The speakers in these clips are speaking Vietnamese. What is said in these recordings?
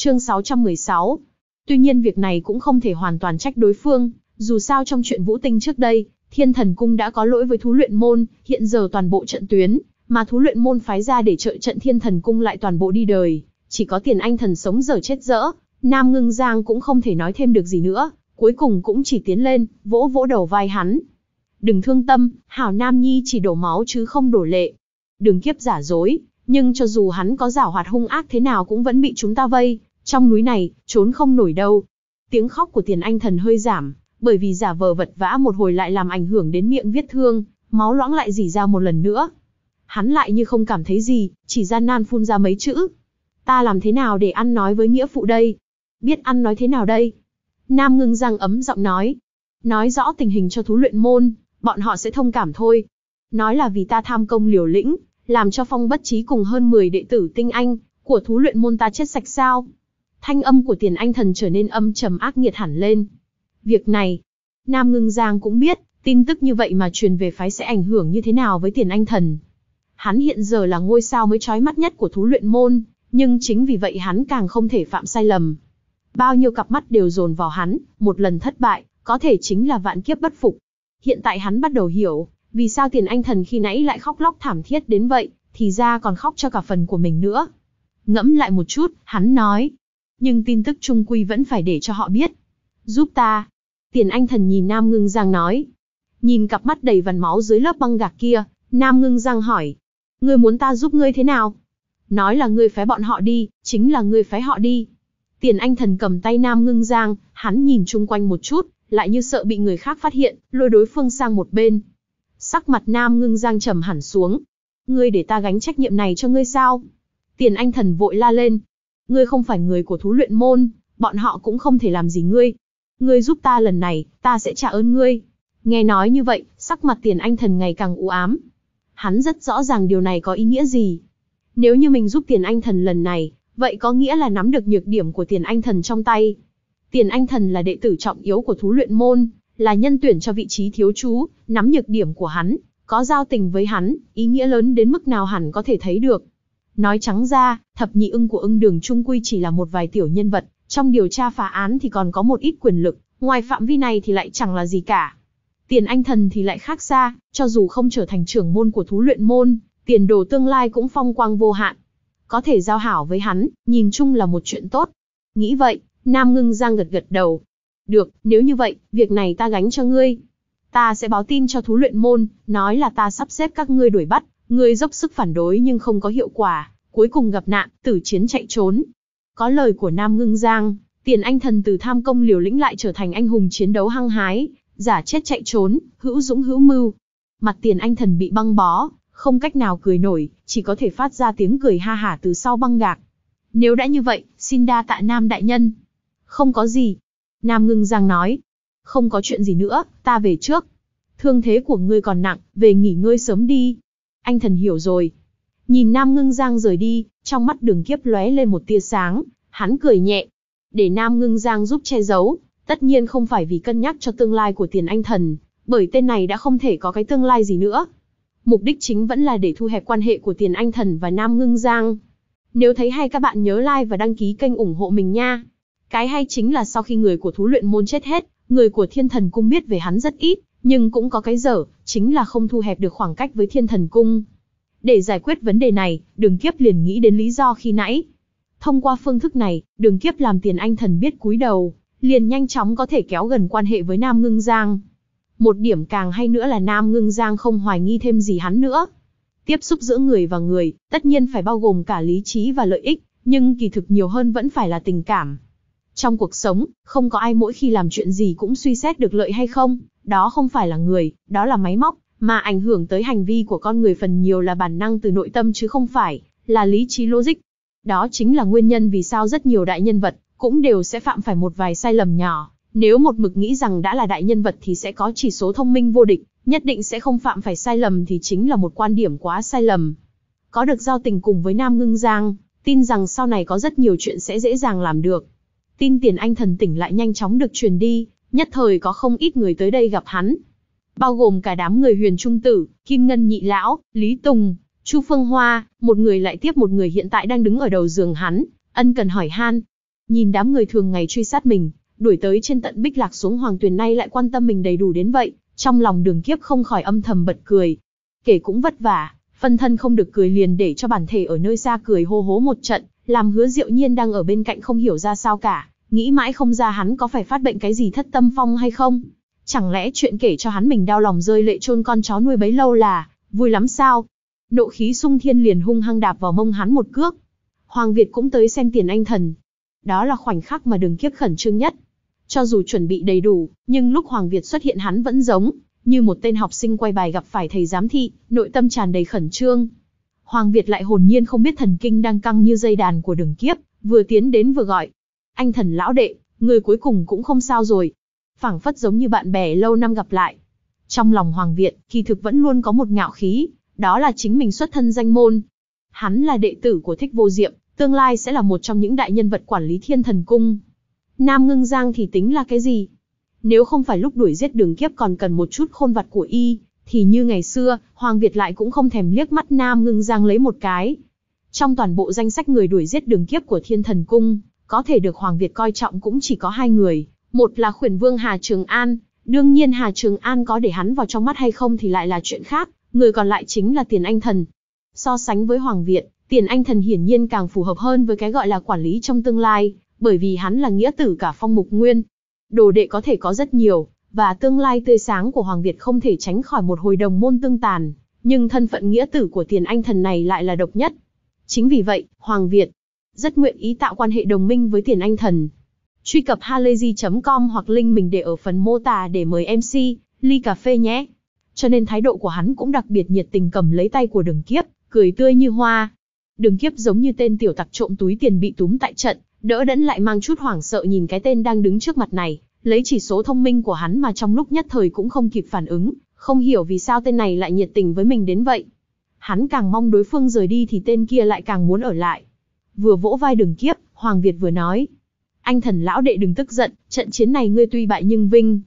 Chương 616. Tuy nhiên việc này cũng không thể hoàn toàn trách đối phương, dù sao trong chuyện Vũ Tinh trước đây, Thiên Thần Cung đã có lỗi với thú luyện môn, hiện giờ toàn bộ trận tuyến, mà thú luyện môn phái ra để trợ trận Thiên Thần Cung lại toàn bộ đi đời, chỉ có tiền anh thần sống giờ chết dỡ, Nam Ngưng Giang cũng không thể nói thêm được gì nữa, cuối cùng cũng chỉ tiến lên, vỗ vỗ đầu vai hắn. Đừng thương tâm, Hảo Nam Nhi chỉ đổ máu chứ không đổ lệ. Đừng kiếp giả dối, nhưng cho dù hắn có giả hoạt hung ác thế nào cũng vẫn bị chúng ta vây, trong núi này, trốn không nổi đâu. Tiếng khóc của tiền anh thần hơi giảm, bởi vì giả vờ vật vã một hồi lại làm ảnh hưởng đến miệng viết thương, máu loãng lại dỉ ra một lần nữa. Hắn lại như không cảm thấy gì, chỉ gian nan phun ra mấy chữ. Ta làm thế nào để ăn nói với nghĩa phụ đây? Biết ăn nói thế nào đây? Nam ngưng răng ấm giọng nói. Nói rõ tình hình cho thú luyện môn, bọn họ sẽ thông cảm thôi. Nói là vì ta tham công liều lĩnh, làm cho phong bất trí cùng hơn 10 đệ tử tinh anh, của thú luyện môn ta chết sạch sao? Thanh âm của tiền anh thần trở nên âm trầm ác nghiệt hẳn lên. Việc này, Nam Ngưng Giang cũng biết, tin tức như vậy mà truyền về phái sẽ ảnh hưởng như thế nào với tiền anh thần. Hắn hiện giờ là ngôi sao mới trói mắt nhất của thú luyện môn, nhưng chính vì vậy hắn càng không thể phạm sai lầm. Bao nhiêu cặp mắt đều dồn vào hắn, một lần thất bại, có thể chính là vạn kiếp bất phục. Hiện tại hắn bắt đầu hiểu, vì sao tiền anh thần khi nãy lại khóc lóc thảm thiết đến vậy, thì ra còn khóc cho cả phần của mình nữa. Ngẫm lại một chút, hắn nói, nhưng tin tức trung quy vẫn phải để cho họ biết. Giúp ta. Tiền Anh Thần nhìn Nam Ngưng Giang nói. Nhìn cặp mắt đầy vằn máu dưới lớp băng gạc kia, Nam Ngưng Giang hỏi. Ngươi muốn ta giúp ngươi thế nào? Nói là ngươi phái bọn họ đi, chính là ngươi phái họ đi. Tiền Anh Thần cầm tay Nam Ngưng Giang, hắn nhìn chung quanh một chút, lại như sợ bị người khác phát hiện, lôi đối phương sang một bên. Sắc mặt Nam Ngưng Giang trầm hẳn xuống. Ngươi để ta gánh trách nhiệm này cho ngươi sao? Tiền Anh Thần vội la lên, Ngươi không phải người của thú luyện môn, bọn họ cũng không thể làm gì ngươi. Ngươi giúp ta lần này, ta sẽ trả ơn ngươi. Nghe nói như vậy, sắc mặt tiền anh thần ngày càng u ám. Hắn rất rõ ràng điều này có ý nghĩa gì. Nếu như mình giúp tiền anh thần lần này, vậy có nghĩa là nắm được nhược điểm của tiền anh thần trong tay. Tiền anh thần là đệ tử trọng yếu của thú luyện môn, là nhân tuyển cho vị trí thiếu chú, nắm nhược điểm của hắn, có giao tình với hắn, ý nghĩa lớn đến mức nào hẳn có thể thấy được. Nói trắng ra, thập nhị ưng của ưng đường trung quy chỉ là một vài tiểu nhân vật, trong điều tra phá án thì còn có một ít quyền lực, ngoài phạm vi này thì lại chẳng là gì cả. Tiền anh thần thì lại khác xa, cho dù không trở thành trưởng môn của thú luyện môn, tiền đồ tương lai cũng phong quang vô hạn. Có thể giao hảo với hắn, nhìn chung là một chuyện tốt. Nghĩ vậy, Nam Ngưng Giang gật gật đầu. Được, nếu như vậy, việc này ta gánh cho ngươi. Ta sẽ báo tin cho thú luyện môn, nói là ta sắp xếp các ngươi đuổi bắt, người dốc sức phản đối nhưng không có hiệu quả, cuối cùng gặp nạn, tử chiến chạy trốn. Có lời của Nam Ngưng Giang, tiền anh thần từ tham công liều lĩnh lại trở thành anh hùng chiến đấu hăng hái, giả chết chạy trốn, hữu dũng hữu mưu. Mặt tiền anh thần bị băng bó, không cách nào cười nổi, chỉ có thể phát ra tiếng cười ha hả từ sau băng gạc. Nếu đã như vậy, xin đa tạ Nam Đại Nhân. Không có gì. Nam Ngưng Giang nói. Không có chuyện gì nữa, ta về trước. Thương thế của ngươi còn nặng, về nghỉ ngơi sớm đi anh thần hiểu rồi. Nhìn Nam Ngưng Giang rời đi, trong mắt đường kiếp lóe lên một tia sáng, hắn cười nhẹ. Để Nam Ngưng Giang giúp che giấu, tất nhiên không phải vì cân nhắc cho tương lai của tiền anh thần, bởi tên này đã không thể có cái tương lai gì nữa. Mục đích chính vẫn là để thu hẹp quan hệ của tiền anh thần và Nam Ngưng Giang. Nếu thấy hay các bạn nhớ like và đăng ký kênh ủng hộ mình nha. Cái hay chính là sau khi người của thú luyện môn chết hết, người của thiên thần cũng biết về hắn rất ít, nhưng cũng có cái dở, chính là không thu hẹp được khoảng cách với thiên thần cung. Để giải quyết vấn đề này, đường kiếp liền nghĩ đến lý do khi nãy. Thông qua phương thức này, đường kiếp làm tiền anh thần biết cúi đầu, liền nhanh chóng có thể kéo gần quan hệ với Nam Ngưng Giang. Một điểm càng hay nữa là Nam Ngưng Giang không hoài nghi thêm gì hắn nữa. Tiếp xúc giữa người và người, tất nhiên phải bao gồm cả lý trí và lợi ích, nhưng kỳ thực nhiều hơn vẫn phải là tình cảm. Trong cuộc sống, không có ai mỗi khi làm chuyện gì cũng suy xét được lợi hay không, đó không phải là người, đó là máy móc, mà ảnh hưởng tới hành vi của con người phần nhiều là bản năng từ nội tâm chứ không phải là lý trí logic. Đó chính là nguyên nhân vì sao rất nhiều đại nhân vật cũng đều sẽ phạm phải một vài sai lầm nhỏ. Nếu một mực nghĩ rằng đã là đại nhân vật thì sẽ có chỉ số thông minh vô địch, nhất định sẽ không phạm phải sai lầm thì chính là một quan điểm quá sai lầm. Có được giao tình cùng với Nam Ngưng Giang, tin rằng sau này có rất nhiều chuyện sẽ dễ dàng làm được. Tin tiền anh thần tỉnh lại nhanh chóng được truyền đi, nhất thời có không ít người tới đây gặp hắn. Bao gồm cả đám người huyền trung tử, Kim Ngân Nhị Lão, Lý Tùng, Chu Phương Hoa, một người lại tiếp một người hiện tại đang đứng ở đầu giường hắn, ân cần hỏi han. Nhìn đám người thường ngày truy sát mình, đuổi tới trên tận bích lạc xuống hoàng tuyền nay lại quan tâm mình đầy đủ đến vậy, trong lòng đường kiếp không khỏi âm thầm bật cười. Kể cũng vất vả, phân thân không được cười liền để cho bản thể ở nơi xa cười hô hố một trận, làm hứa diệu nhiên đang ở bên cạnh không hiểu ra sao cả, nghĩ mãi không ra hắn có phải phát bệnh cái gì thất tâm phong hay không. Chẳng lẽ chuyện kể cho hắn mình đau lòng rơi lệ chôn con chó nuôi bấy lâu là, vui lắm sao? Nộ khí sung thiên liền hung hăng đạp vào mông hắn một cước. Hoàng Việt cũng tới xem tiền anh thần. Đó là khoảnh khắc mà đường kiếp khẩn trương nhất. Cho dù chuẩn bị đầy đủ, nhưng lúc Hoàng Việt xuất hiện hắn vẫn giống, như một tên học sinh quay bài gặp phải thầy giám thị, nội tâm tràn đầy khẩn trương. Hoàng Việt lại hồn nhiên không biết thần kinh đang căng như dây đàn của đường kiếp, vừa tiến đến vừa gọi. Anh thần lão đệ, người cuối cùng cũng không sao rồi. phảng phất giống như bạn bè lâu năm gặp lại. Trong lòng Hoàng Việt, kỳ thực vẫn luôn có một ngạo khí, đó là chính mình xuất thân danh môn. Hắn là đệ tử của Thích Vô Diệm, tương lai sẽ là một trong những đại nhân vật quản lý thiên thần cung. Nam Ngưng Giang thì tính là cái gì? Nếu không phải lúc đuổi giết đường kiếp còn cần một chút khôn vặt của y, thì như ngày xưa, Hoàng Việt lại cũng không thèm liếc mắt Nam Ngưng Giang lấy một cái. Trong toàn bộ danh sách người đuổi giết đường kiếp của Thiên Thần Cung, có thể được Hoàng Việt coi trọng cũng chỉ có hai người, một là khuyển vương Hà Trường An, đương nhiên Hà Trường An có để hắn vào trong mắt hay không thì lại là chuyện khác, người còn lại chính là Tiền Anh Thần. So sánh với Hoàng Việt, Tiền Anh Thần hiển nhiên càng phù hợp hơn với cái gọi là quản lý trong tương lai, bởi vì hắn là nghĩa tử cả phong mục nguyên. Đồ đệ có thể có rất nhiều, và tương lai tươi sáng của Hoàng Việt không thể tránh khỏi một hồi đồng môn tương tàn, nhưng thân phận nghĩa tử của tiền anh thần này lại là độc nhất. Chính vì vậy, Hoàng Việt rất nguyện ý tạo quan hệ đồng minh với tiền anh thần. Truy cập halayzi.com hoặc link mình để ở phần mô tả để mời MC, ly cà phê nhé. Cho nên thái độ của hắn cũng đặc biệt nhiệt tình cầm lấy tay của đường kiếp, cười tươi như hoa. Đường kiếp giống như tên tiểu tặc trộm túi tiền bị túm tại trận, đỡ đẫn lại mang chút hoảng sợ nhìn cái tên đang đứng trước mặt này. Lấy chỉ số thông minh của hắn mà trong lúc nhất thời cũng không kịp phản ứng, không hiểu vì sao tên này lại nhiệt tình với mình đến vậy. Hắn càng mong đối phương rời đi thì tên kia lại càng muốn ở lại. Vừa vỗ vai đường kiếp, Hoàng Việt vừa nói. Anh thần lão đệ đừng tức giận, trận chiến này ngươi tuy bại nhưng vinh.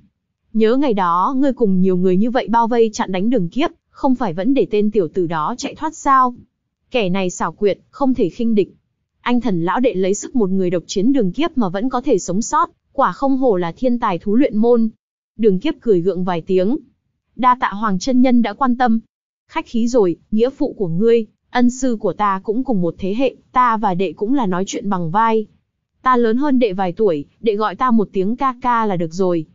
Nhớ ngày đó ngươi cùng nhiều người như vậy bao vây chặn đánh đường kiếp, không phải vẫn để tên tiểu tử đó chạy thoát sao? Kẻ này xảo quyệt, không thể khinh địch. Anh thần lão đệ lấy sức một người độc chiến đường kiếp mà vẫn có thể sống sót, Quả không hổ là thiên tài thú luyện môn. Đường kiếp cười gượng vài tiếng. Đa tạ Hoàng chân Nhân đã quan tâm. Khách khí rồi, nghĩa phụ của ngươi, ân sư của ta cũng cùng một thế hệ, ta và đệ cũng là nói chuyện bằng vai. Ta lớn hơn đệ vài tuổi, đệ gọi ta một tiếng ca ca là được rồi.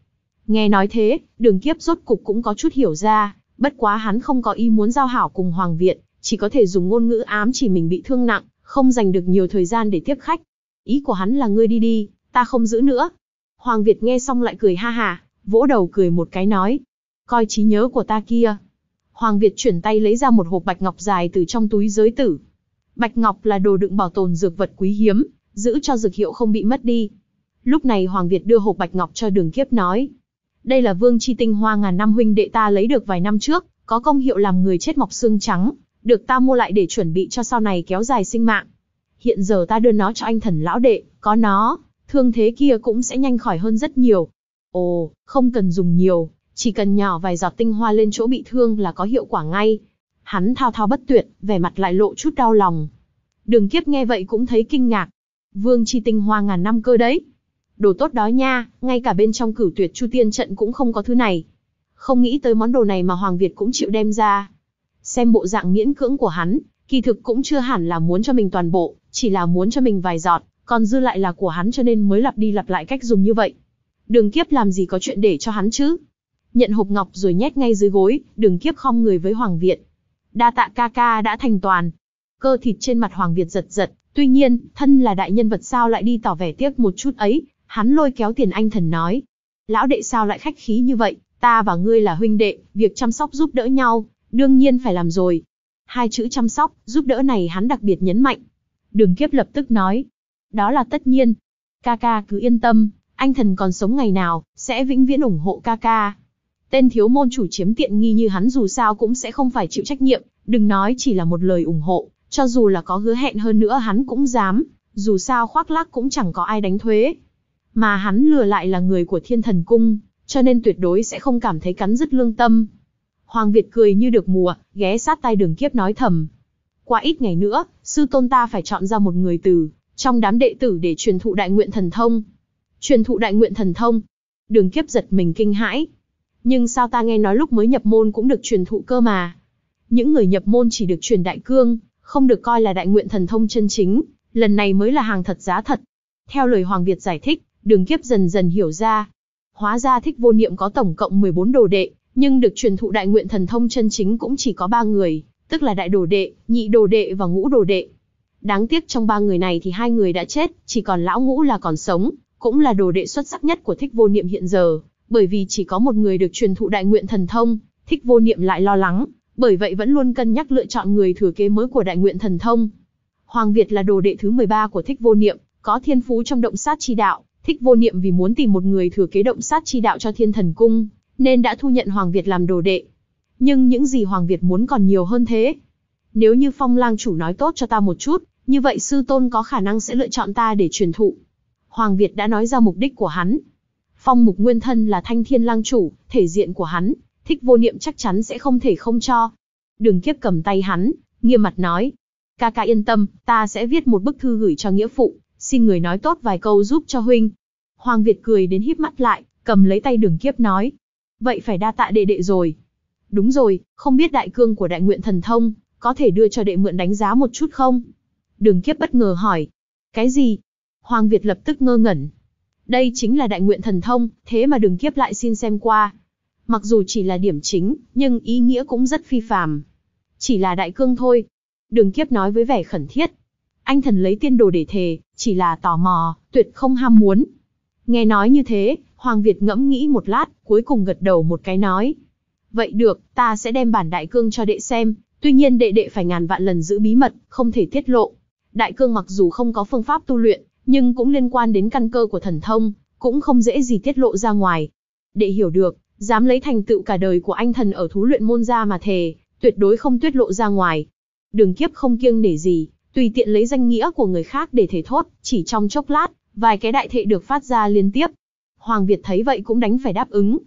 Nghe nói thế, đường kiếp rốt cục cũng có chút hiểu ra, bất quá hắn không có ý muốn giao hảo cùng Hoàng Viện, chỉ có thể dùng ngôn ngữ ám chỉ mình bị thương nặng, không dành được nhiều thời gian để tiếp khách. Ý của hắn là ngươi đi đi, ta không giữ nữa, Hoàng Việt nghe xong lại cười ha ha, vỗ đầu cười một cái nói. Coi trí nhớ của ta kia. Hoàng Việt chuyển tay lấy ra một hộp bạch ngọc dài từ trong túi giới tử. Bạch ngọc là đồ đựng bảo tồn dược vật quý hiếm, giữ cho dược hiệu không bị mất đi. Lúc này Hoàng Việt đưa hộp bạch ngọc cho đường kiếp nói. Đây là vương chi tinh hoa ngàn năm huynh đệ ta lấy được vài năm trước, có công hiệu làm người chết mọc xương trắng, được ta mua lại để chuẩn bị cho sau này kéo dài sinh mạng. Hiện giờ ta đưa nó cho anh thần lão đệ, có nó, thương thế kia cũng sẽ nhanh khỏi hơn rất nhiều. Ồ, không cần dùng nhiều, chỉ cần nhỏ vài giọt tinh hoa lên chỗ bị thương là có hiệu quả ngay. Hắn thao thao bất tuyệt, vẻ mặt lại lộ chút đau lòng. Đường kiếp nghe vậy cũng thấy kinh ngạc. Vương chi tinh hoa ngàn năm cơ đấy. Đồ tốt đó nha, ngay cả bên trong cửu tuyệt chu tiên trận cũng không có thứ này. Không nghĩ tới món đồ này mà Hoàng Việt cũng chịu đem ra. Xem bộ dạng miễn cưỡng của hắn, kỳ thực cũng chưa hẳn là muốn cho mình toàn bộ, chỉ là muốn cho mình vài giọt, còn dư lại là của hắn cho nên mới lặp đi lặp lại cách dùng như vậy. Đường kiếp làm gì có chuyện để cho hắn chứ? Nhận hộp ngọc rồi nhét ngay dưới gối, đường kiếp khom người với Hoàng Việt. Đa tạ ca ca đã thành toàn. Cơ thịt trên mặt Hoàng Việt giật giật, tuy nhiên, thân là đại nhân vật sao lại đi tỏ vẻ tiếc một chút ấy, hắn lôi kéo tiền anh thần nói. Lão đệ sao lại khách khí như vậy, ta và ngươi là huynh đệ, việc chăm sóc giúp đỡ nhau, đương nhiên phải làm rồi. Hai chữ chăm sóc, giúp đỡ này hắn đặc biệt nhấn mạnh. Đường kiếp lập tức nói, đó là tất nhiên. Kaka cứ yên tâm, anh thần còn sống ngày nào, sẽ vĩnh viễn ủng hộ Kaka. Tên thiếu môn chủ chiếm tiện nghi như hắn dù sao cũng sẽ không phải chịu trách nhiệm, đừng nói chỉ là một lời ủng hộ, cho dù là có hứa hẹn hơn nữa hắn cũng dám, dù sao khoác lác cũng chẳng có ai đánh thuế. Mà hắn lừa lại là người của thiên thần cung, cho nên tuyệt đối sẽ không cảm thấy cắn rứt lương tâm. Hoàng Việt cười như được mùa, ghé sát tay đường kiếp nói thầm. Qua ít ngày nữa, sư tôn ta phải chọn ra một người từ trong đám đệ tử để truyền thụ đại nguyện thần thông. Truyền thụ đại nguyện thần thông. Đường kiếp giật mình kinh hãi. Nhưng sao ta nghe nói lúc mới nhập môn cũng được truyền thụ cơ mà. Những người nhập môn chỉ được truyền đại cương, không được coi là đại nguyện thần thông chân chính, lần này mới là hàng thật giá thật. Theo lời Hoàng Việt giải thích, đường kiếp dần dần hiểu ra. Hóa ra thích vô niệm có tổng cộng 14 đồ đệ, nhưng được truyền thụ đại nguyện thần thông chân chính cũng chỉ có 3 người, tức là đại đồ đệ, nhị đồ đệ và ngũ đồ đệ. Đáng tiếc trong ba người này thì hai người đã chết, chỉ còn lão ngũ là còn sống, cũng là đồ đệ xuất sắc nhất của thích vô niệm hiện giờ, bởi vì chỉ có một người được truyền thụ đại nguyện thần thông, thích vô niệm lại lo lắng, bởi vậy vẫn luôn cân nhắc lựa chọn người thừa kế mới của đại nguyện thần thông. Hoàng Việt là đồ đệ thứ 13 của thích vô niệm, có thiên phú trong động sát chi đạo, thích vô niệm vì muốn tìm một người thừa kế động sát chi đạo cho thiên thần cung, nên đã thu nhận Hoàng Việt làm đồ đệ. Nhưng những gì Hoàng Việt muốn còn nhiều hơn thế, nếu như phong lang chủ nói tốt cho ta một chút, như vậy sư tôn có khả năng sẽ lựa chọn ta để truyền thụ. Hoàng Việt đã nói ra mục đích của hắn. Phong mục nguyên thân là thanh thiên lang chủ, thể diện của hắn, thích vô niệm chắc chắn sẽ không thể không cho. Đường kiếp cầm tay hắn, nghiêm mặt nói. Ca ca yên tâm, ta sẽ viết một bức thư gửi cho nghĩa phụ, xin người nói tốt vài câu giúp cho huynh. Hoàng Việt cười đến híp mắt lại, cầm lấy tay đường kiếp nói. Vậy phải đa tạ đệ đệ rồi. Đúng rồi, không biết đại cương của đại nguyện thần thông, có thể đưa cho đệ mượn đánh giá một chút không? Đường kiếp bất ngờ hỏi. Cái gì? Hoàng Việt lập tức ngơ ngẩn. Đây chính là đại nguyện thần thông, thế mà đường kiếp lại xin xem qua. Mặc dù chỉ là điểm chính, nhưng ý nghĩa cũng rất phi phàm. Chỉ là đại cương thôi. Đường kiếp nói với vẻ khẩn thiết. Anh thần lấy tiên đồ để thề, chỉ là tò mò, tuyệt không ham muốn. Nghe nói như thế, Hoàng Việt ngẫm nghĩ một lát, cuối cùng gật đầu một cái nói. Vậy được, ta sẽ đem bản đại cương cho đệ xem, Tuy nhiên đệ đệ phải ngàn vạn lần giữ bí mật, không thể tiết lộ. Đại cương mặc dù không có phương pháp tu luyện, nhưng cũng liên quan đến căn cơ của thần thông, cũng không dễ gì tiết lộ ra ngoài. Đệ hiểu được, dám lấy thành tựu cả đời của anh thần ở thú luyện môn ra mà thề, tuyệt đối không tiết lộ ra ngoài. Đường kiếp không kiêng để gì, tùy tiện lấy danh nghĩa của người khác để thể thốt, chỉ trong chốc lát, vài cái đại thệ được phát ra liên tiếp. Hoàng Việt thấy vậy cũng đánh phải đáp ứng.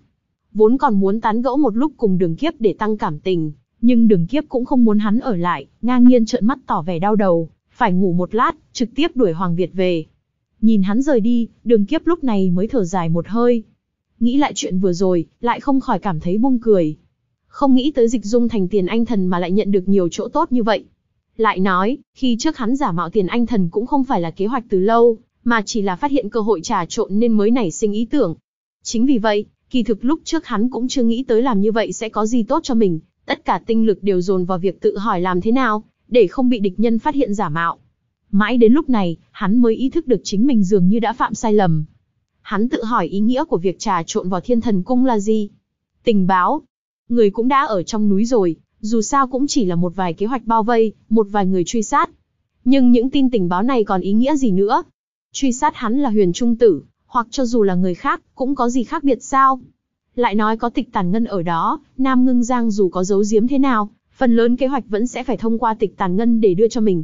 Vốn còn muốn tán gẫu một lúc cùng đường kiếp để tăng cảm tình, nhưng đường kiếp cũng không muốn hắn ở lại, ngang nhiên trợn mắt tỏ vẻ đau đầu, phải ngủ một lát, trực tiếp đuổi Hoàng Việt về. Nhìn hắn rời đi, đường kiếp lúc này mới thở dài một hơi. Nghĩ lại chuyện vừa rồi, lại không khỏi cảm thấy buông cười. Không nghĩ tới dịch dung thành tiền anh thần mà lại nhận được nhiều chỗ tốt như vậy. Lại nói, khi trước hắn giả mạo tiền anh thần cũng không phải là kế hoạch từ lâu, mà chỉ là phát hiện cơ hội trà trộn nên mới nảy sinh ý tưởng. Chính vì vậy, kỳ thực lúc trước hắn cũng chưa nghĩ tới làm như vậy sẽ có gì tốt cho mình, tất cả tinh lực đều dồn vào việc tự hỏi làm thế nào, để không bị địch nhân phát hiện giả mạo. Mãi đến lúc này, hắn mới ý thức được chính mình dường như đã phạm sai lầm. Hắn tự hỏi ý nghĩa của việc trà trộn vào thiên thần cung là gì? Tình báo. Người cũng đã ở trong núi rồi, dù sao cũng chỉ là một vài kế hoạch bao vây, một vài người truy sát. Nhưng những tin tình báo này còn ý nghĩa gì nữa? Truy sát hắn là huyền trung tử, hoặc cho dù là người khác, cũng có gì khác biệt sao? Lại nói có tịch tàn ngân ở đó, Nam Ngưng Giang dù có giấu giếm thế nào, phần lớn kế hoạch vẫn sẽ phải thông qua tịch tàn ngân để đưa cho mình.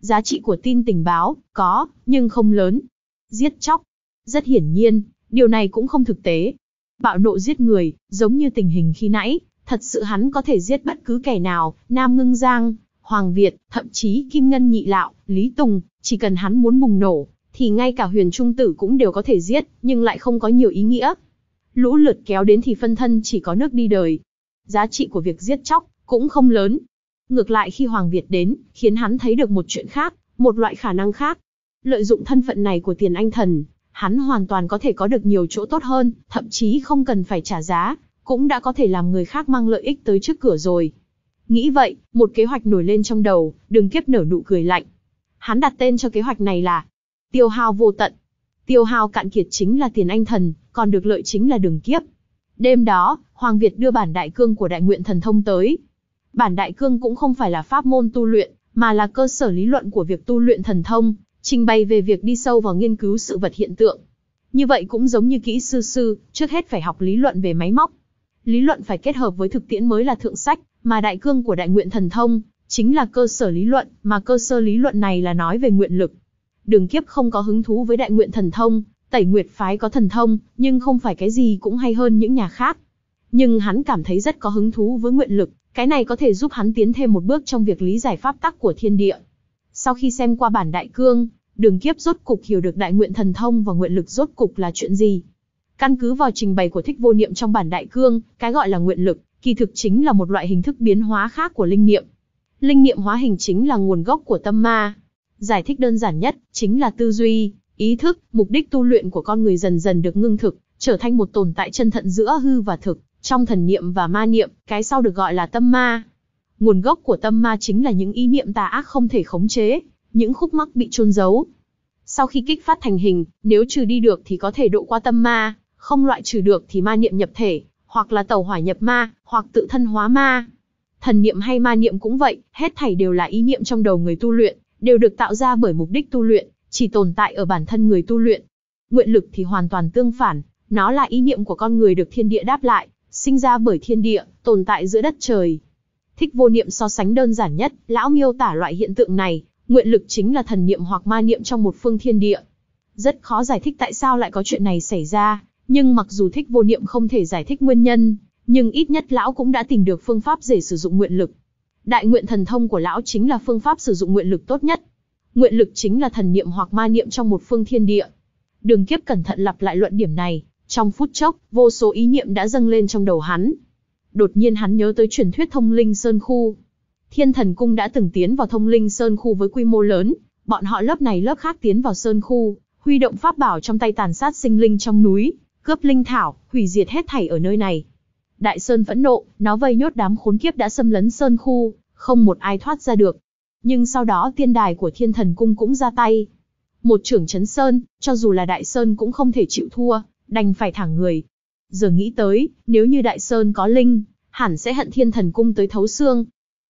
Giá trị của tin tình báo, có, nhưng không lớn. Giết chóc. Rất hiển nhiên, điều này cũng không thực tế. Bạo nộ giết người, giống như tình hình khi nãy, thật sự hắn có thể giết bất cứ kẻ nào, Nam Ngưng Giang, Hoàng Việt, thậm chí Kim Ngân Nhị Lạo, Lý Tùng, chỉ cần hắn muốn bùng nổ, thì ngay cả huyền trung tử cũng đều có thể giết, nhưng lại không có nhiều ý nghĩa, Lũ lượt kéo đến thì phân thân chỉ có nước đi đời. Giá trị của việc giết chóc cũng không lớn. Ngược lại khi Hoàng Việt đến, khiến hắn thấy được một chuyện khác, một loại khả năng khác. Lợi dụng thân phận này của tiền anh thần, hắn hoàn toàn có thể có được nhiều chỗ tốt hơn, thậm chí không cần phải trả giá, cũng đã có thể làm người khác mang lợi ích tới trước cửa rồi. Nghĩ vậy, một kế hoạch nổi lên trong đầu, đừng kiếp nở nụ cười lạnh. Hắn đặt tên cho kế hoạch này là Tiêu hao vô tận. Tiêu hao cạn kiệt chính là tiền anh thần, còn được lợi chính là đường kiếp. Đêm đó, Hoàng Việt đưa bản đại cương của đại nguyện thần thông tới. Bản đại cương cũng không phải là pháp môn tu luyện, mà là cơ sở lý luận của việc tu luyện thần thông, trình bày về việc đi sâu vào nghiên cứu sự vật hiện tượng. Như vậy cũng giống như kỹ sư sư, trước hết phải học lý luận về máy móc. Lý luận phải kết hợp với thực tiễn mới là thượng sách, mà đại cương của đại nguyện thần thông, chính là cơ sở lý luận, mà cơ sở lý luận này là nói về nguyện lực. Đường Kiếp không có hứng thú với Đại Nguyện Thần Thông, Tẩy Nguyệt phái có thần thông, nhưng không phải cái gì cũng hay hơn những nhà khác. Nhưng hắn cảm thấy rất có hứng thú với nguyện lực, cái này có thể giúp hắn tiến thêm một bước trong việc lý giải pháp tắc của thiên địa. Sau khi xem qua bản đại cương, Đường Kiếp rốt cục hiểu được đại nguyện thần thông và nguyện lực rốt cục là chuyện gì. Căn cứ vào trình bày của Thích Vô Niệm trong bản đại cương, cái gọi là nguyện lực, kỳ thực chính là một loại hình thức biến hóa khác của linh niệm. Linh niệm hóa hình chính là nguồn gốc của tâm ma, Giải thích đơn giản nhất chính là tư duy, ý thức, mục đích tu luyện của con người dần dần được ngưng thực, trở thành một tồn tại chân thận giữa hư và thực, trong thần niệm và ma niệm, cái sau được gọi là tâm ma. Nguồn gốc của tâm ma chính là những ý niệm tà ác không thể khống chế, những khúc mắc bị trôn giấu. Sau khi kích phát thành hình, nếu trừ đi được thì có thể độ qua tâm ma, không loại trừ được thì ma niệm nhập thể, hoặc là tẩu hỏa nhập ma, hoặc tự thân hóa ma. Thần niệm hay ma niệm cũng vậy, hết thảy đều là ý niệm trong đầu người tu luyện, đều được tạo ra bởi mục đích tu luyện, chỉ tồn tại ở bản thân người tu luyện. Nguyện lực thì hoàn toàn tương phản, nó là ý niệm của con người được thiên địa đáp lại, sinh ra bởi thiên địa, tồn tại giữa đất trời. Thích vô niệm so sánh đơn giản nhất, lão miêu tả loại hiện tượng này, nguyện lực chính là thần niệm hoặc ma niệm trong một phương thiên địa. Rất khó giải thích tại sao lại có chuyện này xảy ra, nhưng mặc dù thích vô niệm không thể giải thích nguyên nhân, nhưng ít nhất lão cũng đã tìm được phương pháp để sử dụng nguyện lực. Đại nguyện thần thông của lão chính là phương pháp sử dụng nguyện lực tốt nhất. Nguyện lực chính là thần niệm hoặc ma niệm trong một phương thiên địa. Đường Kiếp cẩn thận lặp lại luận điểm này, trong phút chốc, vô số ý niệm đã dâng lên trong đầu hắn. Đột nhiên hắn nhớ tới truyền thuyết Thông Linh Sơn khu. Thiên Thần cung đã từng tiến vào Thông Linh Sơn khu với quy mô lớn, bọn họ lớp này lớp khác tiến vào sơn khu, huy động pháp bảo trong tay tàn sát sinh linh trong núi, cướp linh thảo, hủy diệt hết thảy ở nơi này. Đại Sơn phẫn nộ, nó vây nhốt đám khốn kiếp đã xâm lấn Sơn Khu, không một ai thoát ra được. Nhưng sau đó tiên đài của thiên thần cung cũng ra tay. Một trưởng chấn Sơn, cho dù là Đại Sơn cũng không thể chịu thua, đành phải thẳng người. Giờ nghĩ tới, nếu như Đại Sơn có linh, hẳn sẽ hận thiên thần cung tới thấu xương.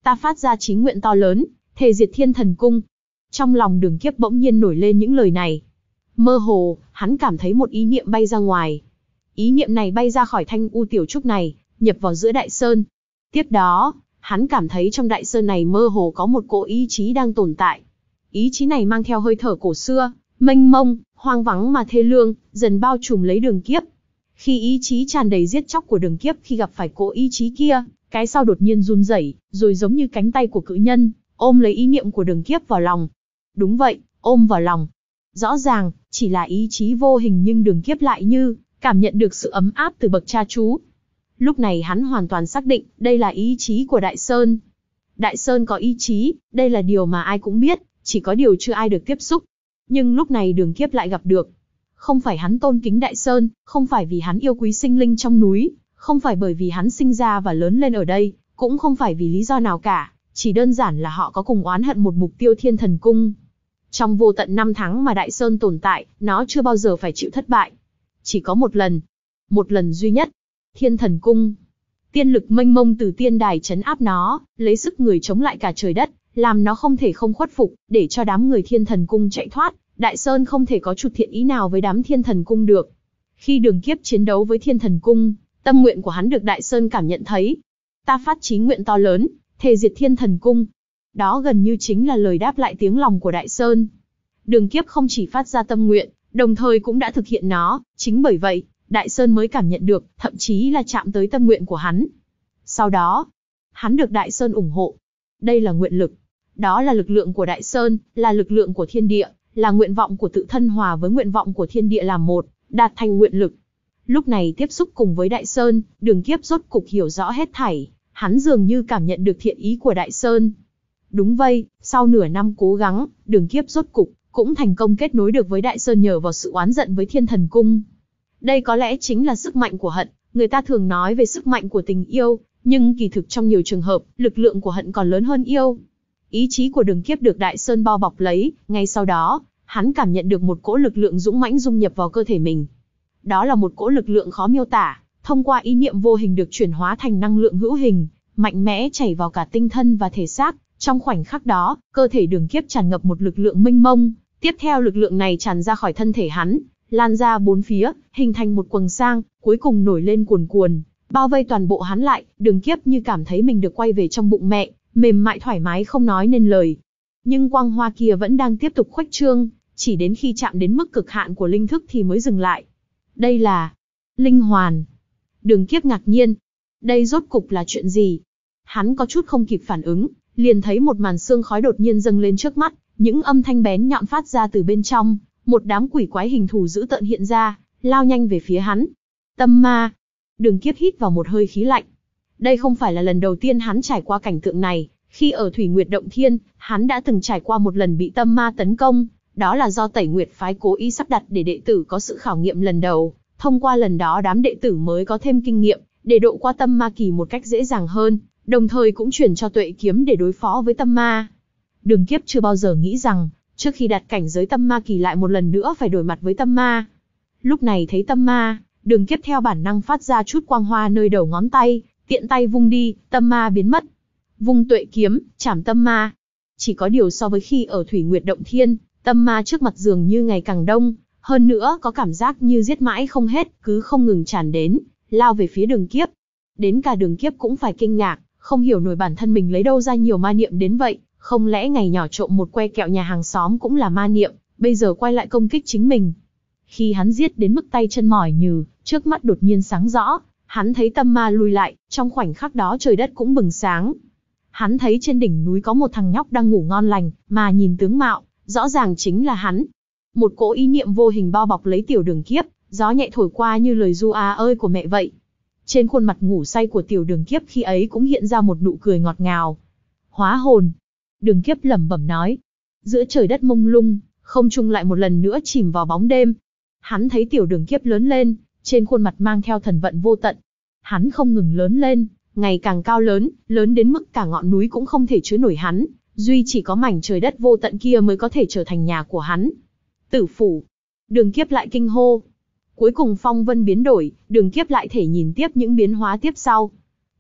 Ta phát ra chí nguyện to lớn, thề diệt thiên thần cung. Trong lòng đường kiếp bỗng nhiên nổi lên những lời này. Mơ hồ, hắn cảm thấy một ý niệm bay ra ngoài, Ý niệm này bay ra khỏi thanh u tiểu trúc này, nhập vào giữa đại sơn. Tiếp đó, hắn cảm thấy trong đại sơn này mơ hồ có một cỗ ý chí đang tồn tại. Ý chí này mang theo hơi thở cổ xưa, mênh mông, hoang vắng mà thê lương, dần bao trùm lấy đường kiếp. Khi ý chí tràn đầy giết chóc của đường kiếp khi gặp phải cỗ ý chí kia, cái sau đột nhiên run rẩy, rồi giống như cánh tay của cự nhân, ôm lấy ý niệm của đường kiếp vào lòng. Đúng vậy, ôm vào lòng. Rõ ràng, chỉ là ý chí vô hình nhưng đường kiếp lại như cảm nhận được sự ấm áp từ bậc cha chú. Lúc này hắn hoàn toàn xác định, đây là ý chí của Đại Sơn. Đại Sơn có ý chí, đây là điều mà ai cũng biết, chỉ có điều chưa ai được tiếp xúc. Nhưng lúc này đường kiếp lại gặp được. Không phải hắn tôn kính Đại Sơn, không phải vì hắn yêu quý sinh linh trong núi, không phải bởi vì hắn sinh ra và lớn lên ở đây, cũng không phải vì lý do nào cả, chỉ đơn giản là họ có cùng oán hận một mục tiêu thiên thần cung. Trong vô tận năm tháng mà Đại Sơn tồn tại, nó chưa bao giờ phải chịu thất bại chỉ có một lần, một lần duy nhất. Thiên thần cung, tiên lực mênh mông từ tiên đài chấn áp nó, lấy sức người chống lại cả trời đất, làm nó không thể không khuất phục, để cho đám người thiên thần cung chạy thoát, Đại Sơn không thể có chút thiện ý nào với đám thiên thần cung được. Khi đường kiếp chiến đấu với thiên thần cung, tâm nguyện của hắn được Đại Sơn cảm nhận thấy. Ta phát chí nguyện to lớn, thề diệt thiên thần cung. Đó gần như chính là lời đáp lại tiếng lòng của Đại Sơn. Đường kiếp không chỉ phát ra tâm nguyện, đồng thời cũng đã thực hiện nó, chính bởi vậy, Đại Sơn mới cảm nhận được, thậm chí là chạm tới tâm nguyện của hắn. Sau đó, hắn được Đại Sơn ủng hộ. Đây là nguyện lực. Đó là lực lượng của Đại Sơn, là lực lượng của thiên địa, là nguyện vọng của tự thân hòa với nguyện vọng của thiên địa làm một, đạt thành nguyện lực. Lúc này tiếp xúc cùng với Đại Sơn, đường kiếp rốt cục hiểu rõ hết thảy, hắn dường như cảm nhận được thiện ý của Đại Sơn. Đúng vậy, sau nửa năm cố gắng, đường kiếp rốt cục, cũng thành công kết nối được với Đại Sơn nhờ vào sự oán giận với Thiên Thần Cung. Đây có lẽ chính là sức mạnh của hận, người ta thường nói về sức mạnh của tình yêu, nhưng kỳ thực trong nhiều trường hợp, lực lượng của hận còn lớn hơn yêu. Ý chí của đường kiếp được Đại Sơn bao bọc lấy, ngay sau đó, hắn cảm nhận được một cỗ lực lượng dũng mãnh dung nhập vào cơ thể mình. Đó là một cỗ lực lượng khó miêu tả, thông qua ý niệm vô hình được chuyển hóa thành năng lượng hữu hình, mạnh mẽ chảy vào cả tinh thân và thể xác, trong khoảnh khắc đó, cơ thể đường kiếp tràn ngập một lực lượng mênh mông, Tiếp theo lực lượng này tràn ra khỏi thân thể hắn, lan ra bốn phía, hình thành một quầng sang, cuối cùng nổi lên cuồn cuồn, bao vây toàn bộ hắn lại, đường kiếp như cảm thấy mình được quay về trong bụng mẹ, mềm mại thoải mái không nói nên lời. Nhưng quang hoa kia vẫn đang tiếp tục khuếch trương, chỉ đến khi chạm đến mức cực hạn của linh thức thì mới dừng lại. Đây là linh hoàn. Đường kiếp ngạc nhiên. Đây rốt cục là chuyện gì? Hắn có chút không kịp phản ứng, liền thấy một màn xương khói đột nhiên dâng lên trước mắt, những âm thanh bén nhọn phát ra từ bên trong, một đám quỷ quái hình thù dữ tợn hiện ra, lao nhanh về phía hắn. Tâm ma. Đường kiếp hít vào một hơi khí lạnh. Đây không phải là lần đầu tiên hắn trải qua cảnh tượng này, khi ở Thủy Nguyệt Động Thiên, hắn đã từng trải qua một lần bị tâm ma tấn công, đó là do Tẩy Nguyệt phái cố ý sắp đặt để đệ tử có sự khảo nghiệm lần đầu, thông qua lần đó đám đệ tử mới có thêm kinh nghiệm, để độ qua tâm ma kỳ một cách dễ dàng hơn, đồng thời cũng chuyển cho tuệ kiếm để đối phó với tâm ma. Đường kiếp chưa bao giờ nghĩ rằng, trước khi đặt cảnh giới tâm ma kỳ lại một lần nữa phải đổi mặt với tâm ma. Lúc này thấy tâm ma, đường kiếp theo bản năng phát ra chút quang hoa nơi đầu ngón tay, tiện tay vung đi, tâm ma biến mất. Vung tuệ kiếm, chảm tâm ma. Chỉ có điều so với khi ở Thủy Nguyệt Động Thiên, tâm ma trước mặt dường như ngày càng đông, hơn nữa có cảm giác như giết mãi không hết, cứ không ngừng tràn đến, lao về phía đường kiếp. Đến cả đường kiếp cũng phải kinh ngạc, không hiểu nổi bản thân mình lấy đâu ra nhiều ma niệm đến vậy, không lẽ ngày nhỏ trộm một que kẹo nhà hàng xóm cũng là ma niệm, bây giờ quay lại công kích chính mình. Khi hắn giết đến mức tay chân mỏi nhừ, trước mắt đột nhiên sáng rõ, hắn thấy tâm ma lùi lại, trong khoảnh khắc đó trời đất cũng bừng sáng. Hắn thấy trên đỉnh núi có một thằng nhóc đang ngủ ngon lành, mà nhìn tướng mạo, rõ ràng chính là hắn. Một cỗ ý niệm vô hình bao bọc lấy tiểu đường kiếp, gió nhẹ thổi qua như lời du a ơi của mẹ vậy. Trên khuôn mặt ngủ say của tiểu đường kiếp khi ấy cũng hiện ra một nụ cười ngọt ngào. Hóa hồn, Đường kiếp lẩm bẩm nói. Giữa trời đất mông lung, không trung lại một lần nữa chìm vào bóng đêm. Hắn thấy tiểu đường kiếp lớn lên, trên khuôn mặt mang theo thần vận vô tận. Hắn không ngừng lớn lên, ngày càng cao lớn, lớn đến mức cả ngọn núi cũng không thể chứa nổi hắn, duy chỉ có mảnh trời đất vô tận kia mới có thể trở thành nhà của hắn. Tử phủ. Đường kiếp lại kinh hô. Cuối cùng phong vân biến đổi, đường kiếp lại thể nhìn tiếp những biến hóa tiếp sau.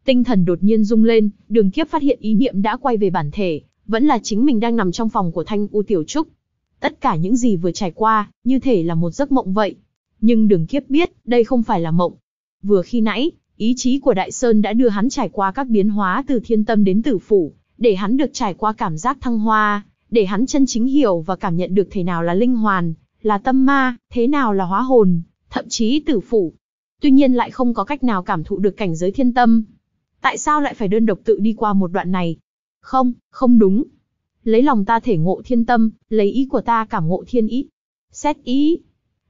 Tinh thần đột nhiên rung lên, đường kiếp phát hiện ý niệm đã quay về bản thể, vẫn là chính mình đang nằm trong phòng của Thanh U Tiểu Trúc. Tất cả những gì vừa trải qua, như thể là một giấc mộng vậy. Nhưng đường kiếp biết, đây không phải là mộng. Vừa khi nãy, ý chí của Đại Sơn đã đưa hắn trải qua các biến hóa từ thiên tâm đến tử phủ, để hắn được trải qua cảm giác thăng hoa, để hắn chân chính hiểu và cảm nhận được thế nào là linh hoàn, là tâm ma, thế nào là hóa hồn, thậm chí tử phủ. Tuy nhiên lại không có cách nào cảm thụ được cảnh giới thiên tâm. Tại sao lại phải đơn độc tự đi qua một đoạn này? Không, không đúng. Lấy lòng ta thể ngộ thiên tâm, lấy ý của ta cảm ngộ thiên ý. Xét ý.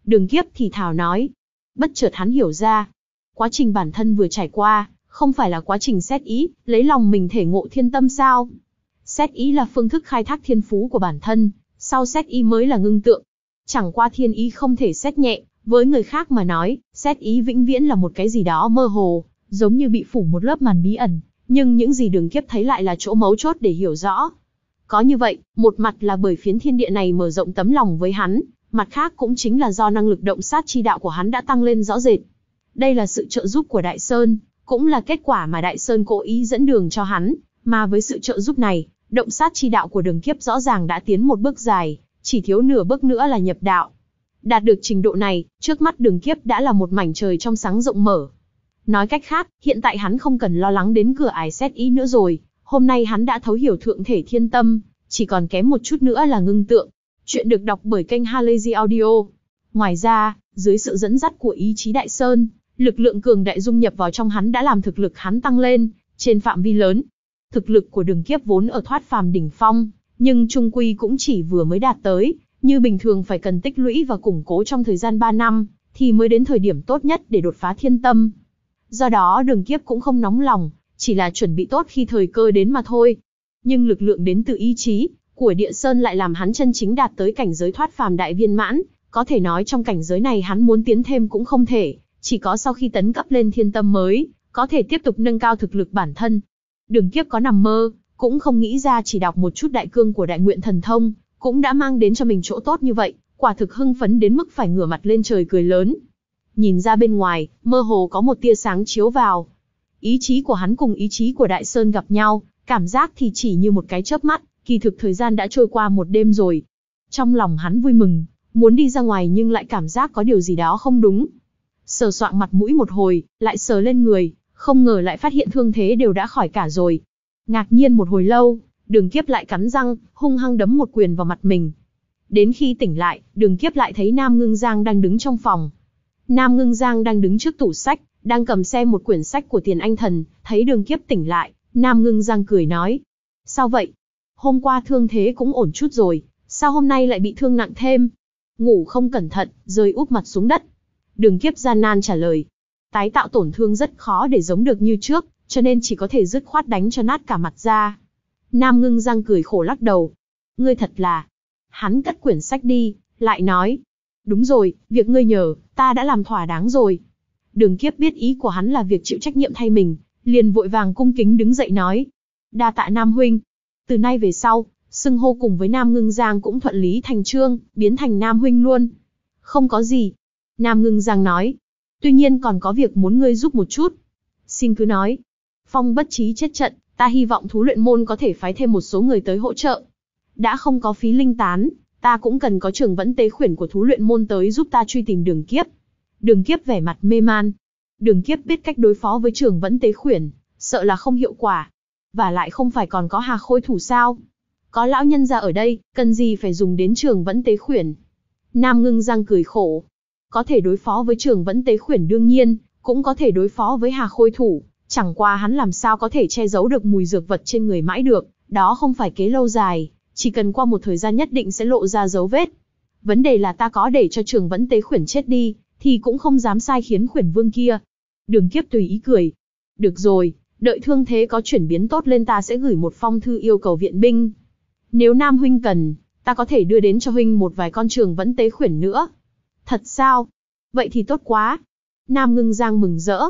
Đường kiếp thì thảo nói. Bất chợt hắn hiểu ra. Quá trình bản thân vừa trải qua, không phải là quá trình xét ý, lấy lòng mình thể ngộ thiên tâm sao? Xét ý là phương thức khai thác thiên phú của bản thân, sau xét ý mới là ngưng tượng. Chẳng qua thiên ý không thể xét nhẹ, với người khác mà nói, xét ý vĩnh viễn là một cái gì đó mơ hồ, giống như bị phủ một lớp màn bí ẩn, nhưng những gì đường kiếp thấy lại là chỗ mấu chốt để hiểu rõ. Có như vậy, một mặt là bởi phiến thiên địa này mở rộng tấm lòng với hắn, mặt khác cũng chính là do năng lực động sát chi đạo của hắn đã tăng lên rõ rệt. Đây là sự trợ giúp của Đại Sơn, cũng là kết quả mà Đại Sơn cố ý dẫn đường cho hắn, mà với sự trợ giúp này, động sát chi đạo của đường kiếp rõ ràng đã tiến một bước dài, chỉ thiếu nửa bước nữa là nhập đạo. Đạt được trình độ này, trước mắt đường kiếp đã là một mảnh trời trong sáng rộng mở, Nói cách khác, hiện tại hắn không cần lo lắng đến cửa ải xét ý nữa rồi, hôm nay hắn đã thấu hiểu thượng thể thiên tâm, chỉ còn kém một chút nữa là ngưng tượng. Chuyện được đọc bởi kênh Halazy Audio. Ngoài ra, dưới sự dẫn dắt của ý chí đại sơn, lực lượng cường đại dung nhập vào trong hắn đã làm thực lực hắn tăng lên, trên phạm vi lớn. Thực lực của đường kiếp vốn ở thoát phàm đỉnh phong, nhưng trung quy cũng chỉ vừa mới đạt tới, như bình thường phải cần tích lũy và củng cố trong thời gian 3 năm, thì mới đến thời điểm tốt nhất để đột phá thiên tâm. Do đó đường kiếp cũng không nóng lòng, chỉ là chuẩn bị tốt khi thời cơ đến mà thôi. Nhưng lực lượng đến từ ý chí, của địa sơn lại làm hắn chân chính đạt tới cảnh giới thoát phàm đại viên mãn, có thể nói trong cảnh giới này hắn muốn tiến thêm cũng không thể, chỉ có sau khi tấn cấp lên thiên tâm mới, có thể tiếp tục nâng cao thực lực bản thân. Đường kiếp có nằm mơ, cũng không nghĩ ra chỉ đọc một chút đại cương của đại nguyện thần thông, cũng đã mang đến cho mình chỗ tốt như vậy, quả thực hưng phấn đến mức phải ngửa mặt lên trời cười lớn, nhìn ra bên ngoài, mơ hồ có một tia sáng chiếu vào. Ý chí của hắn cùng ý chí của Đại Sơn gặp nhau, cảm giác thì chỉ như một cái chớp mắt, kỳ thực thời gian đã trôi qua một đêm rồi. Trong lòng hắn vui mừng, muốn đi ra ngoài nhưng lại cảm giác có điều gì đó không đúng. Sờ soạn mặt mũi một hồi, lại sờ lên người, không ngờ lại phát hiện thương thế đều đã khỏi cả rồi. Ngạc nhiên một hồi lâu, đường kiếp lại cắn răng, hung hăng đấm một quyền vào mặt mình. Đến khi tỉnh lại, đường kiếp lại thấy Nam Ngưng Giang đang đứng trong phòng, Nam Ngưng Giang đang đứng trước tủ sách, đang cầm xem một quyển sách của tiền anh thần, thấy đường kiếp tỉnh lại, Nam Ngưng Giang cười nói. Sao vậy? Hôm qua thương thế cũng ổn chút rồi, sao hôm nay lại bị thương nặng thêm? Ngủ không cẩn thận, rơi úp mặt xuống đất. Đường kiếp gian nan trả lời. Tái tạo tổn thương rất khó để giống được như trước, cho nên chỉ có thể dứt khoát đánh cho nát cả mặt ra. Nam Ngưng Giang cười khổ lắc đầu. Ngươi thật là... Hắn cất quyển sách đi, lại nói. Đúng rồi, việc ngươi nhờ, ta đã làm thỏa đáng rồi. Đường kiếp biết ý của hắn là việc chịu trách nhiệm thay mình, liền vội vàng cung kính đứng dậy nói. Đa tạ Nam Huynh. Từ nay về sau, xưng hô cùng với Nam Ngưng Giang cũng thuận lý thành trương, biến thành Nam Huynh luôn. Không có gì. Nam Ngưng Giang nói. Tuy nhiên còn có việc muốn ngươi giúp một chút. Xin cứ nói. Phong bất trí chết trận, ta hy vọng thú luyện môn có thể phái thêm một số người tới hỗ trợ. Đã không có phí linh tán, Ta cũng cần có trường vẫn tế khuyển của thú luyện môn tới giúp ta truy tìm đường kiếp. Đường kiếp vẻ mặt mê man. Đường kiếp biết cách đối phó với trường vẫn tế khuyển, sợ là không hiệu quả. Và lại không phải còn có hà khôi thủ sao. Có lão nhân ra ở đây, cần gì phải dùng đến trường vẫn tế khuyển. Nam ngưng Giang cười khổ. Có thể đối phó với trường vẫn tế khuyển đương nhiên, cũng có thể đối phó với hà khôi thủ, chẳng qua hắn làm sao có thể che giấu được mùi dược vật trên người mãi được, đó không phải kế lâu dài chỉ cần qua một thời gian nhất định sẽ lộ ra dấu vết. Vấn đề là ta có để cho trường vẫn tế khuyển chết đi, thì cũng không dám sai khiến khuyển vương kia. Đường kiếp tùy ý cười. Được rồi, đợi thương thế có chuyển biến tốt lên ta sẽ gửi một phong thư yêu cầu viện binh. Nếu Nam Huynh cần, ta có thể đưa đến cho Huynh một vài con trường vẫn tế khuyển nữa. Thật sao? Vậy thì tốt quá. Nam Ngưng Giang mừng rỡ.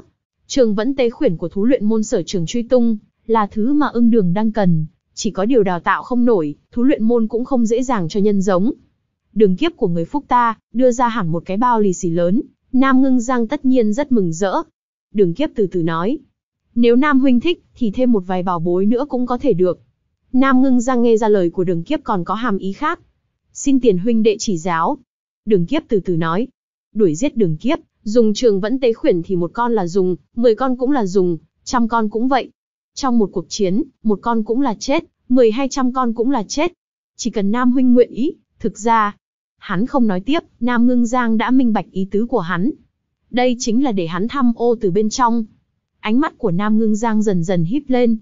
Trường vẫn tế khuyển của thú luyện môn sở trường truy tung, là thứ mà ưng đường đang cần, chỉ có điều đào tạo không nổi, thú luyện môn cũng không dễ dàng cho nhân giống. Đường kiếp của người Phúc ta, đưa ra hẳn một cái bao lì xì lớn, Nam Ngưng Giang tất nhiên rất mừng rỡ. Đường kiếp từ từ nói, nếu Nam Huynh thích, thì thêm một vài bảo bối nữa cũng có thể được. Nam Ngưng Giang nghe ra lời của đường kiếp còn có hàm ý khác. Xin tiền huynh đệ chỉ giáo. Đường kiếp từ từ nói, đuổi giết đường kiếp, dùng trường vẫn tế khuyển thì một con là dùng, mười con cũng là dùng, trăm con cũng vậy, trong một cuộc chiến, một con cũng là chết, mười hai trăm con cũng là chết. Chỉ cần Nam Huynh nguyện ý, thực ra, hắn không nói tiếp, Nam Ngưng Giang đã minh bạch ý tứ của hắn. Đây chính là để hắn thăm ô từ bên trong. Ánh mắt của Nam Ngưng Giang dần dần híp lên.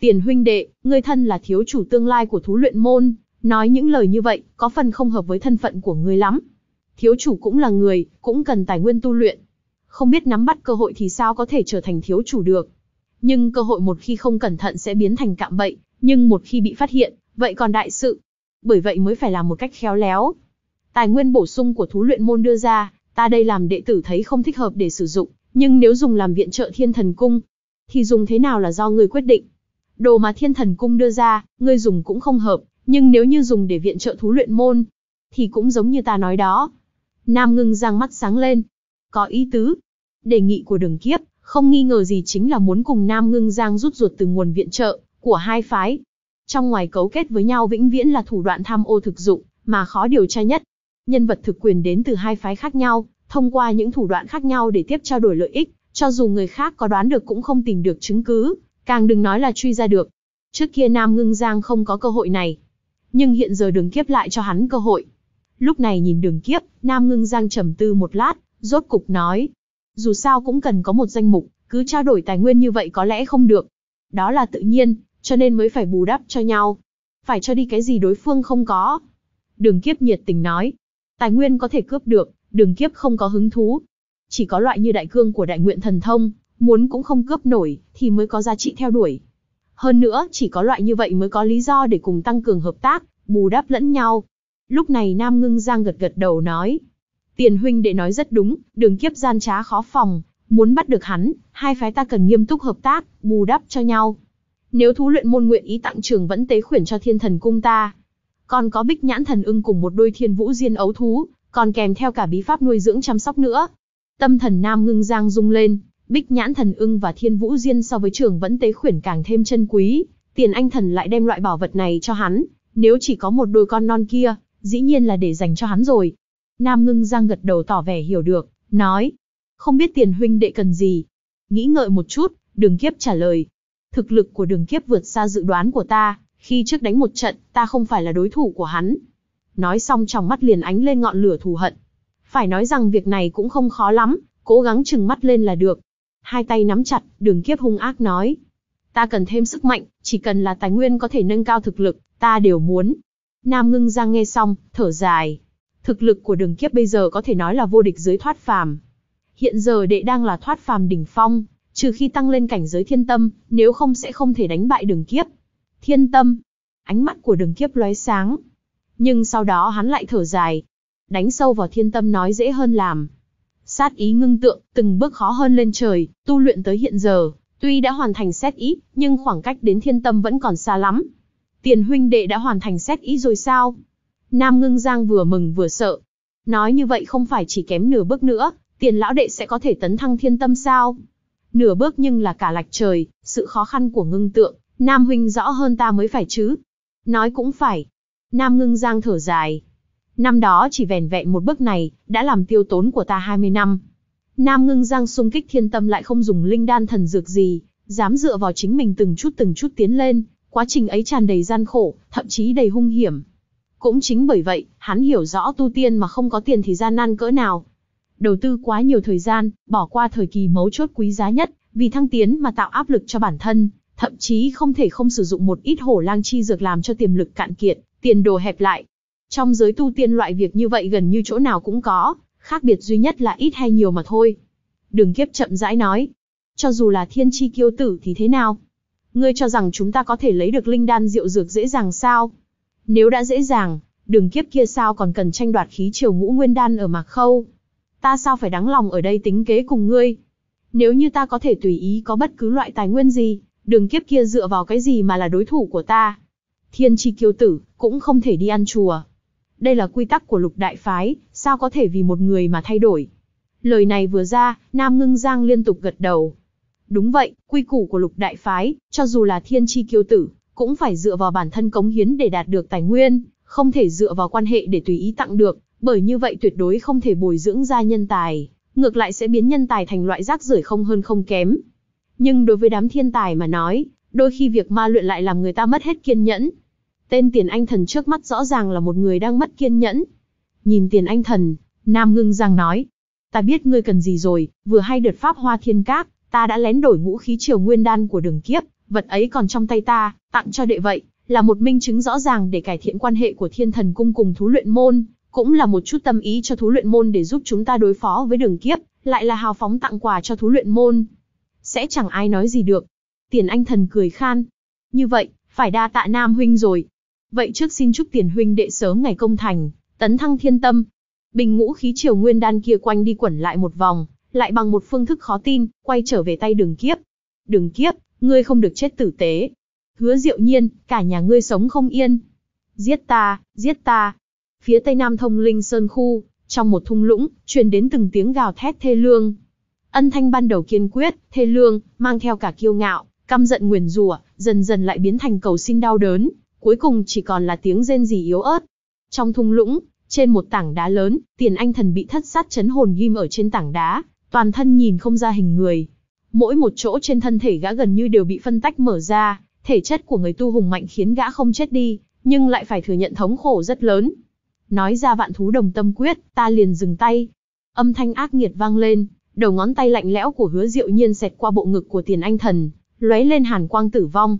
Tiền huynh đệ, ngươi thân là thiếu chủ tương lai của thú luyện môn, nói những lời như vậy, có phần không hợp với thân phận của ngươi lắm. Thiếu chủ cũng là người, cũng cần tài nguyên tu luyện. Không biết nắm bắt cơ hội thì sao có thể trở thành thiếu chủ được. Nhưng cơ hội một khi không cẩn thận sẽ biến thành cạm bậy, nhưng một khi bị phát hiện, vậy còn đại sự. Bởi vậy mới phải làm một cách khéo léo. Tài nguyên bổ sung của thú luyện môn đưa ra, ta đây làm đệ tử thấy không thích hợp để sử dụng, nhưng nếu dùng làm viện trợ thiên thần cung, thì dùng thế nào là do người quyết định. Đồ mà thiên thần cung đưa ra, ngươi dùng cũng không hợp, nhưng nếu như dùng để viện trợ thú luyện môn, thì cũng giống như ta nói đó. Nam ngưng giang mắt sáng lên. Có ý tứ. Đề nghị của đường kiếp, không nghi ngờ gì chính là muốn cùng Nam Ngưng Giang rút ruột từ nguồn viện trợ của hai phái. Trong ngoài cấu kết với nhau vĩnh viễn là thủ đoạn tham ô thực dụng mà khó điều tra nhất. Nhân vật thực quyền đến từ hai phái khác nhau, thông qua những thủ đoạn khác nhau để tiếp trao đổi lợi ích, cho dù người khác có đoán được cũng không tìm được chứng cứ, càng đừng nói là truy ra được. Trước kia Nam Ngưng Giang không có cơ hội này, nhưng hiện giờ Đường Kiếp lại cho hắn cơ hội. Lúc này nhìn Đường Kiếp, Nam Ngưng Giang trầm tư một lát, rốt cục nói, dù sao cũng cần có một danh mục, cứ trao đổi tài nguyên như vậy có lẽ không được. Đó là tự nhiên, cho nên mới phải bù đắp cho nhau. Phải cho đi cái gì đối phương không có. Đường kiếp nhiệt tình nói. Tài nguyên có thể cướp được, đường kiếp không có hứng thú. Chỉ có loại như đại cương của đại nguyện thần thông, muốn cũng không cướp nổi, thì mới có giá trị theo đuổi. Hơn nữa, chỉ có loại như vậy mới có lý do để cùng tăng cường hợp tác, bù đắp lẫn nhau. Lúc này Nam Ngưng Giang gật gật đầu nói, Tiền huynh đệ nói rất đúng, đường kiếp gian trá khó phòng, muốn bắt được hắn, hai phái ta cần nghiêm túc hợp tác, bù đắp cho nhau. Nếu thú luyện môn nguyện ý tặng trường vẫn tế khuyển cho thiên thần cung ta, còn có bích nhãn thần ưng cùng một đôi thiên vũ diên ấu thú, còn kèm theo cả bí pháp nuôi dưỡng chăm sóc nữa. Tâm thần nam ngưng giang rung lên, bích nhãn thần ưng và thiên vũ diên so với trường vẫn tế khuyển càng thêm chân quý, tiền anh thần lại đem loại bảo vật này cho hắn, nếu chỉ có một đôi con non kia, dĩ nhiên là để dành cho hắn rồi. Nam Ngưng Giang gật đầu tỏ vẻ hiểu được, nói, không biết tiền huynh đệ cần gì. Nghĩ ngợi một chút, đường kiếp trả lời. Thực lực của đường kiếp vượt xa dự đoán của ta, khi trước đánh một trận, ta không phải là đối thủ của hắn. Nói xong trong mắt liền ánh lên ngọn lửa thù hận. Phải nói rằng việc này cũng không khó lắm, cố gắng chừng mắt lên là được. Hai tay nắm chặt, đường kiếp hung ác nói. Ta cần thêm sức mạnh, chỉ cần là tài nguyên có thể nâng cao thực lực, ta đều muốn. Nam ngưng giang nghe xong, thở dài, Thực lực của đường kiếp bây giờ có thể nói là vô địch dưới thoát phàm. Hiện giờ đệ đang là thoát phàm đỉnh phong, trừ khi tăng lên cảnh giới thiên tâm, nếu không sẽ không thể đánh bại đường kiếp. Thiên tâm. Ánh mắt của đường kiếp lóe sáng. Nhưng sau đó hắn lại thở dài. Đánh sâu vào thiên tâm nói dễ hơn làm. Sát ý ngưng tượng, từng bước khó hơn lên trời, tu luyện tới hiện giờ. Tuy đã hoàn thành xét ý, nhưng khoảng cách đến thiên tâm vẫn còn xa lắm. Tiền huynh đệ đã hoàn thành xét ý rồi sao? Nam Ngưng Giang vừa mừng vừa sợ. Nói như vậy không phải chỉ kém nửa bước nữa, tiền lão đệ sẽ có thể tấn thăng thiên tâm sao? Nửa bước nhưng là cả lạch trời, sự khó khăn của ngưng tượng, Nam Huynh rõ hơn ta mới phải chứ. Nói cũng phải. Nam Ngưng Giang thở dài. Năm đó chỉ vẻn vẹn một bước này, đã làm tiêu tốn của ta 20 năm. Nam Ngưng Giang xung kích thiên tâm lại không dùng linh đan thần dược gì, dám dựa vào chính mình từng chút từng chút tiến lên, quá trình ấy tràn đầy gian khổ, thậm chí đầy hung hiểm. Cũng chính bởi vậy, hắn hiểu rõ tu tiên mà không có tiền thì gian nan cỡ nào. Đầu tư quá nhiều thời gian, bỏ qua thời kỳ mấu chốt quý giá nhất, vì thăng tiến mà tạo áp lực cho bản thân, thậm chí không thể không sử dụng một ít hổ lang chi dược làm cho tiềm lực cạn kiệt, tiền đồ hẹp lại. Trong giới tu tiên loại việc như vậy gần như chỗ nào cũng có, khác biệt duy nhất là ít hay nhiều mà thôi. Đường kiếp chậm rãi nói, cho dù là thiên chi kiêu tử thì thế nào? Ngươi cho rằng chúng ta có thể lấy được linh đan diệu dược dễ dàng sao? Nếu đã dễ dàng, đường kiếp kia sao còn cần tranh đoạt khí triều ngũ nguyên đan ở mạc khâu. Ta sao phải đắng lòng ở đây tính kế cùng ngươi. Nếu như ta có thể tùy ý có bất cứ loại tài nguyên gì, đường kiếp kia dựa vào cái gì mà là đối thủ của ta. Thiên tri kiêu tử, cũng không thể đi ăn chùa. Đây là quy tắc của lục đại phái, sao có thể vì một người mà thay đổi. Lời này vừa ra, Nam Ngưng Giang liên tục gật đầu. Đúng vậy, quy củ của lục đại phái, cho dù là thiên tri kiêu tử, cũng phải dựa vào bản thân cống hiến để đạt được tài nguyên, không thể dựa vào quan hệ để tùy ý tặng được, bởi như vậy tuyệt đối không thể bồi dưỡng ra nhân tài, ngược lại sẽ biến nhân tài thành loại rác rưởi không hơn không kém. Nhưng đối với đám thiên tài mà nói, đôi khi việc ma luyện lại làm người ta mất hết kiên nhẫn. Tên tiền anh thần trước mắt rõ ràng là một người đang mất kiên nhẫn. Nhìn tiền anh thần, Nam Ngưng Giang nói, ta biết ngươi cần gì rồi, vừa hay đợt pháp hoa thiên cát, ta đã lén đổi ngũ khí triều nguyên đan của đường kiếp, vật ấy còn trong tay ta, tặng cho đệ vậy, là một minh chứng rõ ràng để cải thiện quan hệ của thiên thần cung cùng thú luyện môn, cũng là một chút tâm ý cho thú luyện môn để giúp chúng ta đối phó với đường kiếp, lại là hào phóng tặng quà cho thú luyện môn. Sẽ chẳng ai nói gì được. Tiền anh thần cười khan. Như vậy, phải đa tạ Nam Huynh rồi. Vậy trước xin chúc tiền Huynh đệ sớm ngày công thành, tấn thăng thiên tâm. Bình ngũ khí triều nguyên đan kia quanh đi quẩn lại một vòng, lại bằng một phương thức khó tin, quay trở về tay đường kiếp. Đường kiếp, Ngươi không được chết tử tế. Hứa diệu nhiên, cả nhà ngươi sống không yên. Giết ta, giết ta. Phía tây nam thông linh sơn khu, trong một thung lũng, truyền đến từng tiếng gào thét thê lương. Ân thanh ban đầu kiên quyết, thê lương, mang theo cả kiêu ngạo, căm giận nguyền rủa, dần dần lại biến thành cầu xin đau đớn, cuối cùng chỉ còn là tiếng rên rỉ yếu ớt. Trong thung lũng, trên một tảng đá lớn, tiền anh thần bị thất sát chấn hồn ghim ở trên tảng đá, toàn thân nhìn không ra hình người, Mỗi một chỗ trên thân thể gã gần như đều bị phân tách mở ra, thể chất của người tu hùng mạnh khiến gã không chết đi, nhưng lại phải thừa nhận thống khổ rất lớn. Nói ra vạn thú đồng tâm quyết, ta liền dừng tay. Âm thanh ác nghiệt vang lên, đầu ngón tay lạnh lẽo của hứa diệu nhiên xẹt qua bộ ngực của tiền anh thần, lóe lên hàn quang tử vong.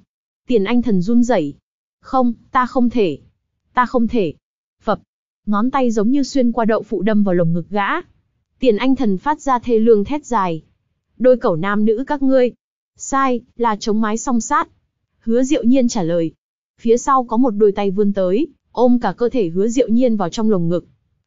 Tiền anh thần run rẩy. Không, ta không thể. Ta không thể. Phập. Ngón tay giống như xuyên qua đậu phụ đâm vào lồng ngực gã. Tiền anh thần phát ra thê lương thét dài, đôi cẩu nam nữ các ngươi. Sai, là chống mái song sát. Hứa diệu nhiên trả lời. Phía sau có một đôi tay vươn tới, ôm cả cơ thể hứa diệu nhiên vào trong lồng ngực.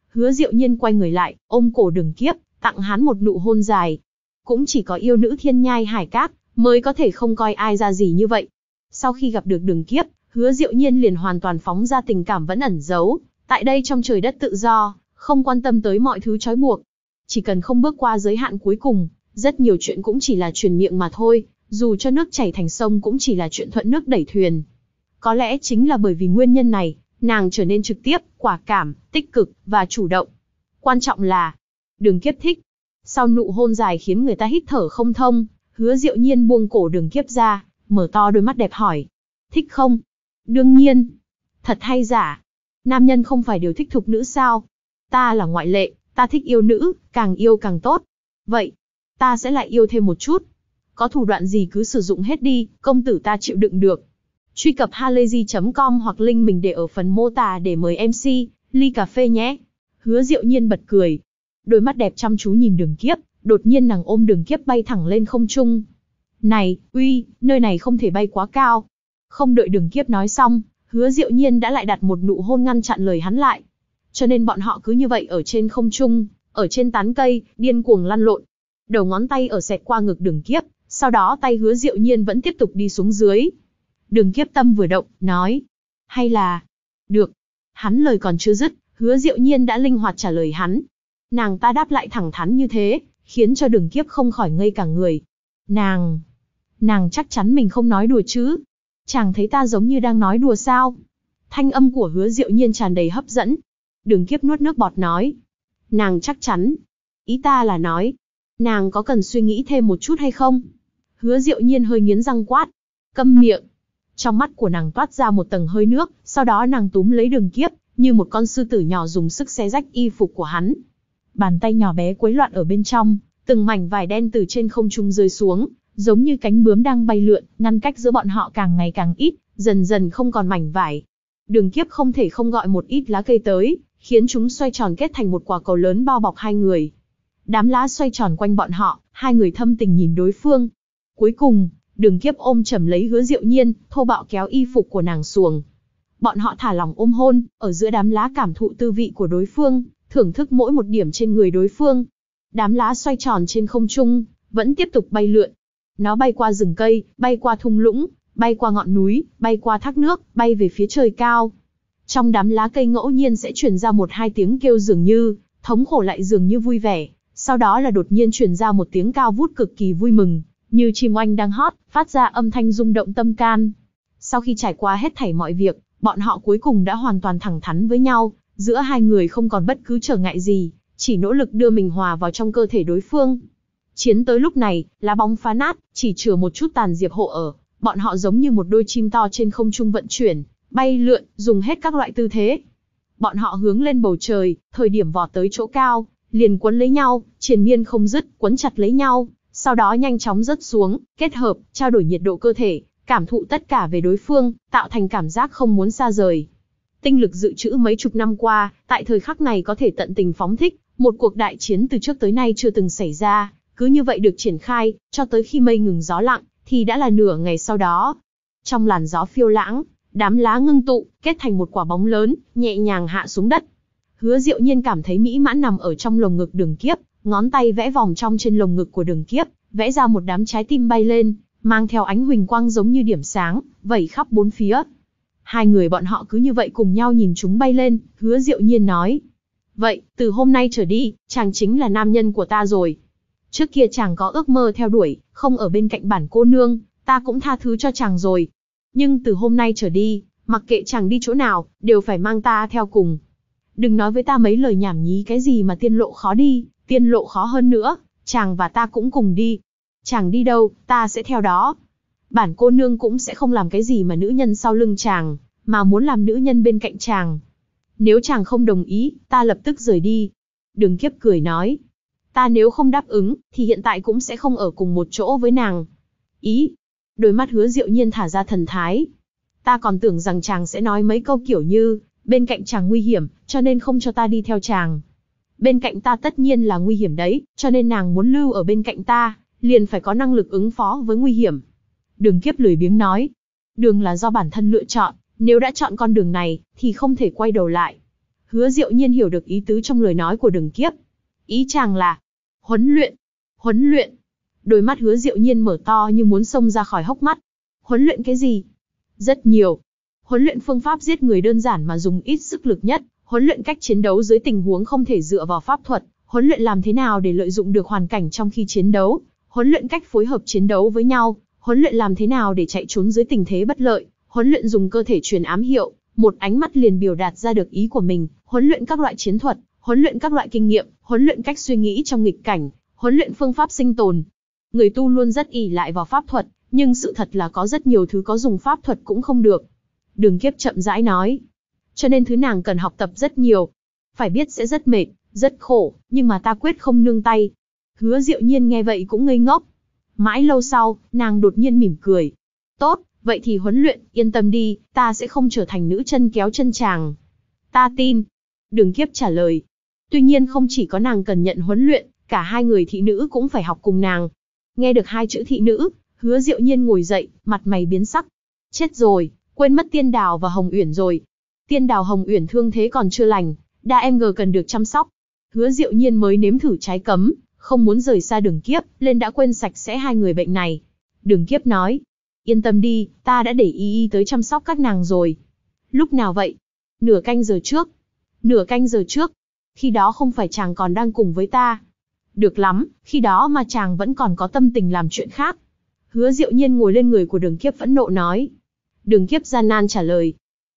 Hứa diệu nhiên quay người lại, ôm cổ đường kiếp, tặng hắn một nụ hôn dài. Cũng chỉ có yêu nữ thiên nhai hải cát, mới có thể không coi ai ra gì như vậy. Sau khi gặp được đường kiếp, hứa diệu nhiên liền hoàn toàn phóng ra tình cảm vẫn ẩn giấu, tại đây trong trời đất tự do, không quan tâm tới mọi thứ trói buộc. Chỉ cần không bước qua giới hạn cuối cùng, rất nhiều chuyện cũng chỉ là truyền miệng mà thôi, dù cho nước chảy thành sông cũng chỉ là chuyện thuận nước đẩy thuyền. Có lẽ chính là bởi vì nguyên nhân này, nàng trở nên trực tiếp, quả cảm, tích cực và chủ động. Quan trọng là, Đường kiếp thích. Sau nụ hôn dài khiến người ta hít thở không thông, hứa diệu nhiên buông cổ đường kiếp ra, mở to đôi mắt đẹp hỏi. Thích không? Đương nhiên. Thật hay giả? Nam nhân không phải đều thích thục nữ sao? Ta là ngoại lệ, ta thích yêu nữ, càng yêu càng tốt. Vậy, ta sẽ lại yêu thêm một chút. Có thủ đoạn gì cứ sử dụng hết đi, công tử ta chịu đựng được. Truy cập halayzi.com hoặc link mình để ở phần mô tả để mời MC, ly cà phê nhé. Hứa diệu nhiên bật cười. Đôi mắt đẹp chăm chú nhìn đường kiếp, đột nhiên nàng ôm đường kiếp bay thẳng lên không trung. Này, uy, nơi này không thể bay quá cao. Không đợi đường kiếp nói xong, hứa diệu nhiên đã lại đặt một nụ hôn ngăn chặn lời hắn lại. Cho nên bọn họ cứ như vậy ở trên không trung, ở trên tán cây, điên cuồng lăn lộn, đầu ngón tay ở xẹt qua ngực đường kiếp, sau đó tay hứa diệu nhiên vẫn tiếp tục đi xuống dưới. Đường kiếp tâm vừa động, nói. Hay là... Được. Hắn lời còn chưa dứt, hứa diệu nhiên đã linh hoạt trả lời hắn. Nàng ta đáp lại thẳng thắn như thế, khiến cho đường kiếp không khỏi ngây cả người. Nàng... Nàng chắc chắn mình không nói đùa chứ. Chàng thấy ta giống như đang nói đùa sao? Thanh âm của hứa diệu nhiên tràn đầy hấp dẫn. Đường kiếp nuốt nước bọt nói. Nàng chắc chắn. Ý ta là nói, Nàng có cần suy nghĩ thêm một chút hay không? Hứa diệu nhiên hơi nghiến răng quát. Câm miệng. Trong mắt của nàng toát ra một tầng hơi nước, sau đó nàng túm lấy đường kiếp, như một con sư tử nhỏ dùng sức xé rách y phục của hắn. Bàn tay nhỏ bé quấy loạn ở bên trong, từng mảnh vải đen từ trên không trung rơi xuống, giống như cánh bướm đang bay lượn, ngăn cách giữa bọn họ càng ngày càng ít, dần dần không còn mảnh vải. Đường kiếp không thể không gọi một ít lá cây tới, khiến chúng xoay tròn kết thành một quả cầu lớn bao bọc hai người. Đám lá xoay tròn quanh bọn họ, hai người thâm tình nhìn đối phương. Cuối cùng, đường kiếp ôm chầm lấy hứa diệu nhiên, thô bạo kéo y phục của nàng xuồng. Bọn họ thả lòng ôm hôn, ở giữa đám lá cảm thụ tư vị của đối phương, thưởng thức mỗi một điểm trên người đối phương. Đám lá xoay tròn trên không trung, vẫn tiếp tục bay lượn. Nó bay qua rừng cây, bay qua thung lũng, bay qua ngọn núi, bay qua thác nước, bay về phía trời cao. Trong đám lá cây ngẫu nhiên sẽ truyền ra một hai tiếng kêu dường như, thống khổ lại dường như vui vẻ sau đó là đột nhiên truyền ra một tiếng cao vút cực kỳ vui mừng, như chim oanh đang hót, phát ra âm thanh rung động tâm can. Sau khi trải qua hết thảy mọi việc, bọn họ cuối cùng đã hoàn toàn thẳng thắn với nhau, giữa hai người không còn bất cứ trở ngại gì, chỉ nỗ lực đưa mình hòa vào trong cơ thể đối phương. Chiến tới lúc này, lá bóng phá nát, chỉ chừa một chút tàn diệp hộ ở, bọn họ giống như một đôi chim to trên không trung vận chuyển, bay lượn, dùng hết các loại tư thế. Bọn họ hướng lên bầu trời, thời điểm vọt tới chỗ cao, liền quấn lấy nhau, triền miên không dứt, quấn chặt lấy nhau, sau đó nhanh chóng rớt xuống, kết hợp, trao đổi nhiệt độ cơ thể, cảm thụ tất cả về đối phương, tạo thành cảm giác không muốn xa rời. Tinh lực dự trữ mấy chục năm qua, tại thời khắc này có thể tận tình phóng thích, một cuộc đại chiến từ trước tới nay chưa từng xảy ra, cứ như vậy được triển khai, cho tới khi mây ngừng gió lặng, thì đã là nửa ngày sau đó. Trong làn gió phiêu lãng, đám lá ngưng tụ, kết thành một quả bóng lớn, nhẹ nhàng hạ xuống đất. Hứa Diệu Nhiên cảm thấy mỹ mãn nằm ở trong lồng ngực Đường Kiếp, ngón tay vẽ vòng trong trên lồng ngực của Đường Kiếp, vẽ ra một đám trái tim bay lên, mang theo ánh huỳnh quang giống như điểm sáng, vẩy khắp bốn phía. Hai người bọn họ cứ như vậy cùng nhau nhìn chúng bay lên, Hứa Diệu Nhiên nói: "Vậy, từ hôm nay trở đi, chàng chính là nam nhân của ta rồi." Trước kia chàng có ước mơ theo đuổi, không ở bên cạnh bản cô nương, ta cũng tha thứ cho chàng rồi. Nhưng từ hôm nay trở đi, mặc kệ chàng đi chỗ nào, đều phải mang ta theo cùng đừng nói với ta mấy lời nhảm nhí cái gì mà tiên lộ khó đi, tiên lộ khó hơn nữa, chàng và ta cũng cùng đi. Chàng đi đâu, ta sẽ theo đó. Bản cô nương cũng sẽ không làm cái gì mà nữ nhân sau lưng chàng, mà muốn làm nữ nhân bên cạnh chàng. Nếu chàng không đồng ý, ta lập tức rời đi. Đừng kiếp cười nói. Ta nếu không đáp ứng, thì hiện tại cũng sẽ không ở cùng một chỗ với nàng. Ý. Đôi mắt hứa diệu nhiên thả ra thần thái. Ta còn tưởng rằng chàng sẽ nói mấy câu kiểu như, bên cạnh chàng nguy hiểm, cho nên không cho ta đi theo chàng. Bên cạnh ta tất nhiên là nguy hiểm đấy, cho nên nàng muốn lưu ở bên cạnh ta, liền phải có năng lực ứng phó với nguy hiểm. Đường kiếp lười biếng nói. Đường là do bản thân lựa chọn, nếu đã chọn con đường này, thì không thể quay đầu lại. Hứa diệu nhiên hiểu được ý tứ trong lời nói của đường kiếp. Ý chàng là, huấn luyện, huấn luyện. Đôi mắt hứa diệu nhiên mở to như muốn xông ra khỏi hốc mắt. Huấn luyện cái gì? Rất nhiều, Huấn luyện phương pháp giết người đơn giản mà dùng ít sức lực nhất, huấn luyện cách chiến đấu dưới tình huống không thể dựa vào pháp thuật, huấn luyện làm thế nào để lợi dụng được hoàn cảnh trong khi chiến đấu, huấn luyện cách phối hợp chiến đấu với nhau, huấn luyện làm thế nào để chạy trốn dưới tình thế bất lợi, huấn luyện dùng cơ thể truyền ám hiệu, một ánh mắt liền biểu đạt ra được ý của mình, huấn luyện các loại chiến thuật, huấn luyện các loại kinh nghiệm, huấn luyện cách suy nghĩ trong nghịch cảnh, huấn luyện phương pháp sinh tồn. Người tu luôn rất ỷ lại vào pháp thuật, nhưng sự thật là có rất nhiều thứ có dùng pháp thuật cũng không được, đường kiếp chậm rãi nói. Cho nên thứ nàng cần học tập rất nhiều. Phải biết sẽ rất mệt, rất khổ, nhưng mà ta quyết không nương tay. Hứa diệu nhiên nghe vậy cũng ngây ngốc. Mãi lâu sau, nàng đột nhiên mỉm cười. Tốt, vậy thì huấn luyện, yên tâm đi, ta sẽ không trở thành nữ chân kéo chân chàng. Ta tin. Đường kiếp trả lời. Tuy nhiên không chỉ có nàng cần nhận huấn luyện, cả hai người thị nữ cũng phải học cùng nàng. Nghe được hai chữ thị nữ, hứa diệu nhiên ngồi dậy, mặt mày biến sắc. Chết rồi, Quên mất Tiên Đào và Hồng Uyển rồi. Tiên Đào Hồng Uyển thương thế còn chưa lành, đa em ngờ cần được chăm sóc. Hứa Diệu Nhiên mới nếm thử trái cấm, không muốn rời xa Đường Kiếp, nên đã quên sạch sẽ hai người bệnh này. Đường Kiếp nói, yên tâm đi, ta đã để y y tới chăm sóc các nàng rồi. Lúc nào vậy? Nửa canh giờ trước. Nửa canh giờ trước. Khi đó không phải chàng còn đang cùng với ta. Được lắm, khi đó mà chàng vẫn còn có tâm tình làm chuyện khác. Hứa diệu nhiên ngồi lên người của đường kiếp phẫn nộ nói. Đường kiếp gian nan trả lời.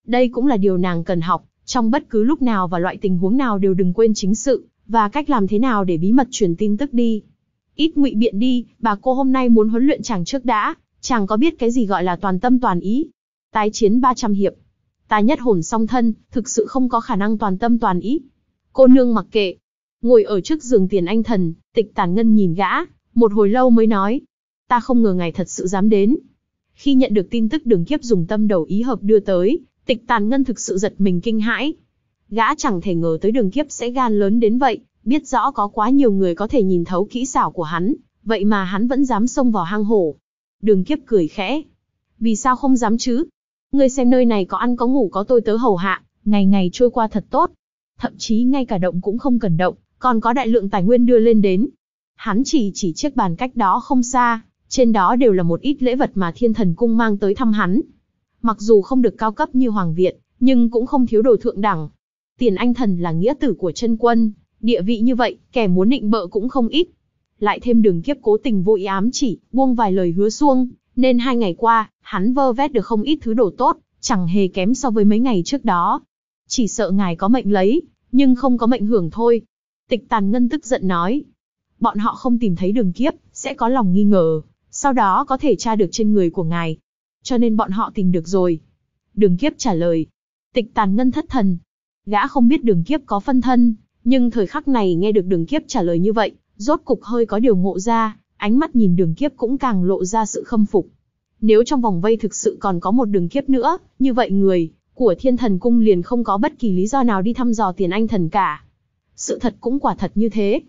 Đây cũng là điều nàng cần học, trong bất cứ lúc nào và loại tình huống nào đều đừng quên chính sự, và cách làm thế nào để bí mật truyền tin tức đi. Ít ngụy biện đi, bà cô hôm nay muốn huấn luyện chàng trước đã, chàng có biết cái gì gọi là toàn tâm toàn ý. Tái chiến 300 hiệp. Ta nhất hồn song thân, thực sự không có khả năng toàn tâm toàn ý. Cô nương mặc kệ. Ngồi ở trước giường tiền anh thần, tịch Tản ngân nhìn gã, một hồi lâu mới nói. Ta không ngờ ngài thật sự dám đến, khi nhận được tin tức đường kiếp dùng tâm đầu ý hợp đưa tới, tịch tàn ngân thực sự giật mình kinh hãi. Gã chẳng thể ngờ tới đường kiếp sẽ gan lớn đến vậy, biết rõ có quá nhiều người có thể nhìn thấu kỹ xảo của hắn, vậy mà hắn vẫn dám xông vào hang hổ. Đường kiếp cười khẽ. Vì sao không dám chứ? Ngươi xem nơi này có ăn có ngủ có tôi tớ hầu hạ, ngày ngày trôi qua thật tốt. Thậm chí ngay cả động cũng không cần động, còn có đại lượng tài nguyên đưa lên đến. Hắn chỉ chỉ chiếc bàn cách đó không xa, trên đó đều là một ít lễ vật mà thiên thần cung mang tới thăm hắn. Mặc dù không được cao cấp như Hoàng Viện, nhưng cũng không thiếu đồ thượng đẳng. Tiền anh thần là nghĩa tử của chân quân, địa vị như vậy, kẻ muốn nịnh bợ cũng không ít. Lại thêm đường kiếp cố tình vô ý ám chỉ, buông vài lời hứa xuông, nên hai ngày qua, hắn vơ vét được không ít thứ đồ tốt, chẳng hề kém so với mấy ngày trước đó. Chỉ sợ ngài có mệnh lấy, nhưng không có mệnh hưởng thôi. Tịch tàn ngân tức giận nói. Bọn họ không tìm thấy đường kiếp, sẽ có lòng nghi ngờ sau đó có thể tra được trên người của ngài. Cho nên bọn họ tìm được rồi. Đường kiếp trả lời. Tịch tàn ngân thất thần. Gã không biết đường kiếp có phân thân, nhưng thời khắc này nghe được đường kiếp trả lời như vậy, rốt cục hơi có điều ngộ ra, ánh mắt nhìn đường kiếp cũng càng lộ ra sự khâm phục. Nếu trong vòng vây thực sự còn có một đường kiếp nữa, như vậy người của thiên thần cung liền không có bất kỳ lý do nào đi thăm dò tiền anh thần cả. Sự thật cũng quả thật như thế.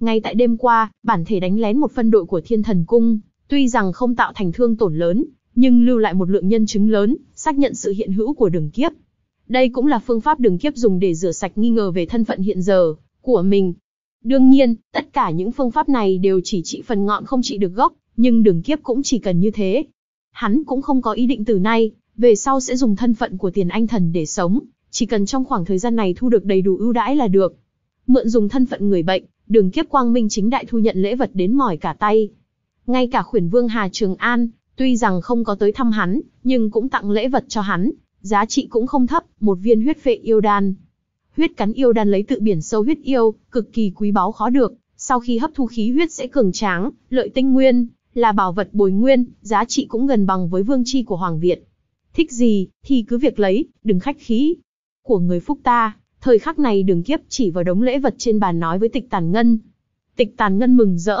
Ngay tại đêm qua, bản thể đánh lén một phân đội của thiên thần cung, Tuy rằng không tạo thành thương tổn lớn, nhưng lưu lại một lượng nhân chứng lớn, xác nhận sự hiện hữu của đường kiếp. Đây cũng là phương pháp đường kiếp dùng để rửa sạch nghi ngờ về thân phận hiện giờ của mình. Đương nhiên, tất cả những phương pháp này đều chỉ trị phần ngọn không trị được gốc, nhưng đường kiếp cũng chỉ cần như thế. Hắn cũng không có ý định từ nay, về sau sẽ dùng thân phận của tiền anh thần để sống, chỉ cần trong khoảng thời gian này thu được đầy đủ ưu đãi là được. Mượn dùng thân phận người bệnh, đường kiếp quang minh chính đại thu nhận lễ vật đến mỏi cả tay, ngay cả khuyển vương Hà Trường An, tuy rằng không có tới thăm hắn, nhưng cũng tặng lễ vật cho hắn, giá trị cũng không thấp, một viên huyết vệ yêu đan. Huyết cắn yêu đan lấy tự biển sâu huyết yêu, cực kỳ quý báu khó được, sau khi hấp thu khí huyết sẽ cường tráng, lợi tinh nguyên, là bảo vật bồi nguyên, giá trị cũng gần bằng với vương chi của Hoàng Việt. Thích gì, thì cứ việc lấy, đừng khách khí. Của người phúc ta, thời khắc này đường kiếp chỉ vào đống lễ vật trên bàn nói với tịch tàn ngân. Tịch tàn ngân mừng rỡ,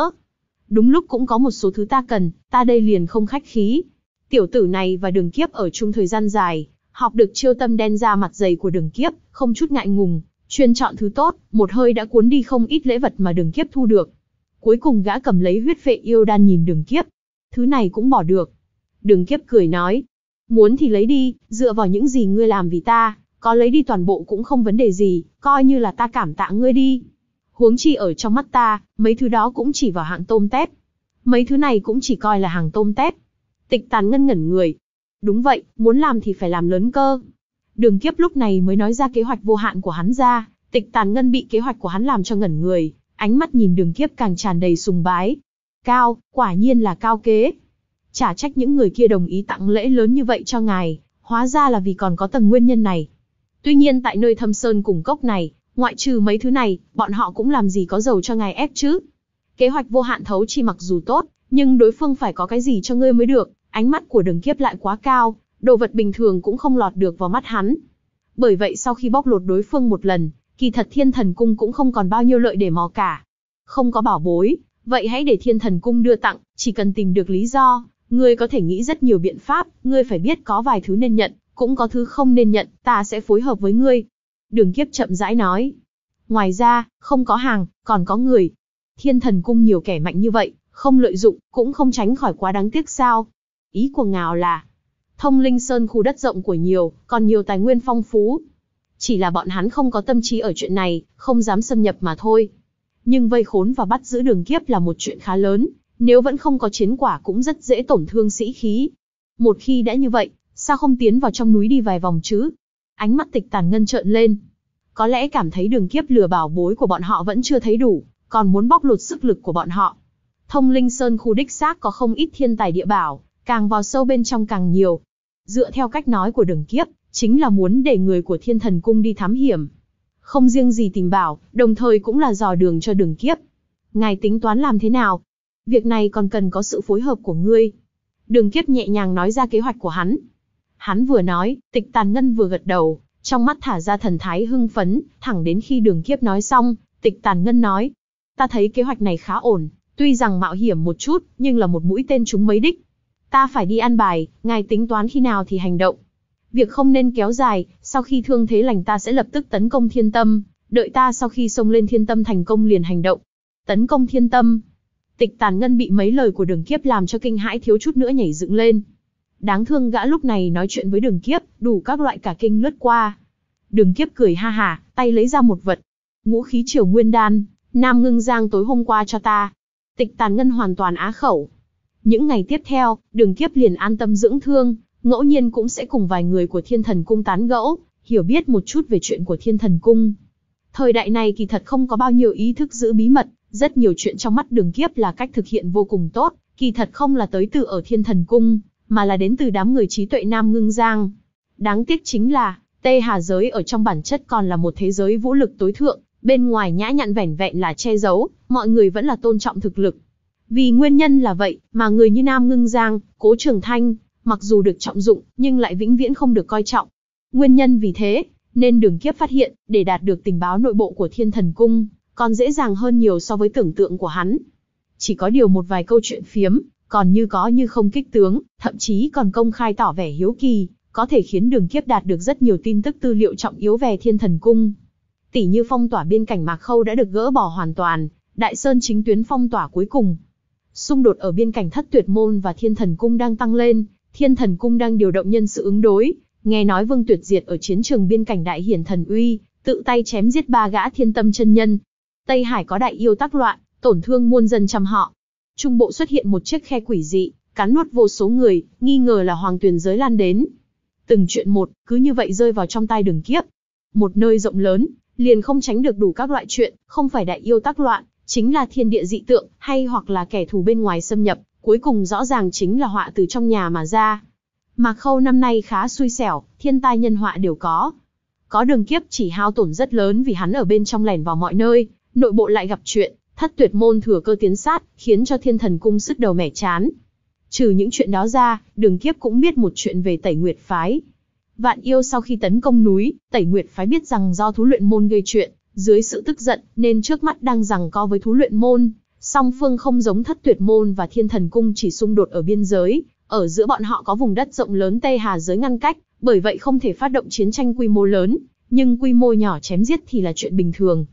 đúng lúc cũng có một số thứ ta cần, ta đây liền không khách khí. Tiểu tử này và đường kiếp ở chung thời gian dài, học được chiêu tâm đen ra mặt dày của đường kiếp, không chút ngại ngùng, chuyên chọn thứ tốt, một hơi đã cuốn đi không ít lễ vật mà đường kiếp thu được. Cuối cùng gã cầm lấy huyết vệ yêu đan nhìn đường kiếp. Thứ này cũng bỏ được. Đường kiếp cười nói. Muốn thì lấy đi, dựa vào những gì ngươi làm vì ta, có lấy đi toàn bộ cũng không vấn đề gì, coi như là ta cảm tạ ngươi đi. Huống chi ở trong mắt ta, mấy thứ đó cũng chỉ vào hạng tôm tép. Mấy thứ này cũng chỉ coi là hàng tôm tép. Tịch tàn ngân ngẩn người. Đúng vậy, muốn làm thì phải làm lớn cơ. Đường kiếp lúc này mới nói ra kế hoạch vô hạn của hắn ra, tịch tàn ngân bị kế hoạch của hắn làm cho ngẩn người, ánh mắt nhìn đường kiếp càng tràn đầy sùng bái. Cao, quả nhiên là cao kế. Chả trách những người kia đồng ý tặng lễ lớn như vậy cho ngài, hóa ra là vì còn có tầng nguyên nhân này. Tuy nhiên tại nơi thâm sơn cùng cốc này, Ngoại trừ mấy thứ này, bọn họ cũng làm gì có giàu cho ngài ép chứ. Kế hoạch vô hạn thấu chi mặc dù tốt, nhưng đối phương phải có cái gì cho ngươi mới được, ánh mắt của đường kiếp lại quá cao, đồ vật bình thường cũng không lọt được vào mắt hắn. Bởi vậy sau khi bóc lột đối phương một lần, kỳ thật thiên thần cung cũng không còn bao nhiêu lợi để mò cả. Không có bảo bối, vậy hãy để thiên thần cung đưa tặng, chỉ cần tìm được lý do, ngươi có thể nghĩ rất nhiều biện pháp, ngươi phải biết có vài thứ nên nhận, cũng có thứ không nên nhận, ta sẽ phối hợp với ngươi, Đường kiếp chậm rãi nói. Ngoài ra, không có hàng, còn có người. Thiên thần cung nhiều kẻ mạnh như vậy, không lợi dụng, cũng không tránh khỏi quá đáng tiếc sao. Ý của ngào là, thông linh sơn khu đất rộng của nhiều, còn nhiều tài nguyên phong phú. Chỉ là bọn hắn không có tâm trí ở chuyện này, không dám xâm nhập mà thôi. Nhưng vây khốn và bắt giữ đường kiếp là một chuyện khá lớn, nếu vẫn không có chiến quả cũng rất dễ tổn thương sĩ khí. Một khi đã như vậy, sao không tiến vào trong núi đi vài vòng chứ, ánh mắt tịch tàn ngân trợn lên. Có lẽ cảm thấy đường kiếp lừa bảo bối của bọn họ vẫn chưa thấy đủ, còn muốn bóc lột sức lực của bọn họ. Thông linh sơn khu đích xác có không ít thiên tài địa bảo, càng vào sâu bên trong càng nhiều. Dựa theo cách nói của đường kiếp, chính là muốn để người của thiên thần cung đi thám hiểm. Không riêng gì tìm bảo, đồng thời cũng là dò đường cho đường kiếp. Ngài tính toán làm thế nào? Việc này còn cần có sự phối hợp của ngươi. Đường kiếp nhẹ nhàng nói ra kế hoạch của hắn, Hắn vừa nói, tịch tàn ngân vừa gật đầu, trong mắt thả ra thần thái hưng phấn, thẳng đến khi đường kiếp nói xong, tịch tàn ngân nói. Ta thấy kế hoạch này khá ổn, tuy rằng mạo hiểm một chút, nhưng là một mũi tên chúng mấy đích. Ta phải đi ăn bài, ngài tính toán khi nào thì hành động. Việc không nên kéo dài, sau khi thương thế lành ta sẽ lập tức tấn công thiên tâm, đợi ta sau khi xông lên thiên tâm thành công liền hành động. Tấn công thiên tâm. Tịch tàn ngân bị mấy lời của đường kiếp làm cho kinh hãi thiếu chút nữa nhảy dựng lên. Đáng thương gã lúc này nói chuyện với đường kiếp, đủ các loại cả kinh lướt qua. Đường kiếp cười ha hả, tay lấy ra một vật. Ngũ khí triều nguyên đan, Nam Ngưng Giang tối hôm qua cho ta. Tịch tàn ngân hoàn toàn á khẩu. Những ngày tiếp theo, đường kiếp liền an tâm dưỡng thương, ngẫu nhiên cũng sẽ cùng vài người của thiên thần cung tán gẫu, hiểu biết một chút về chuyện của thiên thần cung. Thời đại này kỳ thật không có bao nhiêu ý thức giữ bí mật, rất nhiều chuyện trong mắt đường kiếp là cách thực hiện vô cùng tốt, kỳ thật không là tới từ ở thiên thần cung, mà là đến từ đám người trí tuệ Nam Ngưng Giang. Đáng tiếc chính là, Tây Hà giới ở trong bản chất còn là một thế giới vũ lực tối thượng, bên ngoài nhã nhặn vẻn vẹn là che giấu, mọi người vẫn là tôn trọng thực lực. Vì nguyên nhân là vậy, mà người như Nam Ngưng Giang, Cố Trường Thanh, mặc dù được trọng dụng, nhưng lại vĩnh viễn không được coi trọng. Nguyên nhân vì thế, nên Đường Kiếp phát hiện, để đạt được tình báo nội bộ của Thiên Thần Cung, còn dễ dàng hơn nhiều so với tưởng tượng của hắn. Chỉ có điều một vài câu chuyện phiếm, còn như có như không kích tướng, thậm chí còn công khai tỏ vẻ hiếu kỳ, có thể khiến đường kiếp đạt được rất nhiều tin tức tư liệu trọng yếu về thiên thần cung. Tỷ như phong tỏa biên cảnh Mạc Khâu đã được gỡ bỏ hoàn toàn, Đại Sơn chính tuyến phong tỏa cuối cùng. Xung đột ở biên cảnh thất tuyệt môn và thiên thần cung đang tăng lên, thiên thần cung đang điều động nhân sự ứng đối, nghe nói vương tuyệt diệt ở chiến trường biên cảnh đại hiển thần uy, tự tay chém giết ba gã thiên tâm chân nhân. Tây Hải có đại yêu tắc loạn, tổn thương muôn dân trăm họ, trung bộ xuất hiện một chiếc khe quỷ dị, cắn nuốt vô số người, nghi ngờ là hoàng tuyển giới lan đến. Từng chuyện một, cứ như vậy rơi vào trong tay đường kiếp. Một nơi rộng lớn, liền không tránh được đủ các loại chuyện, không phải đại yêu tác loạn, chính là thiên địa dị tượng, hay hoặc là kẻ thù bên ngoài xâm nhập, cuối cùng rõ ràng chính là họa từ trong nhà mà ra. Mà khâu năm nay khá xui xẻo, thiên tai nhân họa đều có. Có đường kiếp chỉ hao tổn rất lớn vì hắn ở bên trong lẻn vào mọi nơi, nội bộ lại gặp chuyện, Thất tuyệt môn thừa cơ tiến sát, khiến cho thiên thần cung sức đầu mẻ chán. Trừ những chuyện đó ra, đường kiếp cũng biết một chuyện về tẩy nguyệt phái. Vạn yêu sau khi tấn công núi, tẩy nguyệt phái biết rằng do thú luyện môn gây chuyện, dưới sự tức giận nên trước mắt đang rằng co với thú luyện môn. Song phương không giống thất tuyệt môn và thiên thần cung chỉ xung đột ở biên giới, ở giữa bọn họ có vùng đất rộng lớn Tây Hà giới ngăn cách, bởi vậy không thể phát động chiến tranh quy mô lớn, nhưng quy mô nhỏ chém giết thì là chuyện bình thường,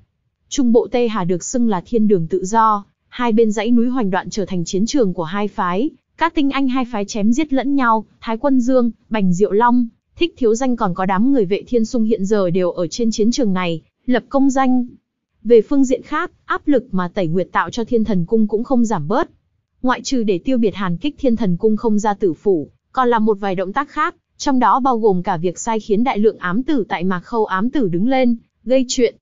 Trung bộ Tây Hà được xưng là thiên đường tự do, hai bên dãy núi hoành đoạn trở thành chiến trường của hai phái, các tinh anh hai phái chém giết lẫn nhau, Thái Quân Dương, Bành Diệu Long, Thích Thiếu Danh còn có đám người vệ thiên sung hiện giờ đều ở trên chiến trường này, lập công danh. Về phương diện khác, áp lực mà Tẩy Nguyệt tạo cho Thiên Thần Cung cũng không giảm bớt. Ngoại trừ để tiêu biệt hàn kích Thiên Thần Cung không ra tử phủ, còn là một vài động tác khác, trong đó bao gồm cả việc sai khiến đại lượng ám tử tại Mạc Khâu ám tử đứng lên, gây chuyện,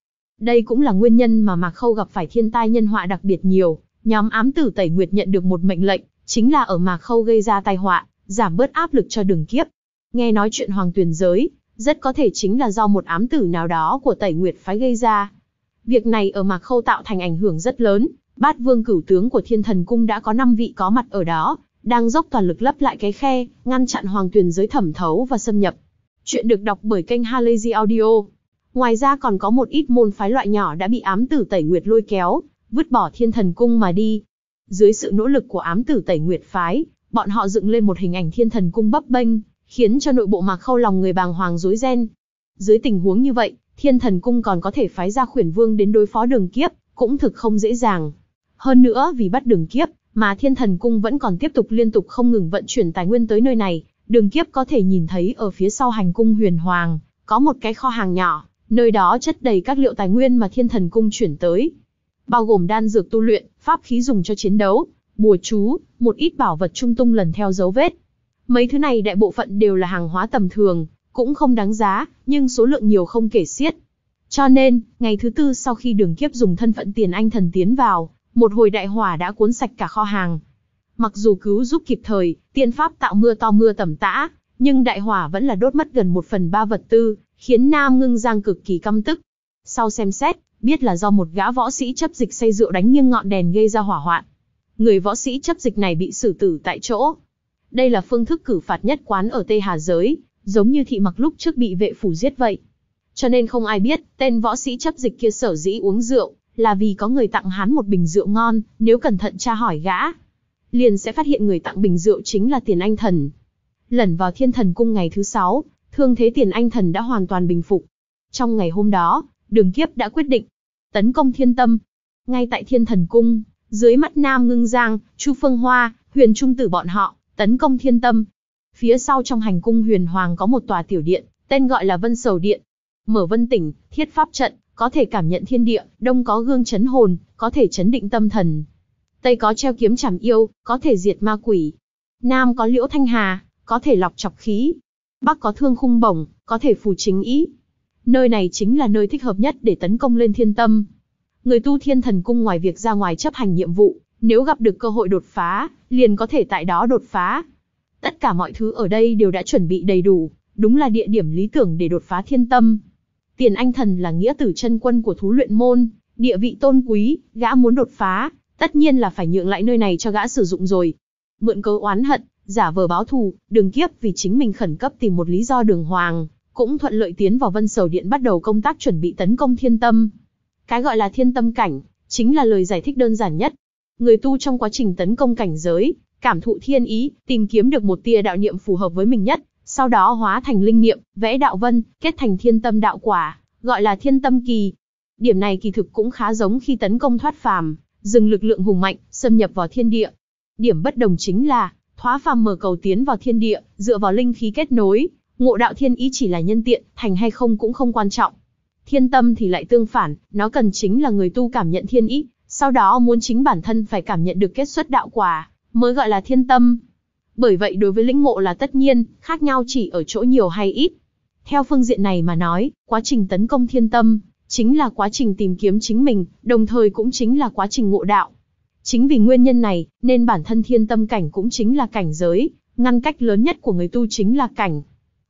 đây cũng là nguyên nhân mà Mạc Khâu gặp phải thiên tai nhân họa đặc biệt nhiều, nhóm ám tử Tẩy Nguyệt nhận được một mệnh lệnh, chính là ở Mạc Khâu gây ra tai họa, giảm bớt áp lực cho đường kiếp. Nghe nói chuyện hoàng tuyển giới, rất có thể chính là do một ám tử nào đó của Tẩy Nguyệt phái gây ra. Việc này ở Mạc Khâu tạo thành ảnh hưởng rất lớn, bát vương cửu tướng của thiên thần cung đã có 5 vị có mặt ở đó, đang dốc toàn lực lấp lại cái khe, ngăn chặn hoàng tuyển giới thẩm thấu và xâm nhập. Chuyện được đọc bởi kênh Halazy Audio. Ngoài ra còn có một ít môn phái loại nhỏ đã bị ám tử Tẩy Nguyệt lôi kéo, vứt bỏ thiên thần cung mà đi. Dưới sự nỗ lực của ám tử Tẩy Nguyệt phái, bọn họ dựng lên một hình ảnh thiên thần cung bấp bênh, khiến cho nội bộ mạc khâu lòng người bàng hoàng rối ren. Dưới tình huống như vậy, thiên thần cung còn có thể phái ra khuyển vương đến đối phó đường kiếp, cũng thực không dễ dàng. Hơn nữa vì bắt đường kiếp, mà thiên thần cung vẫn còn tiếp tục liên tục không ngừng vận chuyển tài nguyên tới nơi này, đường kiếp có thể nhìn thấy ở phía sau hành cung huyền hoàng, có một cái kho hàng nhỏ. Nơi đó chất đầy các liệu tài nguyên mà thiên thần cung chuyển tới, bao gồm đan dược tu luyện, pháp khí dùng cho chiến đấu, bùa chú, một ít bảo vật trung tung lần theo dấu vết. Mấy thứ này đại bộ phận đều là hàng hóa tầm thường, cũng không đáng giá, nhưng số lượng nhiều không kể xiết. Cho nên, ngày thứ tư sau khi đường kiếp dùng thân phận tiền anh thần tiến vào, một hồi đại hỏa đã cuốn sạch cả kho hàng. Mặc dù cứu giúp kịp thời, tiên pháp tạo mưa to mưa tầm tã, nhưng đại hỏa vẫn là đốt mất gần một phần ba vật tư, khiến Nam Ngưng Giang cực kỳ căm tức. Sau xem xét, biết là do một gã võ sĩ chấp dịch say rượu đánh nghiêng ngọn đèn gây ra hỏa hoạn. Người võ sĩ chấp dịch này bị xử tử tại chỗ. Đây là phương thức cử phạt nhất quán ở Tây Hà Giới, giống như thị mặc lúc trước bị vệ phủ giết vậy. Cho nên không ai biết, tên võ sĩ chấp dịch kia sở dĩ uống rượu, là vì có người tặng hắn một bình rượu ngon, nếu cẩn thận tra hỏi gã, liền sẽ phát hiện người tặng bình rượu chính là tiền anh thần. Lần vào thiên thần cung ngày thứ sáu, thương thế tiền anh thần đã hoàn toàn bình phục. Trong ngày hôm đó, đường kiếp đã quyết định tấn công thiên tâm. Ngay tại thiên thần cung, dưới mắt Nam Ngưng Giang, Chu Phương Hoa, Huyền Trung Tử bọn họ, tấn công thiên tâm. Phía sau trong hành cung huyền hoàng có một tòa tiểu điện, tên gọi là Vân Sầu Điện. Mở vân tỉnh, thiết pháp trận, có thể cảm nhận thiên địa, đông có gương chấn hồn, có thể chấn định tâm thần. Tây có treo kiếm chảm yêu, có thể diệt ma quỷ. Nam có liễu thanh hà, có thể lọc chọc khí. Bắc có thương khung bổng, có thể phù chính ý. Nơi này chính là nơi thích hợp nhất để tấn công lên thiên tâm. Người tu thiên thần cung ngoài việc ra ngoài chấp hành nhiệm vụ, nếu gặp được cơ hội đột phá, liền có thể tại đó đột phá. Tất cả mọi thứ ở đây đều đã chuẩn bị đầy đủ, đúng là địa điểm lý tưởng để đột phá thiên tâm. Tiền Anh Thần là nghĩa tử chân quân của thú luyện môn, địa vị tôn quý, gã muốn đột phá, tất nhiên là phải nhượng lại nơi này cho gã sử dụng rồi. Mượn cớ oán hận, giả vờ báo thù, đường kiếp vì chính mình khẩn cấp tìm một lý do đường hoàng, cũng thuận lợi tiến vào vân sầu điện bắt đầu công tác chuẩn bị tấn công thiên tâm. Cái gọi là thiên tâm cảnh, chính là lời giải thích đơn giản nhất. Người tu trong quá trình tấn công cảnh giới, cảm thụ thiên ý, tìm kiếm được một tia đạo niệm phù hợp với mình nhất, sau đó hóa thành linh niệm, vẽ đạo vân, kết thành thiên tâm đạo quả, gọi là thiên tâm kỳ. Điểm này kỳ thực cũng khá giống khi tấn công thoát phàm, dừng lực lượng hùng mạnh, xâm nhập vào thiên địa. Điểm bất đồng chính là, Hóa phàm mở cầu tiến vào thiên địa, dựa vào linh khí kết nối, ngộ đạo thiên ý chỉ là nhân tiện, thành hay không cũng không quan trọng. Thiên tâm thì lại tương phản, nó cần chính là người tu cảm nhận thiên ý, sau đó muốn chính bản thân phải cảm nhận được kết xuất đạo quả, mới gọi là thiên tâm. Bởi vậy đối với lĩnh ngộ là tất nhiên, khác nhau chỉ ở chỗ nhiều hay ít. Theo phương diện này mà nói, quá trình tấn công thiên tâm, chính là quá trình tìm kiếm chính mình, đồng thời cũng chính là quá trình ngộ đạo. Chính vì nguyên nhân này, nên bản thân thiên tâm cảnh cũng chính là cảnh giới, ngăn cách lớn nhất của người tu chính là cảnh.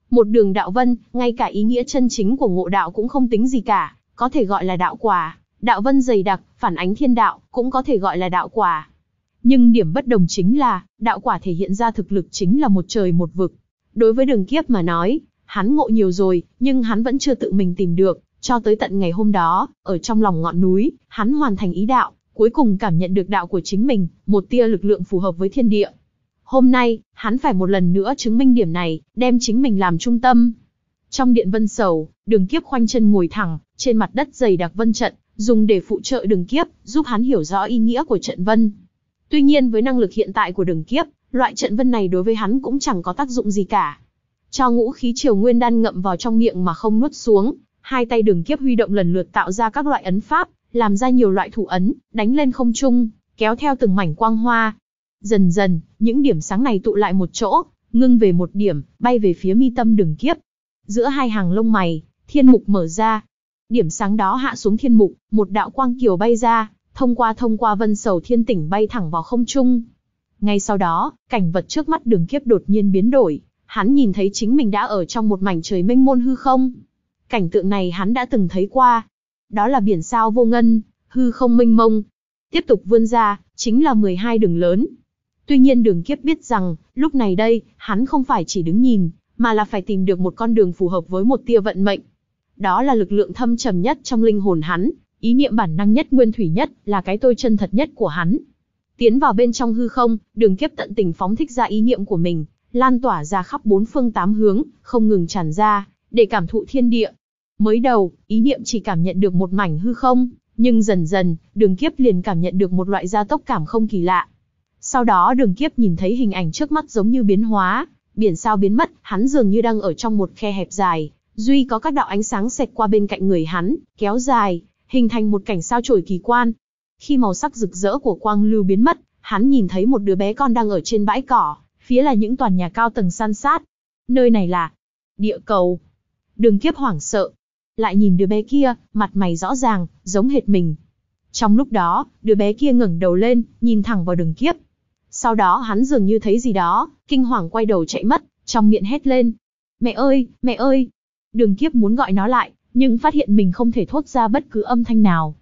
Một đường đạo vân, ngay cả ý nghĩa chân chính của ngộ đạo cũng không tính gì cả, có thể gọi là đạo quả. Đạo vân dày đặc, phản ánh thiên đạo, cũng có thể gọi là đạo quả. Nhưng điểm bất đồng chính là, đạo quả thể hiện ra thực lực chính là một trời một vực. Đối với đường kiếp mà nói, hắn ngộ nhiều rồi, nhưng hắn vẫn chưa tự mình tìm được, cho tới tận ngày hôm đó, ở trong lòng ngọn núi, hắn hoàn thành ý đạo, cuối cùng cảm nhận được đạo của chính mình, một tia lực lượng phù hợp với thiên địa. Hôm nay, hắn phải một lần nữa chứng minh điểm này, đem chính mình làm trung tâm. Trong điện vân sầu, đường kiếp khoanh chân ngồi thẳng, trên mặt đất dày đặc vân trận, dùng để phụ trợ đường kiếp, giúp hắn hiểu rõ ý nghĩa của trận vân. Tuy nhiên với năng lực hiện tại của đường kiếp, loại trận vân này đối với hắn cũng chẳng có tác dụng gì cả. Cho ngũ khí triều nguyên đan ngậm vào trong miệng mà không nuốt xuống, hai tay đường kiếp huy động lần lượt tạo ra các loại ấn pháp, làm ra nhiều loại thủ ấn, đánh lên không trung, kéo theo từng mảnh quang hoa. Dần dần, những điểm sáng này tụ lại một chỗ, ngưng về một điểm, bay về phía mi tâm đường kiếp. Giữa hai hàng lông mày, thiên mục mở ra. Điểm sáng đó hạ xuống thiên mục, một đạo quang kiều bay ra, thông qua thông qua vân sầu thiên tỉnh bay thẳng vào không trung. Ngay sau đó, cảnh vật trước mắt đường kiếp đột nhiên biến đổi, hắn nhìn thấy chính mình đã ở trong một mảnh trời mênh môn hư không. Cảnh tượng này hắn đã từng thấy qua, đó là biển sao vô ngân, hư không minh mông. Tiếp tục vươn ra, chính là 12 đường lớn. Tuy nhiên đường kiếp biết rằng, lúc này đây, hắn không phải chỉ đứng nhìn, mà là phải tìm được một con đường phù hợp với một tia vận mệnh. Đó là lực lượng thâm trầm nhất trong linh hồn hắn, ý niệm bản năng nhất nguyên thủy nhất, là cái tôi chân thật nhất của hắn. Tiến vào bên trong hư không, đường kiếp tận tình phóng thích ra ý niệm của mình, lan tỏa ra khắp bốn phương tám hướng, không ngừng tràn ra, để cảm thụ thiên địa, Mới đầu, ý niệm chỉ cảm nhận được một mảnh hư không, nhưng dần dần, đường kiếp liền cảm nhận được một loại gia tốc cảm không kỳ lạ. Sau đó đường kiếp nhìn thấy hình ảnh trước mắt giống như biến hóa, biển sao biến mất, hắn dường như đang ở trong một khe hẹp dài, duy có các đạo ánh sáng xẹt qua bên cạnh người hắn, kéo dài, hình thành một cảnh sao trổi kỳ quan. Khi màu sắc rực rỡ của quang lưu biến mất, hắn nhìn thấy một đứa bé con đang ở trên bãi cỏ, phía là những tòa nhà cao tầng san sát. Nơi này là địa cầu. Đường kiếp hoảng sợ, lại nhìn đứa bé kia, mặt mày rõ ràng, giống hệt mình. Trong lúc đó, đứa bé kia ngẩng đầu lên, nhìn thẳng vào đường kiếp. Sau đó hắn dường như thấy gì đó, kinh hoàng quay đầu chạy mất, trong miệng hét lên. Mẹ ơi, mẹ ơi! Đường kiếp muốn gọi nó lại, nhưng phát hiện mình không thể thốt ra bất cứ âm thanh nào.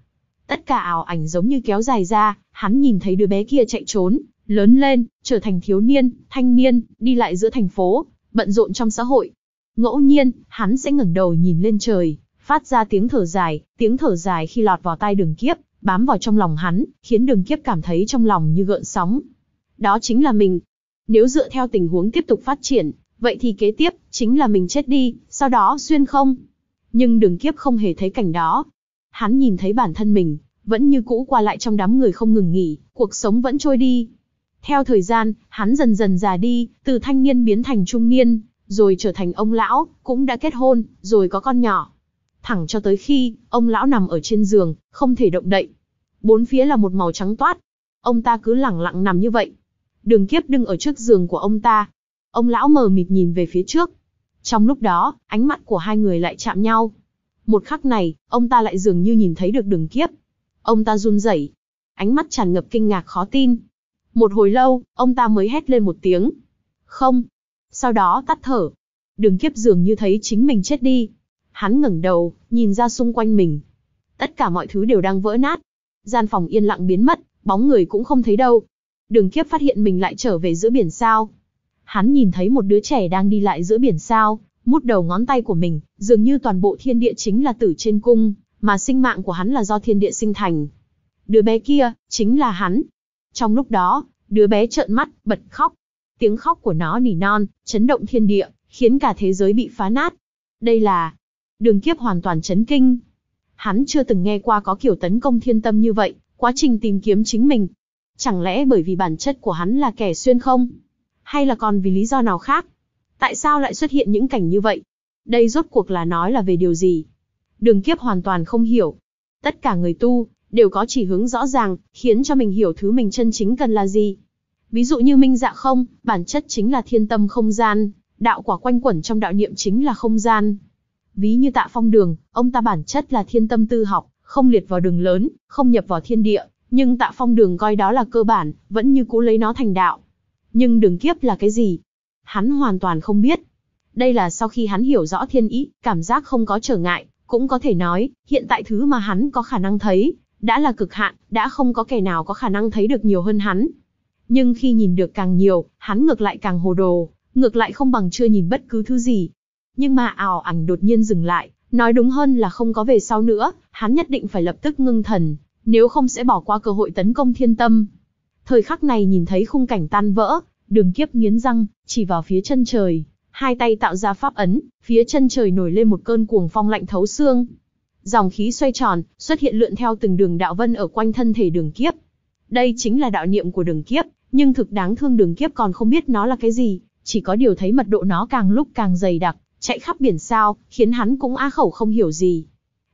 Tất cả ảo ảnh giống như kéo dài ra, hắn nhìn thấy đứa bé kia chạy trốn, lớn lên, trở thành thiếu niên, thanh niên, đi lại giữa thành phố, bận rộn trong xã hội. Ngẫu nhiên, hắn sẽ ngẩng đầu nhìn lên trời, phát ra tiếng thở dài, tiếng thở dài khi lọt vào tai đường kiếp, bám vào trong lòng hắn, khiến đường kiếp cảm thấy trong lòng như gợn sóng. Đó chính là mình. Nếu dựa theo tình huống tiếp tục phát triển, vậy thì kế tiếp, chính là mình chết đi, sau đó xuyên không. Nhưng đường kiếp không hề thấy cảnh đó. Hắn nhìn thấy bản thân mình, vẫn như cũ qua lại trong đám người không ngừng nghỉ, cuộc sống vẫn trôi đi. Theo thời gian, hắn dần dần già đi, từ thanh niên biến thành trung niên, rồi trở thành ông lão, cũng đã kết hôn, rồi có con nhỏ thẳng cho tới khi ông lão nằm ở trên giường, không thể động đậy. Bốn phía là một màu trắng toát. Ông ta cứ lẳng lặng nằm như vậy. Đường Kiếp đứng ở trước giường của ông ta. Ông lão mờ mịt nhìn về phía trước. Trong lúc đó, ánh mắt của hai người lại chạm nhau. Một khắc này, ông ta lại dường như nhìn thấy được Đường Kiếp. Ông ta run rẩy, ánh mắt tràn ngập kinh ngạc khó tin. Một hồi lâu, ông ta mới hét lên một tiếng. Không. Sau đó tắt thở. Đường kiếp dường như thấy chính mình chết đi. Hắn ngẩng đầu, nhìn ra xung quanh mình. Tất cả mọi thứ đều đang vỡ nát. Gian phòng yên lặng biến mất, bóng người cũng không thấy đâu. Đường kiếp phát hiện mình lại trở về giữa biển sao. Hắn nhìn thấy một đứa trẻ đang đi lại giữa biển sao, mút đầu ngón tay của mình, dường như toàn bộ thiên địa chính là tử trên cung, mà sinh mạng của hắn là do thiên địa sinh thành. Đứa bé kia, chính là hắn. Trong lúc đó, đứa bé trợn mắt, bật khóc. Tiếng khóc của nó nỉ non, chấn động thiên địa, khiến cả thế giới bị phá nát. Đây là Đường kiếp hoàn toàn chấn kinh. Hắn chưa từng nghe qua có kiểu tấn công thiên tâm như vậy, quá trình tìm kiếm chính mình. Chẳng lẽ bởi vì bản chất của hắn là kẻ xuyên không? Hay là còn vì lý do nào khác? Tại sao lại xuất hiện những cảnh như vậy? Đây rốt cuộc là nói là về điều gì? Đường kiếp hoàn toàn không hiểu. Tất cả người tu, đều có chỉ hướng rõ ràng, khiến cho mình hiểu thứ mình chân chính cần là gì. Ví dụ như minh dạ không, bản chất chính là thiên tâm không gian, đạo quả quanh quẩn trong đạo niệm chính là không gian, Ví như tạ phong đường, ông ta bản chất là thiên tâm tư học, không liệt vào đường lớn, không nhập vào thiên địa, nhưng tạ phong đường coi đó là cơ bản, vẫn như cố lấy nó thành đạo. Nhưng đường kiếp là cái gì? Hắn hoàn toàn không biết. Đây là sau khi hắn hiểu rõ thiên ý, cảm giác không có trở ngại, cũng có thể nói, hiện tại thứ mà hắn có khả năng thấy, đã là cực hạn, đã không có kẻ nào có khả năng thấy được nhiều hơn hắn. Nhưng khi nhìn được càng nhiều, hắn ngược lại càng hồ đồ, ngược lại không bằng chưa nhìn bất cứ thứ gì, nhưng mà ảo ảnh đột nhiên dừng lại, nói đúng hơn là không có về sau nữa, hắn nhất định phải lập tức ngưng thần, nếu không sẽ bỏ qua cơ hội tấn công thiên tâm. Thời khắc này nhìn thấy khung cảnh tan vỡ, đường kiếp nghiến răng, chỉ vào phía chân trời, hai tay tạo ra pháp ấn, phía chân trời nổi lên một cơn cuồng phong lạnh thấu xương. Dòng khí xoay tròn, xuất hiện lượn theo từng đường đạo vân ở quanh thân thể đường kiếp. Đây chính là đạo niệm của đường kiếp, nhưng thực đáng thương đường kiếp còn không biết nó là cái gì, chỉ có điều thấy mật độ nó càng lúc càng dày đặc, chạy khắp biển sao, khiến hắn cũng á khẩu không hiểu gì.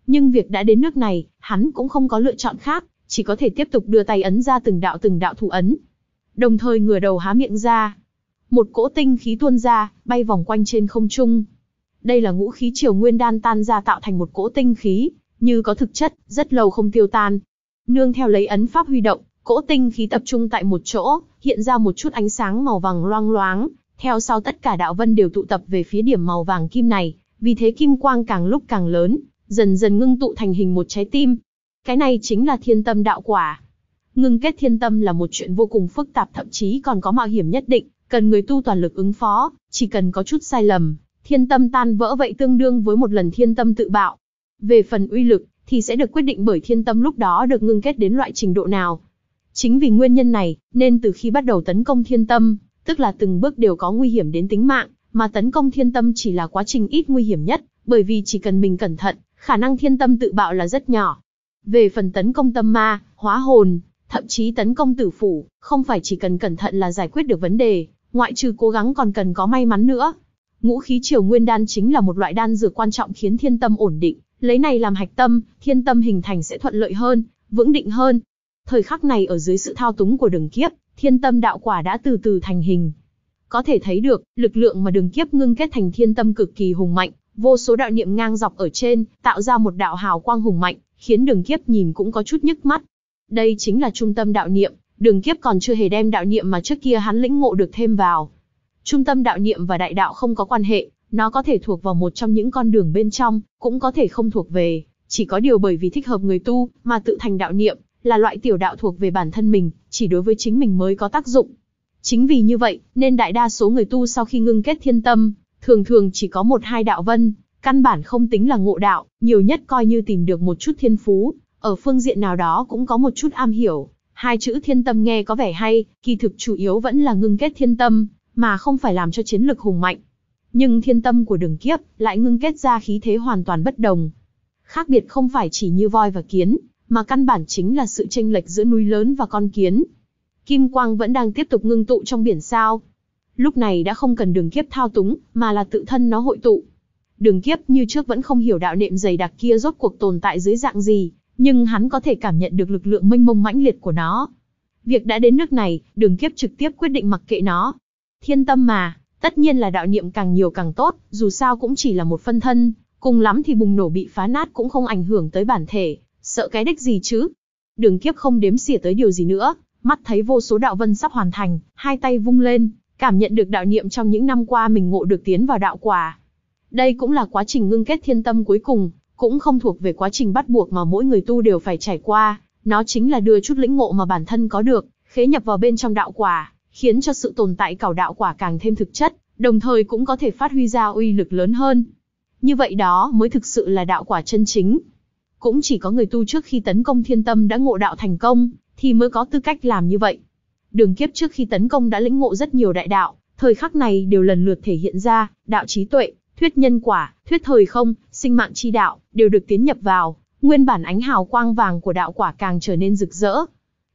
Nhưng việc đã đến nước này, hắn cũng không có lựa chọn khác, chỉ có thể tiếp tục đưa tay ấn ra từng đạo từng đạo thủ ấn. Đồng thời ngửa đầu há miệng ra. Một cỗ tinh khí tuôn ra, bay vòng quanh trên không trung. Đây là ngũ khí triều nguyên đan tan ra tạo thành một cỗ tinh khí, như có thực chất, rất lâu không tiêu tan. Nương theo lấy ấn pháp huy động, cỗ tinh khí tập trung tại một chỗ, hiện ra một chút ánh sáng màu vàng loang loáng, theo sau tất cả đạo vân đều tụ tập về phía điểm màu vàng kim này, vì thế kim quang càng lúc càng lớn, dần dần ngưng tụ thành hình một trái tim. Cái này chính là thiên tâm đạo quả. Ngưng kết thiên tâm là một chuyện vô cùng phức tạp thậm chí còn có mạo hiểm nhất định, cần người tu toàn lực ứng phó, chỉ cần có chút sai lầm, thiên tâm tan vỡ vậy tương đương với một lần thiên tâm tự bạo. Về phần uy lực, thì sẽ được quyết định bởi thiên tâm lúc đó được ngưng kết đến loại trình độ nào. Chính vì nguyên nhân này, nên từ khi bắt đầu tấn công thiên tâm, tức là từng bước đều có nguy hiểm đến tính mạng, mà tấn công thiên tâm chỉ là quá trình ít nguy hiểm nhất, bởi vì chỉ cần mình cẩn thận, khả năng thiên tâm tự bạo là rất nhỏ. Về phần tấn công tâm ma, hóa hồn, thậm chí tấn công tử phủ, không phải chỉ cần cẩn thận là giải quyết được vấn đề, ngoại trừ cố gắng còn cần có may mắn nữa. Ngũ khí triều nguyên đan chính là một loại đan dược quan trọng khiến thiên tâm ổn định, lấy này làm hạch tâm, thiên tâm hình thành sẽ thuận lợi hơn, vững định hơn. Thời khắc này ở dưới sự thao túng của đường kiếp, thiên tâm đạo quả đã từ từ thành hình. Có thể thấy được, lực lượng mà đường kiếp ngưng kết thành thiên tâm cực kỳ hùng mạnh, vô số đạo niệm ngang dọc ở trên, tạo ra một đạo hào quang hùng mạnh, khiến đường kiếp nhìn cũng có chút nhức mắt. Đây chính là trung tâm đạo niệm, đường kiếp còn chưa hề đem đạo niệm mà trước kia hắn lĩnh ngộ được thêm vào. Trung tâm đạo niệm và đại đạo không có quan hệ, nó có thể thuộc vào một trong những con đường bên trong, cũng có thể không thuộc về, chỉ có điều bởi vì thích hợp người tu mà tự thành đạo niệm, là loại tiểu đạo thuộc về bản thân mình, chỉ đối với chính mình mới có tác dụng. Chính vì như vậy, nên đại đa số người tu sau khi ngưng kết thiên tâm, thường thường chỉ có một hai đạo vân, căn bản không tính là ngộ đạo, nhiều nhất coi như tìm được một chút thiên phú, ở phương diện nào đó cũng có một chút am hiểu. Hai chữ thiên tâm nghe có vẻ hay, kỳ thực chủ yếu vẫn là ngưng kết thiên tâm, mà không phải làm cho chiến lực hùng mạnh. Nhưng thiên tâm của đường kiếp lại ngưng kết ra khí thế hoàn toàn bất đồng. Khác biệt không phải chỉ như voi và kiến, mà căn bản chính là sự tranh lệch giữa núi lớn và con kiến. Kim quang vẫn đang tiếp tục ngưng tụ trong biển sao. Lúc này đã không cần đường kiếp thao túng, mà là tự thân nó hội tụ. Đường kiếp như trước vẫn không hiểu đạo nệm dày đặc kia rốt cuộc tồn tại dưới dạng gì, nhưng hắn có thể cảm nhận được lực lượng mênh mông mãnh liệt của nó. Việc đã đến nước này, đường kiếp trực tiếp quyết định mặc kệ nó. Thiên tâm mà, tất nhiên là đạo niệm càng nhiều càng tốt, dù sao cũng chỉ là một phân thân, cùng lắm thì bùng nổ bị phá nát cũng không ảnh hưởng tới bản thể, sợ cái đích gì chứ? Đường kiếp không đếm xỉa tới điều gì nữa, mắt thấy vô số đạo vân sắp hoàn thành, hai tay vung lên, cảm nhận được đạo niệm trong những năm qua mình ngộ được tiến vào đạo quả. Đây cũng là quá trình ngưng kết thiên tâm cuối cùng, cũng không thuộc về quá trình bắt buộc mà mỗi người tu đều phải trải qua, nó chính là đưa chút lĩnh ngộ mà bản thân có được, khế nhập vào bên trong đạo quả, khiến cho sự tồn tại cảo đạo quả càng thêm thực chất, đồng thời cũng có thể phát huy ra uy lực lớn hơn. Như vậy đó mới thực sự là đạo quả chân chính. Cũng chỉ có người tu trước khi tấn công thiên tâm đã ngộ đạo thành công, thì mới có tư cách làm như vậy. Đường kiếp trước khi tấn công đã lĩnh ngộ rất nhiều đại đạo, thời khắc này đều lần lượt thể hiện ra, đạo trí tuệ, thuyết nhân quả, thuyết thời không, sinh mạng chi đạo, đều được tiến nhập vào, nguyên bản ánh hào quang vàng của đạo quả càng trở nên rực rỡ.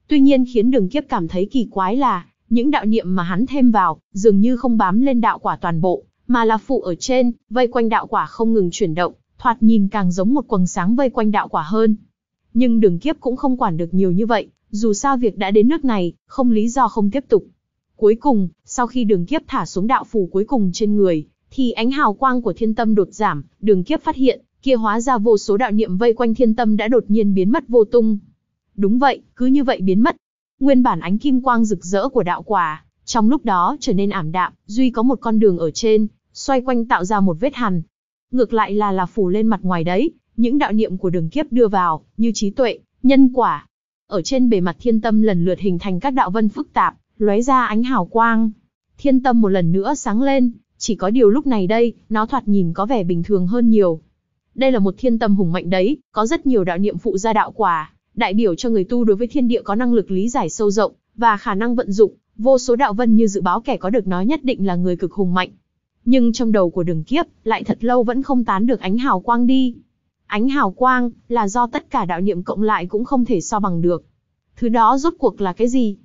Tuy nhiên khiến đường kiếp cảm thấy kỳ quái là, những đạo niệm mà hắn thêm vào, dường như không bám lên đạo quả toàn bộ, mà là phụ ở trên, vây quanh đạo quả không ngừng chuyển động, thoạt nhìn càng giống một quầng sáng vây quanh đạo quả hơn. Nhưng đường kiếp cũng không quản được nhiều như vậy, dù sao việc đã đến nước này, không lý do không tiếp tục. Cuối cùng, sau khi đường kiếp thả xuống đạo phù cuối cùng trên người, thì ánh hào quang của thiên tâm đột giảm, đường kiếp phát hiện, kia hóa ra vô số đạo niệm vây quanh thiên tâm đã đột nhiên biến mất vô tung. Đúng vậy, cứ như vậy biến mất. Nguyên bản ánh kim quang rực rỡ của đạo quả, trong lúc đó trở nên ảm đạm, duy có một con đường ở trên, xoay quanh tạo ra một vết hằn, Ngược lại là là phủ lên mặt ngoài đấy, những đạo niệm của đường kiếp đưa vào, như trí tuệ, nhân quả. Ở trên bề mặt thiên tâm lần lượt hình thành các đạo vân phức tạp, lóe ra ánh hào quang. Thiên tâm một lần nữa sáng lên, chỉ có điều lúc này đây, nó thoạt nhìn có vẻ bình thường hơn nhiều. Đây là một thiên tâm hùng mạnh đấy, có rất nhiều đạo niệm phụ ra đạo quả, đại biểu cho người tu đối với thiên địa có năng lực lý giải sâu rộng, và khả năng vận dụng, vô số đạo vân như dự báo kẻ có được nói nhất định là người cực hùng mạnh, nhưng trong đầu của đường kiếp lại thật lâu vẫn không tán được ánh hào quang đi. Ánh hào quang là do tất cả đạo niệm cộng lại cũng không thể so bằng được. Thứ đó rốt cuộc là cái gì?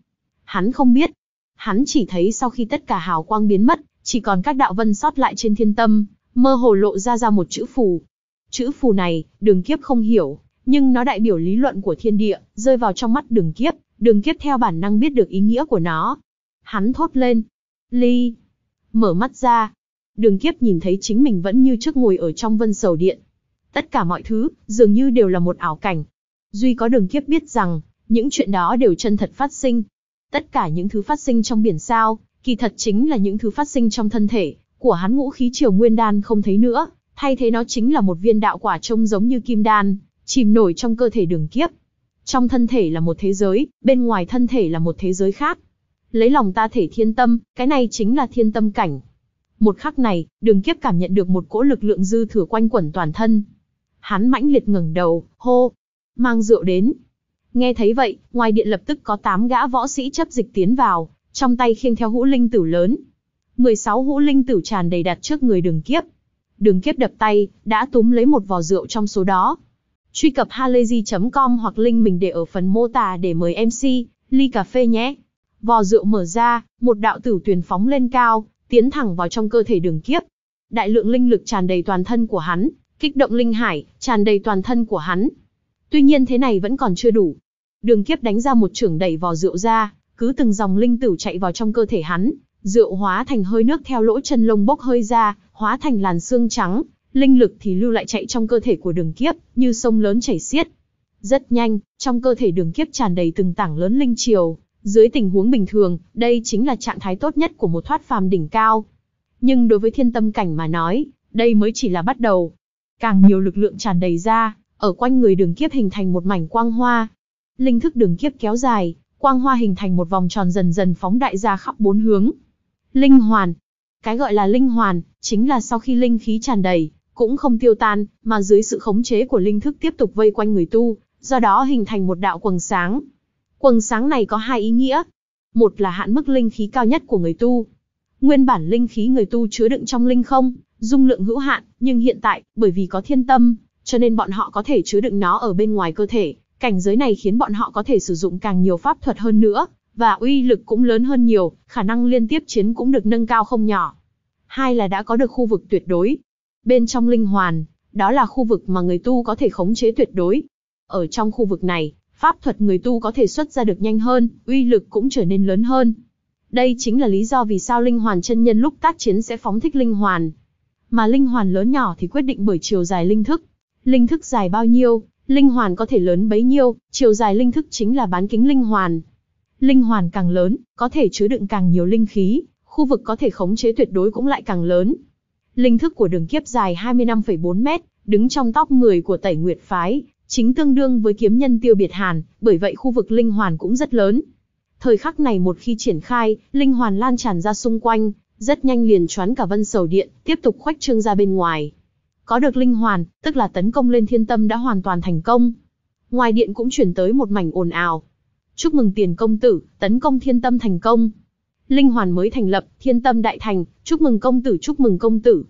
Hắn không biết. Hắn chỉ thấy sau khi tất cả hào quang biến mất, chỉ còn các đạo vân sót lại trên thiên tâm, mơ hồ lộ ra ra một chữ phù. Chữ phù này, đường kiếp không hiểu, nhưng nó đại biểu lý luận của thiên địa, rơi vào trong mắt đường kiếp, đường kiếp theo bản năng biết được ý nghĩa của nó. Hắn thốt lên. Ly. Mở mắt ra, Đường kiếp nhìn thấy chính mình vẫn như trước ngồi ở trong vân sầu điện. Tất cả mọi thứ, dường như đều là một ảo cảnh. Duy có đường kiếp biết rằng, những chuyện đó đều chân thật phát sinh. Tất cả những thứ phát sinh trong biển sao, kỳ thật chính là những thứ phát sinh trong thân thể, của hắn ngũ khí triều nguyên đan không thấy nữa, thay thế nó chính là một viên đạo quả trông giống như kim đan, chìm nổi trong cơ thể đường kiếp. Trong thân thể là một thế giới, bên ngoài thân thể là một thế giới khác. Lấy lòng ta thể thiên tâm, cái này chính là thiên tâm cảnh. Một khắc này, đường kiếp cảm nhận được một cỗ lực lượng dư thừa quanh quẩn toàn thân. Hắn mãnh liệt ngẩng đầu, hô, mang rượu đến. Nghe thấy vậy, ngoài điện lập tức có 8 gã võ sĩ chấp dịch tiến vào, trong tay khiêng theo hũ linh tử lớn. 16 hũ linh tử tràn đầy đặt trước người đường kiếp. Đường kiếp đập tay, đã túm lấy một vò rượu trong số đó. Truy cập halayzi.com hoặc link mình để ở phần mô tả để mời MC, ly cà phê nhé. Vò rượu mở ra, một đạo tử tuyển phóng lên cao, tiến thẳng vào trong cơ thể đường kiếp. Đại lượng linh lực tràn đầy toàn thân của hắn, kích động linh hải, tràn đầy toàn thân của hắn. Tuy nhiên thế này vẫn còn chưa đủ. Đường kiếp đánh ra một trưởng đẩy vào rượu ra, cứ từng dòng linh tử chạy vào trong cơ thể hắn, rượu hóa thành hơi nước theo lỗ chân lông bốc hơi ra, hóa thành làn xương trắng, linh lực thì lưu lại chạy trong cơ thể của đường kiếp, như sông lớn chảy xiết. Rất nhanh, trong cơ thể đường kiếp tràn đầy từng tảng lớn linh triều, dưới tình huống bình thường, đây chính là trạng thái tốt nhất của một thoát phàm đỉnh cao. Nhưng đối với thiên tâm cảnh mà nói, đây mới chỉ là bắt đầu. Càng nhiều lực lượng tràn đầy ra, ở quanh người đường kiếp hình thành một mảnh quang hoa. Linh thức đường kiếp kéo dài, quang hoa hình thành một vòng tròn dần dần phóng đại ra khắp bốn hướng. Linh hoàn. Cái gọi là linh hoàn, chính là sau khi linh khí tràn đầy, cũng không tiêu tan, mà dưới sự khống chế của linh thức tiếp tục vây quanh người tu, do đó hình thành một đạo quầng sáng, Quầng sáng này có hai ý nghĩa. Một là hạn mức linh khí cao nhất của người tu. Nguyên bản linh khí người tu chứa đựng trong linh không, dung lượng hữu hạn, nhưng hiện tại, bởi vì có thiên tâm, cho nên bọn họ có thể chứa đựng nó ở bên ngoài cơ thể. Cảnh giới này khiến bọn họ có thể sử dụng càng nhiều pháp thuật hơn nữa, và uy lực cũng lớn hơn nhiều, khả năng liên tiếp chiến cũng được nâng cao không nhỏ. Hai là đã có được khu vực tuyệt đối. Bên trong linh hoàn, đó là khu vực mà người tu có thể khống chế tuyệt đối. Ở trong khu vực này, pháp thuật người tu có thể xuất ra được nhanh hơn, uy lực cũng trở nên lớn hơn. Đây chính là lý do vì sao linh hoàn chân nhân lúc tác chiến sẽ phóng thích linh hoàn. Mà linh hoàn lớn nhỏ thì quyết định bởi chiều dài linh thức. Linh thức dài bao nhiêu, linh hoàn có thể lớn bấy nhiêu, chiều dài linh thức chính là bán kính linh hoàn. Linh hoàn càng lớn, có thể chứa đựng càng nhiều linh khí, khu vực có thể khống chế tuyệt đối cũng lại càng lớn. Linh thức của đường kiếp dài 25,4 mét, đứng trong top 10 của tẩy nguyệt phái, chính tương đương với kiếm nhân tiêu biệt hàn, bởi vậy khu vực linh hoàn cũng rất lớn. Thời khắc này một khi triển khai, linh hoàn lan tràn ra xung quanh, rất nhanh liền choán cả vân sầu điện, tiếp tục khoách trương ra bên ngoài. Có được linh hoàn, tức là tấn công lên thiên tâm đã hoàn toàn thành công. Ngoài điện cũng chuyển tới một mảnh ồn ào. Chúc mừng tiền công tử, tấn công thiên tâm thành công. Linh hoàn mới thành lập, thiên tâm đại thành, chúc mừng công tử, chúc mừng công tử.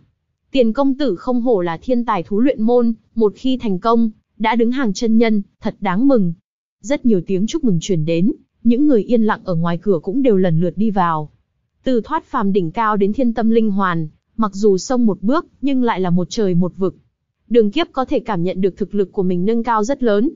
Tiền công tử không hổ là thiên tài thú luyện môn, một khi thành công, đã đứng hàng chân nhân, thật đáng mừng. Rất nhiều tiếng chúc mừng truyền đến, những người yên lặng ở ngoài cửa cũng đều lần lượt đi vào. Từ thoát phàm đỉnh cao đến thiên tâm linh hoàn, mặc dù sông một bước, nhưng lại là một trời một vực. Đường kiếp có thể cảm nhận được thực lực của mình nâng cao rất lớn.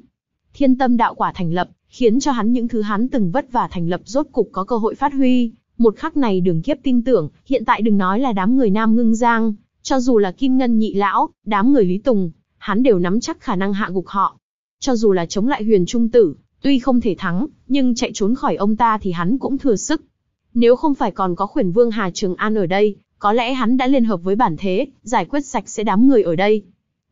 Thiên tâm đạo quả thành lập, khiến cho hắn những thứ hắn từng vất vả thành lập rốt cục có cơ hội phát huy. Một khắc này đường kiếp tin tưởng, hiện tại đừng nói là đám người nam ngưng giang, cho dù là kim ngân nhị lão, đám người Lý Tùng, hắn đều nắm chắc khả năng hạ gục họ. Cho dù là chống lại huyền trung tử, tuy không thể thắng, nhưng chạy trốn khỏi ông ta thì hắn cũng thừa sức. Nếu không phải còn có khuyển vương Hà Trường An ở đây, có lẽ hắn đã liên hợp với bản thế, giải quyết sạch sẽ đám người ở đây.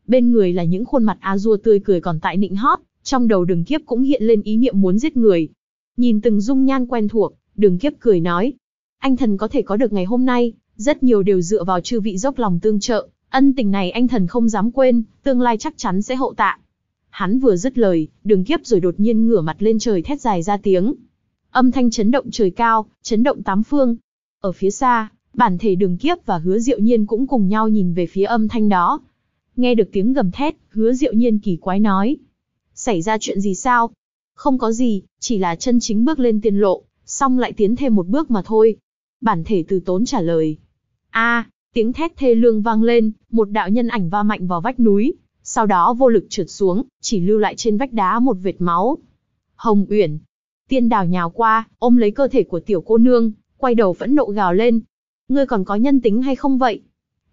Bên người là những khuôn mặt a dua tươi cười còn tại nịnh hót, trong đầu đường kiếp cũng hiện lên ý niệm muốn giết người. Nhìn từng dung nhan quen thuộc, đường kiếp cười nói. Anh thần có thể có được ngày hôm nay, rất nhiều đều dựa vào chư vị dốc lòng tương trợ, Ân tình này anh thần không dám quên, tương lai chắc chắn sẽ hậu tạ. Hắn vừa dứt lời, đường kiếp rồi đột nhiên ngửa mặt lên trời thét dài ra tiếng. Âm thanh chấn động trời cao, chấn động tám phương. Ở phía xa, bản thể đường kiếp và hứa diệu nhiên cũng cùng nhau nhìn về phía âm thanh đó. Nghe được tiếng gầm thét, hứa diệu nhiên kỳ quái nói. Xảy ra chuyện gì sao? Không có gì, chỉ là chân chính bước lên tiên lộ, xong lại tiến thêm một bước mà thôi. Bản thể từ tốn trả lời. a Tiếng thét thê lương vang lên, một đạo nhân ảnh va mạnh vào vách núi, sau đó vô lực trượt xuống, chỉ lưu lại trên vách đá một vệt máu. Hồng Uyển, tiên đào nhào qua, ôm lấy cơ thể của tiểu cô nương, quay đầu phẫn nộ gào lên. Ngươi còn có nhân tính hay không vậy?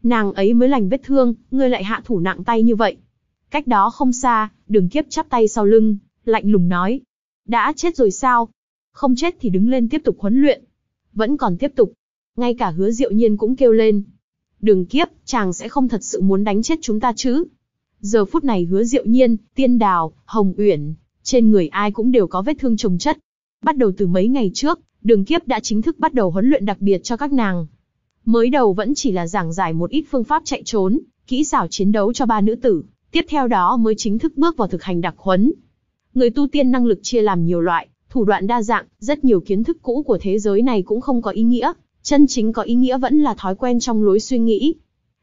Nàng ấy mới lành vết thương, ngươi lại hạ thủ nặng tay như vậy. Cách đó không xa, đường kiếp chắp tay sau lưng, lạnh lùng nói. Đã chết rồi sao? Không chết thì đứng lên tiếp tục huấn luyện. Vẫn còn tiếp tục. Ngay cả hứa diệu nhiên cũng kêu lên, Đừng kiếp, chàng sẽ không thật sự muốn đánh chết chúng ta chứ. Giờ phút này hứa diệu nhiên, tiên đào, hồng uyển, trên người ai cũng đều có vết thương trồng chất. Bắt đầu từ mấy ngày trước, đường kiếp đã chính thức bắt đầu huấn luyện đặc biệt cho các nàng. Mới đầu vẫn chỉ là giảng giải một ít phương pháp chạy trốn, kỹ xảo chiến đấu cho ba nữ tử, tiếp theo đó mới chính thức bước vào thực hành đặc huấn. Người tu tiên năng lực chia làm nhiều loại, thủ đoạn đa dạng, rất nhiều kiến thức cũ của thế giới này cũng không có ý nghĩa, Chân chính có ý nghĩa vẫn là thói quen trong lối suy nghĩ.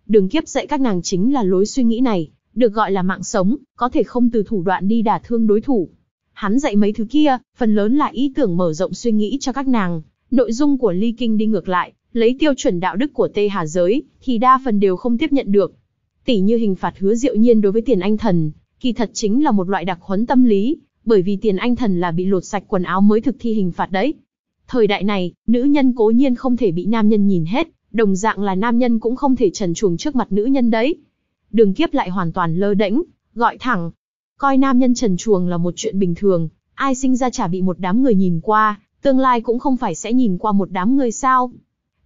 Đường kiếp dạy các nàng chính là lối suy nghĩ này, được gọi là mạng sống, có thể không từ thủ đoạn đi đả thương đối thủ. Hắn dạy mấy thứ kia, phần lớn là ý tưởng mở rộng suy nghĩ cho các nàng, nội dung của ly kinh đi ngược lại, lấy tiêu chuẩn đạo đức của Tây hà giới, thì đa phần đều không tiếp nhận được. Tỷ như hình phạt hứa diệu nhiên đối với tiền anh thần, kỳ thật chính là một loại đặc huấn tâm lý, bởi vì tiền anh thần là bị lột sạch quần áo mới thực thi hình phạt đấy, Thời đại này, nữ nhân cố nhiên không thể bị nam nhân nhìn hết, đồng dạng là nam nhân cũng không thể trần chuồng trước mặt nữ nhân đấy. Đường kiếp lại hoàn toàn lơ đễnh, gọi thẳng. Coi nam nhân trần chuồng là một chuyện bình thường, ai sinh ra chả bị một đám người nhìn qua, tương lai cũng không phải sẽ nhìn qua một đám người sao.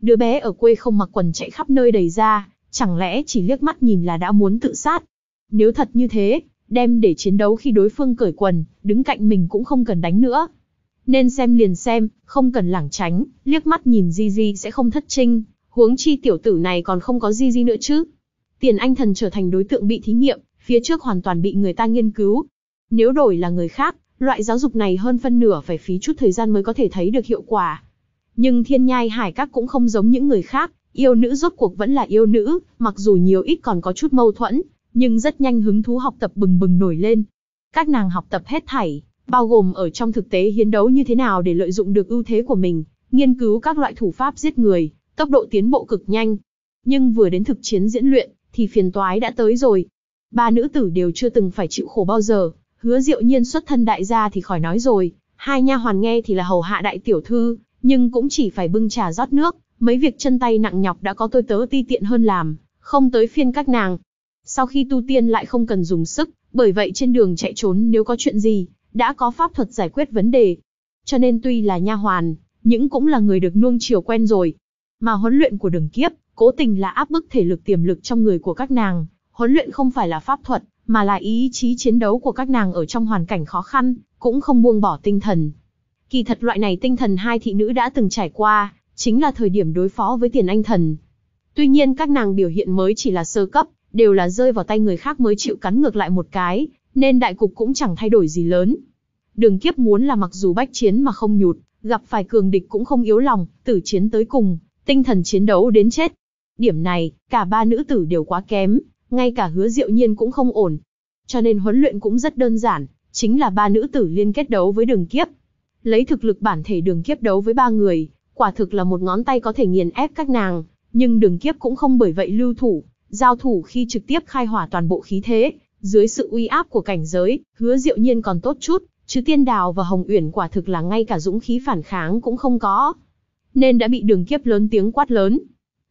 Đứa bé ở quê không mặc quần chạy khắp nơi đầy ra, chẳng lẽ chỉ liếc mắt nhìn là đã muốn tự sát. Nếu thật như thế, đem để chiến đấu khi đối phương cởi quần, đứng cạnh mình cũng không cần đánh nữa, nên xem liền xem, không cần lảng tránh, liếc mắt nhìn Di Di sẽ không thất trinh, huống chi tiểu tử này còn không có Di Di nữa chứ. Tiền Anh Thần trở thành đối tượng bị thí nghiệm, phía trước hoàn toàn bị người ta nghiên cứu. Nếu đổi là người khác, loại giáo dục này hơn phân nửa phải phí chút thời gian mới có thể thấy được hiệu quả. Nhưng thiên nhai hải các cũng không giống những người khác, yêu nữ rốt cuộc vẫn là yêu nữ, mặc dù nhiều ít còn có chút mâu thuẫn, nhưng rất nhanh hứng thú học tập bừng bừng nổi lên. Các nàng học tập hết thảy, bao gồm ở trong thực tế hiến đấu như thế nào để lợi dụng được ưu thế của mình, nghiên cứu các loại thủ pháp giết người, tốc độ tiến bộ cực nhanh. Nhưng vừa đến thực chiến diễn luyện, thì phiền toái đã tới rồi. Ba nữ tử đều chưa từng phải chịu khổ bao giờ, hứa diệu nhiên xuất thân đại gia thì khỏi nói rồi, hai nha hoàn nghe thì là hầu hạ đại tiểu thư, nhưng cũng chỉ phải bưng trà rót nước, mấy việc chân tay nặng nhọc đã có tôi tớ ti tiện hơn làm, không tới phiên các nàng. Sau khi tu tiên lại không cần dùng sức, bởi vậy trên đường chạy trốn nếu có chuyện gì, đã có pháp thuật giải quyết vấn đề. Cho nên tuy là nha hoàn, nhưng cũng là người được nuông chiều quen rồi. Mà huấn luyện của đường kiếp, cố tình là áp bức thể lực tiềm lực trong người của các nàng. Huấn luyện không phải là pháp thuật, mà là ý chí chiến đấu của các nàng ở trong hoàn cảnh khó khăn, cũng không buông bỏ tinh thần. Kỳ thật loại này tinh thần hai thị nữ đã từng trải qua, chính là thời điểm đối phó với tiền anh thần. Tuy nhiên các nàng biểu hiện mới chỉ là sơ cấp, đều là rơi vào tay người khác mới chịu cắn ngược lại một cái, nên đại cục cũng chẳng thay đổi gì lớn. Đường kiếp muốn là mặc dù bách chiến mà không nhụt, gặp phải cường địch cũng không yếu lòng, tử chiến tới cùng, tinh thần chiến đấu đến chết. Điểm này, cả ba nữ tử đều quá kém, ngay cả hứa diệu nhiên cũng không ổn. Cho nên huấn luyện cũng rất đơn giản, chính là ba nữ tử liên kết đấu với đường kiếp. Lấy thực lực bản thể đường kiếp đấu với ba người, quả thực là một ngón tay có thể nghiền ép các nàng, nhưng đường kiếp cũng không bởi vậy lưu thủ, giao thủ khi trực tiếp khai hỏa toàn bộ khí thế, dưới sự uy áp của cảnh giới, hứa diệu nhiên còn tốt chút, chứ tiên đào và hồng uyển quả thực là ngay cả dũng khí phản kháng cũng không có. Nên đã bị đường kiếp lớn tiếng quát lớn.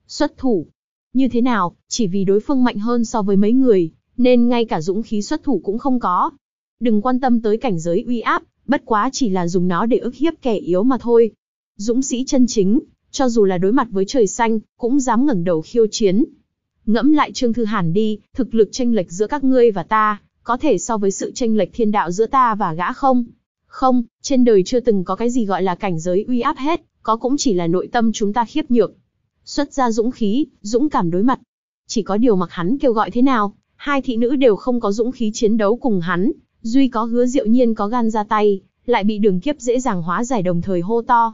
Xuất thủ. Như thế nào, chỉ vì đối phương mạnh hơn so với mấy người, nên ngay cả dũng khí xuất thủ cũng không có. Đừng quan tâm tới cảnh giới uy áp, bất quá chỉ là dùng nó để ức hiếp kẻ yếu mà thôi. Dũng sĩ chân chính, cho dù là đối mặt với trời xanh, cũng dám ngẩng đầu khiêu chiến, Ngẫm lại Trương Thư Hàn đi, thực lực tranh lệch giữa các ngươi và ta, có thể so với sự tranh lệch thiên đạo giữa ta và gã không? Không, trên đời chưa từng có cái gì gọi là cảnh giới uy áp hết, có cũng chỉ là nội tâm chúng ta khiếp nhược. Xuất ra dũng khí, dũng cảm đối mặt. Chỉ có điều mặc hắn kêu gọi thế nào, hai thị nữ đều không có dũng khí chiến đấu cùng hắn, duy có hứa diệu nhiên có gan ra tay, lại bị đường kiếp dễ dàng hóa giải đồng thời hô to.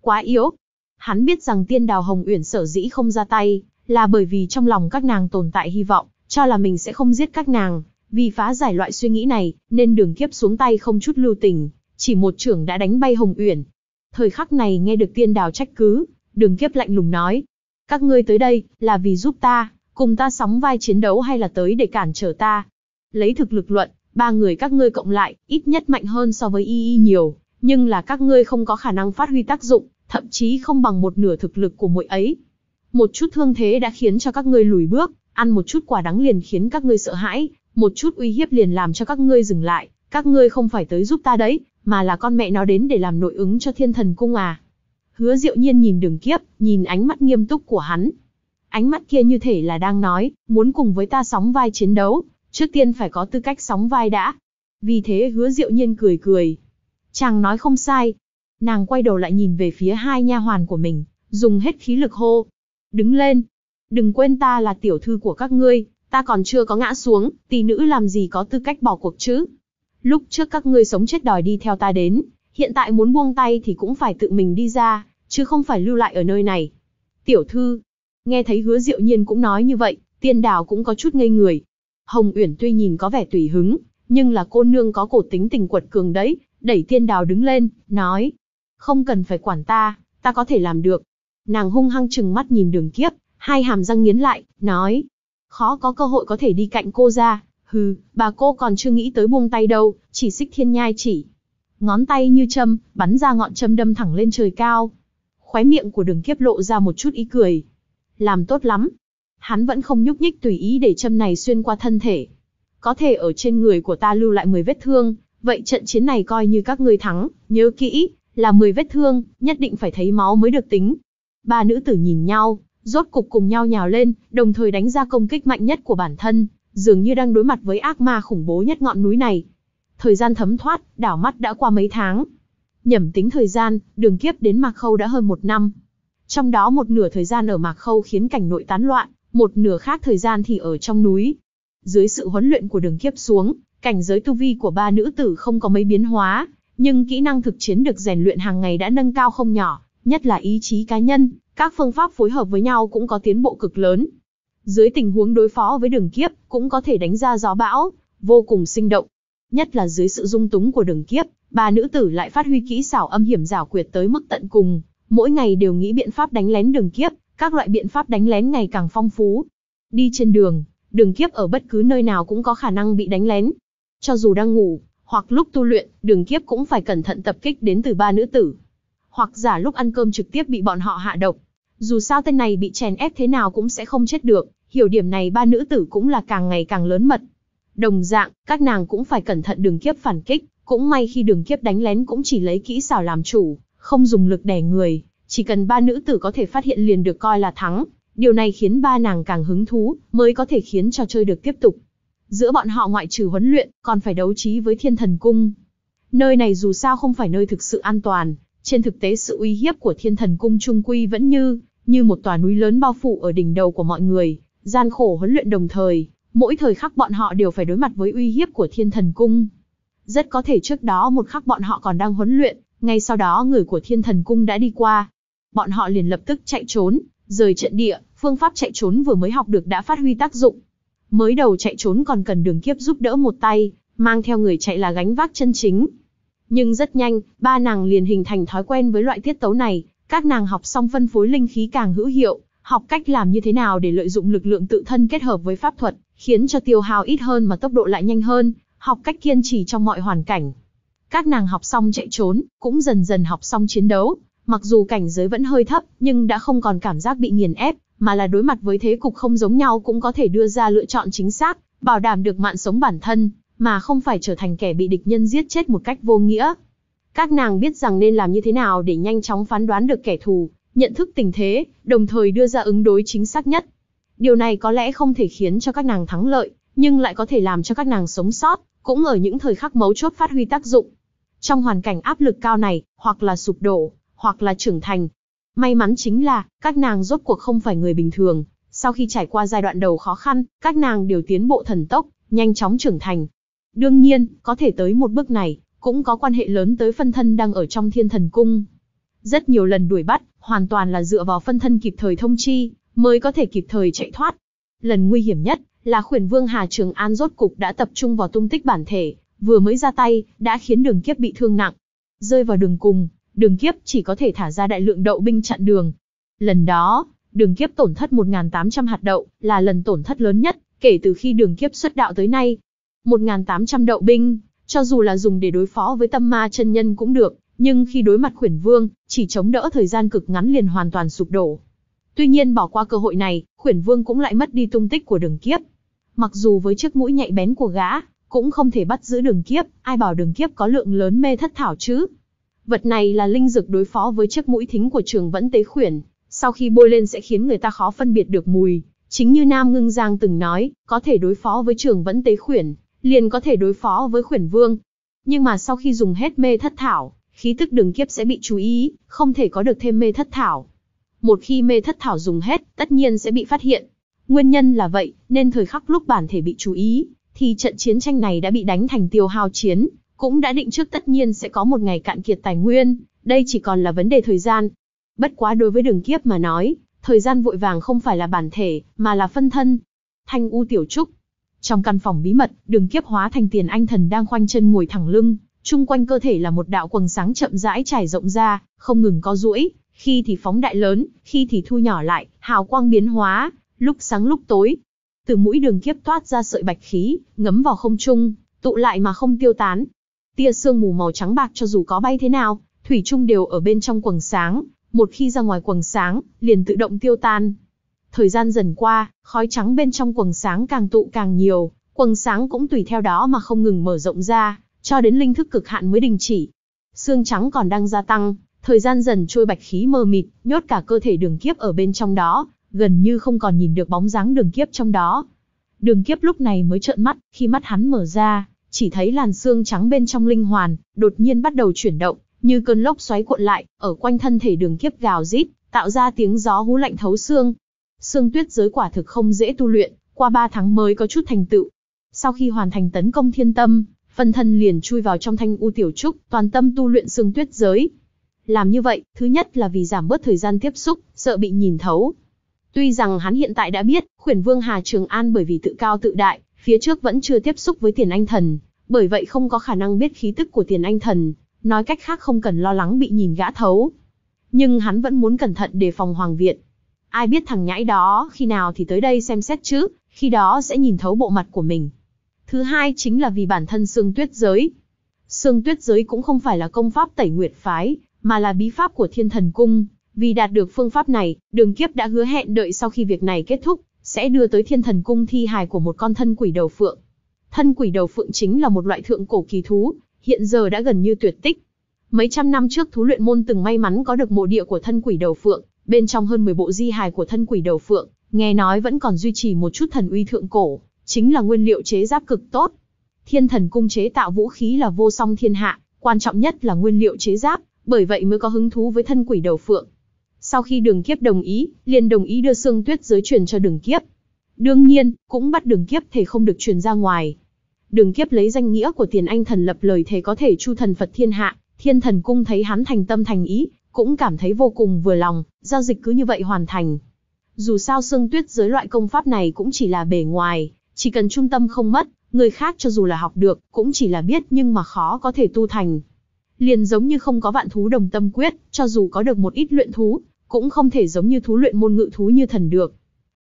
Quá yếu. Hắn biết rằng tiên đào hồng uyển sở dĩ không ra tay, là bởi vì trong lòng các nàng tồn tại hy vọng, cho là mình sẽ không giết các nàng. Vì phá giải loại suy nghĩ này, nên đường kiếp xuống tay không chút lưu tình, chỉ một trưởng đã đánh bay Hồng Uyển. Thời khắc này nghe được tiên đào trách cứ, đường kiếp lạnh lùng nói. Các ngươi tới đây, là vì giúp ta, cùng ta sóng vai chiến đấu hay là tới để cản trở ta? Lấy thực lực luận, ba người các ngươi cộng lại, ít nhất mạnh hơn so với y y nhiều, nhưng là các ngươi không có khả năng phát huy tác dụng, thậm chí không bằng một nửa thực lực của mỗi ấy, một chút thương thế đã khiến cho các ngươi lùi bước, ăn một chút quả đắng liền khiến các ngươi sợ hãi, một chút uy hiếp liền làm cho các ngươi dừng lại, các ngươi không phải tới giúp ta đấy, mà là con mẹ nó đến để làm nội ứng cho thiên thần cung à. Hứa diệu nhiên nhìn đường kiếp, nhìn ánh mắt nghiêm túc của hắn. Ánh mắt kia như thể là đang nói, muốn cùng với ta sóng vai chiến đấu, trước tiên phải có tư cách sóng vai đã. Vì thế hứa diệu nhiên cười cười. Chàng nói không sai. Nàng quay đầu lại nhìn về phía hai nha hoàn của mình, dùng hết khí lực hô, đứng lên. Đừng quên ta là tiểu thư của các ngươi, ta còn chưa có ngã xuống, tỷ nữ làm gì có tư cách bỏ cuộc chứ. Lúc trước các ngươi sống chết đòi đi theo ta đến, hiện tại muốn buông tay thì cũng phải tự mình đi ra, chứ không phải lưu lại ở nơi này. Tiểu thư, nghe thấy hứa diệu nhiên cũng nói như vậy, tiên đào cũng có chút ngây người. Hồng Uyển tuy nhìn có vẻ tùy hứng, nhưng là cô nương có cổ tính tình quật cường đấy, đẩy tiên đào đứng lên, nói. Không cần phải quản ta, ta có thể làm được. Nàng hung hăng chừng mắt nhìn đường kiếp, hai hàm răng nghiến lại, nói. Khó có cơ hội có thể đi cạnh cô ra, hừ, bà cô còn chưa nghĩ tới buông tay đâu, chỉ xích thiên nhai chỉ. Ngón tay như châm, bắn ra ngọn châm đâm thẳng lên trời cao. Khóe miệng của đường kiếp lộ ra một chút ý cười. Làm tốt lắm. Hắn vẫn không nhúc nhích tùy ý để châm này xuyên qua thân thể. Có thể ở trên người của ta lưu lại 10 vết thương, vậy trận chiến này coi như các ngươi thắng, nhớ kỹ, là 10 vết thương, nhất định phải thấy máu mới được tính ba nữ tử nhìn nhau, rốt cục cùng nhau nhào lên, đồng thời đánh ra công kích mạnh nhất của bản thân, dường như đang đối mặt với ác ma khủng bố nhất ngọn núi này. Thời gian thấm thoát, đảo mắt đã qua mấy tháng. Nhẩm tính thời gian, đường kiếp đến Mạc Khâu đã hơn một năm. Trong đó một nửa thời gian ở Mạc Khâu khiến cảnh nội tán loạn, một nửa khác thời gian thì ở trong núi. Dưới sự huấn luyện của đường kiếp xuống, cảnh giới tu vi của ba nữ tử không có mấy biến hóa, nhưng kỹ năng thực chiến được rèn luyện hàng ngày đã nâng cao không nhỏ, nhất là ý chí cá nhân, các phương pháp phối hợp với nhau cũng có tiến bộ cực lớn. Dưới tình huống đối phó với đường kiếp, cũng có thể đánh ra gió bão, vô cùng sinh động. Nhất là dưới sự dung túng của đường kiếp, bà nữ tử lại phát huy kỹ xảo âm hiểm giảo quyệt tới mức tận cùng, mỗi ngày đều nghĩ biện pháp đánh lén đường kiếp, các loại biện pháp đánh lén ngày càng phong phú. Đi trên đường, đường kiếp ở bất cứ nơi nào cũng có khả năng bị đánh lén. Cho dù đang ngủ, hoặc lúc tu luyện, đường kiếp cũng phải cẩn thận tập kích đến từ ba nữ tử hoặc giả lúc ăn cơm trực tiếp bị bọn họ hạ độc. Dù sao tên này bị chèn ép thế nào cũng sẽ không chết được, hiểu điểm này ba nữ tử cũng là càng ngày càng lớn mật. Đồng dạng, các nàng cũng phải cẩn thận đường kiếp phản kích, cũng may khi đường kiếp đánh lén cũng chỉ lấy kỹ xảo làm chủ, không dùng lực đè người, chỉ cần ba nữ tử có thể phát hiện liền được coi là thắng. Điều này khiến ba nàng càng hứng thú, mới có thể khiến trò chơi được tiếp tục. Giữa bọn họ ngoại trừ huấn luyện, còn phải đấu trí với thiên thần cung. Nơi này dù sao không phải nơi thực sự an toàn, trên thực tế sự uy hiếp của thiên thần cung trung quy vẫn như, như một tòa núi lớn bao phủ ở đỉnh đầu của mọi người, gian khổ huấn luyện đồng thời, mỗi thời khắc bọn họ đều phải đối mặt với uy hiếp của thiên thần cung. Rất có thể trước đó một khắc bọn họ còn đang huấn luyện, ngay sau đó người của thiên thần cung đã đi qua. Bọn họ liền lập tức chạy trốn, rời trận địa, phương pháp chạy trốn vừa mới học được đã phát huy tác dụng. Mới đầu chạy trốn còn cần đường kiếp giúp đỡ một tay, mang theo người chạy là gánh vác chân chính, nhưng rất nhanh, ba nàng liền hình thành thói quen với loại tiết tấu này, các nàng học xong phân phối linh khí càng hữu hiệu, học cách làm như thế nào để lợi dụng lực lượng tự thân kết hợp với pháp thuật, khiến cho tiêu hao ít hơn mà tốc độ lại nhanh hơn, học cách kiên trì trong mọi hoàn cảnh. Các nàng học xong chạy trốn, cũng dần dần học xong chiến đấu, mặc dù cảnh giới vẫn hơi thấp, nhưng đã không còn cảm giác bị nghiền ép, mà là đối mặt với thế cục không giống nhau cũng có thể đưa ra lựa chọn chính xác, bảo đảm được mạng sống bản thân mà không phải trở thành kẻ bị địch nhân giết chết một cách vô nghĩa. Các nàng biết rằng nên làm như thế nào để nhanh chóng phán đoán được kẻ thù, nhận thức tình thế, đồng thời đưa ra ứng đối chính xác nhất. Điều này có lẽ không thể khiến cho các nàng thắng lợi, nhưng lại có thể làm cho các nàng sống sót, cũng ở những thời khắc mấu chốt phát huy tác dụng. Trong hoàn cảnh áp lực cao này, hoặc là sụp đổ, hoặc là trưởng thành. May mắn chính là, các nàng rốt cuộc không phải người bình thường. Sau khi trải qua giai đoạn đầu khó khăn, các nàng đều tiến bộ thần tốc, nhanh chóng trưởng thành, Đương nhiên, có thể tới một bước này, cũng có quan hệ lớn tới phân thân đang ở trong thiên thần cung. Rất nhiều lần đuổi bắt, hoàn toàn là dựa vào phân thân kịp thời thông chi, mới có thể kịp thời chạy thoát. Lần nguy hiểm nhất, là khuyển vương Hà Trường An rốt cục đã tập trung vào tung tích bản thể, vừa mới ra tay, đã khiến đường kiếp bị thương nặng. Rơi vào đường cùng, đường kiếp chỉ có thể thả ra đại lượng đậu binh chặn đường. Lần đó, đường kiếp tổn thất 1.800 hạt đậu, là lần tổn thất lớn nhất, kể từ khi đường kiếp xuất đạo tới nay. 1.800 đậu binh, cho dù là dùng để đối phó với tâm ma chân nhân cũng được, nhưng khi đối mặt khuyển vương, chỉ chống đỡ thời gian cực ngắn liền hoàn toàn sụp đổ. Tuy nhiên bỏ qua cơ hội này, khuyển vương cũng lại mất đi tung tích của đường kiếp. Mặc dù với chiếc mũi nhạy bén của gã, cũng không thể bắt giữ đường kiếp, ai bảo đường kiếp có lượng lớn mê thất thảo chứ. Vật này là linh dược đối phó với chiếc mũi thính của trường vẫn tế khuyển, sau khi bôi lên sẽ khiến người ta khó phân biệt được mùi. Chính như Nam Ngưng Giang từng nói, có thể đối phó với trường vẫn tế khuyển, liền có thể đối phó với khuyển vương. Nhưng mà sau khi dùng hết mê thất thảo, khí tức đường kiếp sẽ bị chú ý, không thể có được thêm mê thất thảo. Một khi mê thất thảo dùng hết, tất nhiên sẽ bị phát hiện. Nguyên nhân là vậy, nên thời khắc lúc bản thể bị chú ý, thì trận chiến tranh này đã bị đánh thành tiêu hao chiến, cũng đã định trước tất nhiên sẽ có một ngày cạn kiệt tài nguyên, đây chỉ còn là vấn đề thời gian. Bất quá đối với đường kiếp mà nói, thời gian vội vàng không phải là bản thể, mà là phân thân. Thanh U Tiểu Trúc, trong căn phòng bí mật, đường kiếp hóa thành tiền anh thần đang khoanh chân ngồi thẳng lưng, chung quanh cơ thể là một đạo quầng sáng chậm rãi trải rộng ra, không ngừng co duỗi, khi thì phóng đại lớn, khi thì thu nhỏ lại, hào quang biến hóa, lúc sáng lúc tối. Từ mũi đường kiếp toát ra sợi bạch khí, ngấm vào không trung, tụ lại mà không tiêu tán. Tia sương mù màu trắng bạc cho dù có bay thế nào, thủy chung đều ở bên trong quầng sáng, một khi ra ngoài quầng sáng, liền tự động tiêu tan, Thời gian dần qua, khói trắng bên trong quầng sáng càng tụ càng nhiều, quầng sáng cũng tùy theo đó mà không ngừng mở rộng ra, cho đến linh thức cực hạn mới đình chỉ. Xương trắng còn đang gia tăng, thời gian dần trôi bạch khí mờ mịt, nhốt cả cơ thể đường kiếp ở bên trong đó, gần như không còn nhìn được bóng dáng đường kiếp trong đó. Đường kiếp lúc này mới trợn mắt, khi mắt hắn mở ra, chỉ thấy làn xương trắng bên trong linh hoàn, đột nhiên bắt đầu chuyển động, như cơn lốc xoáy cuộn lại, ở quanh thân thể đường kiếp gào rít, tạo ra tiếng gió hú lạnh thấu xương, Sương tuyết giới quả thực không dễ tu luyện, qua 3 tháng mới có chút thành tựu. Sau khi hoàn thành tấn công thiên tâm, phân thân liền chui vào trong thanh u tiểu trúc, toàn tâm tu luyện sương tuyết giới. Làm như vậy, thứ nhất là vì giảm bớt thời gian tiếp xúc, sợ bị nhìn thấu. Tuy rằng hắn hiện tại đã biết, khuyển vương Hà Trường An bởi vì tự cao tự đại, phía trước vẫn chưa tiếp xúc với tiền anh thần, bởi vậy không có khả năng biết khí tức của tiền anh thần, nói cách khác không cần lo lắng bị nhìn gã thấu. Nhưng hắn vẫn muốn cẩn thận đề phòng Hoàng Viện, Ai biết thằng nhãi đó khi nào thì tới đây xem xét chứ, khi đó sẽ nhìn thấu bộ mặt của mình. Thứ hai chính là vì bản thân xương tuyết giới. Xương tuyết giới cũng không phải là công pháp tẩy nguyệt phái, mà là bí pháp của thiên thần cung. Vì đạt được phương pháp này, đường kiếp đã hứa hẹn đợi sau khi việc này kết thúc, sẽ đưa tới thiên thần cung thi hài của một con thân quỷ đầu phượng. Thân quỷ đầu phượng chính là một loại thượng cổ kỳ thú, hiện giờ đã gần như tuyệt tích. Mấy trăm năm trước thú luyện môn từng may mắn có được mộ địa của thân quỷ đầu phượng, Bên trong hơn 10 bộ di hài của thân quỷ đầu phượng, nghe nói vẫn còn duy trì một chút thần uy thượng cổ, chính là nguyên liệu chế giáp cực tốt. Thiên thần cung chế tạo vũ khí là vô song thiên hạ, quan trọng nhất là nguyên liệu chế giáp, bởi vậy mới có hứng thú với thân quỷ đầu phượng. Sau khi đường kiếp đồng ý, liền đồng ý đưa xương tuyết giới truyền cho đường kiếp. Đương nhiên, cũng bắt đường kiếp thể không được truyền ra ngoài. Đường kiếp lấy danh nghĩa của tiền anh thần lập lời thề có thể chu thần Phật thiên hạ, thiên thần cung thấy hắn thành tâm thành ý, cũng cảm thấy vô cùng vừa lòng, giao dịch cứ như vậy hoàn thành. Dù sao xương tuyết giới loại công pháp này cũng chỉ là bề ngoài, chỉ cần trung tâm không mất, người khác cho dù là học được, cũng chỉ là biết nhưng mà khó có thể tu thành. Liền giống như không có vạn thú đồng tâm quyết, cho dù có được một ít luyện thú, cũng không thể giống như thú luyện môn ngự thú như thần được.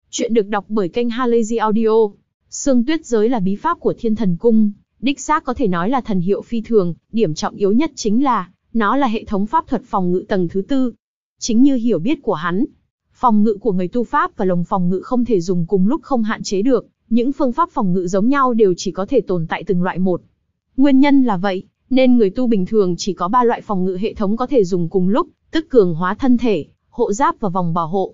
Chuyện được đọc bởi kênh Halazy Audio. Sương tuyết giới là bí pháp của thiên thần cung, đích xác có thể nói là thần hiệu phi thường, điểm trọng yếu nhất chính là, nó là hệ thống pháp thuật phòng ngự tầng thứ tư. Chính như hiểu biết của hắn, phòng ngự của người tu pháp và lồng phòng ngự không thể dùng cùng lúc không hạn chế được, những phương pháp phòng ngự giống nhau đều chỉ có thể tồn tại từng loại một. Nguyên nhân là vậy, nên người tu bình thường chỉ có ba loại phòng ngự hệ thống có thể dùng cùng lúc, tức cường hóa thân thể, hộ giáp và vòng bảo hộ.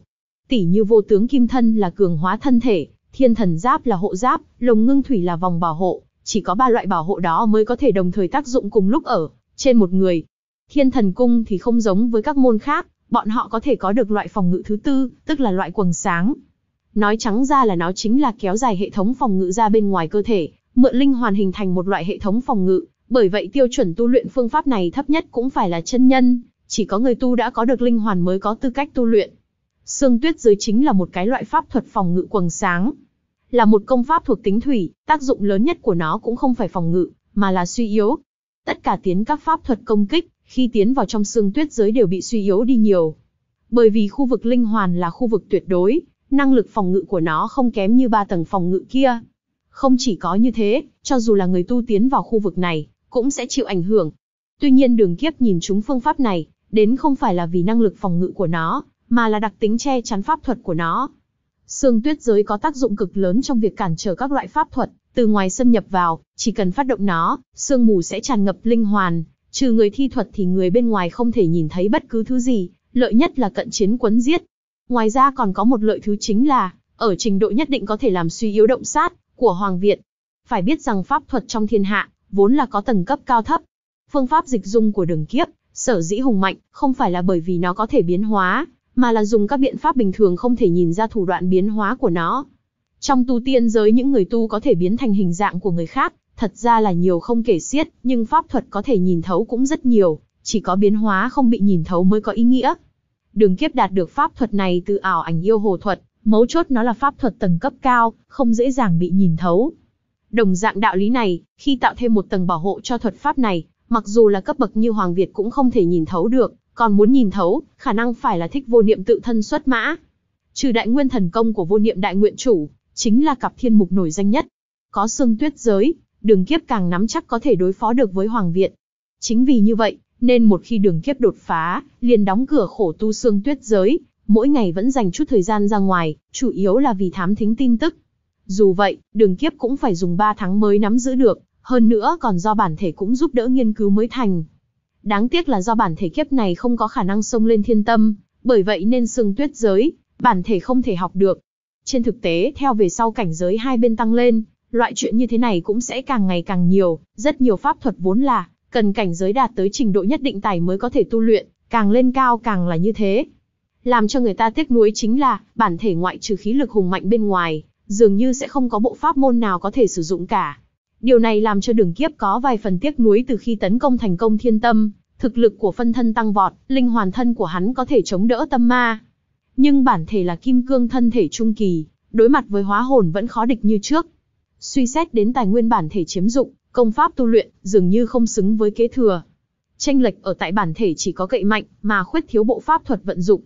Tỷ như vô tướng kim thân là cường hóa thân thể, thiên thần giáp là hộ giáp, lồng ngưng thủy là vòng bảo hộ, chỉ có ba loại bảo hộ đó mới có thể đồng thời tác dụng cùng lúc ở trên một người. Thiên thần cung thì không giống với các môn khác, bọn họ có thể có được loại phòng ngự thứ tư, tức là loại quầng sáng. Nói trắng ra là nó chính là kéo dài hệ thống phòng ngự ra bên ngoài cơ thể, mượn linh hoàn hình thành một loại hệ thống phòng ngự, bởi vậy tiêu chuẩn tu luyện phương pháp này thấp nhất cũng phải là chân nhân, chỉ có người tu đã có được linh hoàn mới có tư cách tu luyện. Sương tuyết dưới chính là một cái loại pháp thuật phòng ngự quầng sáng. Là một công pháp thuộc tính thủy, tác dụng lớn nhất của nó cũng không phải phòng ngự, mà là suy yếu. Tất cả tiến các pháp thuật công kích, khi tiến vào trong xương tuyết giới đều bị suy yếu đi nhiều. Bởi vì khu vực linh hoàn là khu vực tuyệt đối, năng lực phòng ngự của nó không kém như ba tầng phòng ngự kia. Không chỉ có như thế, cho dù là người tu tiến vào khu vực này, cũng sẽ chịu ảnh hưởng. Tuy nhiên đường kiếp nhìn chúng phương pháp này, đến không phải là vì năng lực phòng ngự của nó, mà là đặc tính che chắn pháp thuật của nó. Sương tuyết giới có tác dụng cực lớn trong việc cản trở các loại pháp thuật, từ ngoài xâm nhập vào, chỉ cần phát động nó, sương mù sẽ tràn ngập linh hoàn, Trừ người thi thuật thì người bên ngoài không thể nhìn thấy bất cứ thứ gì, lợi nhất là cận chiến quấn giết. Ngoài ra còn có một lợi thứ chính là, ở trình độ nhất định có thể làm suy yếu động sát của Hoàng viện Phải biết rằng pháp thuật trong thiên hạ, vốn là có tầng cấp cao thấp. Phương pháp dịch dung của đường kiếp, sở dĩ hùng mạnh, không phải là bởi vì nó có thể biến hóa, mà là dùng các biện pháp bình thường không thể nhìn ra thủ đoạn biến hóa của nó. Trong tu tiên giới những người tu có thể biến thành hình dạng của người khác, Thật ra là nhiều không kể xiết, nhưng pháp thuật có thể nhìn thấu cũng rất nhiều, chỉ có biến hóa không bị nhìn thấu mới có ý nghĩa. Đường kiếp đạt được pháp thuật này từ ảo ảnh yêu hồ thuật, mấu chốt nó là pháp thuật tầng cấp cao, không dễ dàng bị nhìn thấu. Đồng dạng đạo lý này, khi tạo thêm một tầng bảo hộ cho thuật pháp này, mặc dù là cấp bậc như Hoàng Việt cũng không thể nhìn thấu được, còn muốn nhìn thấu, khả năng phải là thích vô niệm tự thân xuất mã. Trừ đại nguyên thần công của vô niệm đại nguyện chủ, chính là cặp thiên mục nổi danh nhất. Có xương tuyết giới, đường kiếp càng nắm chắc có thể đối phó được với Hoàng Viện. Chính vì như vậy, nên một khi đường kiếp đột phá, liền đóng cửa khổ tu xương tuyết giới, mỗi ngày vẫn dành chút thời gian ra ngoài, chủ yếu là vì thám thính tin tức. Dù vậy, đường kiếp cũng phải dùng 3 tháng mới nắm giữ được, hơn nữa còn do bản thể cũng giúp đỡ nghiên cứu mới thành. Đáng tiếc là do bản thể kiếp này không có khả năng xông lên thiên tâm, bởi vậy nên xương tuyết giới, bản thể không thể học được. Trên thực tế, theo về sau cảnh giới hai bên tăng lên, Loại chuyện như thế này cũng sẽ càng ngày càng nhiều, rất nhiều pháp thuật vốn là, cần cảnh giới đạt tới trình độ nhất định tài mới có thể tu luyện, càng lên cao càng là như thế. Làm cho người ta tiếc nuối chính là, bản thể ngoại trừ khí lực hùng mạnh bên ngoài, dường như sẽ không có bộ pháp môn nào có thể sử dụng cả. Điều này làm cho đường kiếp có vài phần tiếc nuối từ khi tấn công thành công thiên tâm, thực lực của phân thân tăng vọt, linh hoàn thân của hắn có thể chống đỡ tâm ma. Nhưng bản thể là kim cương thân thể trung kỳ, đối mặt với hóa hồn vẫn khó địch như trước, suy xét đến tài nguyên bản thể chiếm dụng, công pháp tu luyện dường như không xứng với kế thừa. Tranh lệch ở tại bản thể chỉ có cậy mạnh, mà khuyết thiếu bộ pháp thuật vận dụng.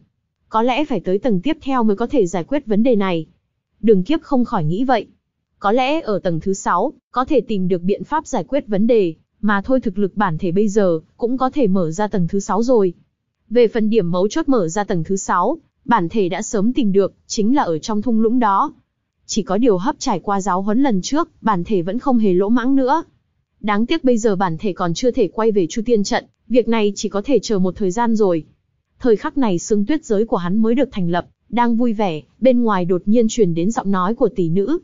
Có lẽ phải tới tầng tiếp theo mới có thể giải quyết vấn đề này. Đường kiếp không khỏi nghĩ vậy. Có lẽ ở tầng thứ 6, có thể tìm được biện pháp giải quyết vấn đề, mà thôi thực lực bản thể bây giờ, cũng có thể mở ra tầng thứ 6 rồi. Về phần điểm mấu chốt mở ra tầng thứ 6, bản thể đã sớm tìm được, chính là ở trong thung lũng đó chỉ có điều hấp trải qua giáo huấn lần trước, bản thể vẫn không hề lỗ mãng nữa. Đáng tiếc bây giờ bản thể còn chưa thể quay về Chu Tiên trận, việc này chỉ có thể chờ một thời gian rồi. Thời khắc này xương tuyết giới của hắn mới được thành lập, đang vui vẻ, bên ngoài đột nhiên truyền đến giọng nói của tỷ nữ.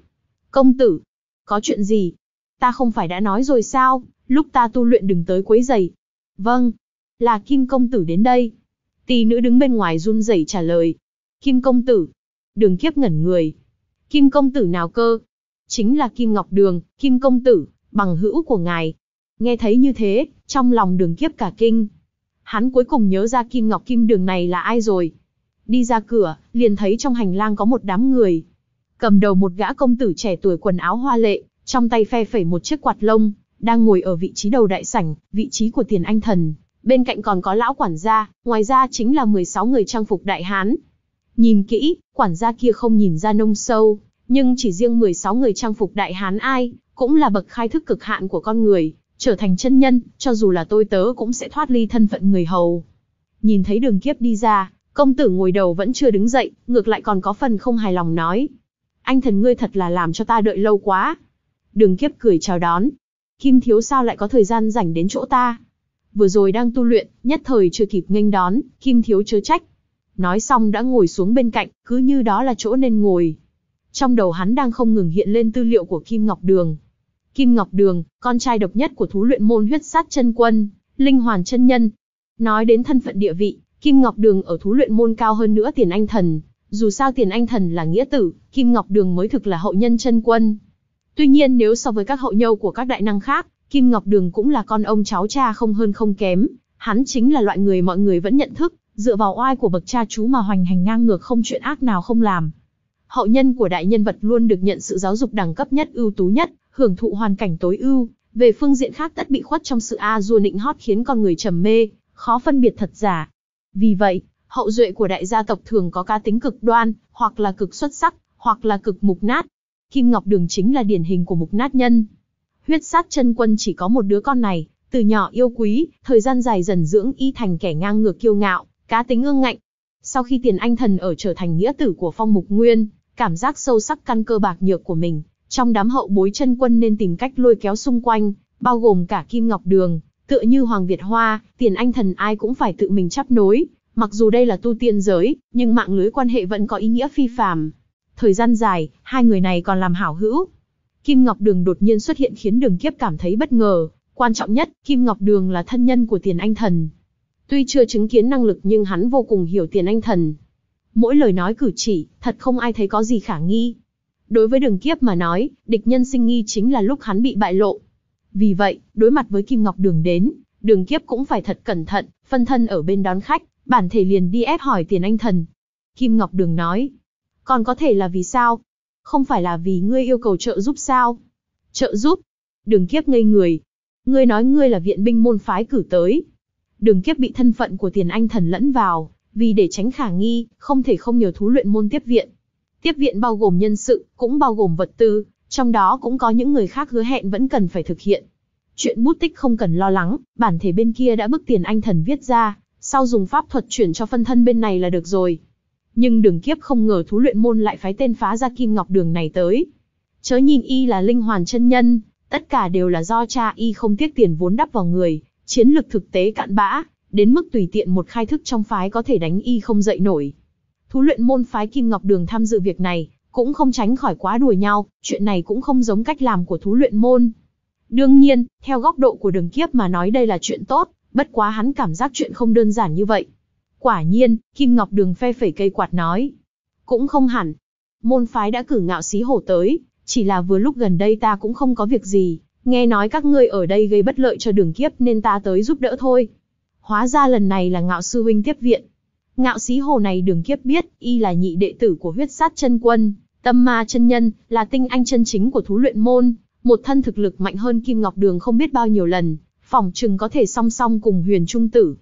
Công tử, có chuyện gì? Ta không phải đã nói rồi sao, lúc ta tu luyện đừng tới quấy giày. Vâng, là Kim Công Tử đến đây. Tỷ nữ đứng bên ngoài run rẩy trả lời. Kim Công Tử, đường kiếp ngẩn người, Kim công tử nào cơ? Chính là Kim Ngọc Đường, Kim công tử, bằng hữu của ngài. Nghe thấy như thế, trong lòng đường kiếp cả kinh. Hắn cuối cùng nhớ ra Kim Ngọc Kim Đường này là ai rồi. Đi ra cửa, liền thấy trong hành lang có một đám người. Cầm đầu một gã công tử trẻ tuổi quần áo hoa lệ, trong tay phe phẩy một chiếc quạt lông, đang ngồi ở vị trí đầu đại sảnh, vị trí của tiền anh thần. Bên cạnh còn có lão quản gia, ngoài ra chính là 16 người trang phục đại hán. Nhìn kỹ, quản gia kia không nhìn ra nông sâu, nhưng chỉ riêng 16 người trang phục đại hán ai, cũng là bậc khai thức cực hạn của con người, trở thành chân nhân, cho dù là tôi tớ cũng sẽ thoát ly thân phận người hầu. Nhìn thấy đường kiếp đi ra, công tử ngồi đầu vẫn chưa đứng dậy, ngược lại còn có phần không hài lòng nói. Anh thần ngươi thật là làm cho ta đợi lâu quá. Đường kiếp cười chào đón. Kim thiếu sao lại có thời gian rảnh đến chỗ ta? Vừa rồi đang tu luyện, nhất thời chưa kịp nghênh đón, kim thiếu chớ trách. Nói xong đã ngồi xuống bên cạnh, cứ như đó là chỗ nên ngồi, trong đầu hắn đang không ngừng hiện lên tư liệu của Kim Ngọc Đường. Kim Ngọc Đường, con trai độc nhất của thú luyện môn huyết sát chân quân, linh hoàn chân nhân. Nói đến thân phận địa vị, Kim Ngọc Đường ở thú luyện môn cao hơn nữa tiền anh thần. Dù sao tiền anh thần là nghĩa tử, Kim Ngọc Đường mới thực là hậu nhân chân quân. Tuy nhiên nếu so với các hậu nhâu của các đại năng khác, Kim Ngọc Đường cũng là con ông cháu cha không hơn không kém. Hắn chính là loại người mọi người vẫn nhận thức, dựa vào oai của bậc cha chú mà hoành hành ngang ngược không chuyện ác nào không làm hậu nhân của đại nhân vật luôn được nhận sự giáo dục đẳng cấp nhất ưu tú nhất, hưởng thụ hoàn cảnh tối ưu, về phương diện khác tất bị khuất trong sự a du nịnh hót khiến con người trầm mê, khó phân biệt thật giả. Vì vậy, hậu duệ của đại gia tộc thường có cá tính cực đoan, hoặc là cực xuất sắc, hoặc là cực mục nát. Kim Ngọc Đường chính là điển hình của mục nát nhân. Huyết sát chân quân chỉ có một đứa con này, từ nhỏ yêu quý, thời gian dài dần dưỡng y thành kẻ ngang ngược kiêu ngạo, cá tính ương ngạnh. Sau khi tiền anh thần ở trở thành nghĩa tử của phong mục nguyên, cảm giác sâu sắc căn cơ bạc nhược của mình, trong đám hậu bối chân quân nên tìm cách lôi kéo xung quanh, bao gồm cả Kim Ngọc Đường, tựa như Hoàng Việt Hoa, tiền anh thần ai cũng phải tự mình chấp nối, mặc dù đây là tu tiên giới, nhưng mạng lưới quan hệ vẫn có ý nghĩa phi phàm. Thời gian dài, hai người này còn làm hảo hữu. Kim Ngọc Đường đột nhiên xuất hiện khiến Đường Kiếp cảm thấy bất ngờ, quan trọng nhất, Kim Ngọc Đường là thân nhân của tiền anh thần. Tuy chưa chứng kiến năng lực nhưng hắn vô cùng hiểu tiền anh thần, Mỗi lời nói cử chỉ, thật không ai thấy có gì khả nghi. Đối với đường kiếp mà nói, địch nhân sinh nghi chính là lúc hắn bị bại lộ. Vì vậy, đối mặt với Kim Ngọc Đường đến, đường kiếp cũng phải thật cẩn thận, phân thân ở bên đón khách, bản thể liền đi ép hỏi tiền anh thần. Kim Ngọc Đường nói, còn có thể là vì sao? Không phải là vì ngươi yêu cầu trợ giúp sao? Trợ giúp? Đường kiếp ngây người. Ngươi nói ngươi là viện binh môn phái cử tới. Đường kiếp bị thân phận của tiền anh thần lẫn vào, vì để tránh khả nghi, không thể không nhờ thú luyện môn tiếp viện. Tiếp viện bao gồm nhân sự, cũng bao gồm vật tư, trong đó cũng có những người khác hứa hẹn vẫn cần phải thực hiện. Chuyện bút tích không cần lo lắng, bản thể bên kia đã bức tiền anh thần viết ra, sau dùng pháp thuật chuyển cho phân thân bên này là được rồi. Nhưng đường kiếp không ngờ thú luyện môn lại phái tên phá ra kim ngọc đường này tới. Chớ nhìn y là linh hoàn chân nhân, tất cả đều là do cha y không tiếc tiền vốn đắp vào người, chiến lực thực tế cạn bã, đến mức tùy tiện một khai thức trong phái có thể đánh y không dậy nổi. Thú luyện môn phái Kim Ngọc Đường tham dự việc này, cũng không tránh khỏi quá đùa nhau, chuyện này cũng không giống cách làm của thú luyện môn. Đương nhiên, theo góc độ của đường kiếp mà nói đây là chuyện tốt, bất quá hắn cảm giác chuyện không đơn giản như vậy. Quả nhiên, Kim Ngọc Đường phe phẩy cây quạt nói. Cũng không hẳn. Môn phái đã cử ngạo xí hổ tới, chỉ là vừa lúc gần đây ta cũng không có việc gì, nghe nói các ngươi ở đây gây bất lợi cho đường kiếp nên ta tới giúp đỡ thôi hóa ra lần này là ngạo sư huynh tiếp viện. Ngạo sĩ hồ này đường kiếp biết, y là nhị đệ tử của huyết sát chân quân, tâm ma chân nhân, là tinh anh chân chính của thú luyện môn, một thân thực lực mạnh hơn kim ngọc đường không biết bao nhiêu lần, phỏng chừng có thể song song cùng huyền trung tử.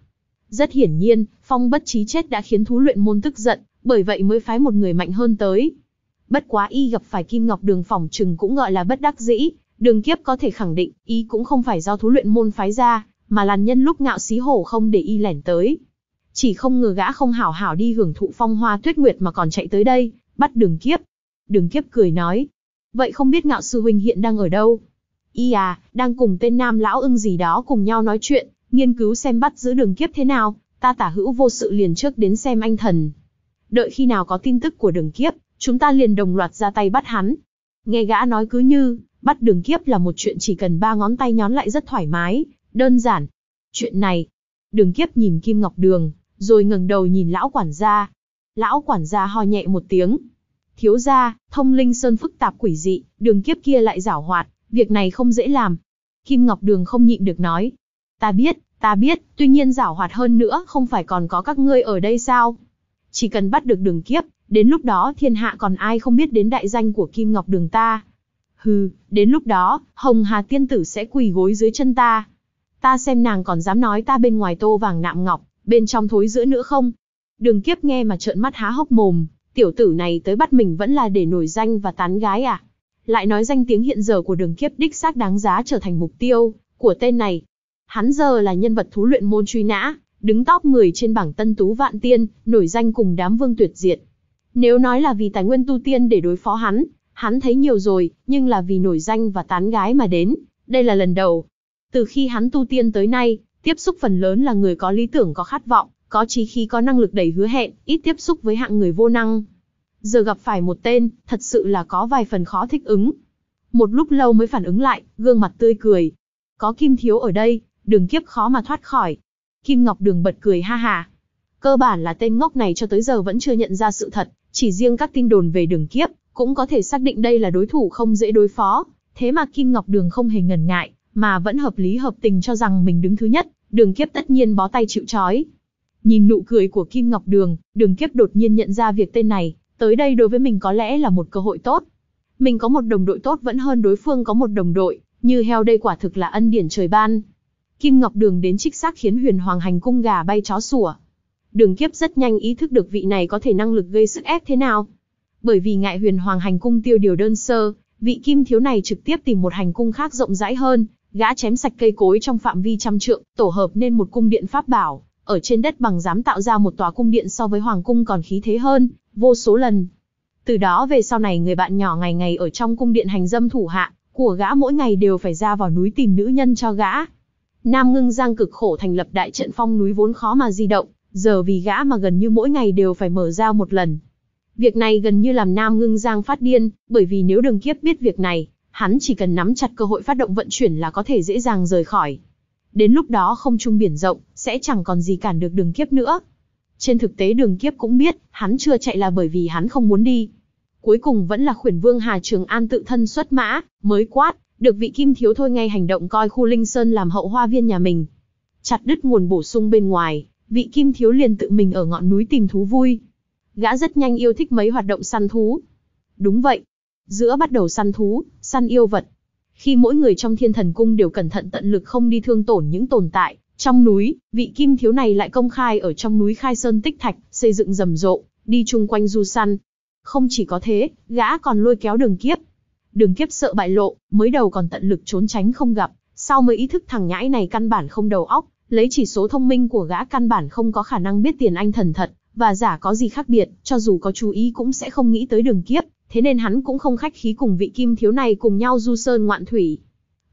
Rất hiển nhiên, phong bất trí chết đã khiến thú luyện môn tức giận, bởi vậy mới phái một người mạnh hơn tới. Bất quá y gặp phải kim ngọc đường phỏng chừng cũng gọi là bất đắc dĩ, đường kiếp có thể khẳng định, y cũng không phải do thú luyện môn phái ra, mà làn nhân lúc ngạo xí hổ không để y lẻn tới. Chỉ không ngờ gã không hảo hảo đi hưởng thụ phong hoa tuyết nguyệt mà còn chạy tới đây, bắt đường kiếp. Đường kiếp cười nói, vậy không biết ngạo sư huynh hiện đang ở đâu? Y à, đang cùng tên nam lão ưng gì đó cùng nhau nói chuyện, nghiên cứu xem bắt giữ đường kiếp thế nào, ta tả hữu vô sự liền trước đến xem anh thần. Đợi khi nào có tin tức của đường kiếp, chúng ta liền đồng loạt ra tay bắt hắn. Nghe gã nói cứ như, bắt đường kiếp là một chuyện chỉ cần ba ngón tay nhón lại rất thoải mái, Đơn giản. Chuyện này. Đường kiếp nhìn Kim Ngọc Đường, rồi ngẩng đầu nhìn lão quản gia. Lão quản gia ho nhẹ một tiếng. Thiếu gia, thông linh sơn phức tạp quỷ dị, đường kiếp kia lại giảo hoạt, việc này không dễ làm. Kim Ngọc Đường không nhịn được nói. Ta biết, ta biết, tuy nhiên giảo hoạt hơn nữa không phải còn có các ngươi ở đây sao? Chỉ cần bắt được đường kiếp, đến lúc đó thiên hạ còn ai không biết đến đại danh của Kim Ngọc Đường ta. Hừ, đến lúc đó, Hồng Hà Tiên Tử sẽ quỳ gối dưới chân ta. Ta xem nàng còn dám nói ta bên ngoài tô vàng nạm ngọc, bên trong thối giữa nữa không? Đường kiếp nghe mà trợn mắt há hốc mồm, tiểu tử này tới bắt mình vẫn là để nổi danh và tán gái à? Lại nói danh tiếng hiện giờ của đường kiếp đích xác đáng giá trở thành mục tiêu của tên này. Hắn giờ là nhân vật thú luyện môn truy nã, đứng top 10 trên bảng tân tú vạn tiên, nổi danh cùng đám vương tuyệt diệt. Nếu nói là vì tài nguyên tu tiên để đối phó hắn, hắn thấy nhiều rồi, nhưng là vì nổi danh và tán gái mà đến, đây là lần đầu. Từ khi hắn tu tiên tới nay, tiếp xúc phần lớn là người có lý tưởng có khát vọng, có chí khí có năng lực đầy hứa hẹn, ít tiếp xúc với hạng người vô năng. Giờ gặp phải một tên, thật sự là có vài phần khó thích ứng. Một lúc lâu mới phản ứng lại, gương mặt tươi cười. Có Kim Thiếu ở đây, đường kiếp khó mà thoát khỏi. Kim Ngọc Đường bật cười ha ha. Cơ bản là tên ngốc này cho tới giờ vẫn chưa nhận ra sự thật, chỉ riêng các tin đồn về đường kiếp, cũng có thể xác định đây là đối thủ không dễ đối phó. Thế mà Kim Ngọc Đường không hề ngần ngại, mà vẫn hợp lý hợp tình cho rằng mình đứng thứ nhất, đường kiếp tất nhiên bó tay chịu trói. Nhìn nụ cười của Kim Ngọc Đường, đường kiếp đột nhiên nhận ra việc tên này, tới đây đối với mình có lẽ là một cơ hội tốt. Mình có một đồng đội tốt vẫn hơn đối phương có một đồng đội, như heo đây quả thực là ân điển trời ban. Kim Ngọc Đường đến trích xác khiến huyền hoàng hành cung gà bay chó sủa. Đường kiếp rất nhanh ý thức được vị này có thể năng lực gây sức ép thế nào. Bởi vì ngại huyền hoàng hành cung tiêu điều đơn sơ, vị kim thiếu này trực tiếp tìm một hành cung khác rộng rãi hơn, Gã chém sạch cây cối trong phạm vi trăm trượng, tổ hợp nên một cung điện pháp bảo, ở trên đất bằng dám tạo ra một tòa cung điện so với hoàng cung còn khí thế hơn, vô số lần. Từ đó về sau này người bạn nhỏ ngày ngày ở trong cung điện hành dâm thủ hạ, của gã mỗi ngày đều phải ra vào núi tìm nữ nhân cho gã. Nam Ngưng Giang cực khổ thành lập đại trận phong núi vốn khó mà di động, giờ vì gã mà gần như mỗi ngày đều phải mở ra một lần. Việc này gần như làm Nam Ngưng Giang phát điên, bởi vì nếu đường kiếp biết việc này, Hắn chỉ cần nắm chặt cơ hội phát động vận chuyển là có thể dễ dàng rời khỏi. Đến lúc đó không trung biển rộng, sẽ chẳng còn gì cản được đường kiếp nữa. Trên thực tế đường kiếp cũng biết, hắn chưa chạy là bởi vì hắn không muốn đi. Cuối cùng vẫn là khuyển vương Hà Trường An tự thân xuất mã, mới quát, được vị kim thiếu thôi ngay hành động coi khu linh sơn làm hậu hoa viên nhà mình. Chặt đứt nguồn bổ sung bên ngoài, vị kim thiếu liền tự mình ở ngọn núi tìm thú vui. Gã rất nhanh yêu thích mấy hoạt động săn thú. Đúng vậy, giữa bắt đầu săn thú, săn yêu vật. Khi mỗi người trong thiên thần cung đều cẩn thận tận lực không đi thương tổn những tồn tại, trong núi, vị kim thiếu này lại công khai ở trong núi khai sơn tích thạch, xây dựng rầm rộ, đi chung quanh du săn. Không chỉ có thế, gã còn lôi kéo đường kiếp. Đường kiếp sợ bại lộ, mới đầu còn tận lực trốn tránh không gặp, sau mới ý thức thằng nhãi này căn bản không đầu óc, lấy chỉ số thông minh của gã căn bản không có khả năng biết tiền anh thần thật, và giả có gì khác biệt, cho dù có chú ý cũng sẽ không nghĩ tới đường kiếp thế nên hắn cũng không khách khí cùng vị kim thiếu này cùng nhau du sơn ngoạn thủy.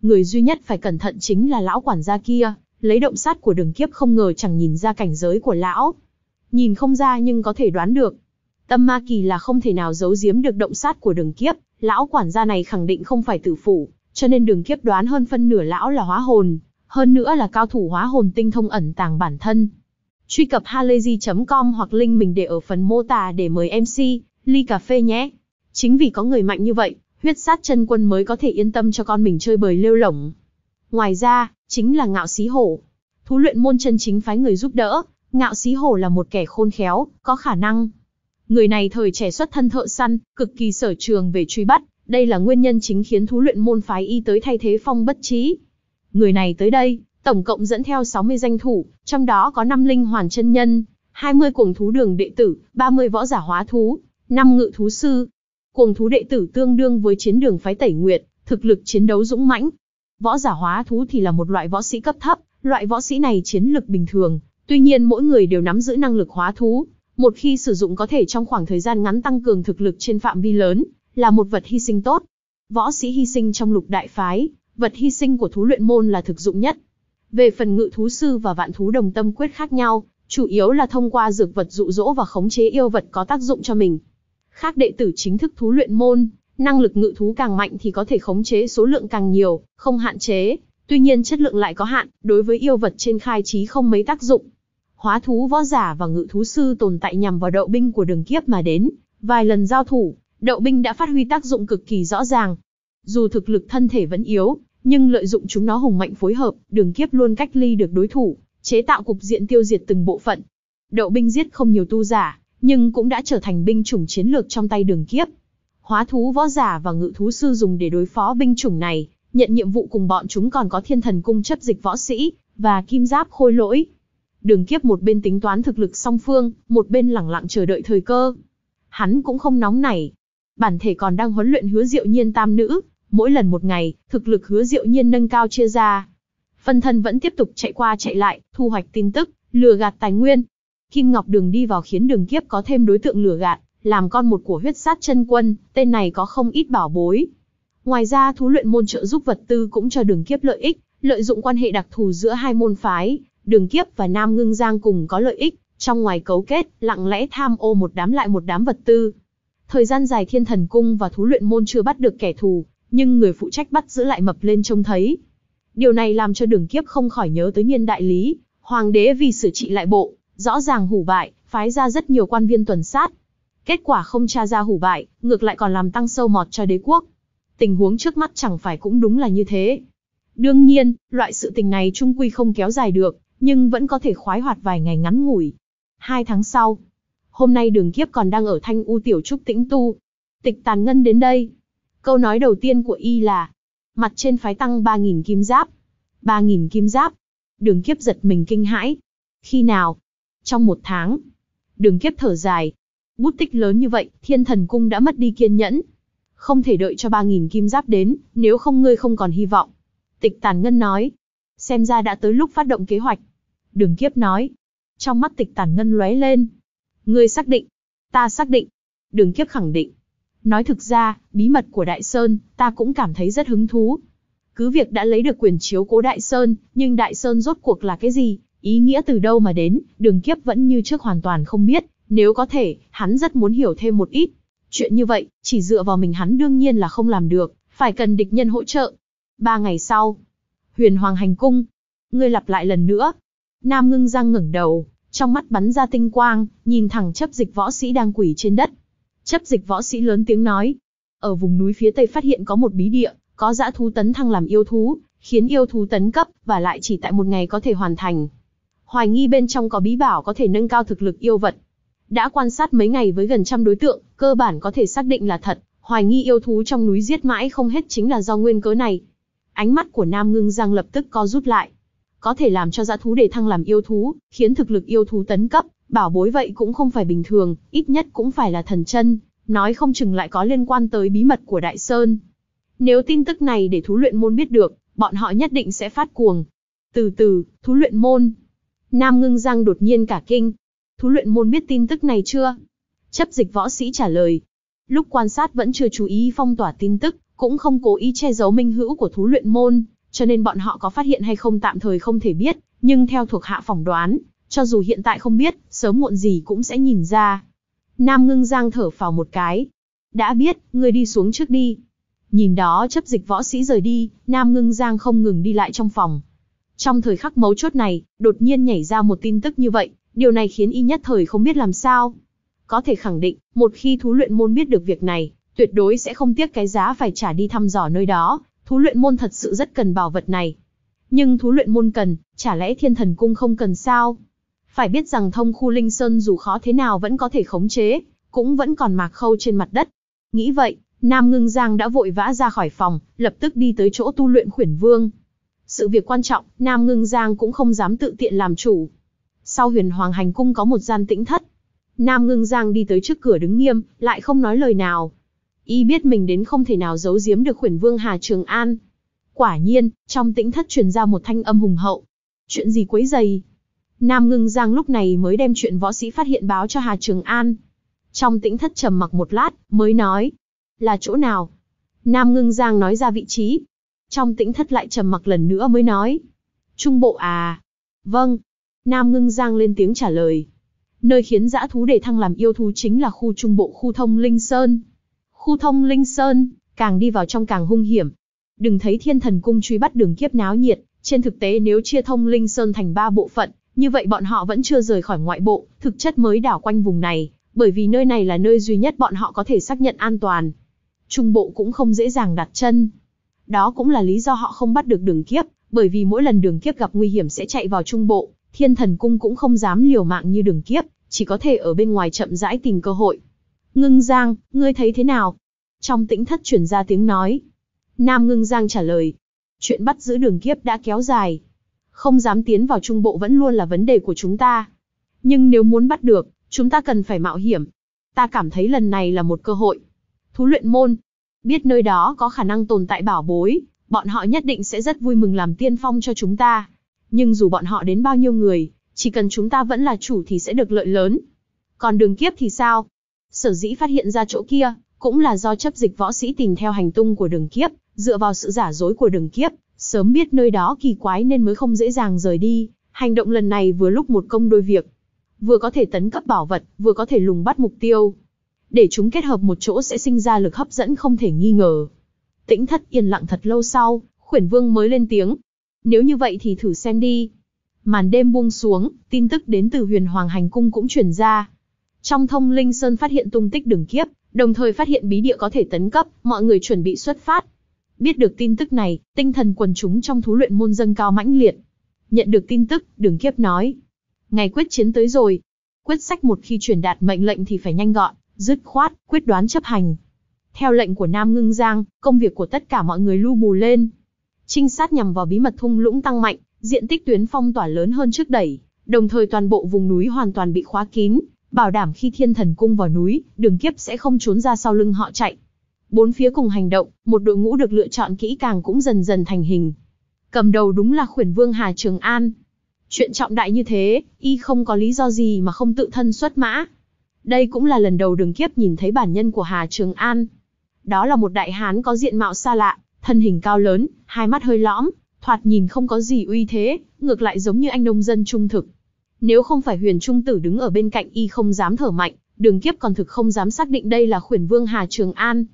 Người duy nhất phải cẩn thận chính là lão quản gia kia, lấy động sát của đường kiếp không ngờ chẳng nhìn ra cảnh giới của lão. Nhìn không ra nhưng có thể đoán được. Tâm ma kỳ là không thể nào giấu giếm được động sát của đường kiếp, lão quản gia này khẳng định không phải tử phủ, cho nên đường kiếp đoán hơn phân nửa lão là hóa hồn, hơn nữa là cao thủ hóa hồn tinh thông ẩn tàng bản thân. Truy cập halayzi.com hoặc link mình để ở phần mô tả để mời MC, ly cà phê nhé Chính vì có người mạnh như vậy, huyết sát chân quân mới có thể yên tâm cho con mình chơi bời lêu lỏng. Ngoài ra, chính là ngạo xí hổ. Thú luyện môn chân chính phái người giúp đỡ, ngạo xí hổ là một kẻ khôn khéo, có khả năng. Người này thời trẻ xuất thân thợ săn, cực kỳ sở trường về truy bắt, đây là nguyên nhân chính khiến thú luyện môn phái y tới thay thế phong bất trí. Người này tới đây, tổng cộng dẫn theo 60 danh thủ, trong đó có 5 linh hoàn chân nhân, 20 cuồng thú đường đệ tử, 30 võ giả hóa thú, 5 ngự thú sư, Cuồng thú đệ tử tương đương với chiến đường phái Tẩy Nguyệt, thực lực chiến đấu dũng mãnh. Võ giả hóa thú thì là một loại võ sĩ cấp thấp, loại võ sĩ này chiến lực bình thường, tuy nhiên mỗi người đều nắm giữ năng lực hóa thú, một khi sử dụng có thể trong khoảng thời gian ngắn tăng cường thực lực trên phạm vi lớn, là một vật hy sinh tốt. Võ sĩ hy sinh trong lục đại phái, vật hy sinh của thú luyện môn là thực dụng nhất. Về phần ngự thú sư và vạn thú đồng tâm quyết khác nhau, chủ yếu là thông qua dược vật dụ dỗ và khống chế yêu vật có tác dụng cho mình. Khác đệ tử chính thức thú luyện môn, năng lực ngự thú càng mạnh thì có thể khống chế số lượng càng nhiều, không hạn chế, tuy nhiên chất lượng lại có hạn, đối với yêu vật trên khai trí không mấy tác dụng. Hóa thú võ giả và ngự thú sư tồn tại nhằm vào đậu binh của đường kiếp mà đến, vài lần giao thủ, đậu binh đã phát huy tác dụng cực kỳ rõ ràng. Dù thực lực thân thể vẫn yếu, nhưng lợi dụng chúng nó hùng mạnh phối hợp, đường kiếp luôn cách ly được đối thủ, chế tạo cục diện tiêu diệt từng bộ phận. Đậu binh giết không nhiều tu giả, nhưng cũng đã trở thành binh chủng chiến lược trong tay đường kiếp. Hóa thú võ giả và ngự thú sư dùng để đối phó binh chủng này, nhận nhiệm vụ cùng bọn chúng còn có thiên thần cung chấp dịch võ sĩ, và kim giáp khôi lỗi. Đường kiếp một bên tính toán thực lực song phương, một bên lẳng lặng chờ đợi thời cơ. Hắn cũng không nóng nảy. Bản thể còn đang huấn luyện hứa diệu nhiên tam nữ, mỗi lần một ngày, thực lực hứa diệu nhiên nâng cao chia ra. Phân thân vẫn tiếp tục chạy qua chạy lại, thu hoạch tin tức, lừa gạt tài nguyên, Kim Ngọc Đường đi vào khiến Đường Kiếp có thêm đối tượng lừa gạt, làm con một của huyết sát chân quân, tên này có không ít bảo bối. Ngoài ra thú luyện môn trợ giúp vật tư cũng cho Đường Kiếp lợi ích, lợi dụng quan hệ đặc thù giữa hai môn phái, Đường Kiếp và Nam Ngưng Giang cùng có lợi ích, trong ngoài cấu kết, lặng lẽ tham ô một đám lại một đám vật tư. Thời gian dài Thiên Thần Cung và thú luyện môn chưa bắt được kẻ thù, nhưng người phụ trách bắt giữ lại mập lên trông thấy. Điều này làm cho Đường Kiếp không khỏi nhớ tới Nhiên Đại Lý, hoàng đế vì xử trị lại bộ, rõ ràng hủ bại, phái ra rất nhiều quan viên tuần sát. Kết quả không tra ra hủ bại, ngược lại còn làm tăng sâu mọt cho đế quốc. Tình huống trước mắt chẳng phải cũng đúng là như thế. Đương nhiên, loại sự tình này trung quy không kéo dài được, nhưng vẫn có thể khoái hoạt vài ngày ngắn ngủi. Hai tháng sau, hôm nay đường kiếp còn đang ở thanh u tiểu trúc tĩnh tu. Tịch tàn ngân đến đây. Câu nói đầu tiên của y là, mặt trên phái tăng 3.000 kim giáp. 3.000 kim giáp. Đường kiếp giật mình kinh hãi. Khi nào? trong một tháng. Đừng kiếp thở dài. Bút tích lớn như vậy, thiên thần cung đã mất đi kiên nhẫn. Không thể đợi cho 3.000 kim giáp đến, nếu không ngươi không còn hy vọng. Tịch tàn ngân nói. Xem ra đã tới lúc phát động kế hoạch. Đừng kiếp nói. Trong mắt tịch tàn ngân lóe lên. Ngươi xác định. Ta xác định. Đừng kiếp khẳng định. Nói thực ra, bí mật của Đại Sơn, ta cũng cảm thấy rất hứng thú. Cứ việc đã lấy được quyền chiếu cố Đại Sơn, nhưng Đại Sơn rốt cuộc là cái gì, Ý nghĩa từ đâu mà đến, đường kiếp vẫn như trước hoàn toàn không biết, nếu có thể, hắn rất muốn hiểu thêm một ít. Chuyện như vậy, chỉ dựa vào mình hắn đương nhiên là không làm được, phải cần địch nhân hỗ trợ. Ba ngày sau, huyền hoàng hành cung, ngươi lặp lại lần nữa. Nam ngưng răng ngẩng đầu, trong mắt bắn ra tinh quang, nhìn thẳng chấp dịch võ sĩ đang quỷ trên đất. Chấp dịch võ sĩ lớn tiếng nói, ở vùng núi phía tây phát hiện có một bí địa, có dã thú tấn thăng làm yêu thú, khiến yêu thú tấn cấp và lại chỉ tại một ngày có thể hoàn thành hoài nghi bên trong có bí bảo có thể nâng cao thực lực yêu vật. Đã quan sát mấy ngày với gần trăm đối tượng, cơ bản có thể xác định là thật, hoài nghi yêu thú trong núi giết mãi không hết chính là do nguyên cớ này. Ánh mắt của Nam Ngưng Giang lập tức co rút lại. Có thể làm cho dã thú để thăng làm yêu thú, khiến thực lực yêu thú tấn cấp, bảo bối vậy cũng không phải bình thường, ít nhất cũng phải là thần chân, nói không chừng lại có liên quan tới bí mật của Đại Sơn. Nếu tin tức này để thú luyện môn biết được, bọn họ nhất định sẽ phát cuồng. Từ từ, thú luyện môn, Nam Ngưng Giang đột nhiên cả kinh. Thú luyện môn biết tin tức này chưa? Chấp dịch võ sĩ trả lời. Lúc quan sát vẫn chưa chú ý phong tỏa tin tức, cũng không cố ý che giấu minh hữu của thú luyện môn, cho nên bọn họ có phát hiện hay không tạm thời không thể biết, nhưng theo thuộc hạ phỏng đoán, cho dù hiện tại không biết, sớm muộn gì cũng sẽ nhìn ra. Nam Ngưng Giang thở phào một cái. Đã biết, ngươi đi xuống trước đi. Nhìn đó chấp dịch võ sĩ rời đi, Nam Ngưng Giang không ngừng đi lại trong phòng, trong thời khắc mấu chốt này, đột nhiên nhảy ra một tin tức như vậy, điều này khiến y nhất thời không biết làm sao. Có thể khẳng định, một khi thú luyện môn biết được việc này, tuyệt đối sẽ không tiếc cái giá phải trả đi thăm dò nơi đó, thú luyện môn thật sự rất cần bảo vật này. Nhưng thú luyện môn cần, chả lẽ thiên thần cung không cần sao? Phải biết rằng thông khu linh sơn dù khó thế nào vẫn có thể khống chế, cũng vẫn còn mạc khâu trên mặt đất. Nghĩ vậy, Nam Ngưng Giang đã vội vã ra khỏi phòng, lập tức đi tới chỗ tu luyện khuyển vương sự việc quan trọng, Nam Ngưng Giang cũng không dám tự tiện làm chủ. Sau huyền hoàng hành cung có một gian tĩnh thất. Nam Ngưng Giang đi tới trước cửa đứng nghiêm, lại không nói lời nào. Y biết mình đến không thể nào giấu giếm được khuyển vương Hà Trường An. Quả nhiên, trong tĩnh thất truyền ra một thanh âm hùng hậu. Chuyện gì quấy dày? Nam Ngưng Giang lúc này mới đem chuyện võ sĩ phát hiện báo cho Hà Trường An. Trong tĩnh thất trầm mặc một lát, mới nói. Là chỗ nào? Nam Ngưng Giang nói ra vị trí, trong tĩnh thất lại trầm mặc lần nữa mới nói. Trung bộ à? Vâng. Nam ngưng giang lên tiếng trả lời. Nơi khiến dã thú để thăng làm yêu thú chính là khu trung bộ khu thông Linh Sơn. Khu thông Linh Sơn, càng đi vào trong càng hung hiểm. Đừng thấy thiên thần cung truy bắt đường kiếp náo nhiệt, trên thực tế nếu chia thông Linh Sơn thành ba bộ phận, như vậy bọn họ vẫn chưa rời khỏi ngoại bộ, thực chất mới đảo quanh vùng này, bởi vì nơi này là nơi duy nhất bọn họ có thể xác nhận an toàn. Trung bộ cũng không dễ dàng đặt chân, đó cũng là lý do họ không bắt được đường kiếp, bởi vì mỗi lần đường kiếp gặp nguy hiểm sẽ chạy vào trung bộ, thiên thần cung cũng không dám liều mạng như đường kiếp, chỉ có thể ở bên ngoài chậm rãi tìm cơ hội. Ngưng Giang, ngươi thấy thế nào? Trong tĩnh thất chuyển ra tiếng nói. Nam Ngưng Giang trả lời. Chuyện bắt giữ đường kiếp đã kéo dài. Không dám tiến vào trung bộ vẫn luôn là vấn đề của chúng ta. Nhưng nếu muốn bắt được, chúng ta cần phải mạo hiểm. Ta cảm thấy lần này là một cơ hội. Thú luyện môn, biết nơi đó có khả năng tồn tại bảo bối, bọn họ nhất định sẽ rất vui mừng làm tiên phong cho chúng ta. Nhưng dù bọn họ đến bao nhiêu người, chỉ cần chúng ta vẫn là chủ thì sẽ được lợi lớn. Còn đường kiếp thì sao? Sở dĩ phát hiện ra chỗ kia, cũng là do chấp dịch võ sĩ tìm theo hành tung của đường kiếp, dựa vào sự giả dối của đường kiếp, sớm biết nơi đó kỳ quái nên mới không dễ dàng rời đi, hành động lần này vừa lúc một công đôi việc. Vừa có thể tấn cấp bảo vật, vừa có thể lùng bắt mục tiêu để chúng kết hợp một chỗ sẽ sinh ra lực hấp dẫn không thể nghi ngờ. Tĩnh thất yên lặng thật lâu sau, khuyển vương mới lên tiếng. Nếu như vậy thì thử xem đi. Màn đêm buông xuống, tin tức đến từ huyền hoàng hành cung cũng truyền ra. Trong thông linh sơn phát hiện tung tích đường kiếp, đồng thời phát hiện bí địa có thể tấn cấp, mọi người chuẩn bị xuất phát. Biết được tin tức này, tinh thần quần chúng trong thú luyện môn dâng cao mãnh liệt. Nhận được tin tức, đường kiếp nói. Ngày quyết chiến tới rồi. Quyết sách một khi truyền đạt mệnh lệnh thì phải nhanh gọn dứt khoát, quyết đoán chấp hành. Theo lệnh của Nam Ngưng Giang, công việc của tất cả mọi người lưu bù lên. Trinh sát nhằm vào bí mật thung lũng tăng mạnh, diện tích tuyến phong tỏa lớn hơn trước đẩy, đồng thời toàn bộ vùng núi hoàn toàn bị khóa kín, bảo đảm khi thiên thần cung vào núi, đường kiếp sẽ không trốn ra sau lưng họ chạy. Bốn phía cùng hành động, một đội ngũ được lựa chọn kỹ càng cũng dần dần thành hình. Cầm đầu đúng là khuyển vương Hà Trường An. Chuyện trọng đại như thế, y không có lý do gì mà không tự thân xuất mã, đây cũng là lần đầu đường kiếp nhìn thấy bản nhân của Hà Trường An. Đó là một đại hán có diện mạo xa lạ, thân hình cao lớn, hai mắt hơi lõm, thoạt nhìn không có gì uy thế, ngược lại giống như anh nông dân trung thực. Nếu không phải huyền trung tử đứng ở bên cạnh y không dám thở mạnh, đường kiếp còn thực không dám xác định đây là khuyển vương Hà Trường An.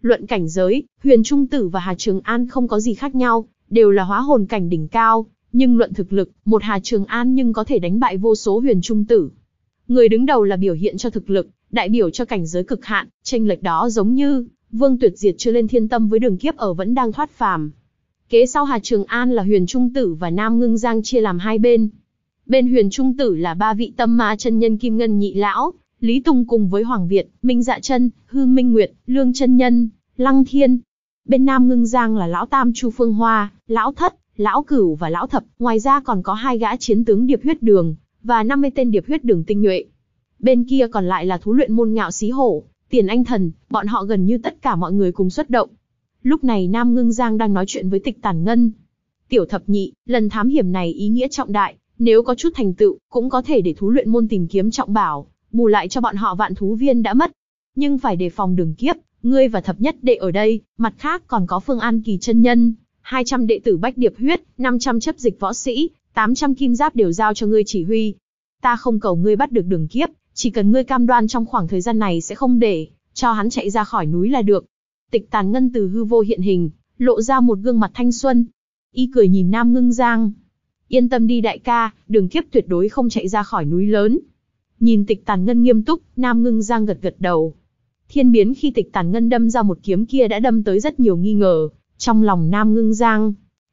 Luận cảnh giới, huyền trung tử và Hà Trường An không có gì khác nhau, đều là hóa hồn cảnh đỉnh cao, nhưng luận thực lực, một Hà Trường An nhưng có thể đánh bại vô số huyền trung tử. Người đứng đầu là biểu hiện cho thực lực, đại biểu cho cảnh giới cực hạn, tranh lệch đó giống như Vương Tuyệt Diệt chưa lên thiên tâm với Đường Kiếp ở vẫn đang thoát phàm. Kế sau Hà Trường An là Huyền Trung Tử và Nam Ngưng Giang chia làm hai bên. Bên Huyền Trung Tử là ba vị tâm ma chân nhân Kim Ngân Nhị lão, Lý Tùng cùng với Hoàng Việt, Minh Dạ Chân, Hư Minh Nguyệt, Lương Chân Nhân, Lăng Thiên. Bên Nam Ngưng Giang là lão Tam Chu Phương Hoa, lão Thất, lão Cửu và lão Thập, ngoài ra còn có hai gã chiến tướng Điệp Huyết Đường và 50 tên điệp huyết đường tinh nhuệ. Bên kia còn lại là thú luyện môn ngạo xí hổ, tiền anh thần, bọn họ gần như tất cả mọi người cùng xuất động. Lúc này Nam Ngưng Giang đang nói chuyện với tịch tản ngân. Tiểu thập nhị, lần thám hiểm này ý nghĩa trọng đại, nếu có chút thành tựu, cũng có thể để thú luyện môn tìm kiếm trọng bảo, bù lại cho bọn họ vạn thú viên đã mất. Nhưng phải đề phòng đường kiếp, ngươi và thập nhất đệ ở đây, mặt khác còn có phương an kỳ chân nhân, 200 đệ tử bách điệp huyết, 500 chấp dịch võ sĩ, 800 kim giáp đều giao cho ngươi chỉ huy. Ta không cầu ngươi bắt được đường kiếp, chỉ cần ngươi cam đoan trong khoảng thời gian này sẽ không để cho hắn chạy ra khỏi núi là được. Tịch tàn ngân từ hư vô hiện hình, lộ ra một gương mặt thanh xuân. Y cười nhìn Nam Ngưng Giang. Yên tâm đi đại ca, đường kiếp tuyệt đối không chạy ra khỏi núi lớn. Nhìn tịch tàn ngân nghiêm túc, Nam Ngưng Giang gật gật đầu. Thiên biến khi tịch tàn ngân đâm ra một kiếm kia đã đâm tới rất nhiều nghi ngờ, trong lòng Nam Ngưng Giang.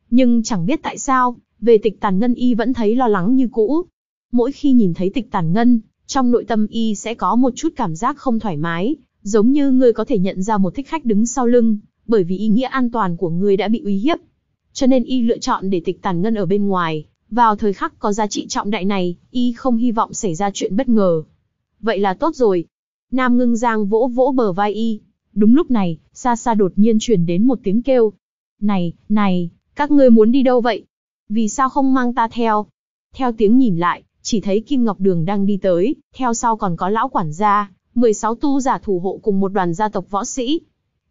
Nhưng chẳng biết tại sao, về tịch tàn ngân y vẫn thấy lo lắng như cũ. Mỗi khi nhìn thấy tịch tàn ngân, trong nội tâm y sẽ có một chút cảm giác không thoải mái, giống như người có thể nhận ra một thích khách đứng sau lưng, bởi vì ý nghĩa an toàn của người đã bị uy hiếp. Cho nên y lựa chọn để tịch tàn ngân ở bên ngoài, vào thời khắc có giá trị trọng đại này, y không hy vọng xảy ra chuyện bất ngờ. Vậy là tốt rồi. Nam ngưng giang vỗ vỗ bờ vai y. Đúng lúc này, xa xa đột nhiên truyền đến một tiếng kêu. Này, này, các ngươi muốn đi đâu vậy? Vì sao không mang ta theo? Theo tiếng nhìn lại, chỉ thấy Kim Ngọc Đường đang đi tới, theo sau còn có lão quản gia, 16 tu giả thủ hộ cùng một đoàn gia tộc võ sĩ.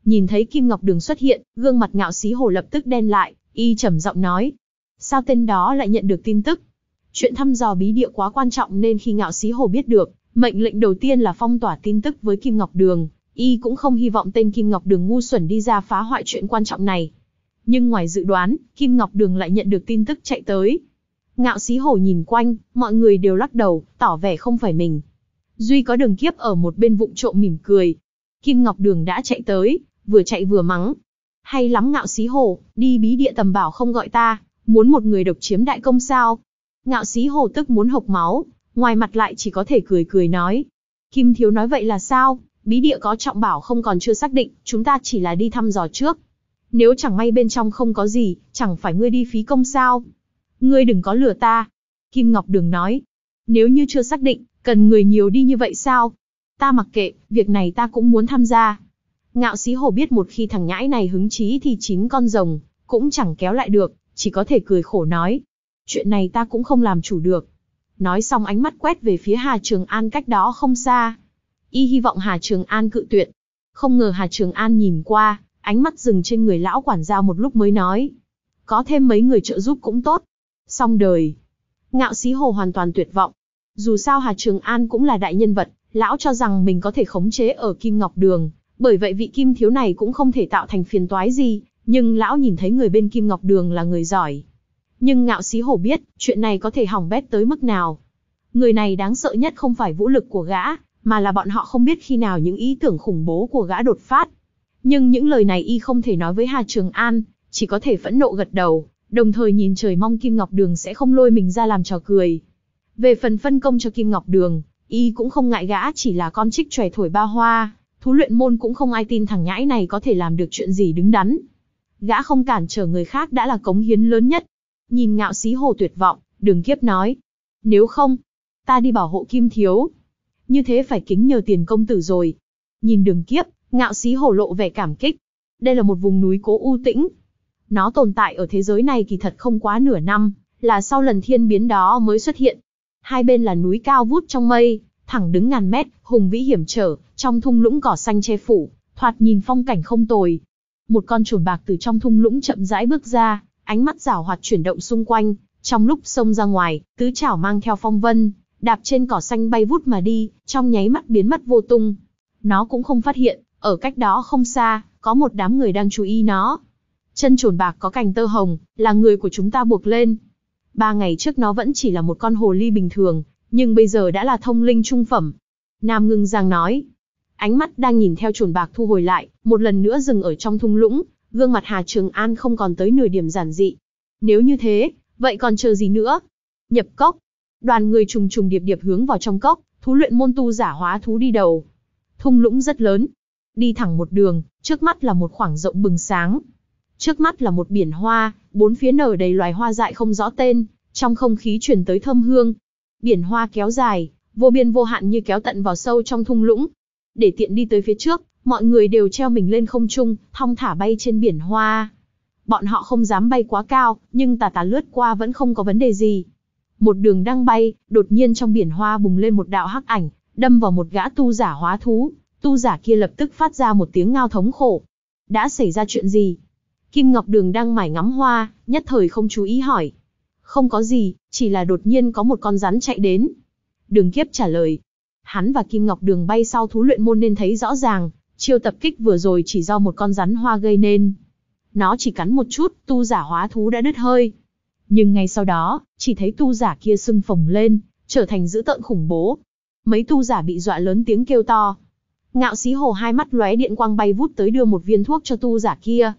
Nhìn thấy Kim Ngọc Đường xuất hiện, gương mặt ngạo xí hồ lập tức đen lại, y trầm giọng nói. Sao tên đó lại nhận được tin tức? Chuyện thăm dò bí địa quá quan trọng nên khi ngạo xí hồ biết được, mệnh lệnh đầu tiên là phong tỏa tin tức với Kim Ngọc Đường, y cũng không hy vọng tên Kim Ngọc Đường ngu xuẩn đi ra phá hoại chuyện quan trọng này. Nhưng ngoài dự đoán, Kim Ngọc Đường lại nhận được tin tức chạy tới. Ngạo Sĩ Hổ nhìn quanh, mọi người đều lắc đầu, tỏ vẻ không phải mình. Duy có đường kiếp ở một bên vụng trộm mỉm cười. Kim Ngọc Đường đã chạy tới, vừa chạy vừa mắng. Hay lắm Ngạo Sĩ Hổ, đi bí địa tầm bảo không gọi ta, muốn một người độc chiếm đại công sao. Ngạo Sĩ Hổ tức muốn hộc máu, ngoài mặt lại chỉ có thể cười cười nói. Kim Thiếu nói vậy là sao, bí địa có trọng bảo không còn chưa xác định, chúng ta chỉ là đi thăm dò trước. Nếu chẳng may bên trong không có gì, chẳng phải ngươi đi phí công sao? Ngươi đừng có lừa ta. Kim Ngọc Đường nói. Nếu như chưa xác định, cần người nhiều đi như vậy sao? Ta mặc kệ, việc này ta cũng muốn tham gia. Ngạo sĩ hồ biết một khi thằng nhãi này hứng chí thì chín con rồng, cũng chẳng kéo lại được, chỉ có thể cười khổ nói. Chuyện này ta cũng không làm chủ được. Nói xong ánh mắt quét về phía Hà Trường An cách đó không xa. Y hy vọng Hà Trường An cự tuyệt. Không ngờ Hà Trường An nhìn qua, ánh mắt dừng trên người lão quản gia một lúc mới nói. Có thêm mấy người trợ giúp cũng tốt. Xong đời. Ngạo sĩ hồ hoàn toàn tuyệt vọng. Dù sao Hà Trường An cũng là đại nhân vật, lão cho rằng mình có thể khống chế ở Kim Ngọc Đường, bởi vậy vị kim thiếu này cũng không thể tạo thành phiền toái gì, nhưng lão nhìn thấy người bên Kim Ngọc Đường là người giỏi. Nhưng ngạo sĩ hồ biết, chuyện này có thể hỏng bét tới mức nào. Người này đáng sợ nhất không phải vũ lực của gã, mà là bọn họ không biết khi nào những ý tưởng khủng bố của gã đột phát, nhưng những lời này y không thể nói với Hà Trường An, chỉ có thể phẫn nộ gật đầu, đồng thời nhìn trời mong Kim Ngọc Đường sẽ không lôi mình ra làm trò cười. Về phần phân công cho Kim Ngọc Đường, y cũng không ngại gã chỉ là con trích chòe thổi ba hoa, thú luyện môn cũng không ai tin thằng nhãi này có thể làm được chuyện gì đứng đắn. Gã không cản trở người khác đã là cống hiến lớn nhất. Nhìn ngạo xí hồ tuyệt vọng, đường kiếp nói. Nếu không, ta đi bảo hộ Kim Thiếu. Như thế phải kính nhờ tiền công tử rồi. Nhìn đường kiếp, Ngạo xí hổ lộ vẻ cảm kích. Đây là một vùng núi cố u tĩnh. Nó tồn tại ở thế giới này kỳ thật không quá nửa năm, là sau lần thiên biến đó mới xuất hiện. Hai bên là núi cao vút trong mây, thẳng đứng ngàn mét, hùng vĩ hiểm trở, trong thung lũng cỏ xanh che phủ, thoạt nhìn phong cảnh không tồi. Một con chuồn bạc từ trong thung lũng chậm rãi bước ra, ánh mắt rảo hoạt chuyển động xung quanh, trong lúc xông ra ngoài, tứ chảo mang theo phong vân, đạp trên cỏ xanh bay vút mà đi, trong nháy mắt biến mất vô tung. Nó cũng không phát hiện, ở cách đó không xa, có một đám người đang chú ý nó. Chân trồn bạc có cành tơ hồng, là người của chúng ta buộc lên. Ba ngày trước nó vẫn chỉ là một con hồ ly bình thường, nhưng bây giờ đã là thông linh trung phẩm. Nam ngưng giang nói. Ánh mắt đang nhìn theo trồn bạc thu hồi lại, một lần nữa dừng ở trong thung lũng, gương mặt Hà Trường An không còn tới nửa điểm giản dị. Nếu như thế, vậy còn chờ gì nữa? Nhập cốc. Đoàn người trùng trùng điệp điệp hướng vào trong cốc, thú luyện môn tu giả hóa thú đi đầu. Thung lũng rất lớn, đi thẳng một đường, trước mắt là một khoảng rộng bừng sáng. Trước mắt là một biển hoa, bốn phía nở đầy loài hoa dại không rõ tên, trong không khí truyền tới thơm hương. Biển hoa kéo dài, vô biên vô hạn như kéo tận vào sâu trong thung lũng. Để tiện đi tới phía trước, mọi người đều treo mình lên không trung, thong thả bay trên biển hoa. Bọn họ không dám bay quá cao, nhưng tà tà lướt qua vẫn không có vấn đề gì. Một đường đang bay, đột nhiên trong biển hoa bùng lên một đạo hắc ảnh, đâm vào một gã tu giả hóa thú, Tu giả kia lập tức phát ra một tiếng ngao thống khổ. Đã xảy ra chuyện gì? Kim Ngọc Đường đang mải ngắm hoa, nhất thời không chú ý hỏi. Không có gì, chỉ là đột nhiên có một con rắn chạy đến. Đường kiếp trả lời. Hắn và Kim Ngọc Đường bay sau thú luyện môn nên thấy rõ ràng, chiêu tập kích vừa rồi chỉ do một con rắn hoa gây nên. Nó chỉ cắn một chút, tu giả hóa thú đã đứt hơi. Nhưng ngay sau đó, chỉ thấy tu giả kia sưng phồng lên, trở thành dữ tợn khủng bố. Mấy tu giả bị dọa lớn tiếng kêu to, Ngạo sĩ hồ hai mắt lóe điện quang bay vút tới đưa một viên thuốc cho tu giả kia.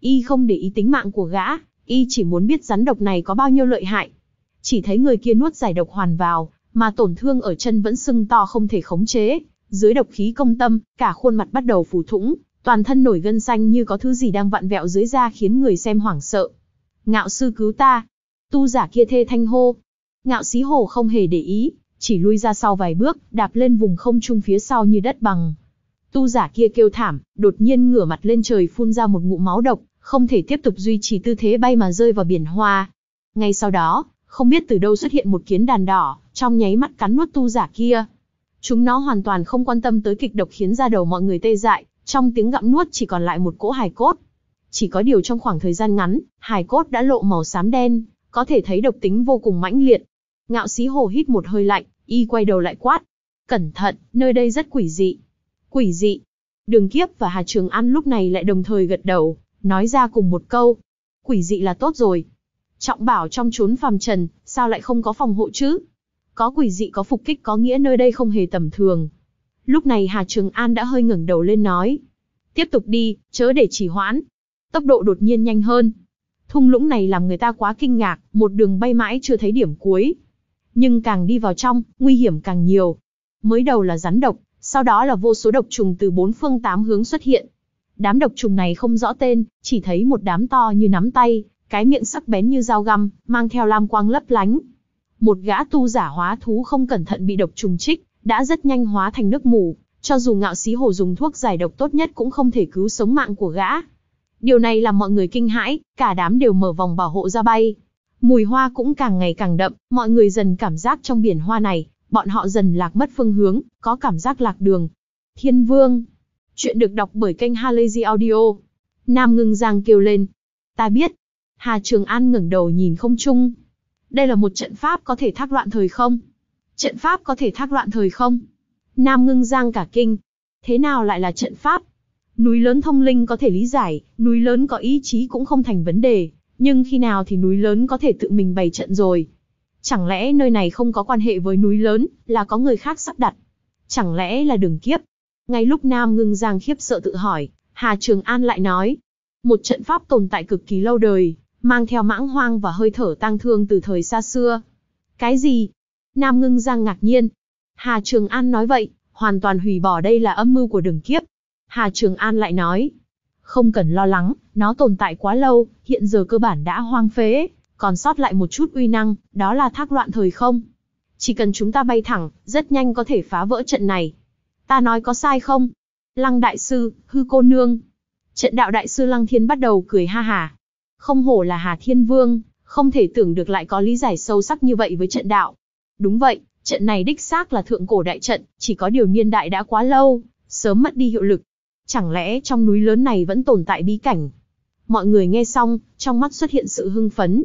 Y không để ý tính mạng của gã, y chỉ muốn biết rắn độc này có bao nhiêu lợi hại. Chỉ thấy người kia nuốt giải độc hoàn vào, mà tổn thương ở chân vẫn sưng to không thể khống chế. Dưới độc khí công tâm, cả khuôn mặt bắt đầu phủ thủng, toàn thân nổi gân xanh như có thứ gì đang vặn vẹo dưới da khiến người xem hoảng sợ. Ngạo sư cứu ta. Tu giả kia thê thanh hô. Ngạo sĩ hồ không hề để ý, chỉ lui ra sau vài bước, đạp lên vùng không trung phía sau như đất bằng. Tu giả kia kêu thảm, đột nhiên ngửa mặt lên trời phun ra một ngụm máu độc, không thể tiếp tục duy trì tư thế bay mà rơi vào biển hoa. Ngay sau đó, không biết từ đâu xuất hiện một kiến đàn đỏ, trong nháy mắt cắn nuốt tu giả kia. Chúng nó hoàn toàn không quan tâm tới kịch độc khiến ra đầu mọi người tê dại, trong tiếng gặm nuốt chỉ còn lại một cỗ hài cốt. Chỉ có điều trong khoảng thời gian ngắn, hài cốt đã lộ màu xám đen, có thể thấy độc tính vô cùng mãnh liệt, Ngạo xí Hồ hít một hơi lạnh, y quay đầu lại quát. Cẩn thận, nơi đây rất quỷ dị. Quỷ dị. Đường kiếp và Hà Trường An lúc này lại đồng thời gật đầu, nói ra cùng một câu. Quỷ dị là tốt rồi. Trọng bảo trong chốn phàm trần, sao lại không có phòng hộ chứ? Có quỷ dị có phục kích có nghĩa nơi đây không hề tầm thường. Lúc này Hà Trường An đã hơi ngẩng đầu lên nói. Tiếp tục đi, chớ để chỉ hoãn. Tốc độ đột nhiên nhanh hơn. Thung lũng này làm người ta quá kinh ngạc, một đường bay mãi chưa thấy điểm cuối, nhưng càng đi vào trong, nguy hiểm càng nhiều. Mới đầu là rắn độc, sau đó là vô số độc trùng từ bốn phương tám hướng xuất hiện. Đám độc trùng này không rõ tên, chỉ thấy một đám to như nắm tay, cái miệng sắc bén như dao găm, mang theo lam quang lấp lánh. Một gã tu giả hóa thú không cẩn thận bị độc trùng chích, đã rất nhanh hóa thành nước mù, cho dù ngạo sĩ hồ dùng thuốc giải độc tốt nhất cũng không thể cứu sống mạng của gã. Điều này làm mọi người kinh hãi, cả đám đều mở vòng bảo hộ ra bay, Mùi hoa cũng càng ngày càng đậm, mọi người dần cảm giác trong biển hoa này, bọn họ dần lạc mất phương hướng, có cảm giác lạc đường. Thiên Vương. Chuyện được đọc bởi kênh Halazy Audio. Nam Ngưng Giang kêu lên. Ta biết. Hà Trường An ngẩng đầu nhìn không chung. Đây là một trận pháp có thể thác loạn thời không? Trận pháp có thể thác loạn thời không? Nam Ngưng Giang cả kinh. Thế nào lại là trận pháp? Núi lớn thông linh có thể lý giải, núi lớn có ý chí cũng không thành vấn đề nhưng khi nào thì núi lớn có thể tự mình bày trận rồi? Chẳng lẽ nơi này không có quan hệ với núi lớn, là có người khác sắp đặt? Chẳng lẽ là đường kiếp? Ngay lúc Nam Ngưng Giang khiếp sợ tự hỏi, Hà Trường An lại nói, một trận pháp tồn tại cực kỳ lâu đời, mang theo mãng hoang và hơi thở tang thương từ thời xa xưa. Cái gì? Nam Ngưng Giang ngạc nhiên. Hà Trường An nói vậy, hoàn toàn hủy bỏ đây là âm mưu của đường kiếp. Hà Trường An lại nói, không cần lo lắng, nó tồn tại quá lâu, hiện giờ cơ bản đã hoang phế, còn sót lại một chút uy năng, đó là thác loạn thời không. Chỉ cần chúng ta bay thẳng, rất nhanh có thể phá vỡ trận này. Ta nói có sai không? Lăng đại sư, hư cô nương. Trận đạo đại sư Lăng Thiên bắt đầu cười ha hà. Không hổ là Hà Thiên Vương, không thể tưởng được lại có lý giải sâu sắc như vậy với trận đạo. Đúng vậy, trận này đích xác là thượng cổ đại trận, chỉ có điều niên đại đã quá lâu, sớm mất đi hiệu lực, Chẳng lẽ trong núi lớn này vẫn tồn tại bí cảnh? Mọi người nghe xong, trong mắt xuất hiện sự hưng phấn.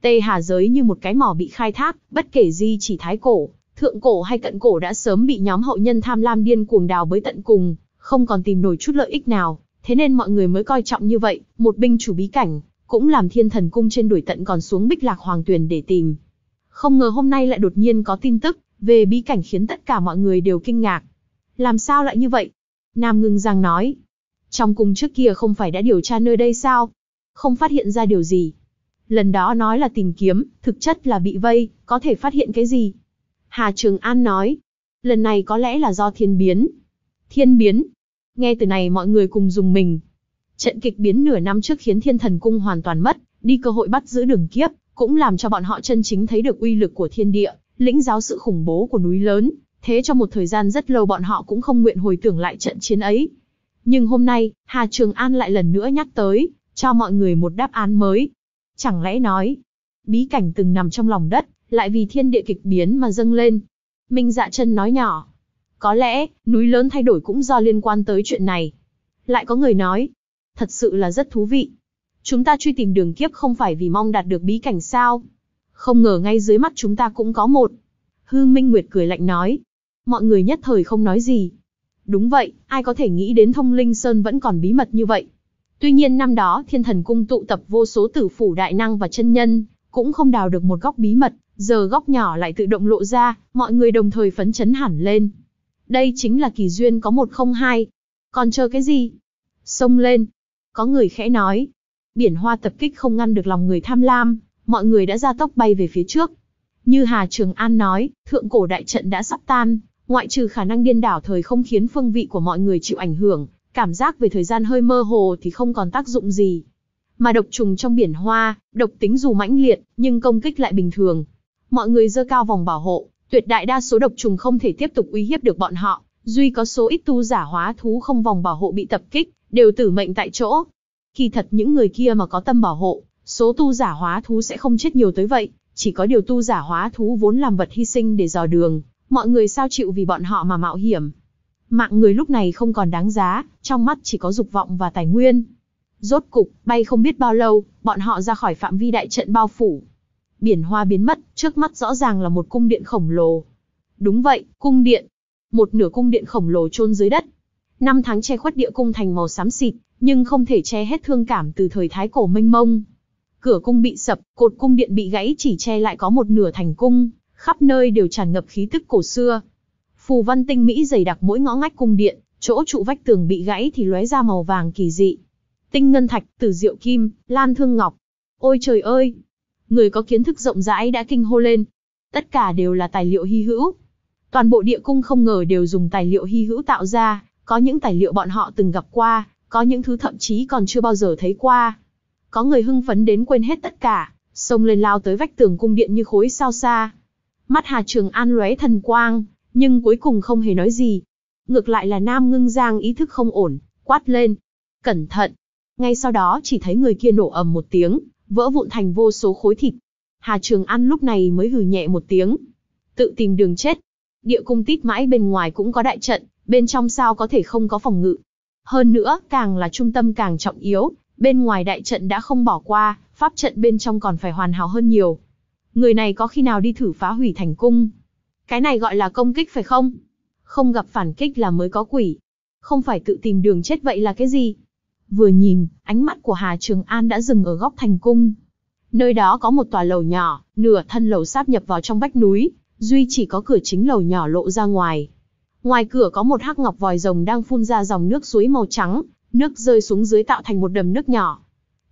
Tây Hà giới như một cái mỏ bị khai thác, bất kể di chỉ thái cổ, thượng cổ hay cận cổ đã sớm bị nhóm hậu nhân tham lam điên cuồng đào bới tận cùng, không còn tìm nổi chút lợi ích nào, thế nên mọi người mới coi trọng như vậy, một binh chủ bí cảnh, cũng làm thiên thần cung trên đuổi tận còn xuống bích lạc hoàng tuyền để tìm. Không ngờ hôm nay lại đột nhiên có tin tức, về bí cảnh khiến tất cả mọi người đều kinh ngạc. Làm sao lại như vậy? Nam Ngưng Giang nói. Trong cung trước kia không phải đã điều tra nơi đây sao? Không phát hiện ra điều gì. Lần đó nói là tìm kiếm, thực chất là bị vây, có thể phát hiện cái gì? Hà Trường An nói. Lần này có lẽ là do thiên biến. Thiên biến. Nghe từ này mọi người cùng dùng mình. Trận kịch biến nửa năm trước khiến thiên thần cung hoàn toàn mất, đi cơ hội bắt giữ đường kiếp, cũng làm cho bọn họ chân chính thấy được uy lực của thiên địa, lĩnh giáo sự khủng bố của núi lớn, thế cho một thời gian rất lâu bọn họ cũng không nguyện hồi tưởng lại trận chiến ấy. Nhưng hôm nay, Hà Trường An lại lần nữa nhắc tới, cho mọi người một đáp án mới. Chẳng lẽ nói, bí cảnh từng nằm trong lòng đất, lại vì thiên địa kịch biến mà dâng lên. Minh dạ Trân nói nhỏ, có lẽ, núi lớn thay đổi cũng do liên quan tới chuyện này. Lại có người nói, thật sự là rất thú vị. Chúng ta truy tìm đường kiếp không phải vì mong đạt được bí cảnh sao. Không ngờ ngay dưới mắt chúng ta cũng có một. Hư Minh Nguyệt cười lạnh nói, mọi người nhất thời không nói gì. Đúng vậy, ai có thể nghĩ đến thông linh sơn vẫn còn bí mật như vậy. Tuy nhiên năm đó thiên thần cung tụ tập vô số tử phủ đại năng và chân nhân, cũng không đào được một góc bí mật, giờ góc nhỏ lại tự động lộ ra, mọi người đồng thời phấn chấn hẳn lên. Đây chính là kỳ duyên có một không hai. Còn chờ cái gì? Xông lên. Có người khẽ nói. Biển hoa tập kích không ngăn được lòng người tham lam, mọi người đã ra tốc bay về phía trước. Như Hà Trường An nói, thượng cổ đại trận đã sắp tan, Ngoại trừ khả năng điên đảo thời không khiến phương vị của mọi người chịu ảnh hưởng, cảm giác về thời gian hơi mơ hồ thì không còn tác dụng gì. Mà độc trùng trong biển hoa, độc tính dù mãnh liệt, nhưng công kích lại bình thường. Mọi người dơ cao vòng bảo hộ, tuyệt đại đa số độc trùng không thể tiếp tục uy hiếp được bọn họ, duy có số ít tu giả hóa thú không vòng bảo hộ bị tập kích, đều tử mệnh tại chỗ. Kỳ thật những người kia mà có tâm bảo hộ, số tu giả hóa thú sẽ không chết nhiều tới vậy, chỉ có điều tu giả hóa thú vốn làm vật hy sinh để dò đường, mọi người sao chịu vì bọn họ mà mạo hiểm. Mạng người lúc này không còn đáng giá, trong mắt chỉ có dục vọng và tài nguyên. Rốt cục, bay không biết bao lâu, bọn họ ra khỏi phạm vi đại trận bao phủ. Biển hoa biến mất, trước mắt rõ ràng là một cung điện khổng lồ. Đúng vậy, cung điện. Một nửa cung điện khổng lồ chôn dưới đất. Năm tháng che khuất địa cung thành màu xám xịt, nhưng không thể che hết thương cảm từ thời thái cổ mênh mông. Cửa cung bị sập, cột cung điện bị gãy chỉ che lại có một nửa thành cung khắp nơi đều tràn ngập khí tức cổ xưa. Phù văn tinh mỹ dày đặc mỗi ngõ ngách cung điện, chỗ trụ vách tường bị gãy thì lóe ra màu vàng kỳ dị. Tinh ngân thạch, tử diệu kim, lan thương ngọc. Ôi trời ơi! Người có kiến thức rộng rãi đã kinh hô lên. Tất cả đều là tài liệu hy hữu. Toàn bộ địa cung không ngờ đều dùng tài liệu hy hữu tạo ra, có những tài liệu bọn họ từng gặp qua, có những thứ thậm chí còn chưa bao giờ thấy qua. Có người hưng phấn đến quên hết tất cả, xông lên lao tới vách tường cung điện như khối sao xa. Mắt Hà Trường An lóe thần quang, nhưng cuối cùng không hề nói gì. Ngược lại là Nam Ngưng Giang ý thức không ổn, quát lên. Cẩn thận. Ngay sau đó chỉ thấy người kia nổ ầm một tiếng, vỡ vụn thành vô số khối thịt. Hà Trường An lúc này mới hừ nhẹ một tiếng. Tự tìm đường chết. Địa cung tít mãi bên ngoài cũng có đại trận, bên trong sao có thể không có phòng ngự. Hơn nữa, càng là trung tâm càng trọng yếu, bên ngoài đại trận đã không bỏ qua, pháp trận bên trong còn phải hoàn hảo hơn nhiều, người này có khi nào đi thử phá hủy thành cung? Cái này gọi là công kích phải không? Không gặp phản kích là mới có quỷ. Không phải tự tìm đường chết vậy là cái gì? Vừa nhìn, ánh mắt của Hà Trường An đã dừng ở góc thành cung. Nơi đó có một tòa lầu nhỏ, nửa thân lầu sáp nhập vào trong vách núi, duy chỉ có cửa chính lầu nhỏ lộ ra ngoài. Ngoài cửa có một hắc ngọc vòi rồng đang phun ra dòng nước suối màu trắng, nước rơi xuống dưới tạo thành một đầm nước nhỏ.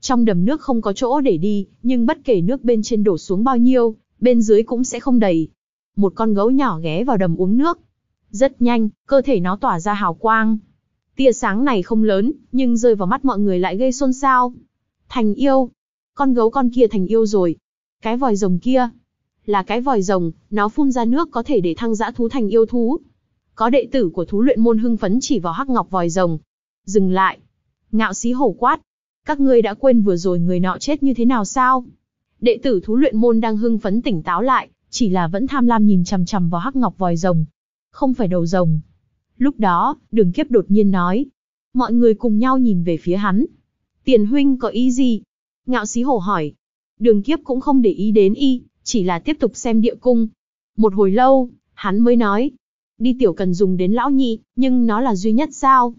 Trong đầm nước không có chỗ để đi, nhưng bất kể nước bên trên đổ xuống bao nhiêu, bên dưới cũng sẽ không đầy. Một con gấu nhỏ ghé vào đầm uống nước. Rất nhanh, cơ thể nó tỏa ra hào quang. Tia sáng này không lớn, nhưng rơi vào mắt mọi người lại gây xôn xao. Thành yêu. Con gấu con kia thành yêu rồi. Cái vòi rồng kia. Là cái vòi rồng, nó phun ra nước có thể để thăng dã thú thành yêu thú. Có đệ tử của thú luyện môn hưng phấn chỉ vào hắc ngọc vòi rồng. Dừng lại. Ngạo xí hổ quát, các ngươi đã quên vừa rồi người nọ chết như thế nào sao? Đệ tử thú luyện môn đang hưng phấn tỉnh táo lại, chỉ là vẫn tham lam nhìn chằm chằm vào hắc ngọc vòi rồng. Không phải đầu rồng. Lúc đó, đường kiếp đột nhiên nói. Mọi người cùng nhau nhìn về phía hắn. Tiền huynh có ý gì? Ngạo xí hổ hỏi. Đường kiếp cũng không để ý đến y, chỉ là tiếp tục xem địa cung. Một hồi lâu, hắn mới nói. Đi tiểu cần dùng đến lão nhị, nhưng nó là duy nhất sao?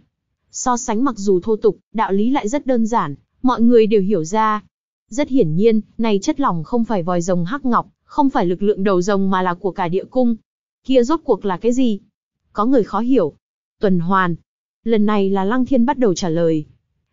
So sánh mặc dù thô tục, đạo lý lại rất đơn giản, mọi người đều hiểu ra. Rất hiển nhiên, này chất lỏng không phải vòi rồng hắc ngọc, không phải lực lượng đầu rồng mà là của cả địa cung. Kia rốt cuộc là cái gì? Có người khó hiểu. Tuần hoàn. Lần này là Lăng Thiên bắt đầu trả lời.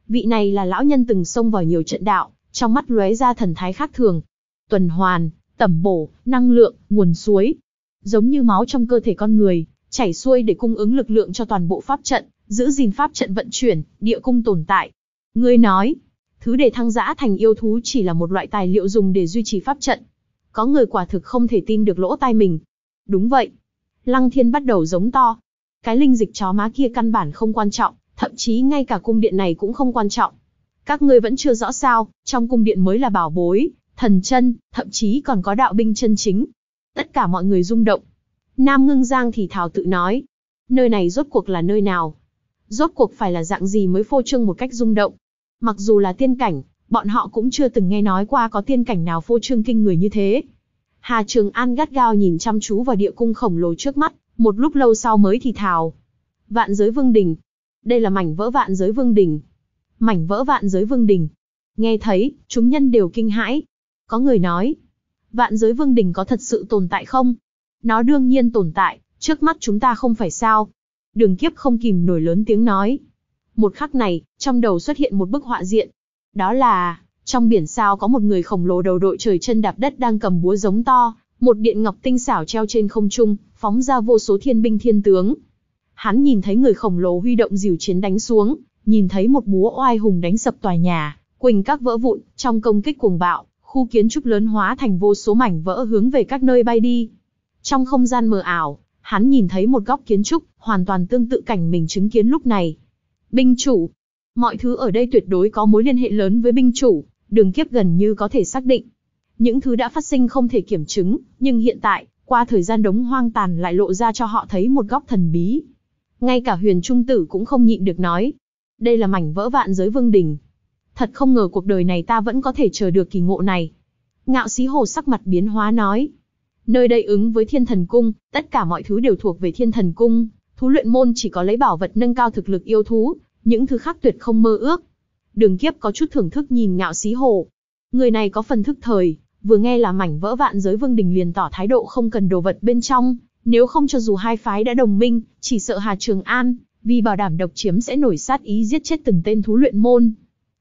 Vị này là lão nhân từng xông vào nhiều trận đạo, trong mắt lóe ra thần thái khác thường. Tuần hoàn, tẩm bổ, năng lượng, nguồn suối. Giống như máu trong cơ thể con người, chảy xuôi để cung ứng lực lượng cho toàn bộ pháp trận, giữ gìn pháp trận vận chuyển, địa cung tồn tại. Ngươi nói, thứ để thăng giã thành yêu thú chỉ là một loại tài liệu dùng để duy trì pháp trận. Có người quả thực không thể tin được lỗ tai mình. Đúng vậy. Lăng thiên bắt đầu giống to. Cái linh dịch chó má kia căn bản không quan trọng, thậm chí ngay cả cung điện này cũng không quan trọng. Các ngươi vẫn chưa rõ sao, trong cung điện mới là bảo bối, thần chân, thậm chí còn có đạo binh chân chính. Tất cả mọi người rung động, Nam Ngưng Giang thì thào tự nói, nơi này rốt cuộc là nơi nào? Rốt cuộc phải là dạng gì mới phô trương một cách rung động? Mặc dù là tiên cảnh, bọn họ cũng chưa từng nghe nói qua có tiên cảnh nào phô trương kinh người như thế. Hà Trường An gắt gao nhìn chăm chú vào địa cung khổng lồ trước mắt, một lúc lâu sau mới thì thào. Vạn giới vương đỉnh. Đây là mảnh vỡ vạn giới vương đỉnh. Mảnh vỡ vạn giới vương đỉnh. Nghe thấy, chúng nhân đều kinh hãi. Có người nói, vạn giới vương đỉnh có thật sự tồn tại không? nó đương nhiên tồn tại, trước mắt chúng ta không phải sao. Đường kiếp không kìm nổi lớn tiếng nói. Một khắc này, trong đầu xuất hiện một bức họa diện. Đó là, trong biển sao có một người khổng lồ đầu đội trời chân đạp đất đang cầm búa giống to, một điện ngọc tinh xảo treo trên không trung, phóng ra vô số thiên binh thiên tướng. Hắn nhìn thấy người khổng lồ huy động dìu chiến đánh xuống, nhìn thấy một búa oai hùng đánh sập tòa nhà, quỳnh các vỡ vụn, trong công kích cuồng bạo, khu kiến trúc lớn hóa thành vô số mảnh vỡ hướng về các nơi bay đi. Trong không gian mờ ảo, hắn nhìn thấy một góc kiến trúc, hoàn toàn tương tự cảnh mình chứng kiến lúc này. Binh chủ. Mọi thứ ở đây tuyệt đối có mối liên hệ lớn với binh chủ, đường kiếp gần như có thể xác định. Những thứ đã phát sinh không thể kiểm chứng, nhưng hiện tại, qua thời gian đống hoang tàn lại lộ ra cho họ thấy một góc thần bí. Ngay cả huyền trung tử cũng không nhịn được nói. Đây là mảnh vỡ vạn giới vương đình. Thật không ngờ cuộc đời này ta vẫn có thể chờ được kỳ ngộ này. Ngạo sĩ hồ sắc mặt biến hóa nói. Nơi đây ứng với thiên thần cung, tất cả mọi thứ đều thuộc về thiên thần cung. Thú luyện môn chỉ có lấy bảo vật nâng cao thực lực yêu thú, những thứ khác tuyệt không mơ ước. Đường kiếp có chút thưởng thức nhìn ngạo xí hồ. Người này có phần thức thời, vừa nghe là mảnh vỡ vạn giới vương đình liền tỏ thái độ không cần đồ vật bên trong. Nếu không cho dù hai phái đã đồng minh, chỉ sợ Hà Trường An, vì bảo đảm độc chiếm sẽ nổi sát ý giết chết từng tên thú luyện môn.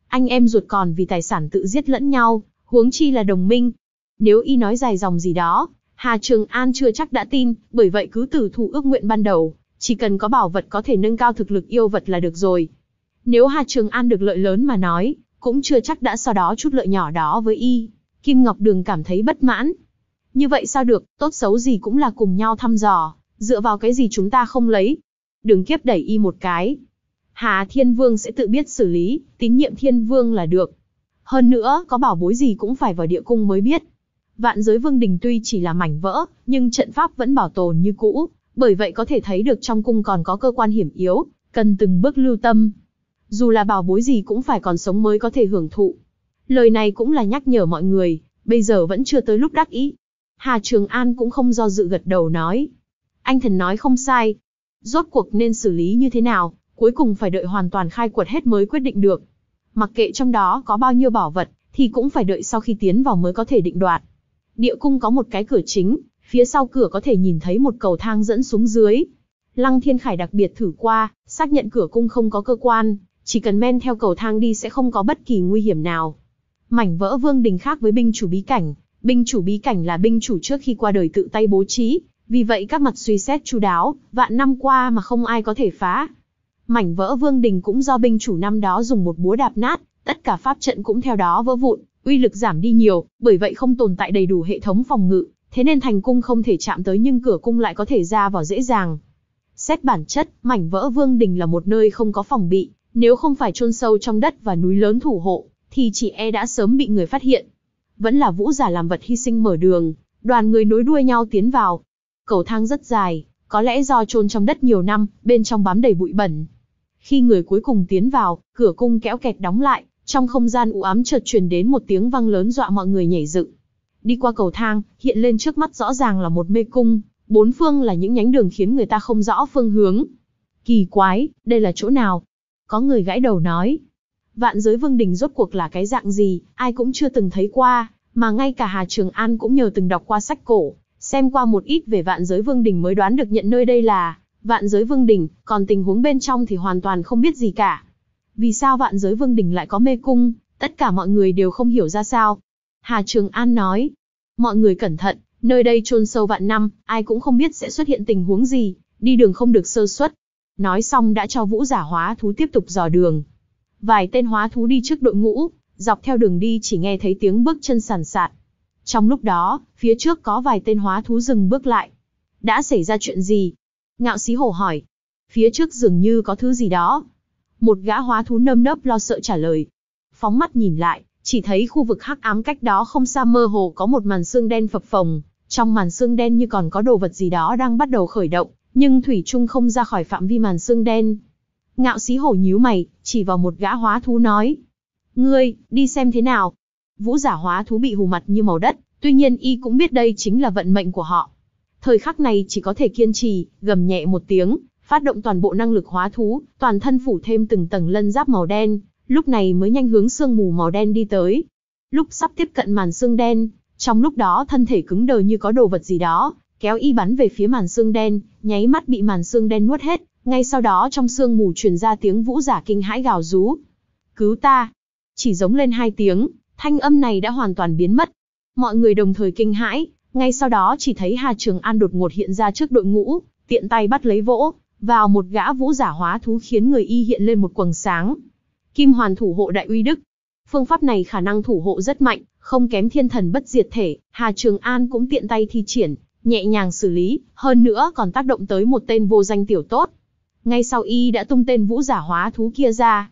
Anh em ruột còn vì tài sản tự giết lẫn nhau, huống chi là đồng minh. Nếu y nói dài dòng gì đó, Hà Trường An chưa chắc đã tin, bởi vậy cứ từ thủ ước nguyện ban đầu, chỉ cần có bảo vật có thể nâng cao thực lực yêu vật là được rồi. Nếu Hà Trường An được lợi lớn mà nói, cũng chưa chắc đã so đó chút lợi nhỏ đó với y. Kim Ngọc Đường cảm thấy bất mãn. Như vậy sao được, tốt xấu gì cũng là cùng nhau thăm dò, dựa vào cái gì chúng ta không lấy. Đường kiếp đẩy y một cái. Hà Thiên Vương sẽ tự biết xử lý, tín nhiệm Thiên Vương là được. Hơn nữa, có bảo bối gì cũng phải vào địa cung mới biết. Vạn giới vương đình tuy chỉ là mảnh vỡ, nhưng trận pháp vẫn bảo tồn như cũ, bởi vậy có thể thấy được trong cung còn có cơ quan hiểm yếu, cần từng bước lưu tâm. Dù là bảo bối gì cũng phải còn sống mới có thể hưởng thụ. Lời này cũng là nhắc nhở mọi người, bây giờ vẫn chưa tới lúc đắc ý. Hà Trường An cũng không do dự gật đầu nói. Anh thần nói không sai. Rốt cuộc nên xử lý như thế nào, cuối cùng phải đợi hoàn toàn khai quật hết mới quyết định được. Mặc kệ trong đó có bao nhiêu bảo vật, thì cũng phải đợi sau khi tiến vào mới có thể định đoạt. Địa cung có một cái cửa chính, phía sau cửa có thể nhìn thấy một cầu thang dẫn xuống dưới. Lăng Thiên Khải đặc biệt thử qua, xác nhận cửa cung không có cơ quan, chỉ cần men theo cầu thang đi sẽ không có bất kỳ nguy hiểm nào. Mảnh vỡ vương đình khác với binh chủ bí cảnh, binh chủ bí cảnh là binh chủ trước khi qua đời tự tay bố trí, vì vậy các mặt suy xét chu đáo, vạn năm qua mà không ai có thể phá. Mảnh vỡ vương đình cũng do binh chủ năm đó dùng một búa đạp nát, tất cả pháp trận cũng theo đó vỡ vụn, uy lực giảm đi nhiều, bởi vậy không tồn tại đầy đủ hệ thống phòng ngự, thế nên thành cung không thể chạm tới nhưng cửa cung lại có thể ra vào dễ dàng. Xét bản chất, mảnh vỡ vương đình là một nơi không có phòng bị, nếu không phải chôn sâu trong đất và núi lớn thủ hộ, thì chỉ e đã sớm bị người phát hiện. Vẫn là vũ giả làm vật hy sinh mở đường, đoàn người nối đuôi nhau tiến vào. Cầu thang rất dài, có lẽ do chôn trong đất nhiều năm, bên trong bám đầy bụi bẩn. Khi người cuối cùng tiến vào, cửa cung kéo kẹt đóng lại, trong không gian u ám chợt truyền đến một tiếng vang lớn dọa mọi người nhảy dựng. Đi qua cầu thang, hiện lên trước mắt rõ ràng là một mê cung, bốn phương là những nhánh đường khiến người ta không rõ phương hướng. Kỳ quái, đây là chỗ nào? Có người gãi đầu nói. Vạn giới vương đình rốt cuộc là cái dạng gì, ai cũng chưa từng thấy qua, mà ngay cả Hà Trường An cũng nhờ từng đọc qua sách cổ, xem qua một ít về vạn giới vương đình mới đoán được nhận nơi đây là vạn giới vương đình, còn tình huống bên trong thì hoàn toàn không biết gì cả. Vì sao vạn giới vương đỉnh lại có mê cung, tất cả mọi người đều không hiểu ra sao. Hà Trường An nói, mọi người cẩn thận, nơi đây chôn sâu vạn năm, ai cũng không biết sẽ xuất hiện tình huống gì, đi đường không được sơ suất. Nói xong đã cho vũ giả hóa thú tiếp tục dò đường. Vài tên hóa thú đi trước đội ngũ, dọc theo đường đi chỉ nghe thấy tiếng bước chân sàn sạt. Trong lúc đó, phía trước có vài tên hóa thú dừng bước lại. Đã xảy ra chuyện gì? Ngạo xí hổ hỏi. Phía trước dường như có thứ gì đó, một gã hóa thú nơm nớp lo sợ trả lời. Phóng mắt nhìn lại, chỉ thấy khu vực hắc ám cách đó không xa mơ hồ có một màn xương đen phập phồng, trong màn xương đen như còn có đồ vật gì đó đang bắt đầu khởi động, nhưng thủy trung không ra khỏi phạm vi màn xương đen. Ngạo Sĩ Hổ nhíu mày, chỉ vào một gã hóa thú nói: "Ngươi, đi xem thế nào?" Vũ giả hóa thú bị hù mặt như màu đất, tuy nhiên y cũng biết đây chính là vận mệnh của họ. Thời khắc này chỉ có thể kiên trì, gầm nhẹ một tiếng, phát động toàn bộ năng lực hóa thú, toàn thân phủ thêm từng tầng lân giáp màu đen, lúc này mới nhanh hướng sương mù màu đen đi tới. Lúc sắp tiếp cận màn sương đen, trong lúc đó thân thể cứng đờ như có đồ vật gì đó, kéo y bắn về phía màn sương đen, nháy mắt bị màn sương đen nuốt hết, ngay sau đó trong sương mù truyền ra tiếng vũ giả kinh hãi gào rú. Cứu ta! Chỉ giống lên hai tiếng, thanh âm này đã hoàn toàn biến mất. Mọi người đồng thời kinh hãi, ngay sau đó chỉ thấy Hà Trường An đột ngột hiện ra trước đội ngũ, tiện tay bắt lấy vỗ, vào một gã vũ giả hóa thú khiến người y hiện lên một quầng sáng. Kim hoàn thủ hộ đại uy đức. Phương pháp này khả năng thủ hộ rất mạnh, không kém thiên thần bất diệt thể, Hà Trường An cũng tiện tay thi triển, nhẹ nhàng xử lý, hơn nữa còn tác động tới một tên vô danh tiểu tốt. Ngay sau y đã tung tên vũ giả hóa thú kia ra.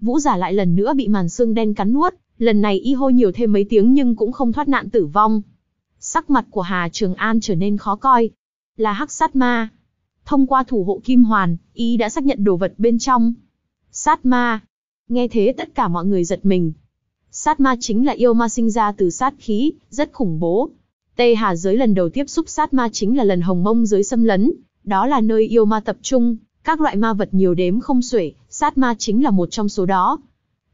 Vũ giả lại lần nữa bị màn xương đen cắn nuốt, lần này y hô nhiều thêm mấy tiếng nhưng cũng không thoát nạn tử vong. Sắc mặt của Hà Trường An trở nên khó coi. Là hắc sát ma, Thông qua thủ hộ kim hoàn, ý đã xác nhận đồ vật bên trong. Sát ma. Nghe thế tất cả mọi người giật mình. Sát ma chính là yêu ma sinh ra từ sát khí, rất khủng bố. Tây Hà giới lần đầu tiếp xúc sát ma chính là lần hồng mông giới xâm lấn, đó là nơi yêu ma tập trung, các loại ma vật nhiều đếm không xuể, sát ma chính là một trong số đó.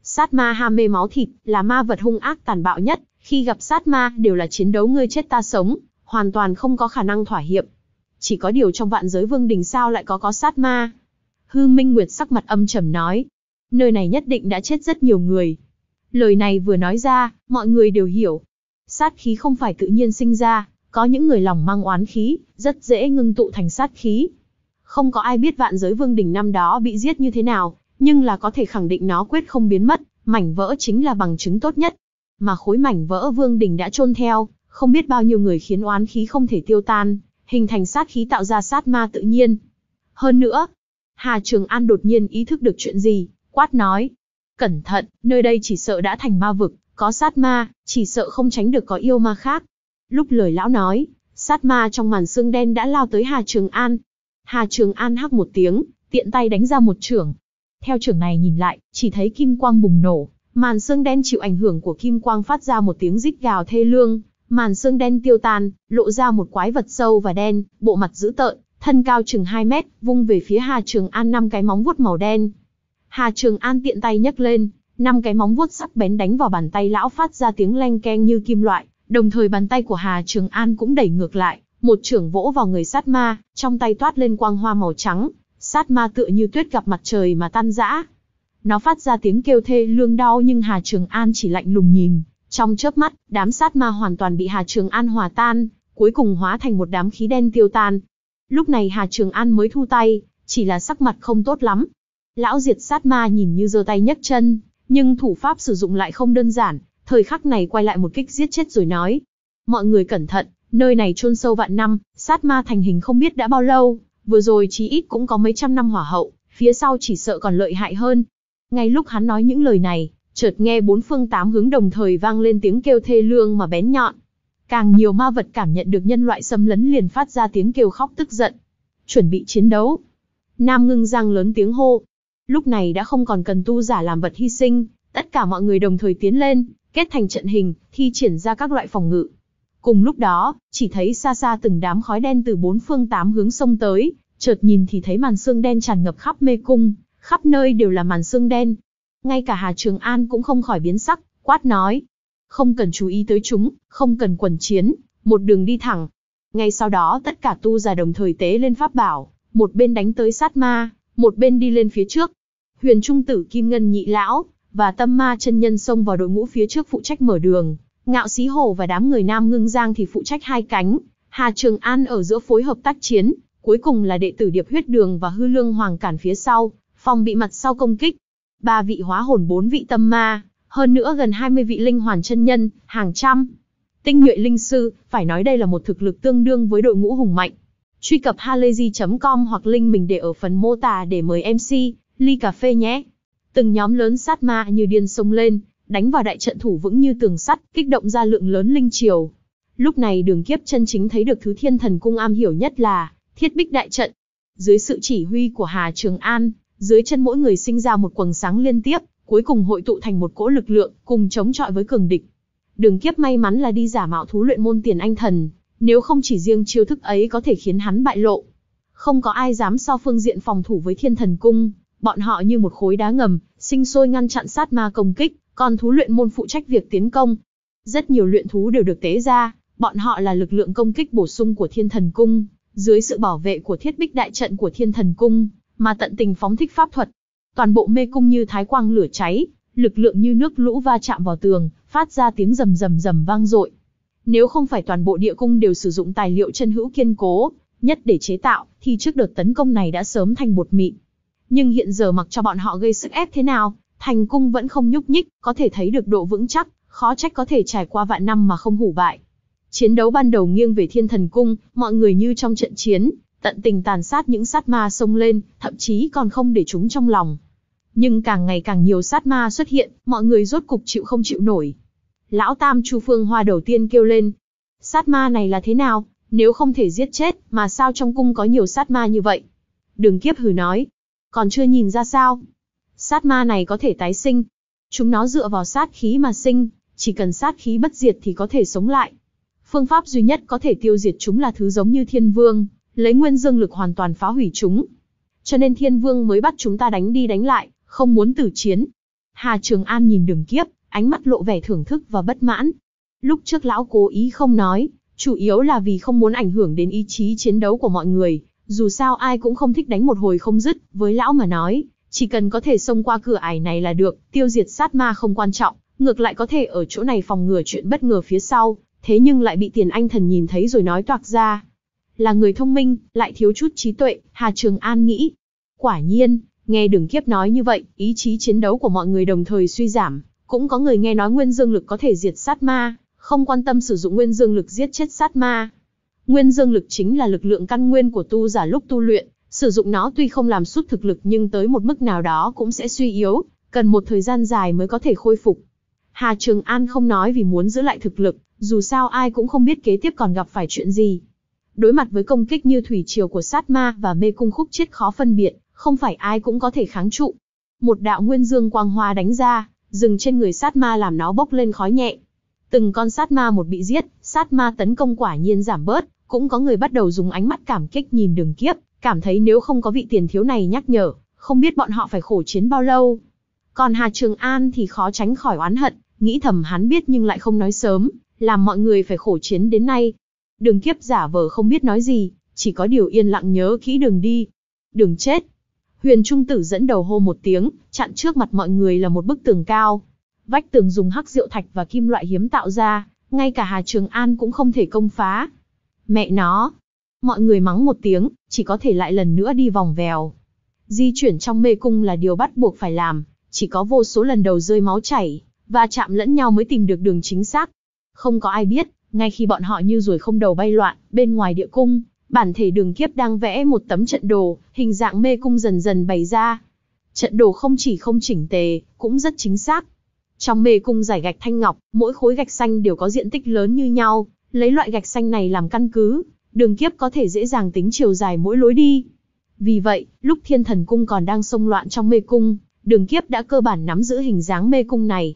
Sát ma ham mê máu thịt, là ma vật hung ác tàn bạo nhất, khi gặp sát ma đều là chiến đấu ngươi chết ta sống, hoàn toàn không có khả năng thỏa hiệp chỉ có điều trong vạn giới vương đình sao lại có có sát ma. Hư Minh Nguyệt sắc mặt âm trầm nói, nơi này nhất định đã chết rất nhiều người. Lời này vừa nói ra, mọi người đều hiểu. Sát khí không phải tự nhiên sinh ra, có những người lòng mang oán khí, rất dễ ngưng tụ thành sát khí. Không có ai biết vạn giới vương đình năm đó bị giết như thế nào, nhưng là có thể khẳng định nó quyết không biến mất, mảnh vỡ chính là bằng chứng tốt nhất. Mà khối mảnh vỡ vương đình đã chôn theo, không biết bao nhiêu người khiến oán khí không thể tiêu tan, hình thành sát khí tạo ra sát ma tự nhiên. Hơn nữa, Hà Trường An đột nhiên ý thức được chuyện gì, quát nói. Cẩn thận, nơi đây chỉ sợ đã thành ma vực, có sát ma, chỉ sợ không tránh được có yêu ma khác. Lúc lời lão nói, sát ma trong màn xương đen đã lao tới Hà Trường An. Hà Trường An hắc một tiếng, tiện tay đánh ra một trưởng. Theo trưởng này nhìn lại, chỉ thấy kim quang bùng nổ, màn xương đen chịu ảnh hưởng của kim quang phát ra một tiếng rít gào thê lương, Màn xương đen tiêu tan, lộ ra một quái vật sâu và đen, bộ mặt dữ tợn, thân cao chừng 2 mét, vung về phía Hà Trường An năm cái móng vuốt màu đen. Hà Trường An tiện tay nhấc lên, năm cái móng vuốt sắc bén đánh vào bàn tay lão phát ra tiếng leng keng như kim loại, đồng thời bàn tay của Hà Trường An cũng đẩy ngược lại, một trưởng vỗ vào người sát ma, trong tay toát lên quang hoa màu trắng, sát ma tựa như tuyết gặp mặt trời mà tan rã. Nó phát ra tiếng kêu thê lương đau nhưng Hà Trường An chỉ lạnh lùng nhìn, trong chớp mắt, đám sát ma hoàn toàn bị Hà Trường An hòa tan, cuối cùng hóa thành một đám khí đen tiêu tan. Lúc này Hà Trường An mới thu tay, chỉ là sắc mặt không tốt lắm. Lão diệt sát ma nhìn như giơ tay nhấc chân, nhưng thủ pháp sử dụng lại không đơn giản, thời khắc này quay lại một kích giết chết rồi nói. Mọi người cẩn thận, nơi này chôn sâu vạn năm, sát ma thành hình không biết đã bao lâu, vừa rồi chí ít cũng có mấy trăm năm hỏa hậu, phía sau chỉ sợ còn lợi hại hơn. Ngay lúc hắn nói những lời này, chợt nghe bốn phương tám hướng đồng thời vang lên tiếng kêu thê lương mà bén nhọn. Càng nhiều ma vật cảm nhận được nhân loại xâm lấn liền phát ra tiếng kêu khóc tức giận. Chuẩn bị chiến đấu. Nam ngưng răng lớn tiếng hô. Lúc này đã không còn cần tu giả làm vật hy sinh, tất cả mọi người đồng thời tiến lên, kết thành trận hình, thi triển ra các loại phòng ngự. Cùng lúc đó, chỉ thấy xa xa từng đám khói đen từ bốn phương tám hướng sông tới, chợt nhìn thì thấy màn sương đen tràn ngập khắp mê cung, khắp nơi đều là màn sương đen, ngay cả Hà Trường An cũng không khỏi biến sắc, quát nói. Không cần chú ý tới chúng, không cần quần chiến, một đường đi thẳng. Ngay sau đó tất cả tu giả đồng thời tế lên pháp bảo, một bên đánh tới sát ma, một bên đi lên phía trước. Huyền Trung Tử Kim Ngân Nhị Lão và Tâm Ma chân Nhân xông vào đội ngũ phía trước phụ trách mở đường. Ngạo Xí Hồ và đám người Nam Ngưng Giang thì phụ trách hai cánh. Hà Trường An ở giữa phối hợp tác chiến, cuối cùng là đệ tử Điệp Huyết Đường và Hư Lương Hoàng cản phía sau, phòng bị mặt sau công kích ba vị hóa hồn bốn vị tâm ma, hơn nữa gần 20 vị linh hoàn chân nhân, hàng trăm. Tinh nhuệ linh sư, phải nói đây là một thực lực tương đương với đội ngũ hùng mạnh. Truy cập halayzi.com hoặc link mình để ở phần mô tả để mời MC, ly cà phê nhé. Từng nhóm lớn sát ma như điên sông lên, đánh vào đại trận thủ vững như tường sắt, kích động ra lượng lớn linh triều. Lúc này đường kiếp chân chính thấy được thứ thiên thần cung am hiểu nhất là thiết bích đại trận. Dưới sự chỉ huy của Hà Trường An, dưới chân mỗi người sinh ra một quầng sáng liên tiếp, cuối cùng hội tụ thành một cỗ lực lượng, cùng chống chọi với cường địch. Đường Kiếp may mắn là đi giả mạo thú luyện môn tiền anh thần, nếu không chỉ riêng chiêu thức ấy có thể khiến hắn bại lộ. Không có ai dám so phương diện phòng thủ với Thiên Thần Cung, bọn họ như một khối đá ngầm, sinh sôi ngăn chặn sát ma công kích, còn thú luyện môn phụ trách việc tiến công. Rất nhiều luyện thú đều được tế ra, bọn họ là lực lượng công kích bổ sung của Thiên Thần Cung, dưới sự bảo vệ của Thiết Bích đại trận của Thiên Thần Cung, mà tận tình phóng thích pháp thuật. Toàn bộ mê cung như thái quang lửa cháy, lực lượng như nước lũ va chạm vào tường, phát ra tiếng rầm rầm rầm vang dội. Nếu không phải toàn bộ địa cung đều sử dụng tài liệu chân hữu kiên cố, nhất để chế tạo, thì trước đợt tấn công này đã sớm thành bột mịn. Nhưng hiện giờ mặc cho bọn họ gây sức ép thế nào, thành cung vẫn không nhúc nhích, có thể thấy được độ vững chắc, khó trách có thể trải qua vạn năm mà không hủ bại. Chiến đấu ban đầu nghiêng về thiên thần cung, mọi người như trong trận chiến, tận tình tàn sát những sát ma xông lên, thậm chí còn không để chúng trong lòng. Nhưng càng ngày càng nhiều sát ma xuất hiện, mọi người rốt cục chịu không chịu nổi. Lão Tam Chu Phương Hoa đầu tiên kêu lên, sát ma này là thế nào, nếu không thể giết chết, mà sao trong cung có nhiều sát ma như vậy? Đường kiếp hừ nói, còn chưa nhìn ra sao? Sát ma này có thể tái sinh. Chúng nó dựa vào sát khí mà sinh, chỉ cần sát khí bất diệt thì có thể sống lại. Phương pháp duy nhất có thể tiêu diệt chúng là thứ giống như thiên vương, lấy nguyên dương lực hoàn toàn phá hủy chúng. Cho nên thiên vương mới bắt chúng ta đánh đi đánh lại, không muốn tử chiến. Hà Trường An nhìn đường kiếp, ánh mắt lộ vẻ thưởng thức và bất mãn. Lúc trước lão cố ý không nói, chủ yếu là vì không muốn ảnh hưởng đến ý chí chiến đấu của mọi người, dù sao ai cũng không thích đánh một hồi không dứt, với lão mà nói, chỉ cần có thể xông qua cửa ải này là được, tiêu diệt sát ma không quan trọng, ngược lại có thể ở chỗ này phòng ngừa chuyện bất ngờ phía sau, thế nhưng lại bị tiền anh thần nhìn thấy rồi nói toạc ra, là người thông minh, lại thiếu chút trí tuệ, Hà Trường An nghĩ. Quả nhiên, nghe đường kiếp nói như vậy, ý chí chiến đấu của mọi người đồng thời suy giảm, cũng có người nghe nói nguyên dương lực có thể diệt sát ma, không quan tâm sử dụng nguyên dương lực giết chết sát ma. Nguyên dương lực chính là lực lượng căn nguyên của tu giả lúc tu luyện, sử dụng nó tuy không làm sút thực lực nhưng tới một mức nào đó cũng sẽ suy yếu, cần một thời gian dài mới có thể khôi phục. Hà Trường An không nói vì muốn giữ lại thực lực, dù sao ai cũng không biết kế tiếp còn gặp phải chuyện gì, đối mặt với công kích như thủy triều của sát ma và mê cung khúc chết khó phân biệt, không phải ai cũng có thể kháng trụ. Một đạo nguyên dương quang hoa đánh ra, dừng trên người sát ma làm nó bốc lên khói nhẹ. Từng con sát ma một bị giết, sát ma tấn công quả nhiên giảm bớt, cũng có người bắt đầu dùng ánh mắt cảm kích nhìn đường kiếp, cảm thấy nếu không có vị tiền thiếu này nhắc nhở, không biết bọn họ phải khổ chiến bao lâu. Còn Hà Trường An thì khó tránh khỏi oán hận, nghĩ thầm hắn biết nhưng lại không nói sớm, làm mọi người phải khổ chiến đến nay, Đường kiếp giả vờ không biết nói gì, chỉ có điều yên lặng nhớ kỹ đường đi. Đường chết. Huyền Trung Tử dẫn đầu hô một tiếng, chặn trước mặt mọi người là một bức tường cao. Vách tường dùng hắc rượu thạch và kim loại hiếm tạo ra, ngay cả Hà Trường An cũng không thể công phá. Mẹ nó. Mọi người mắng một tiếng, chỉ có thể lại lần nữa đi vòng vèo. Di chuyển trong mê cung là điều bắt buộc phải làm, chỉ có vô số lần đầu rơi máu chảy, và chạm lẫn nhau mới tìm được đường chính xác. Không có ai biết, ngay khi bọn họ như ruồi không đầu bay loạn, bên ngoài địa cung, bản thể đường kiếp đang vẽ một tấm trận đồ, hình dạng mê cung dần dần bày ra. Trận đồ không chỉ không chỉnh tề, cũng rất chính xác. Trong mê cung giải gạch thanh ngọc, mỗi khối gạch xanh đều có diện tích lớn như nhau, lấy loại gạch xanh này làm căn cứ, đường kiếp có thể dễ dàng tính chiều dài mỗi lối đi. Vì vậy, lúc thiên thần cung còn đang xông loạn trong mê cung, đường kiếp đã cơ bản nắm giữ hình dáng mê cung này.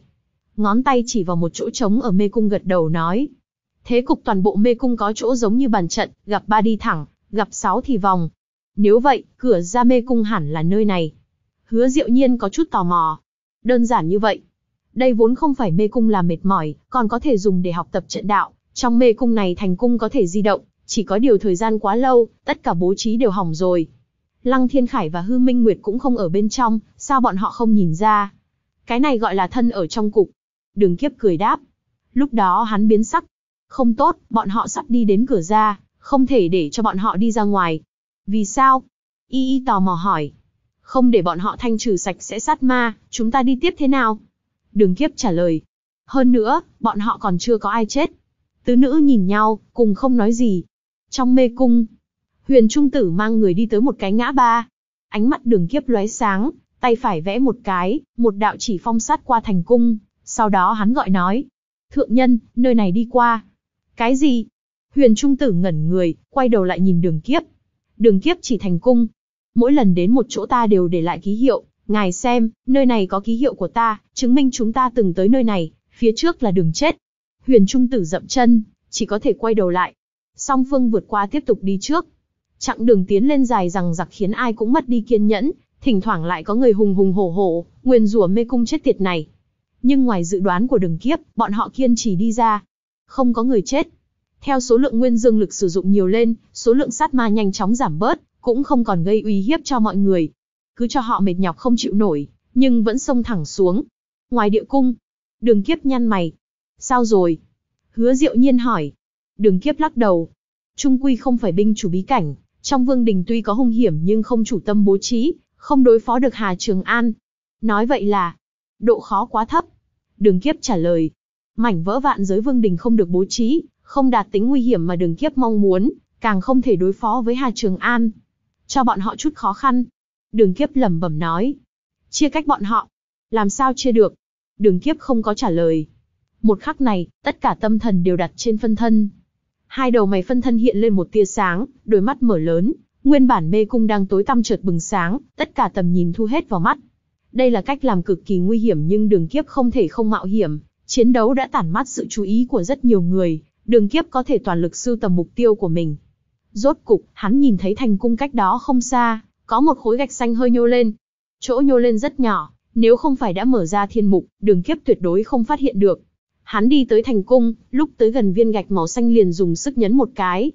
Ngón tay chỉ vào một chỗ trống ở mê cung gật đầu nói, Thế cục toàn bộ mê cung có chỗ giống như bàn trận, gặp ba đi thẳng, gặp sáu thì vòng. Nếu vậy, cửa ra mê cung hẳn là nơi này. Hứa diệu nhiên có chút tò mò. Đơn giản như vậy. Đây vốn không phải mê cung là mệt mỏi, còn có thể dùng để học tập trận đạo. Trong mê cung này thành cung có thể di động, chỉ có điều thời gian quá lâu, tất cả bố trí đều hỏng rồi. Lăng Thiên Khải và Hư Minh Nguyệt cũng không ở bên trong, sao bọn họ không nhìn ra? Cái này gọi là thân ở trong cục. Đường kiếp cười đáp. Lúc đó hắn biến sắc, không tốt, bọn họ sắp đi đến cửa ra, không thể để cho bọn họ đi ra ngoài. Vì sao? Y y tò mò hỏi. Không để bọn họ thanh trừ sạch sẽ sát ma, chúng ta đi tiếp thế nào? Đường kiếp trả lời. Hơn nữa, bọn họ còn chưa có ai chết. Tứ nữ nhìn nhau, cùng không nói gì. Trong mê cung, huyền trung tử mang người đi tới một cái ngã ba. Ánh mắt đường kiếp lóe sáng, tay phải vẽ một cái, một đạo chỉ phong sát qua thành cung. Sau đó hắn gọi nói. Thượng nhân, nơi này đi qua, cái gì? Huyền Trung Tử ngẩn người, quay đầu lại nhìn đường kiếp. Đường kiếp chỉ thành cung. Mỗi lần đến một chỗ ta đều để lại ký hiệu, ngài xem, nơi này có ký hiệu của ta, chứng minh chúng ta từng tới nơi này, phía trước là đường chết. Huyền Trung Tử dậm chân, chỉ có thể quay đầu lại. Song Phương vượt qua tiếp tục đi trước. Chặng đường tiến lên dài rằng giặc khiến ai cũng mất đi kiên nhẫn, thỉnh thoảng lại có người hùng hùng hổ hổ, nguyền rủa mê cung chết tiệt này. Nhưng ngoài dự đoán của đường kiếp, bọn họ kiên trì đi ra, không có người chết. Theo số lượng nguyên dương lực sử dụng nhiều lên, số lượng sát ma nhanh chóng giảm bớt, cũng không còn gây uy hiếp cho mọi người. Cứ cho họ mệt nhọc không chịu nổi, nhưng vẫn xông thẳng xuống. Ngoài địa cung, đường kiếp nhăn mày. Sao rồi? Hứa diệu nhiên hỏi. Đường kiếp lắc đầu. Trung quy không phải binh chủ bí cảnh, trong vương đình tuy có hung hiểm nhưng không chủ tâm bố trí, không đối phó được Hà Trường An. Nói vậy là, độ khó quá thấp. Đường kiếp trả lời. Mảnh vỡ vạn giới vương đình không được bố trí, không đạt tính nguy hiểm mà đường kiếp mong muốn, càng không thể đối phó với Hà Trường An. Cho bọn họ chút khó khăn. Đường kiếp lẩm bẩm nói. Chia cách bọn họ. Làm sao chia được? Đường kiếp không có trả lời. Một khắc này, tất cả tâm thần đều đặt trên phân thân. Hai đầu mày phân thân hiện lên một tia sáng, đôi mắt mở lớn, nguyên bản mê cung đang tối tăm chợt bừng sáng, tất cả tầm nhìn thu hết vào mắt. Đây là cách làm cực kỳ nguy hiểm nhưng đường kiếp không thể không mạo hiểm, Chiến đấu đã tản mát sự chú ý của rất nhiều người, đường kiếp có thể toàn lực sưu tầm mục tiêu của mình. Rốt cục, hắn nhìn thấy thành cung cách đó không xa, có một khối gạch xanh hơi nhô lên. Chỗ nhô lên rất nhỏ, nếu không phải đã mở ra thiên mục, đường kiếp tuyệt đối không phát hiện được. Hắn đi tới thành cung, lúc tới gần viên gạch màu xanh liền dùng sức nhấn một cái.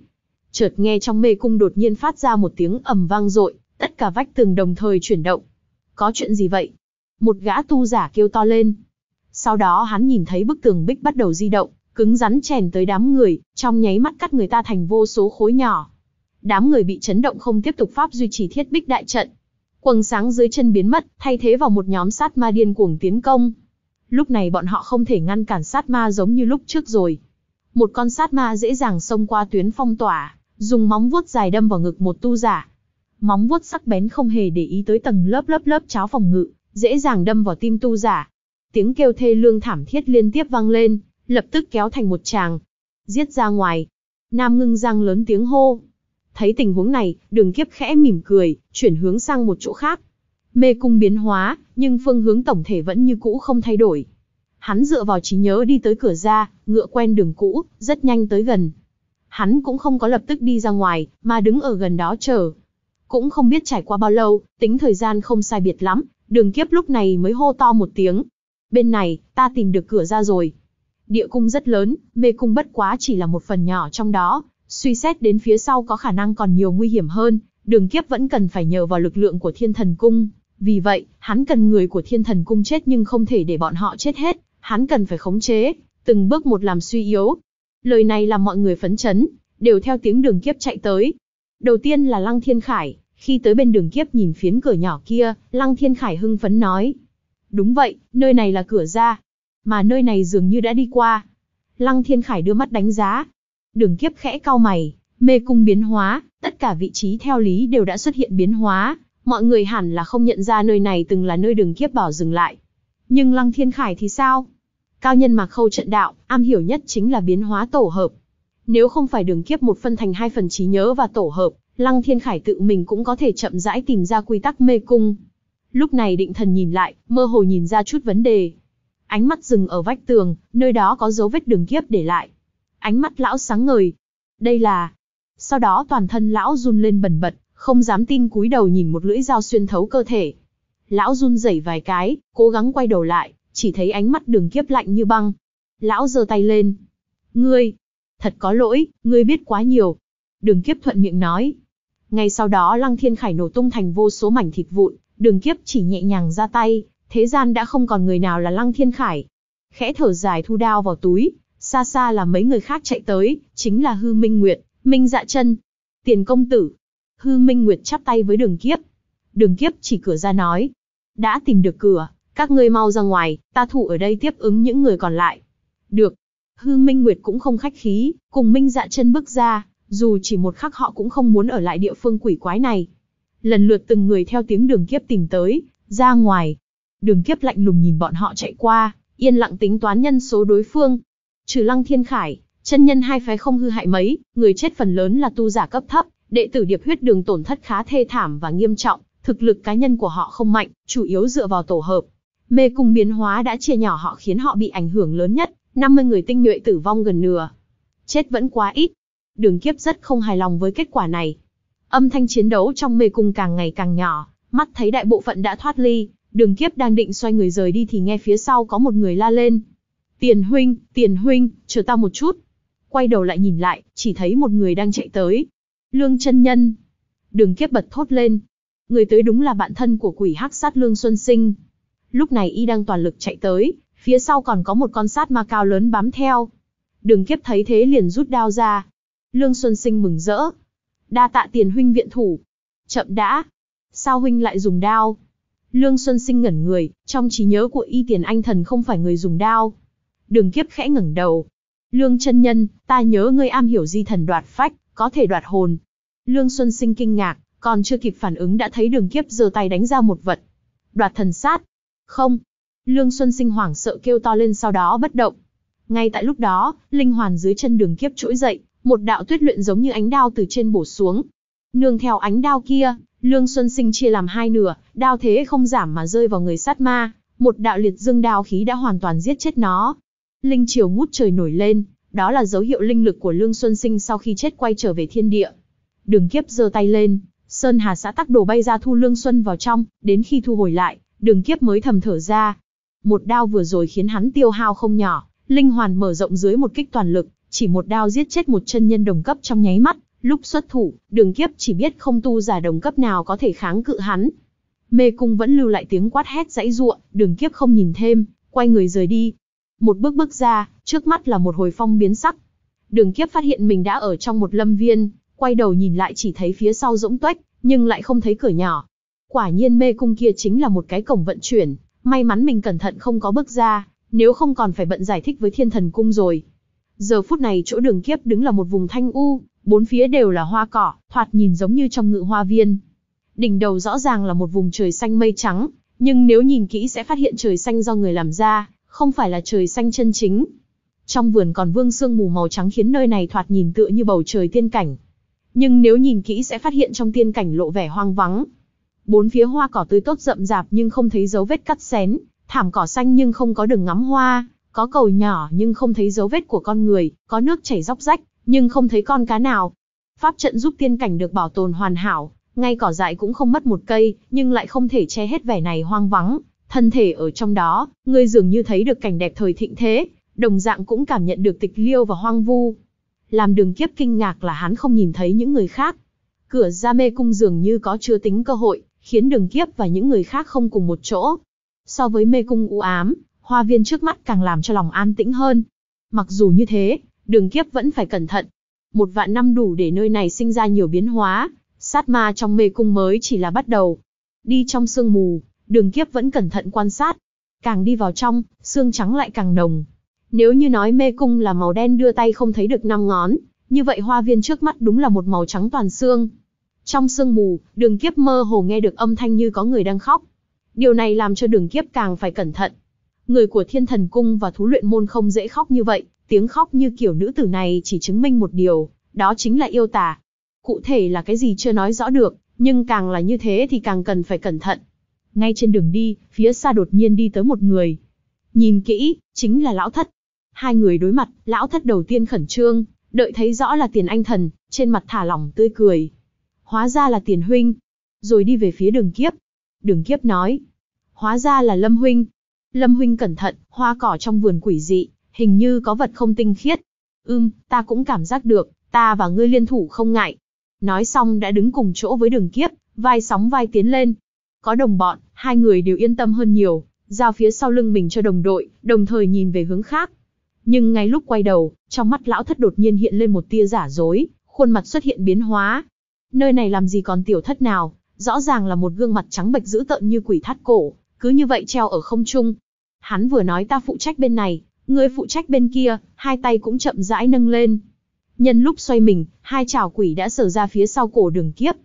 Chợt nghe trong mê cung đột nhiên phát ra một tiếng ầm vang dội, tất cả vách tường đồng thời chuyển động. Có chuyện gì vậy? Một gã tu giả kêu to lên, sau đó hắn nhìn thấy bức tường bích bắt đầu di động, cứng rắn chèn tới đám người, trong nháy mắt cắt người ta thành vô số khối nhỏ. Đám người bị chấn động không tiếp tục pháp duy trì thiết bích đại trận. Quầng sáng dưới chân biến mất, thay thế vào một nhóm sát ma điên cuồng tiến công. Lúc này bọn họ không thể ngăn cản sát ma giống như lúc trước rồi. Một con sát ma dễ dàng xông qua tuyến phong tỏa, dùng móng vuốt dài đâm vào ngực một tu giả. Móng vuốt sắc bén không hề để ý tới tầng lớp lớp lớp cháo phòng ngự, dễ dàng đâm vào tim tu giả, tiếng kêu thê lương thảm thiết liên tiếp vang lên, lập tức kéo thành một tràng. Giết ra ngoài. Nam ngưng răng lớn tiếng hô. Thấy tình huống này, đường kiếp khẽ mỉm cười, chuyển hướng sang một chỗ khác. Mê cung biến hóa, nhưng phương hướng tổng thể vẫn như cũ không thay đổi. Hắn dựa vào trí nhớ đi tới cửa ra, ngựa quen đường cũ, rất nhanh tới gần. Hắn cũng không có lập tức đi ra ngoài, mà đứng ở gần đó chờ. Cũng không biết trải qua bao lâu, tính thời gian không sai biệt lắm, đường kiếp lúc này mới hô to một tiếng, bên này, ta tìm được cửa ra rồi. Địa cung rất lớn, mê cung bất quá chỉ là một phần nhỏ trong đó, suy xét đến phía sau có khả năng còn nhiều nguy hiểm hơn, đường kiếp vẫn cần phải nhờ vào lực lượng của thiên thần cung. Vì vậy, hắn cần người của thiên thần cung chết nhưng không thể để bọn họ chết hết, hắn cần phải khống chế, từng bước một làm suy yếu. Lời này làm mọi người phấn chấn, đều theo tiếng đường kiếp chạy tới. Đầu tiên là Lăng Thiên Khải, khi tới bên đường kiếp nhìn phiến cửa nhỏ kia, Lăng Thiên Khải hưng phấn nói, Đúng vậy, nơi này là cửa ra. Mà nơi này dường như đã đi qua. Lăng Thiên Khải đưa mắt đánh giá. Đường kiếp khẽ cao mày, mê cung biến hóa, tất cả vị trí theo lý đều đã xuất hiện biến hóa. Mọi người hẳn là không nhận ra nơi này từng là nơi đường kiếp bỏ dừng lại. Nhưng Lăng Thiên Khải thì sao? Cao nhân mà khâu trận đạo, am hiểu nhất chính là biến hóa tổ hợp. Nếu không phải đường kiếp một phân thành hai phần trí nhớ và tổ hợp, Lăng Thiên Khải tự mình cũng có thể chậm rãi tìm ra quy tắc mê cung. Lúc này định thần nhìn lại, mơ hồ nhìn ra chút vấn đề. Ánh mắt dừng ở vách tường, nơi đó có dấu vết đường kiếp để lại. Ánh mắt lão sáng ngời. Đây là... Sau đó toàn thân lão run lên bẩn bật, không dám tin cúi đầu nhìn một lưỡi dao xuyên thấu cơ thể. Lão run rẩy vài cái, cố gắng quay đầu lại, chỉ thấy ánh mắt đường kiếp lạnh như băng. Lão giơ tay lên. Ngươi, thật có lỗi, ngươi biết quá nhiều. Đường kiếp thuận miệng nói. Ngay sau đó Lăng Thiên Khải nổ tung thành vô số mảnh thịt vụn, Đường kiếp chỉ nhẹ nhàng ra tay, thế gian đã không còn người nào là Lăng Thiên Khải. Khẽ thở dài thu đao vào túi, xa xa là mấy người khác chạy tới, chính là Hư Minh Nguyệt, Minh Dạ Chân, Tiền công tử. Hư Minh Nguyệt chắp tay với Đường Kiếp. Đường Kiếp chỉ cửa ra nói, đã tìm được cửa, các ngươi mau ra ngoài, ta thủ ở đây tiếp ứng những người còn lại. Được. Hư Minh Nguyệt cũng không khách khí, cùng Minh Dạ Chân bước ra, dù chỉ một khắc họ cũng không muốn ở lại địa phương quỷ quái này lần lượt từng người theo tiếng đường kiếp tìm tới, ra ngoài. Đường kiếp lạnh lùng nhìn bọn họ chạy qua, yên lặng tính toán nhân số đối phương. Trừ lăng thiên khải, chân nhân hai phái không hư hại mấy, người chết phần lớn là tu giả cấp thấp, đệ tử điệp huyết đường tổn thất khá thê thảm và nghiêm trọng, thực lực cá nhân của họ không mạnh, chủ yếu dựa vào tổ hợp. Mê cùng biến hóa đã chia nhỏ họ khiến họ bị ảnh hưởng lớn nhất, 50 người tinh nhuệ tử vong gần nửa. Chết vẫn quá ít. Đường kiếp rất không hài lòng với kết quả này, Âm thanh chiến đấu trong mê cung càng ngày càng nhỏ, mắt thấy đại bộ phận đã thoát ly, đường kiếp đang định xoay người rời đi thì nghe phía sau có một người la lên. Tiền huynh, tiền huynh, chờ ta một chút. Quay đầu lại nhìn lại, chỉ thấy một người đang chạy tới. Lương chân nhân. Đường kiếp bật thốt lên. Người tới đúng là bạn thân của quỷ hắc sát Lương Xuân Sinh. Lúc này y đang toàn lực chạy tới, phía sau còn có một con sát ma cao lớn bám theo. Đường kiếp thấy thế liền rút đao ra. Lương Xuân Sinh mừng rỡ, Đa tạ tiền huynh viện thủ. Chậm đã. Sao huynh lại dùng đao? Lương Xuân Sinh ngẩn người, trong trí nhớ của y tiền anh thần không phải người dùng đao. Đường kiếp khẽ ngẩng đầu. Lương chân nhân, ta nhớ ngươi am hiểu di thần đoạt phách, có thể đoạt hồn. Lương Xuân Sinh kinh ngạc, còn chưa kịp phản ứng đã thấy đường kiếp giơ tay đánh ra một vật. Đoạt thần sát. Không. Lương Xuân Sinh hoảng sợ kêu to lên sau đó bất động. Ngay tại lúc đó, linh hoàn dưới chân đường kiếp trỗi dậy, một đạo tuyết luyện giống như ánh đao từ trên bổ xuống. Nương theo ánh đao kia, Lương Xuân Sinh chia làm hai nửa, đao thế không giảm mà rơi vào người sát ma, một đạo liệt dương đao khí đã hoàn toàn giết chết nó. Linh triều ngút trời nổi lên, đó là dấu hiệu linh lực của Lương Xuân Sinh sau khi chết quay trở về thiên địa. Đường Kiếp giơ tay lên, Sơn Hà xã tắc đồ bay ra thu Lương Xuân vào trong, đến khi thu hồi lại, Đường Kiếp mới thầm thở ra. Một đao vừa rồi khiến hắn tiêu hao không nhỏ, linh hoàn mở rộng dưới một kích toàn lực, chỉ một đao giết chết một chân nhân đồng cấp trong nháy mắt, lúc xuất thủ, đường kiếp chỉ biết không tu giả đồng cấp nào có thể kháng cự hắn. Mê cung vẫn lưu lại tiếng quát hét dãy ruộng, đường kiếp không nhìn thêm, quay người rời đi. Một bước bước ra, trước mắt là một hồi phong biến sắc. Đường kiếp phát hiện mình đã ở trong một lâm viên, quay đầu nhìn lại chỉ thấy phía sau rỗng tuếch, nhưng lại không thấy cửa nhỏ. Quả nhiên mê cung kia chính là một cái cổng vận chuyển, may mắn mình cẩn thận không có bước ra, nếu không còn phải bận giải thích với thiên thần cung rồi. Giờ phút này chỗ đường kiếp đứng là một vùng thanh u, bốn phía đều là hoa cỏ, thoạt nhìn giống như trong ngự hoa viên. Đỉnh đầu rõ ràng là một vùng trời xanh mây trắng, nhưng nếu nhìn kỹ sẽ phát hiện trời xanh do người làm ra, không phải là trời xanh chân chính. Trong vườn còn vương sương mù màu trắng khiến nơi này thoạt nhìn tựa như bầu trời tiên cảnh. Nhưng nếu nhìn kỹ sẽ phát hiện trong tiên cảnh lộ vẻ hoang vắng. Bốn phía hoa cỏ tươi tốt rậm rạp nhưng không thấy dấu vết cắt xén, thảm cỏ xanh nhưng không có đường ngắm hoa, có cầu nhỏ nhưng không thấy dấu vết của con người, có nước chảy róc rách, nhưng không thấy con cá nào. Pháp trận giúp tiên cảnh được bảo tồn hoàn hảo, ngay cỏ dại cũng không mất một cây, nhưng lại không thể che hết vẻ này hoang vắng. Thân thể ở trong đó, người dường như thấy được cảnh đẹp thời thịnh thế, đồng dạng cũng cảm nhận được tịch liêu và hoang vu. Làm đường kiếp kinh ngạc là hắn không nhìn thấy những người khác. Cửa ra mê cung dường như có chưa tính cơ hội, khiến đường kiếp và những người khác không cùng một chỗ. So với mê cung u ám, hoa viên trước mắt càng làm cho lòng an tĩnh hơn. Mặc dù như thế, đường kiếp vẫn phải cẩn thận. Một vạn năm đủ để nơi này sinh ra nhiều biến hóa, sát ma trong mê cung mới chỉ là bắt đầu. Đi trong sương mù, đường kiếp vẫn cẩn thận quan sát. Càng đi vào trong, xương trắng lại càng nồng. Nếu như nói mê cung là màu đen đưa tay không thấy được năm ngón, như vậy hoa viên trước mắt đúng là một màu trắng toàn xương. Trong sương mù, đường kiếp mơ hồ nghe được âm thanh như có người đang khóc. Điều này làm cho đường kiếp càng phải cẩn thận, Người của thiên thần cung và thú luyện môn không dễ khóc như vậy, tiếng khóc như kiểu nữ tử này chỉ chứng minh một điều, đó chính là yêu tà. Cụ thể là cái gì chưa nói rõ được, nhưng càng là như thế thì càng cần phải cẩn thận. Ngay trên đường đi, phía xa đột nhiên đi tới một người. Nhìn kỹ, chính là lão thất. Hai người đối mặt, lão thất đầu tiên khẩn trương, đợi thấy rõ là tiền anh thần, trên mặt thả lỏng tươi cười. Hóa ra là tiền huynh. Rồi đi về phía đường kiếp. Đường kiếp nói. Hóa ra là lâm huynh, Lâm huynh cẩn thận, hoa cỏ trong vườn quỷ dị, hình như có vật không tinh khiết. Ưm, ta cũng cảm giác được, ta và ngươi liên thủ không ngại. Nói xong đã đứng cùng chỗ với đường kiếp, vai sóng vai tiến lên. Có đồng bọn, hai người đều yên tâm hơn nhiều, giao phía sau lưng mình cho đồng đội, đồng thời nhìn về hướng khác. Nhưng ngay lúc quay đầu, trong mắt lão thất đột nhiên hiện lên một tia giả dối, khuôn mặt xuất hiện biến hóa. Nơi này làm gì còn tiểu thất nào, rõ ràng là một gương mặt trắng bệch dữ tợn như quỷ thắt cổ, cứ như vậy treo ở không trung. Hắn vừa nói ta phụ trách bên này, ngươi phụ trách bên kia, hai tay cũng chậm rãi nâng lên. Nhân lúc xoay mình, hai chảo quỷ đã sờ ra phía sau cổ đường kiếp.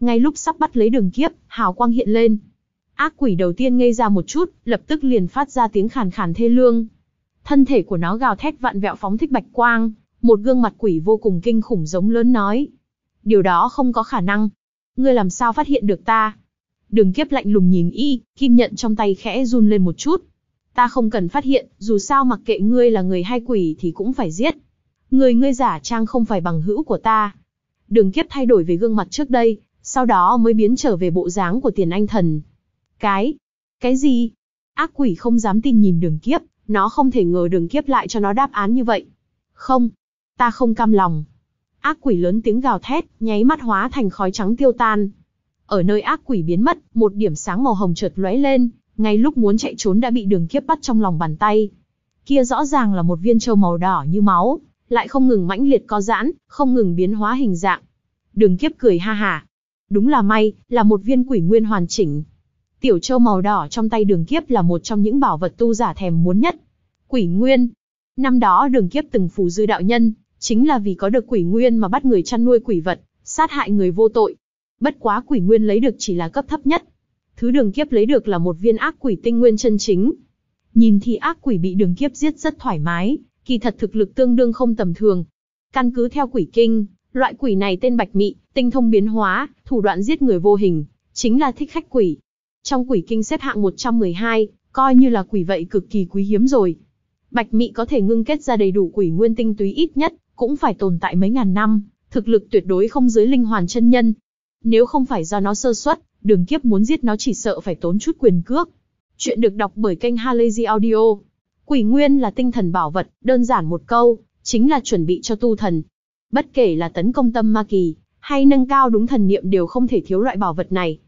Ngay lúc sắp bắt lấy đường kiếp, hào quang hiện lên. Ác quỷ đầu tiên ngây ra một chút, lập tức liền phát ra tiếng khàn khàn thê lương. Thân thể của nó gào thét vạn vẹo phóng thích bạch quang, một gương mặt quỷ vô cùng kinh khủng giống lớn nói. Điều đó không có khả năng. Ngươi làm sao phát hiện được ta? Đường kiếp lạnh lùng nhìn y, kim nhận trong tay khẽ run lên một chút. Ta không cần phát hiện, dù sao mặc kệ ngươi là người hay quỷ thì cũng phải giết. Người ngươi giả trang không phải bằng hữu của ta. Đường kiếp thay đổi về gương mặt trước đây, sau đó mới biến trở về bộ dáng của tiền anh thần. Cái? Cái gì? Ác quỷ không dám tin nhìn đường kiếp, nó không thể ngờ đường kiếp lại cho nó đáp án như vậy. Không, ta không cam lòng. Ác quỷ lớn tiếng gào thét, nháy mắt hóa thành khói trắng tiêu tan. Ở nơi ác quỷ biến mất, một điểm sáng màu hồng chợt lóe lên, ngay lúc muốn chạy trốn đã bị đường kiếp bắt trong lòng bàn tay. Kia rõ ràng là một viên châu màu đỏ như máu, lại không ngừng mãnh liệt co giãn, không ngừng biến hóa hình dạng. Đường kiếp cười ha hả. Đúng là may, là một viên quỷ nguyên hoàn chỉnh. Tiểu châu màu đỏ trong tay đường kiếp là một trong những bảo vật tu giả thèm muốn nhất. Quỷ nguyên. Năm đó đường kiếp từng phù dư đạo nhân, chính là vì có được quỷ nguyên mà bắt người chăn nuôi quỷ vật, sát hại người vô tội, Bất quá quỷ nguyên lấy được chỉ là cấp thấp nhất. Thứ đường kiếp lấy được là một viên ác quỷ tinh nguyên chân chính. Nhìn thì ác quỷ bị đường kiếp giết rất thoải mái, kỳ thật thực lực tương đương không tầm thường. Căn cứ theo quỷ kinh, loại quỷ này tên bạch mị, tinh thông biến hóa, thủ đoạn giết người vô hình, chính là thích khách quỷ. Trong quỷ kinh xếp hạng 112, coi như là quỷ vậy cực kỳ quý hiếm rồi. Bạch mị có thể ngưng kết ra đầy đủ quỷ nguyên tinh túy ít nhất, cũng phải tồn tại mấy ngàn năm, thực lực tuyệt đối không dưới linh hoàn chân nhân. Nếu không phải do nó sơ suất, đường kiếp muốn giết nó chỉ sợ phải tốn chút quyền cước. Chuyện được đọc bởi kênh Halazy Audio. Quỷ nguyên là tinh thần bảo vật, đơn giản một câu, chính là chuẩn bị cho tu thần. Bất kể là tấn công tâm ma kỳ, hay nâng cao đúng thần niệm đều không thể thiếu loại bảo vật này.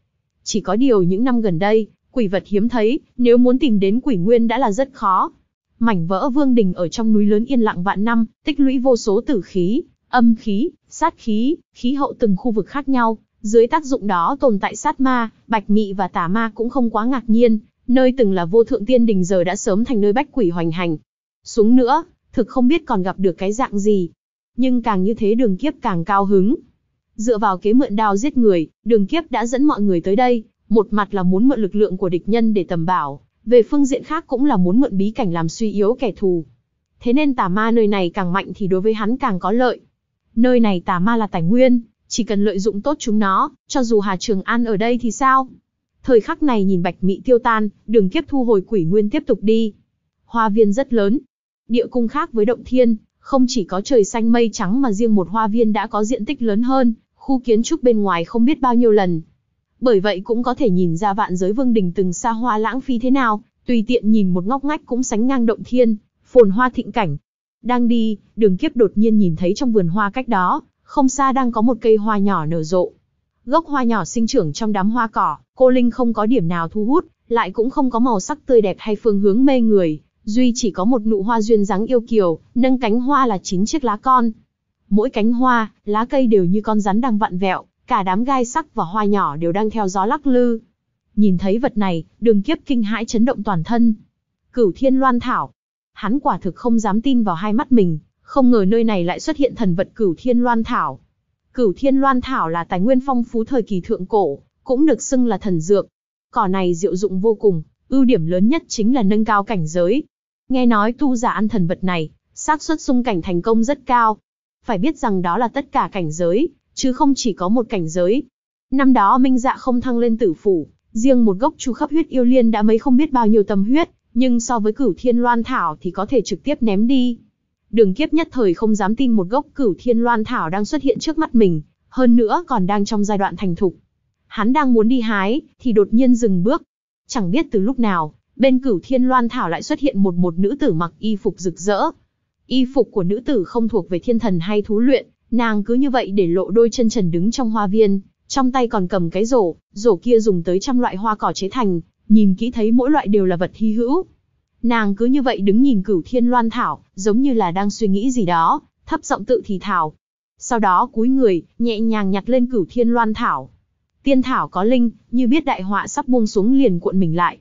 Chỉ có điều những năm gần đây, quỷ vật hiếm thấy, nếu muốn tìm đến quỷ nguyên đã là rất khó. Mảnh vỡ vương đình ở trong núi lớn yên lặng vạn năm, tích lũy vô số tử khí, âm khí, sát khí, khí hậu từng khu vực khác nhau, dưới tác dụng đó tồn tại sát ma, bạch mị và tà ma cũng không quá ngạc nhiên, nơi từng là vô thượng tiên đình giờ đã sớm thành nơi bách quỷ hoành hành. Xuống nữa, thực không biết còn gặp được cái dạng gì. Nhưng càng như thế đường kiếp càng cao hứng. Dựa vào kế mượn đao giết người, đường kiếp đã dẫn mọi người tới đây, một mặt là muốn mượn lực lượng của địch nhân để tầm bảo, về phương diện khác cũng là muốn mượn bí cảnh làm suy yếu kẻ thù. Thế nên tà ma nơi này càng mạnh thì đối với hắn càng có lợi. Nơi này tà ma là tài nguyên, chỉ cần lợi dụng tốt chúng nó, cho dù Hà Trường An ở đây thì sao? Thời khắc này nhìn bạch mị tiêu tan, đường kiếp thu hồi quỷ nguyên tiếp tục đi. Hoa viên rất lớn. Địa cung khác với động thiên, không chỉ có trời xanh mây trắng mà riêng một hoa viên đã có diện tích lớn hơn, khu kiến trúc bên ngoài không biết bao nhiêu lần. Bởi vậy cũng có thể nhìn ra vạn giới vương đình từng xa hoa lãng phí thế nào, tùy tiện nhìn một ngóc ngách cũng sánh ngang động thiên, phồn hoa thịnh cảnh. Đang đi, đường kiếp đột nhiên nhìn thấy trong vườn hoa cách đó, không xa đang có một cây hoa nhỏ nở rộ. Gốc hoa nhỏ sinh trưởng trong đám hoa cỏ, cô Linh không có điểm nào thu hút, lại cũng không có màu sắc tươi đẹp hay phương hướng mê người, duy chỉ có một nụ hoa duyên dáng yêu kiều, nâng cánh hoa là chín chiếc lá con. Mỗi cánh hoa, lá cây đều như con rắn đang vặn vẹo, cả đám gai sắc và hoa nhỏ đều đang theo gió lắc lư. Nhìn thấy vật này, đường kiếp kinh hãi chấn động toàn thân. Cửu thiên loan thảo. Hắn quả thực không dám tin vào hai mắt mình, không ngờ nơi này lại xuất hiện thần vật Cửu Thiên Loan Thảo. Cửu Thiên Loan Thảo là tài nguyên phong phú thời kỳ thượng cổ, cũng được xưng là thần dược. Cỏ này diệu dụng vô cùng, ưu điểm lớn nhất chính là nâng cao cảnh giới. Nghe nói tu giả ăn thần vật này, xác suất xung cảnh thành công rất cao. Phải biết rằng đó là tất cả cảnh giới, chứ không chỉ có một cảnh giới. Năm đó Minh Dạ không thăng lên tử phủ, riêng một gốc chu khắp huyết yêu liên đã mấy không biết bao nhiêu tâm huyết, nhưng so với cửu thiên loan thảo thì có thể trực tiếp ném đi. Đường kiếp nhất thời không dám tin một gốc cửu thiên loan thảo đang xuất hiện trước mắt mình, hơn nữa còn đang trong giai đoạn thành thục. Hắn đang muốn đi hái, thì đột nhiên dừng bước. Chẳng biết từ lúc nào, bên cửu thiên loan thảo lại xuất hiện một một nữ tử mặc y phục rực rỡ. Y phục của nữ tử không thuộc về thiên thần hay thú luyện, nàng cứ như vậy để lộ đôi chân trần đứng trong hoa viên, trong tay còn cầm cái rổ, rổ kia dùng tới trăm loại hoa cỏ chế thành, nhìn kỹ thấy mỗi loại đều là vật hy hữu. Nàng cứ như vậy đứng nhìn cửu thiên loan thảo, giống như là đang suy nghĩ gì đó, thấp giọng tự thì thảo. Sau đó cúi người, nhẹ nhàng nhặt lên cửu thiên loan thảo. Tiên thảo có linh, như biết đại họa sắp buông xuống liền cuộn mình lại.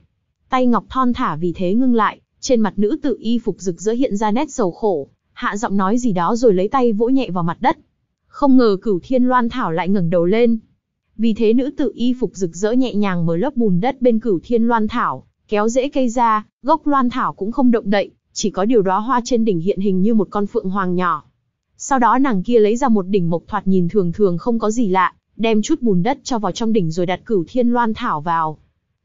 Tay ngọc thon thả vì thế ngưng lại, trên mặt nữ tự y phục rực rỡ hiện ra nét sầu khổ, hạ giọng nói gì đó rồi lấy tay vỗ nhẹ vào mặt đất. Không ngờ cửu thiên loan thảo lại ngẩng đầu lên. Vì thế nữ tự y phục rực rỡ nhẹ nhàng mở lớp bùn đất bên cửu thiên loan thảo, kéo rễ cây ra, gốc loan thảo cũng không động đậy, chỉ có điều đóa hoa trên đỉnh hiện hình như một con phượng hoàng nhỏ. Sau đó nàng kia lấy ra một đỉnh mộc thoạt nhìn thường thường không có gì lạ, đem chút bùn đất cho vào trong đỉnh rồi đặt cửu thiên loan thảo vào.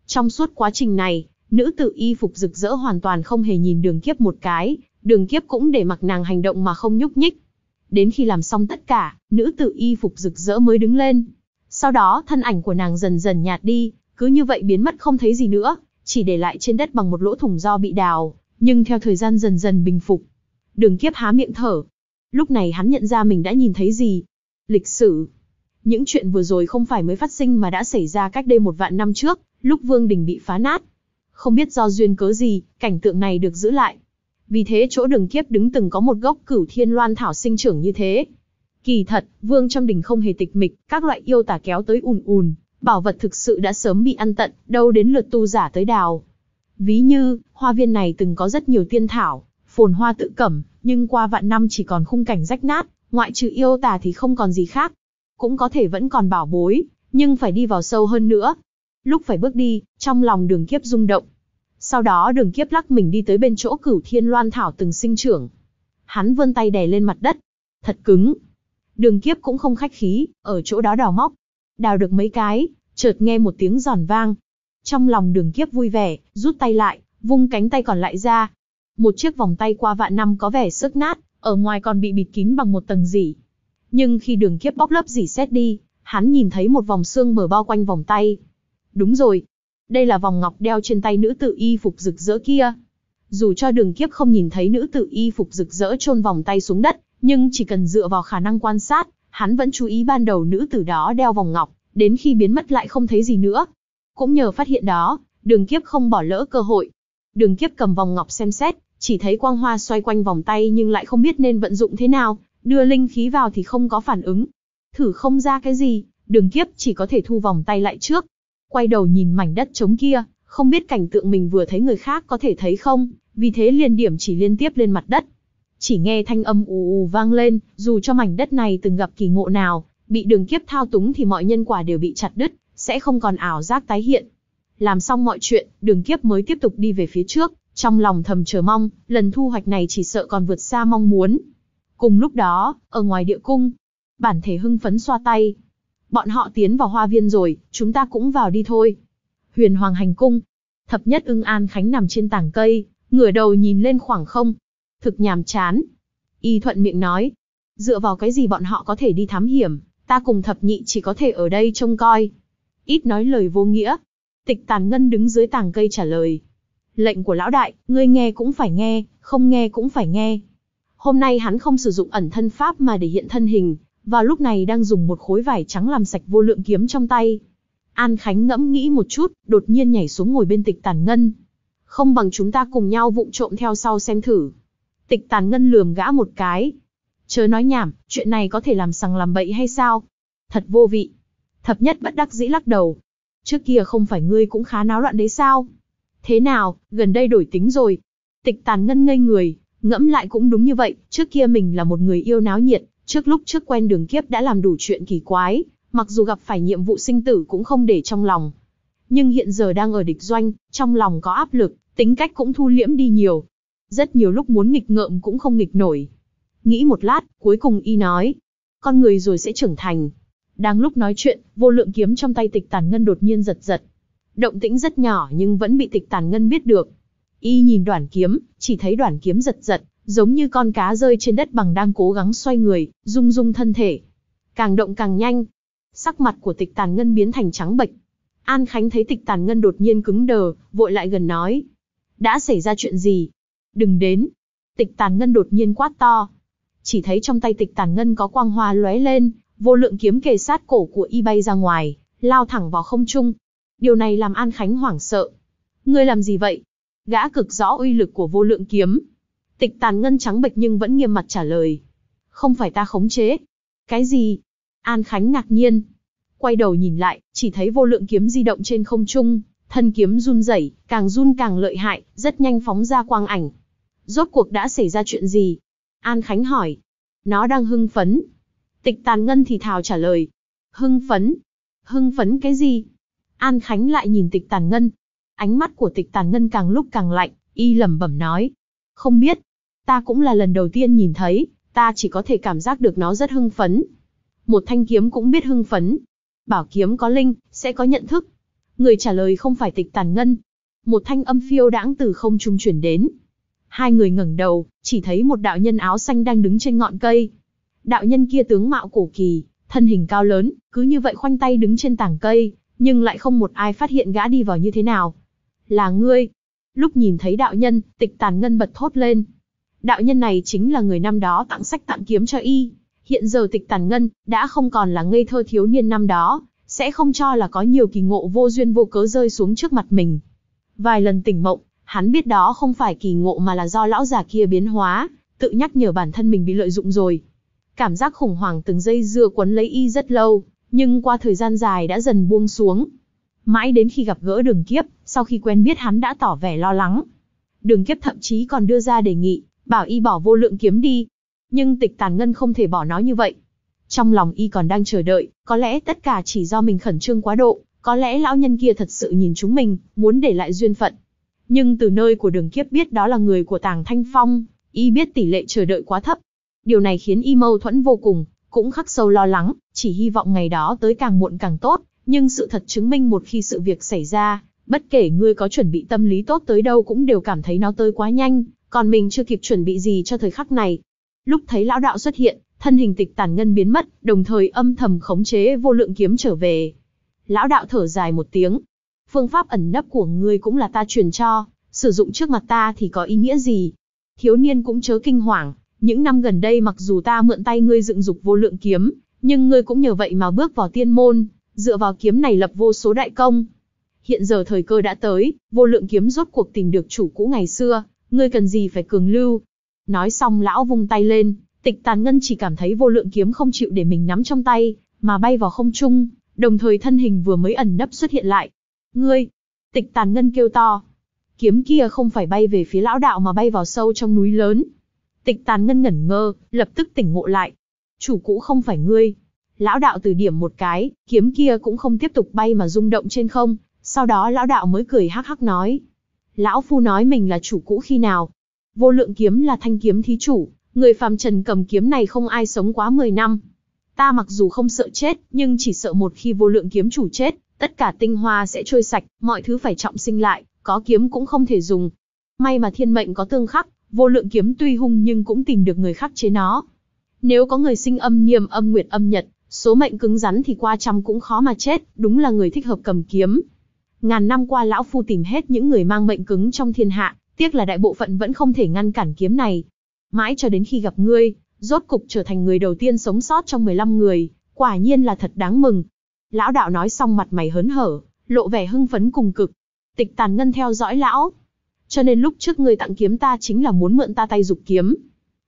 Trong suốt quá trình này, nữ tử y phục rực rỡ hoàn toàn không hề nhìn đường kiếp một cái, đường kiếp cũng để mặc nàng hành động mà không nhúc nhích. Đến khi làm xong tất cả, nữ tử y phục rực rỡ mới đứng lên. Sau đó thân ảnh của nàng dần dần nhạt đi, cứ như vậy biến mất không thấy gì nữa chỉ để lại trên đất bằng một lỗ thủng do bị đào, nhưng theo thời gian dần dần bình phục. Đường kiếp há miệng thở. Lúc này hắn nhận ra mình đã nhìn thấy gì. Lịch sử. Những chuyện vừa rồi không phải mới phát sinh mà đã xảy ra cách đây một vạn năm trước, lúc vương đình bị phá nát. Không biết do duyên cớ gì, cảnh tượng này được giữ lại. Vì thế chỗ đường kiếp đứng từng có một gốc cửu thiên loan thảo sinh trưởng như thế. Kỳ thật, vương trong đình không hề tịch mịch, các loại yêu tả kéo tới ùn ùn, bảo vật thực sự đã sớm bị ăn tận, đâu đến lượt tu giả tới đào. Ví như, hoa viên này từng có rất nhiều tiên thảo, phồn hoa tự cẩm, nhưng qua vạn năm chỉ còn khung cảnh rách nát, ngoại trừ yêu tà thì không còn gì khác. Cũng có thể vẫn còn bảo bối, nhưng phải đi vào sâu hơn nữa. Lúc phải bước đi, trong lòng đường kiếp rung động. Sau đó đường kiếp lắc mình đi tới bên chỗ cửu thiên loan thảo từng sinh trưởng. Hắn vươn tay đè lên mặt đất. Thật cứng. Đường kiếp cũng không khách khí, ở chỗ đó đào móc, đào được mấy cái, chợt nghe một tiếng giòn vang. Trong lòng đường kiếp vui vẻ, rút tay lại, vung cánh tay còn lại ra. Một chiếc vòng tay qua vạn năm có vẻ sức nát, ở ngoài còn bị bịt kín bằng một tầng dỉ. Nhưng khi đường kiếp bóc lớp dỉ xét đi, hắn nhìn thấy một vòng xương mở bao quanh vòng tay. Đúng rồi, đây là vòng ngọc đeo trên tay nữ tự y phục rực rỡ kia. Dù cho đường kiếp không nhìn thấy nữ tự y phục rực rỡ chôn vòng tay xuống đất, nhưng chỉ cần dựa vào khả năng quan sát, hắn vẫn chú ý ban đầu nữ tử đó đeo vòng ngọc, đến khi biến mất lại không thấy gì nữa. Cũng nhờ phát hiện đó, đường kiếp không bỏ lỡ cơ hội. Đường kiếp cầm vòng ngọc xem xét, chỉ thấy quang hoa xoay quanh vòng tay nhưng lại không biết nên vận dụng thế nào, đưa linh khí vào thì không có phản ứng. Thử không ra cái gì, đường kiếp chỉ có thể thu vòng tay lại trước. Quay đầu nhìn mảnh đất trống kia, không biết cảnh tượng mình vừa thấy người khác có thể thấy không, vì thế liền điểm chỉ liên tiếp lên mặt đất, chỉ nghe thanh âm ù ù vang lên, dù cho mảnh đất này từng gặp kỳ ngộ nào, bị đường kiếp thao túng thì mọi nhân quả đều bị chặt đứt, sẽ không còn ảo giác tái hiện. Làm xong mọi chuyện, đường kiếp mới tiếp tục đi về phía trước, trong lòng thầm chờ mong, lần thu hoạch này chỉ sợ còn vượt xa mong muốn. Cùng lúc đó, ở ngoài địa cung, bản thể hưng phấn xoa tay. Bọn họ tiến vào hoa viên rồi, chúng ta cũng vào đi thôi. Huyền Hoàng hành cung, thập nhất ưng An Khánh nằm trên tảng cây, ngửa đầu nhìn lên khoảng không, thực nhàm chán. Y thuận miệng nói, dựa vào cái gì bọn họ có thể đi thám hiểm, ta cùng thập nhị chỉ có thể ở đây trông coi. Ít nói lời vô nghĩa. Tịch tàn ngân đứng dưới tàng cây trả lời. Lệnh của lão đại, ngươi nghe cũng phải nghe, không nghe cũng phải nghe. Hôm nay hắn không sử dụng ẩn thân pháp mà để hiện thân hình, và lúc này đang dùng một khối vải trắng làm sạch vô lượng kiếm trong tay. An Khánh ngẫm nghĩ một chút, đột nhiên nhảy xuống ngồi bên tịch tàn ngân. Không bằng chúng ta cùng nhau vụng trộm theo sau xem thử. Tịch Tàn Ngân lườm gã một cái. Chớ nói nhảm, chuyện này có thể làm sằng làm bậy hay sao? Thật vô vị. Thập nhất bất đắc dĩ lắc đầu. Trước kia không phải ngươi cũng khá náo loạn đấy sao? Thế nào, gần đây đổi tính rồi. Tịch Tàn Ngân ngây người, ngẫm lại cũng đúng như vậy, trước kia mình là một người yêu náo nhiệt, trước lúc trước quen đường kiếp đã làm đủ chuyện kỳ quái, mặc dù gặp phải nhiệm vụ sinh tử cũng không để trong lòng. Nhưng hiện giờ đang ở địch doanh, trong lòng có áp lực, tính cách cũng thu liễm đi nhiều, rất nhiều lúc muốn nghịch ngợm cũng không nghịch nổi. Nghĩ một lát, cuối cùng y nói, con người rồi sẽ trưởng thành. Đang lúc nói chuyện, vô lượng kiếm trong tay tịch tàn ngân đột nhiên giật giật. Động tĩnh rất nhỏ nhưng vẫn bị tịch tàn ngân biết được. Y nhìn đoàn kiếm, chỉ thấy đoàn kiếm giật giật, giống như con cá rơi trên đất bằng đang cố gắng xoay người, rung rung thân thể. Càng động càng nhanh. Sắc mặt của tịch tàn ngân biến thành trắng bệch. An Khánh thấy tịch tàn ngân đột nhiên cứng đờ, vội lại gần nói. Đã xảy ra chuyện gì? đừng đến. Tịch tàn ngân đột nhiên quát to. Chỉ thấy trong tay tịch tàn ngân có quang hoa lóe lên, vô lượng kiếm kề sát cổ của y bay ra ngoài, lao thẳng vào không trung. Điều này làm An Khánh hoảng sợ. Ngươi làm gì vậy? Gã cực rõ uy lực của vô lượng kiếm. Tịch tàn ngân trắng bệch nhưng vẫn nghiêm mặt trả lời. Không phải ta khống chế. Cái gì? An Khánh ngạc nhiên. Quay đầu nhìn lại, chỉ thấy vô lượng kiếm di động trên không trung, thân kiếm run rẩy, càng run càng lợi hại, rất nhanh phóng ra quang ảnh. Rốt cuộc đã xảy ra chuyện gì? An Khánh hỏi. Nó đang hưng phấn. Tịch tàn ngân thì thào trả lời. Hưng phấn? Hưng phấn cái gì? An Khánh lại nhìn tịch tàn ngân. Ánh mắt của tịch tàn ngân càng lúc càng lạnh, y lẩm bẩm nói. Không biết. Ta cũng là lần đầu tiên nhìn thấy, ta chỉ có thể cảm giác được nó rất hưng phấn. Một thanh kiếm cũng biết hưng phấn. Bảo kiếm có linh, sẽ có nhận thức. Người trả lời không phải tịch tàn ngân. Một thanh âm phiêu đãng từ không trung chuyển đến, Hai người ngẩng đầu, chỉ thấy một đạo nhân áo xanh đang đứng trên ngọn cây. Đạo nhân kia tướng mạo cổ kỳ, thân hình cao lớn, cứ như vậy khoanh tay đứng trên tảng cây, nhưng lại không một ai phát hiện gã đi vào như thế nào. Là ngươi. Lúc nhìn thấy đạo nhân, tịch tàn ngân bật thốt lên. Đạo nhân này chính là người năm đó tặng sách tặng kiếm cho y. Hiện giờ tịch tàn ngân, đã không còn là ngây thơ thiếu niên năm đó, sẽ không cho là có nhiều kỳ ngộ vô duyên vô cớ rơi xuống trước mặt mình. Vài lần tỉnh mộng, Hắn biết đó không phải kỳ ngộ mà là do lão già kia biến hóa, tự nhắc nhở bản thân mình bị lợi dụng rồi. Cảm giác khủng hoảng từng giây dưa quấn lấy y rất lâu, nhưng qua thời gian dài đã dần buông xuống. Mãi đến khi gặp gỡ đường kiếp, sau khi quen biết hắn đã tỏ vẻ lo lắng. Đường kiếp thậm chí còn đưa ra đề nghị, bảo y bỏ vô lượng kiếm đi. Nhưng tịch tàn ngân không thể bỏ nó như vậy. Trong lòng y còn đang chờ đợi, có lẽ tất cả chỉ do mình khẩn trương quá độ, có lẽ lão nhân kia thật sự nhìn chúng mình, muốn để lại duyên phận, nhưng từ nơi của đường kiếp biết đó là người của Tàng Thanh Phong, y biết tỷ lệ chờ đợi quá thấp. Điều này khiến y mâu thuẫn vô cùng, cũng khắc sâu lo lắng, chỉ hy vọng ngày đó tới càng muộn càng tốt. Nhưng sự thật chứng minh một khi sự việc xảy ra, bất kể ngươi có chuẩn bị tâm lý tốt tới đâu cũng đều cảm thấy nó tới quá nhanh, còn mình chưa kịp chuẩn bị gì cho thời khắc này. Lúc thấy lão đạo xuất hiện, thân hình tịch tản ngân biến mất, đồng thời âm thầm khống chế vô lượng kiếm trở về. Lão đạo thở dài một tiếng, phương pháp ẩn nấp của ngươi cũng là ta truyền cho, sử dụng trước mặt ta thì có ý nghĩa gì? Thiếu niên cũng chớ kinh hoàng, những năm gần đây mặc dù ta mượn tay ngươi dựng dục vô lượng kiếm, nhưng ngươi cũng nhờ vậy mà bước vào tiên môn, dựa vào kiếm này lập vô số đại công. Hiện giờ thời cơ đã tới, vô lượng kiếm rốt cuộc tìm được chủ cũ ngày xưa, ngươi cần gì phải cường lưu. Nói xong lão vung tay lên, tịch tàn ngân chỉ cảm thấy vô lượng kiếm không chịu để mình nắm trong tay, mà bay vào không trung, đồng thời thân hình vừa mới ẩn nấp xuất hiện lại, ngươi! Tịch tàn ngân kêu to. Kiếm kia không phải bay về phía lão đạo mà bay vào sâu trong núi lớn. Tịch tàn ngân ngẩn ngơ, lập tức tỉnh ngộ lại. Chủ cũ không phải ngươi. Lão đạo từ điểm một cái, kiếm kia cũng không tiếp tục bay mà rung động trên không. Sau đó lão đạo mới cười hắc hắc nói. Lão phu nói mình là chủ cũ khi nào. Vô lượng kiếm là thanh kiếm thí chủ, người phàm trần cầm kiếm này không ai sống quá 10 năm. Ta mặc dù không sợ chết, nhưng chỉ sợ một khi vô lượng kiếm chủ chết, tất cả tinh hoa sẽ trôi sạch, mọi thứ phải trọng sinh lại, có kiếm cũng không thể dùng. May mà thiên mệnh có tương khắc, vô lượng kiếm tuy hung nhưng cũng tìm được người khắc chế nó. Nếu có người sinh âm niêm âm nguyệt âm nhật, số mệnh cứng rắn thì qua trăm cũng khó mà chết, đúng là người thích hợp cầm kiếm. Ngàn năm qua lão phu tìm hết những người mang mệnh cứng trong thiên hạ, tiếc là đại bộ phận vẫn không thể ngăn cản kiếm này. Mãi cho đến khi gặp ngươi, rốt cục trở thành người đầu tiên sống sót trong 15 người, quả nhiên là thật đáng mừng, Lão đạo nói xong mặt mày hớn hở, lộ vẻ hưng phấn cùng cực. Tịch tàn ngân theo dõi lão. Cho nên lúc trước ngươi tặng kiếm ta chính là muốn mượn ta tay dục kiếm.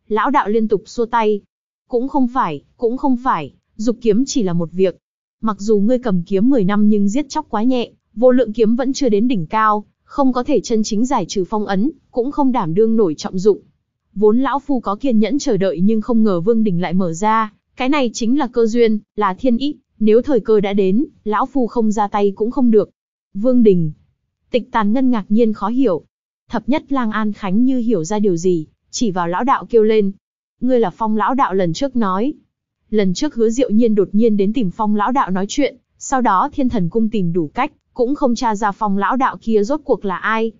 Lão đạo liên tục xua tay. Cũng không phải, cũng không phải, dục kiếm chỉ là một việc. Mặc dù ngươi cầm kiếm 10 năm nhưng giết chóc quá nhẹ, vô lượng kiếm vẫn chưa đến đỉnh cao, không có thể chân chính giải trừ phong ấn, cũng không đảm đương nổi trọng dụng. Vốn lão phu có kiên nhẫn chờ đợi nhưng không ngờ Vương đỉnh lại mở ra, cái này chính là cơ duyên, là thiên ý, nếu thời cơ đã đến, lão phu không ra tay cũng không được. Vương Đình. Tịch tàn ngân ngạc nhiên khó hiểu. Thập nhất lang An Khánh như hiểu ra điều gì, chỉ vào lão đạo kêu lên. Ngươi là phong lão đạo lần trước nói. Lần trước hứa diệu nhiên đột nhiên đến tìm phong lão đạo nói chuyện, sau đó thiên thần cung tìm đủ cách, cũng không tra ra phong lão đạo kia rốt cuộc là ai.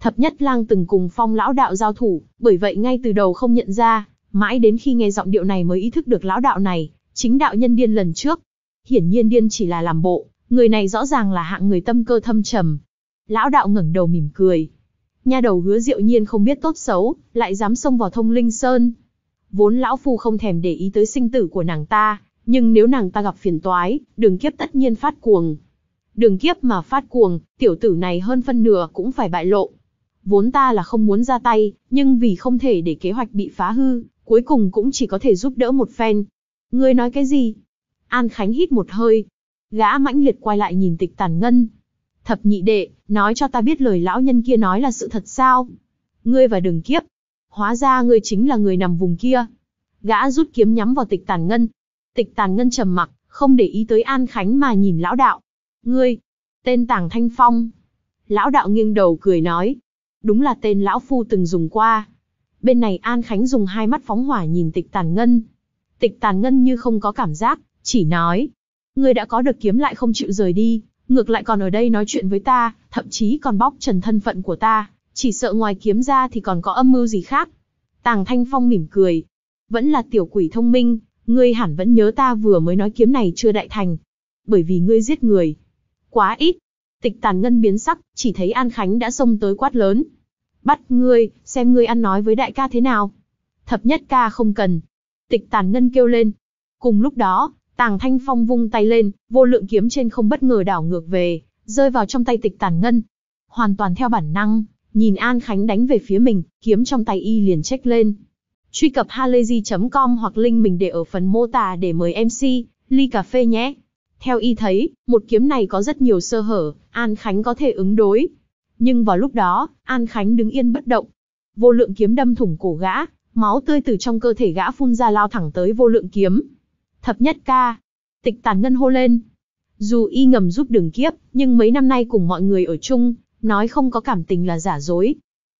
Thập nhất lang từng cùng phong lão đạo giao thủ, bởi vậy ngay từ đầu không nhận ra, mãi đến khi nghe giọng điệu này mới ý thức được lão đạo này, chính đạo nhân điên lần trước, Hiển nhiên điên chỉ là làm bộ, người này rõ ràng là hạng người tâm cơ thâm trầm. Lão đạo ngẩng đầu mỉm cười. Nha đầu hứa diệu nhiên không biết tốt xấu, lại dám xông vào thông linh sơn. Vốn lão phu không thèm để ý tới sinh tử của nàng ta, nhưng nếu nàng ta gặp phiền toái, đường kiếp tất nhiên phát cuồng. Đường kiếp mà phát cuồng, tiểu tử này hơn phân nửa cũng phải bại lộ. Vốn ta là không muốn ra tay, nhưng vì không thể để kế hoạch bị phá hư, cuối cùng cũng chỉ có thể giúp đỡ một phen. Ngươi nói cái gì? An Khánh hít một hơi. Gã mãnh liệt quay lại nhìn tịch tàn ngân. Thập nhị đệ, nói cho ta biết lời lão nhân kia nói là sự thật sao? Ngươi và đường kiếp. Hóa ra ngươi chính là người nằm vùng kia. Gã rút kiếm nhắm vào tịch tàn ngân. Tịch tàn ngân trầm mặc, không để ý tới An Khánh mà nhìn lão đạo. Ngươi, tên tàng thanh phong. Lão đạo nghiêng đầu cười nói. Đúng là tên lão phu từng dùng qua. Bên này An Khánh dùng hai mắt phóng hỏa nhìn tịch tàn ngân. Tịch tàn ngân như không có cảm giác, chỉ nói, ngươi đã có được kiếm lại không chịu rời đi, ngược lại còn ở đây nói chuyện với ta, thậm chí còn bóc trần thân phận của ta, chỉ sợ ngoài kiếm ra thì còn có âm mưu gì khác. Tàng Thanh Phong mỉm cười. Vẫn là tiểu quỷ thông minh, ngươi hẳn vẫn nhớ ta vừa mới nói kiếm này chưa đại thành. Bởi vì ngươi giết người. Quá ít. Tịch tàn ngân biến sắc, chỉ thấy An Khánh đã xông tới quát lớn. Bắt ngươi, xem ngươi ăn nói với đại ca thế nào. Thập nhất ca không cần. Tịch tàn ngân kêu lên. Cùng lúc đó, Tàng Thanh Phong vung tay lên, vô lượng kiếm trên không bất ngờ đảo ngược về, rơi vào trong tay tịch tàn ngân. Hoàn toàn theo bản năng, nhìn An Khánh đánh về phía mình, kiếm trong tay y liền check lên. Truy cập halayzi.com hoặc link mình để ở phần mô tả để mời MC, ly cà phê nhé. Theo y thấy, một kiếm này có rất nhiều sơ hở, An Khánh có thể ứng đối. Nhưng vào lúc đó, An Khánh đứng yên bất động. Vô lượng kiếm đâm thủng cổ gã, máu tươi từ trong cơ thể gã phun ra lao thẳng tới vô lượng kiếm. Thập nhất ca. Tịch tản ngân hô lên. Dù y ngầm giúp đường kiếp, nhưng mấy năm nay cùng mọi người ở chung, nói không có cảm tình là giả dối.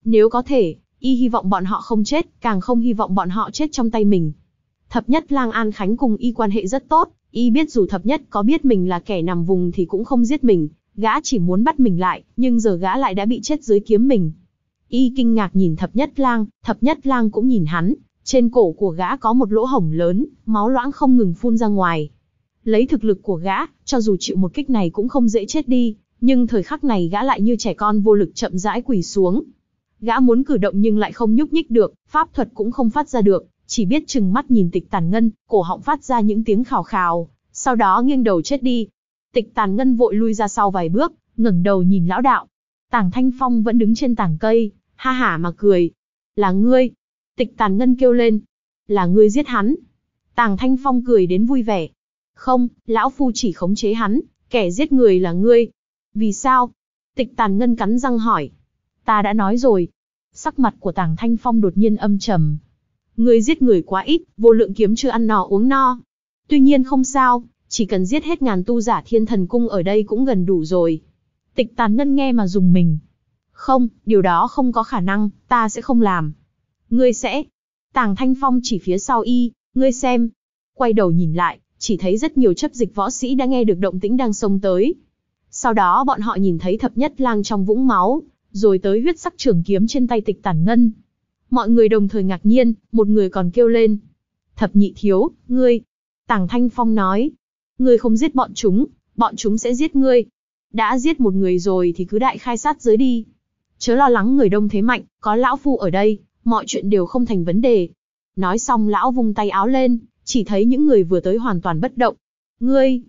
Nếu có thể, y hy vọng bọn họ không chết, càng không hy vọng bọn họ chết trong tay mình. Thập nhất lang An Khánh cùng y quan hệ rất tốt, y biết dù thập nhất có biết mình là kẻ nằm vùng thì cũng không giết mình, gã chỉ muốn bắt mình lại, nhưng giờ gã lại đã bị chết dưới kiếm mình. Y kinh ngạc nhìn thập nhất lang, thập nhất lang cũng nhìn hắn, trên cổ của gã có một lỗ hổng lớn, máu loãng không ngừng phun ra ngoài. Lấy thực lực của gã, cho dù chịu một kích này cũng không dễ chết đi, nhưng thời khắc này gã lại như trẻ con vô lực chậm rãi quỳ xuống. Gã muốn cử động nhưng lại không nhúc nhích được, pháp thuật cũng không phát ra được, chỉ biết chừng mắt nhìn tịch tàn ngân, cổ họng phát ra những tiếng khào khào, sau đó nghiêng đầu chết đi. Tịch tàn ngân vội lui ra sau vài bước, ngẩng đầu nhìn lão đạo. Tàng Thanh Phong vẫn đứng trên tảng cây, ha hả mà cười. Là ngươi, Tịch Tàn Ngân kêu lên. Là ngươi giết hắn. Tàng Thanh Phong cười đến vui vẻ. Không, lão phu chỉ khống chế hắn, kẻ giết người là ngươi. Vì sao? Tịch Tàn Ngân cắn răng hỏi. Ta đã nói rồi. Sắc mặt của Tàng Thanh Phong đột nhiên âm trầm. Ngươi giết người quá ít, vô lượng kiếm chưa ăn no uống no. Tuy nhiên không sao, chỉ cần giết hết ngàn tu giả thiên thần cung ở đây cũng gần đủ rồi. Tịch Tàn Ngân nghe mà dùng mình. Không, điều đó không có khả năng, ta sẽ không làm. Ngươi sẽ... Tàng Thanh Phong chỉ phía sau y, ngươi xem. Quay đầu nhìn lại, chỉ thấy rất nhiều chấp dịch võ sĩ đã nghe được động tĩnh đang xông tới. Sau đó bọn họ nhìn thấy thập nhất lang trong vũng máu, rồi tới huyết sắc trường kiếm trên tay tịch tản ngân. Mọi người đồng thời ngạc nhiên, một người còn kêu lên. Thập nhị thiếu, ngươi. Tàng Thanh Phong nói. Ngươi không giết bọn chúng, bọn chúng sẽ giết ngươi. Đã giết một người rồi thì cứ đại khai sát dưới đi. Chớ lo lắng người đông thế mạnh, có lão phu ở đây, mọi chuyện đều không thành vấn đề. Nói xong lão vung tay áo lên, chỉ thấy những người vừa tới hoàn toàn bất động. Ngươi!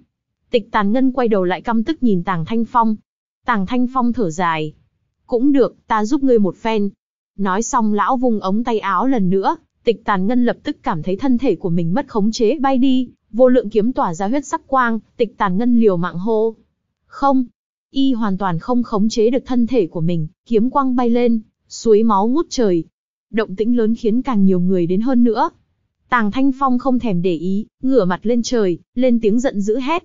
Tịch tàn ngân quay đầu lại căm tức nhìn tàng thanh phong. Tàng thanh phong thở dài. Cũng được, ta giúp ngươi một phen. Nói xong lão vung ống tay áo lần nữa, tịch tàn ngân lập tức cảm thấy thân thể của mình mất khống chế bay đi, vô lượng kiếm tỏa ra huyết sắc quang, tịch tàn ngân liều mạng hô. Không, y hoàn toàn không khống chế được thân thể của mình, kiếm quang bay lên, suối máu ngút trời, động tĩnh lớn khiến càng nhiều người đến hơn nữa. Tàng Thanh Phong không thèm để ý, ngửa mặt lên trời, lên tiếng giận dữ hét.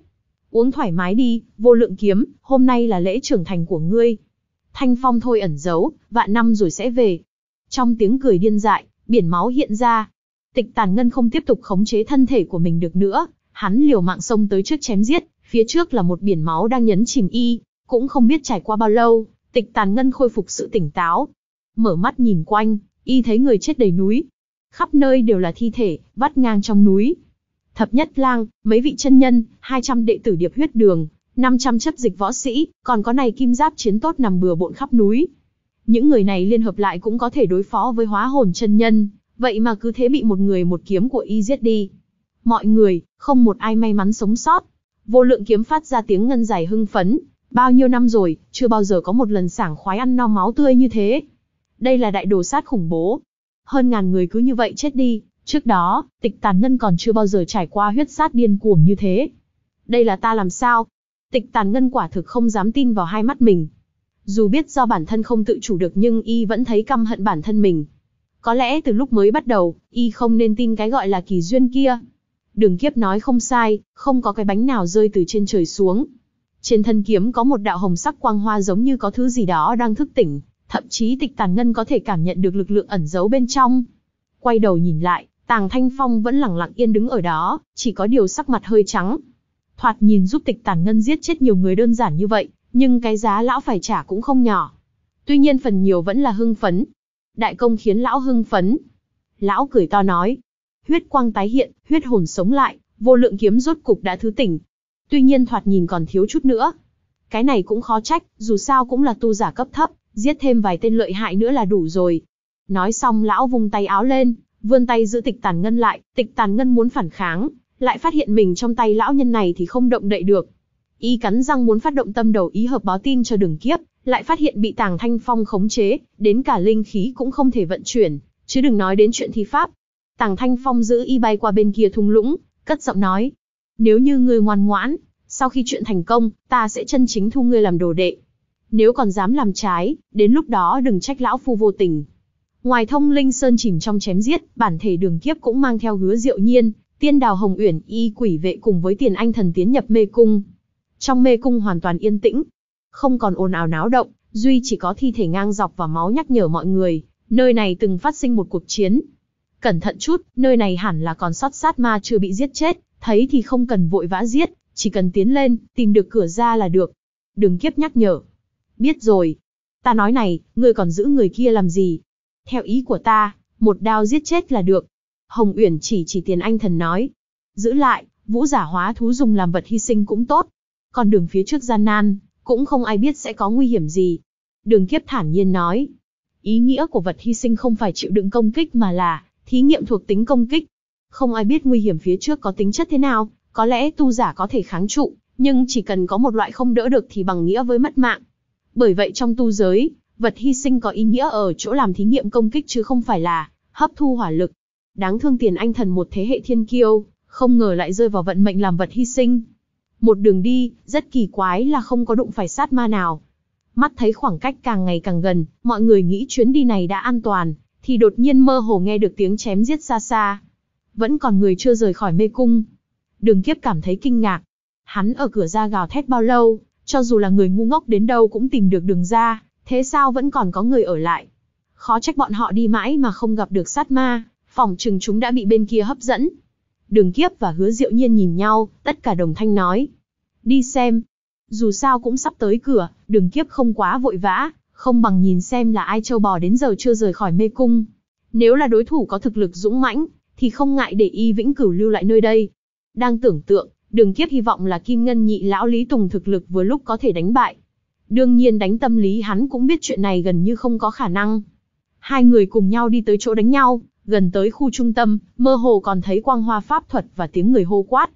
Uống thoải mái đi, vô lượng kiếm, hôm nay là lễ trưởng thành của ngươi. Thanh Phong thôi ẩn giấu, vạn năm rồi sẽ về. Trong tiếng cười điên dại, biển máu hiện ra. Tịch tàn ngân không tiếp tục khống chế thân thể của mình được nữa, hắn liều mạng sông tới trước chém giết, phía trước là một biển máu đang nhấn chìm y, cũng không biết trải qua bao lâu, tịch tàn ngân khôi phục sự tỉnh táo. Mở mắt nhìn quanh, y thấy người chết đầy núi. Khắp nơi đều là thi thể, vắt ngang trong núi. Thập nhất lang, mấy vị chân nhân, 200 đệ tử điệp huyết đường, 500 chấp dịch võ sĩ, còn có này kim giáp chiến tốt nằm bừa bộn khắp núi. Những người này liên hợp lại cũng có thể đối phó với hóa hồn chân nhân, vậy mà cứ thế bị một người một kiếm của y giết đi. Mọi người, không một ai may mắn sống sót. Vô lượng kiếm phát ra tiếng ngân dài hưng phấn, bao nhiêu năm rồi, chưa bao giờ có một lần sảng khoái ăn no máu tươi như thế đây là đại đồ sát khủng bố. Hơn ngàn người cứ như vậy chết đi, trước đó, tịch tàn ngân còn chưa bao giờ trải qua huyết sát điên cuồng như thế. Đây là ta làm sao? Tịch tàn ngân quả thực không dám tin vào hai mắt mình. Dù biết do bản thân không tự chủ được nhưng y vẫn thấy căm hận bản thân mình. Có lẽ từ lúc mới bắt đầu, y không nên tin cái gọi là kỳ duyên kia. Đường kiếp nói không sai, không có cái bánh nào rơi từ trên trời xuống. Trên thân kiếm có một đạo hồng sắc quang hoa giống như có thứ gì đó đang thức tỉnh, thậm chí tịch tàn ngân có thể cảm nhận được lực lượng ẩn giấu bên trong. Quay đầu nhìn lại, tàng thanh phong vẫn lặng lặng yên đứng ở đó, chỉ có điều sắc mặt hơi trắng. Thoạt nhìn giúp tịch tàn ngân giết chết nhiều người đơn giản như vậy, nhưng cái giá lão phải trả cũng không nhỏ. Tuy nhiên phần nhiều vẫn là hưng phấn. Đại công khiến lão hưng phấn. Lão cười to nói. Huyết quang tái hiện, huyết hồn sống lại, vô lượng kiếm rốt cục đã thứ tỉnh. Tuy nhiên thoạt nhìn còn thiếu chút nữa. Cái này cũng khó trách, dù sao cũng là tu giả cấp thấp, giết thêm vài tên lợi hại nữa là đủ rồi. Nói xong lão vung tay áo lên, vươn tay giữ tịch tàn ngân lại, tịch tàn ngân muốn phản kháng, lại phát hiện mình trong tay lão nhân này thì không động đậy được. Y cắn răng muốn phát động tâm đầu ý hợp báo tin cho đường kiếp, lại phát hiện bị tàng thanh phong khống chế, đến cả linh khí cũng không thể vận chuyển, chứ đừng nói đến chuyện thi pháp. Tàng thanh phong giữ y bay qua bên kia thung lũng, cất giọng nói. Nếu như ngươi ngoan ngoãn, sau khi chuyện thành công, ta sẽ chân chính thu ngươi làm đồ đệ, nếu còn dám làm trái, đến lúc đó đừng trách lão phu vô tình. Ngoài thông linh sơn chìm trong chém giết, bản thể đường kiếp cũng mang theo hứa diệu nhiên, tiên đào hồng uyển y quỷ vệ cùng với tiền anh thần tiến nhập mê cung. Trong mê cung hoàn toàn yên tĩnh, không còn ồn ào náo động, duy chỉ có thi thể ngang dọc và máu nhắc nhở mọi người, nơi này từng phát sinh một cuộc chiến. Cẩn thận chút, nơi này hẳn là còn sót sát ma chưa bị giết chết, thấy thì không cần vội vã giết, chỉ cần tiến lên, tìm được cửa ra là được. đường kiếp nhắc nhở, biết rồi. Ta nói này, ngươi còn giữ người kia làm gì? Theo ý của ta, một đao giết chết là được. Hồng Uyển chỉ chỉ tiền anh thần nói. Giữ lại, vũ giả hóa thú dùng làm vật hy sinh cũng tốt. Còn đường phía trước gian nan, cũng không ai biết sẽ có nguy hiểm gì. Đường kiếp thản nhiên nói. Ý nghĩa của vật hy sinh không phải chịu đựng công kích mà là thí nghiệm thuộc tính công kích. Không ai biết nguy hiểm phía trước có tính chất thế nào, có lẽ tu giả có thể kháng trụ, nhưng chỉ cần có một loại không đỡ được thì bằng nghĩa với mất mạng. Bởi vậy trong tu giới, vật hy sinh có ý nghĩa ở chỗ làm thí nghiệm công kích chứ không phải là hấp thu hỏa lực. Đáng thương tiền anh thần một thế hệ thiên kiêu, không ngờ lại rơi vào vận mệnh làm vật hy sinh. Một đường đi, rất kỳ quái là không có đụng phải sát ma nào. Mắt thấy khoảng cách càng ngày càng gần, mọi người nghĩ chuyến đi này đã an toàn, thì đột nhiên mơ hồ nghe được tiếng chém giết xa xa. Vẫn còn người chưa rời khỏi mê cung. Đường kiếp cảm thấy kinh ngạc. Hắn ở cửa ra gào thét bao lâu, cho dù là người ngu ngốc đến đâu cũng tìm được đường ra, thế sao vẫn còn có người ở lại? Khó trách bọn họ đi mãi mà không gặp được sát ma, phòng chừng chúng đã bị bên kia hấp dẫn. Đường kiếp và hứa diệu nhiên nhìn nhau, tất cả đồng thanh nói. Đi xem. Dù sao cũng sắp tới cửa, đường kiếp không quá vội vã, không bằng nhìn xem là ai châu bò đến giờ chưa rời khỏi mê cung. Nếu là đối thủ có thực lực dũng mãnh, thì không ngại để y vĩnh cửu lưu lại nơi đây. Đang tưởng tượng, Đường Kiếp hy vọng là Kim Ngân nhị lão Lý Tùng thực lực vừa lúc có thể đánh bại. Đương nhiên đánh tâm lý hắn cũng biết chuyện này gần như không có khả năng. Hai người cùng nhau đi tới chỗ đánh nhau, gần tới khu trung tâm, mơ hồ còn thấy quang hoa pháp thuật và tiếng người hô quát.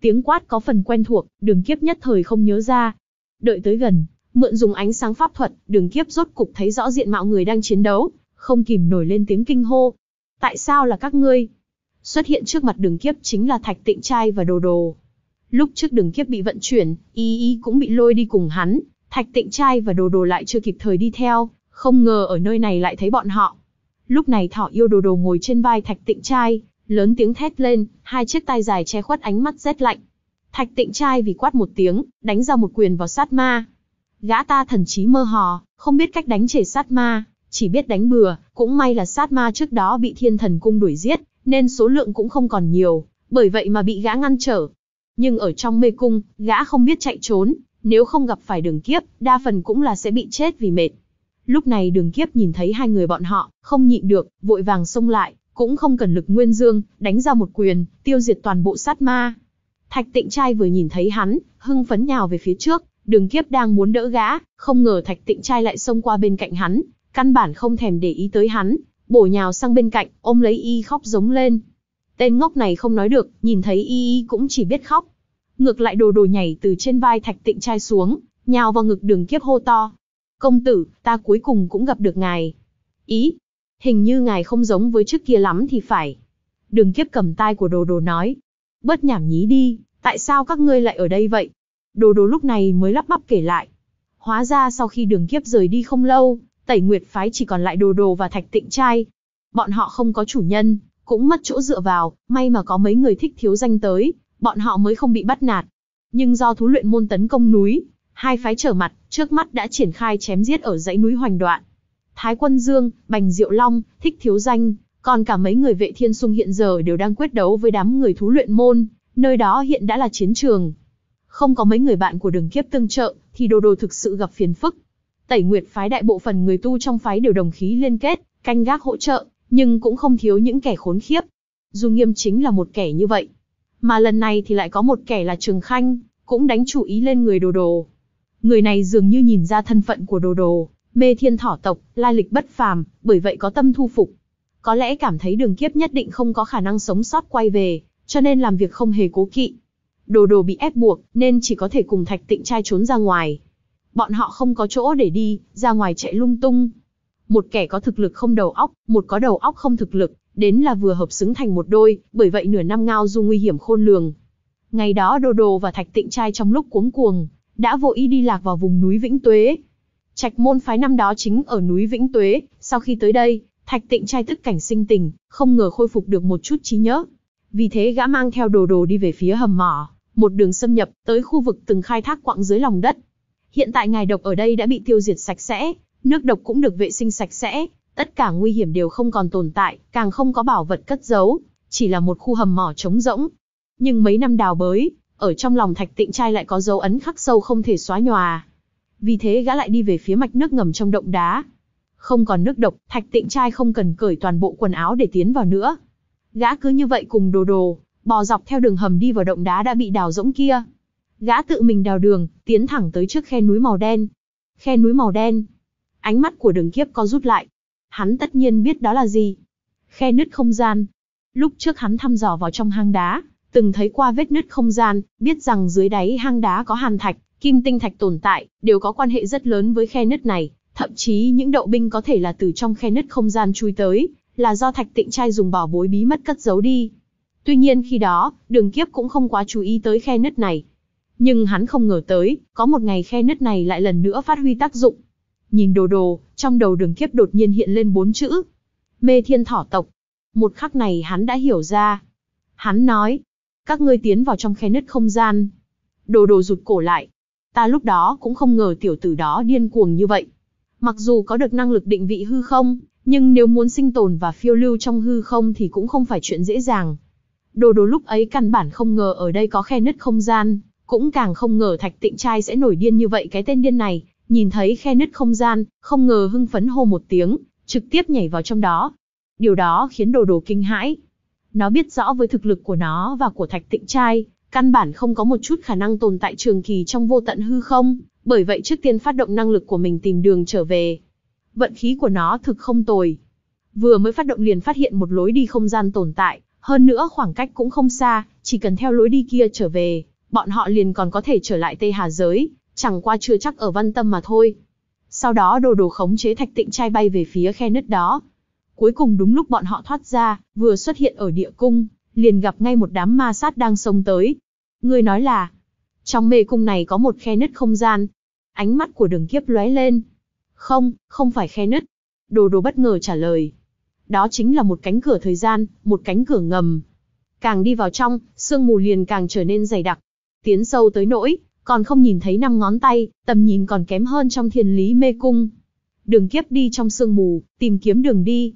Tiếng quát có phần quen thuộc, đường kiếp nhất thời không nhớ ra. Đợi tới gần, mượn dùng ánh sáng pháp thuật, đường kiếp rốt cục thấy rõ diện mạo người đang chiến đấu, không kìm nổi lên tiếng kinh hô. Tại sao là các ngươi? Xuất hiện trước mặt đường kiếp chính là Thạch Tịnh Trai và Đồ Đồ. Lúc trước đường kiếp bị vận chuyển, y y cũng bị lôi đi cùng hắn, thạch tịnh trai và đồ đồ lại chưa kịp thời đi theo, không ngờ ở nơi này lại thấy bọn họ. Lúc này thọ yêu đồ đồ ngồi trên vai thạch tịnh trai, lớn tiếng thét lên, hai chiếc tai dài che khuất ánh mắt rét lạnh. Thạch tịnh trai vì quát một tiếng, đánh ra một quyền vào sát ma. Gã ta thần trí mơ hò, không biết cách đánh chể sát ma, chỉ biết đánh bừa, cũng may là sát ma trước đó bị thiên thần cung đuổi giết, nên số lượng cũng không còn nhiều, bởi vậy mà bị gã ngăn trở, nhưng ở trong mê cung, gã không biết chạy trốn, nếu không gặp phải đường kiếp, đa phần cũng là sẽ bị chết vì mệt. Lúc này đường kiếp nhìn thấy hai người bọn họ, không nhịn được, vội vàng xông lại, cũng không cần lực nguyên dương, đánh ra một quyền, tiêu diệt toàn bộ sát ma. Thạch tịnh trai vừa nhìn thấy hắn, hưng phấn nhào về phía trước, đường kiếp đang muốn đỡ gã, không ngờ thạch tịnh trai lại xông qua bên cạnh hắn, căn bản không thèm để ý tới hắn, bổ nhào sang bên cạnh, ôm lấy y khóc giống lên. Tên ngốc này không nói được, nhìn thấy y y cũng chỉ biết khóc. Ngược lại đồ đồ nhảy từ trên vai thạch tịnh trai xuống, nhào vào ngực đường kiếp hô to. Công tử, ta cuối cùng cũng gặp được ngài. Ý, hình như ngài không giống với trước kia lắm thì phải. Đường kiếp cầm tay của đồ đồ nói. Bớt nhảm nhí đi, tại sao các ngươi lại ở đây vậy? Đồ đồ lúc này mới lắp bắp kể lại. Hóa ra sau khi đường kiếp rời đi không lâu, tẩy nguyệt phái chỉ còn lại đồ đồ và thạch tịnh trai. Bọn họ không có chủ nhân, cũng mất chỗ dựa vào, may mà có mấy người thích thiếu danh tới, bọn họ mới không bị bắt nạt. Nhưng do thú luyện môn tấn công núi, hai phái trở mặt, trước mắt đã triển khai chém giết ở dãy núi hoành đoạn. Thái quân Dương, Bành Diệu Long, thích thiếu danh, còn cả mấy người vệ thiên sung hiện giờ đều đang quyết đấu với đám người thú luyện môn, nơi đó hiện đã là chiến trường. Không có mấy người bạn của đường kiếp tương trợ, thì đồ đồ thực sự gặp phiền phức. Tẩy Nguyệt phái đại bộ phần người tu trong phái đều đồng khí liên kết, canh gác hỗ trợ, nhưng cũng không thiếu những kẻ khốn khiếp. Du Nghiêm chính là một kẻ như vậy. Mà lần này thì lại có một kẻ là Trường Khanh, cũng đánh chủ ý lên người đồ đồ. Người này dường như nhìn ra thân phận của đồ đồ, mê thiên thỏ tộc, lai lịch bất phàm, bởi vậy có tâm thu phục. Có lẽ cảm thấy đường kiếp nhất định không có khả năng sống sót quay về, cho nên làm việc không hề cố kỵ. Đồ đồ bị ép buộc, nên chỉ có thể cùng thạch tịnh trai trốn ra ngoài. Bọn họ không có chỗ để đi, ra ngoài chạy lung tung, một kẻ có thực lực không đầu óc, một có đầu óc không thực lực, đến là vừa hợp xứng thành một đôi, bởi vậy nửa năm ngao du nguy hiểm khôn lường. Ngày đó Đô Đô và Thạch Tịnh trai trong lúc cuống cuồng, đã vô ý đi lạc vào vùng núi Vĩnh Tuế. Trạch môn phái năm đó chính ở núi Vĩnh Tuế, sau khi tới đây, Thạch Tịnh trai tức cảnh sinh tình, không ngờ khôi phục được một chút trí nhớ. Vì thế gã mang theo Đồ Đồ đi về phía hầm mỏ, một đường xâm nhập tới khu vực từng khai thác quặng dưới lòng đất. Hiện tại ngài độc ở đây đã bị tiêu diệt sạch sẽ, Nước độc cũng được vệ sinh sạch sẽ, tất cả nguy hiểm đều không còn tồn tại, càng không có bảo vật cất giấu, chỉ là một khu hầm mỏ trống rỗng. Nhưng mấy năm đào bới, ở trong lòng Thạch Tịnh trai lại có dấu ấn khắc sâu không thể xóa nhòa. Vì thế gã lại đi về phía mạch nước ngầm trong động đá. Không còn nước độc, Thạch Tịnh trai không cần cởi toàn bộ quần áo để tiến vào nữa. Gã cứ như vậy cùng đồ đồ, bò dọc theo đường hầm đi vào động đá đã bị đào rỗng kia. Gã tự mình đào đường, tiến thẳng tới trước khe núi màu đen. Khe núi màu đen, Ánh mắt của đường kiếp co rút lại. Hắn tất nhiên biết đó là gì. Khe nứt không gian. Lúc trước hắn thăm dò vào trong hang đá, từng thấy qua vết nứt không gian, biết rằng dưới đáy hang đá có hàn thạch, kim tinh thạch tồn tại, đều có quan hệ rất lớn với khe nứt này. Thậm chí những đậu binh có thể là từ trong khe nứt không gian chui tới, là do thạch tịnh trai dùng bỏ bối bí mất cất giấu đi. Tuy nhiên khi đó, đường kiếp cũng không quá chú ý tới khe nứt này. Nhưng hắn không ngờ tới, có một ngày khe nứt này lại lần nữa phát huy tác dụng, nhìn đồ đồ, trong đầu đường kiếp đột nhiên hiện lên bốn chữ. Mê thiên thỏ tộc. Một khắc này hắn đã hiểu ra. Hắn nói, các ngươi tiến vào trong khe nứt không gian. Đồ đồ rụt cổ lại. Ta lúc đó cũng không ngờ tiểu tử đó điên cuồng như vậy. Mặc dù có được năng lực định vị hư không, nhưng nếu muốn sinh tồn và phiêu lưu trong hư không thì cũng không phải chuyện dễ dàng. Đồ đồ lúc ấy căn bản không ngờ ở đây có khe nứt không gian, cũng càng không ngờ thạch tịnh trai sẽ nổi điên như vậy cái tên điên này, nhìn thấy khe nứt không gian, không ngờ hưng phấn hô một tiếng, trực tiếp nhảy vào trong đó. Điều đó khiến đồ đồ kinh hãi. Nó biết rõ với thực lực của nó và của thạch tịnh trai, căn bản không có một chút khả năng tồn tại trường kỳ trong vô tận hư không, bởi vậy trước tiên phát động năng lực của mình tìm đường trở về. Vận khí của nó thực không tồi. Vừa mới phát động liền phát hiện một lối đi không gian tồn tại, hơn nữa khoảng cách cũng không xa, chỉ cần theo lối đi kia trở về, bọn họ liền còn có thể trở lại Tây Hà Giới, chẳng qua chưa chắc ở văn tâm mà thôi. Sau đó đồ đồ khống chế thạch tịnh trai bay về phía khe nứt đó. Cuối cùng đúng lúc bọn họ thoát ra, vừa xuất hiện ở địa cung, liền gặp ngay một đám ma sát đang xông tới. Người nói là, trong mê cung này có một khe nứt không gian. Ánh mắt của đường kiếp lóe lên. Không, không phải khe nứt. Đồ đồ bất ngờ trả lời. Đó chính là một cánh cửa thời gian, một cánh cửa ngầm. Càng đi vào trong, sương mù liền càng trở nên dày đặc. Tiến sâu tới nỗi, còn không nhìn thấy năm ngón tay, tầm nhìn còn kém hơn trong thiên lý mê cung. Đường kiếp đi trong sương mù, tìm kiếm đường đi.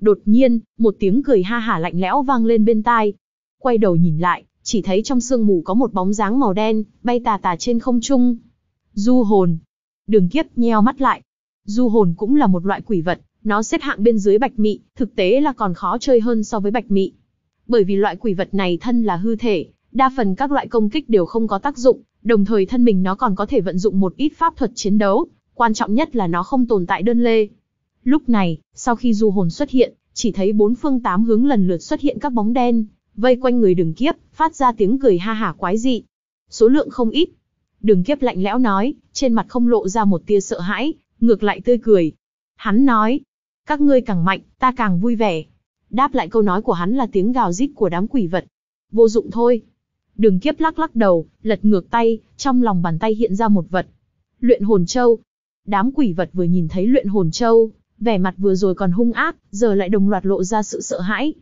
Đột nhiên, một tiếng cười ha hả lạnh lẽo vang lên bên tai. Quay đầu nhìn lại, chỉ thấy trong sương mù có một bóng dáng màu đen, bay tà tà trên không trung. Du hồn. Đường kiếp nheo mắt lại. Du hồn cũng là một loại quỷ vật, nó xếp hạng bên dưới bạch mị, thực tế là còn khó chơi hơn so với bạch mị. Bởi vì loại quỷ vật này thân là hư thể, đa phần các loại công kích đều không có tác dụng, đồng thời thân mình nó còn có thể vận dụng một ít pháp thuật chiến đấu, quan trọng nhất là nó không tồn tại đơn lê. Lúc này, sau khi du hồn xuất hiện, chỉ thấy bốn phương tám hướng lần lượt xuất hiện các bóng đen, vây quanh người đường kiếp, phát ra tiếng cười ha hả quái dị. Số lượng không ít. Đường kiếp lạnh lẽo nói, trên mặt không lộ ra một tia sợ hãi, ngược lại tươi cười. Hắn nói, các ngươi càng mạnh, ta càng vui vẻ. Đáp lại câu nói của hắn là tiếng gào rít của đám quỷ vật. Vô dụng thôi. Đường kiếp lắc lắc đầu, lật ngược tay, trong lòng bàn tay hiện ra một vật. Luyện hồn châu. Đám quỷ vật vừa nhìn thấy luyện hồn châu, vẻ mặt vừa rồi còn hung ác, giờ lại đồng loạt lộ ra sự sợ hãi.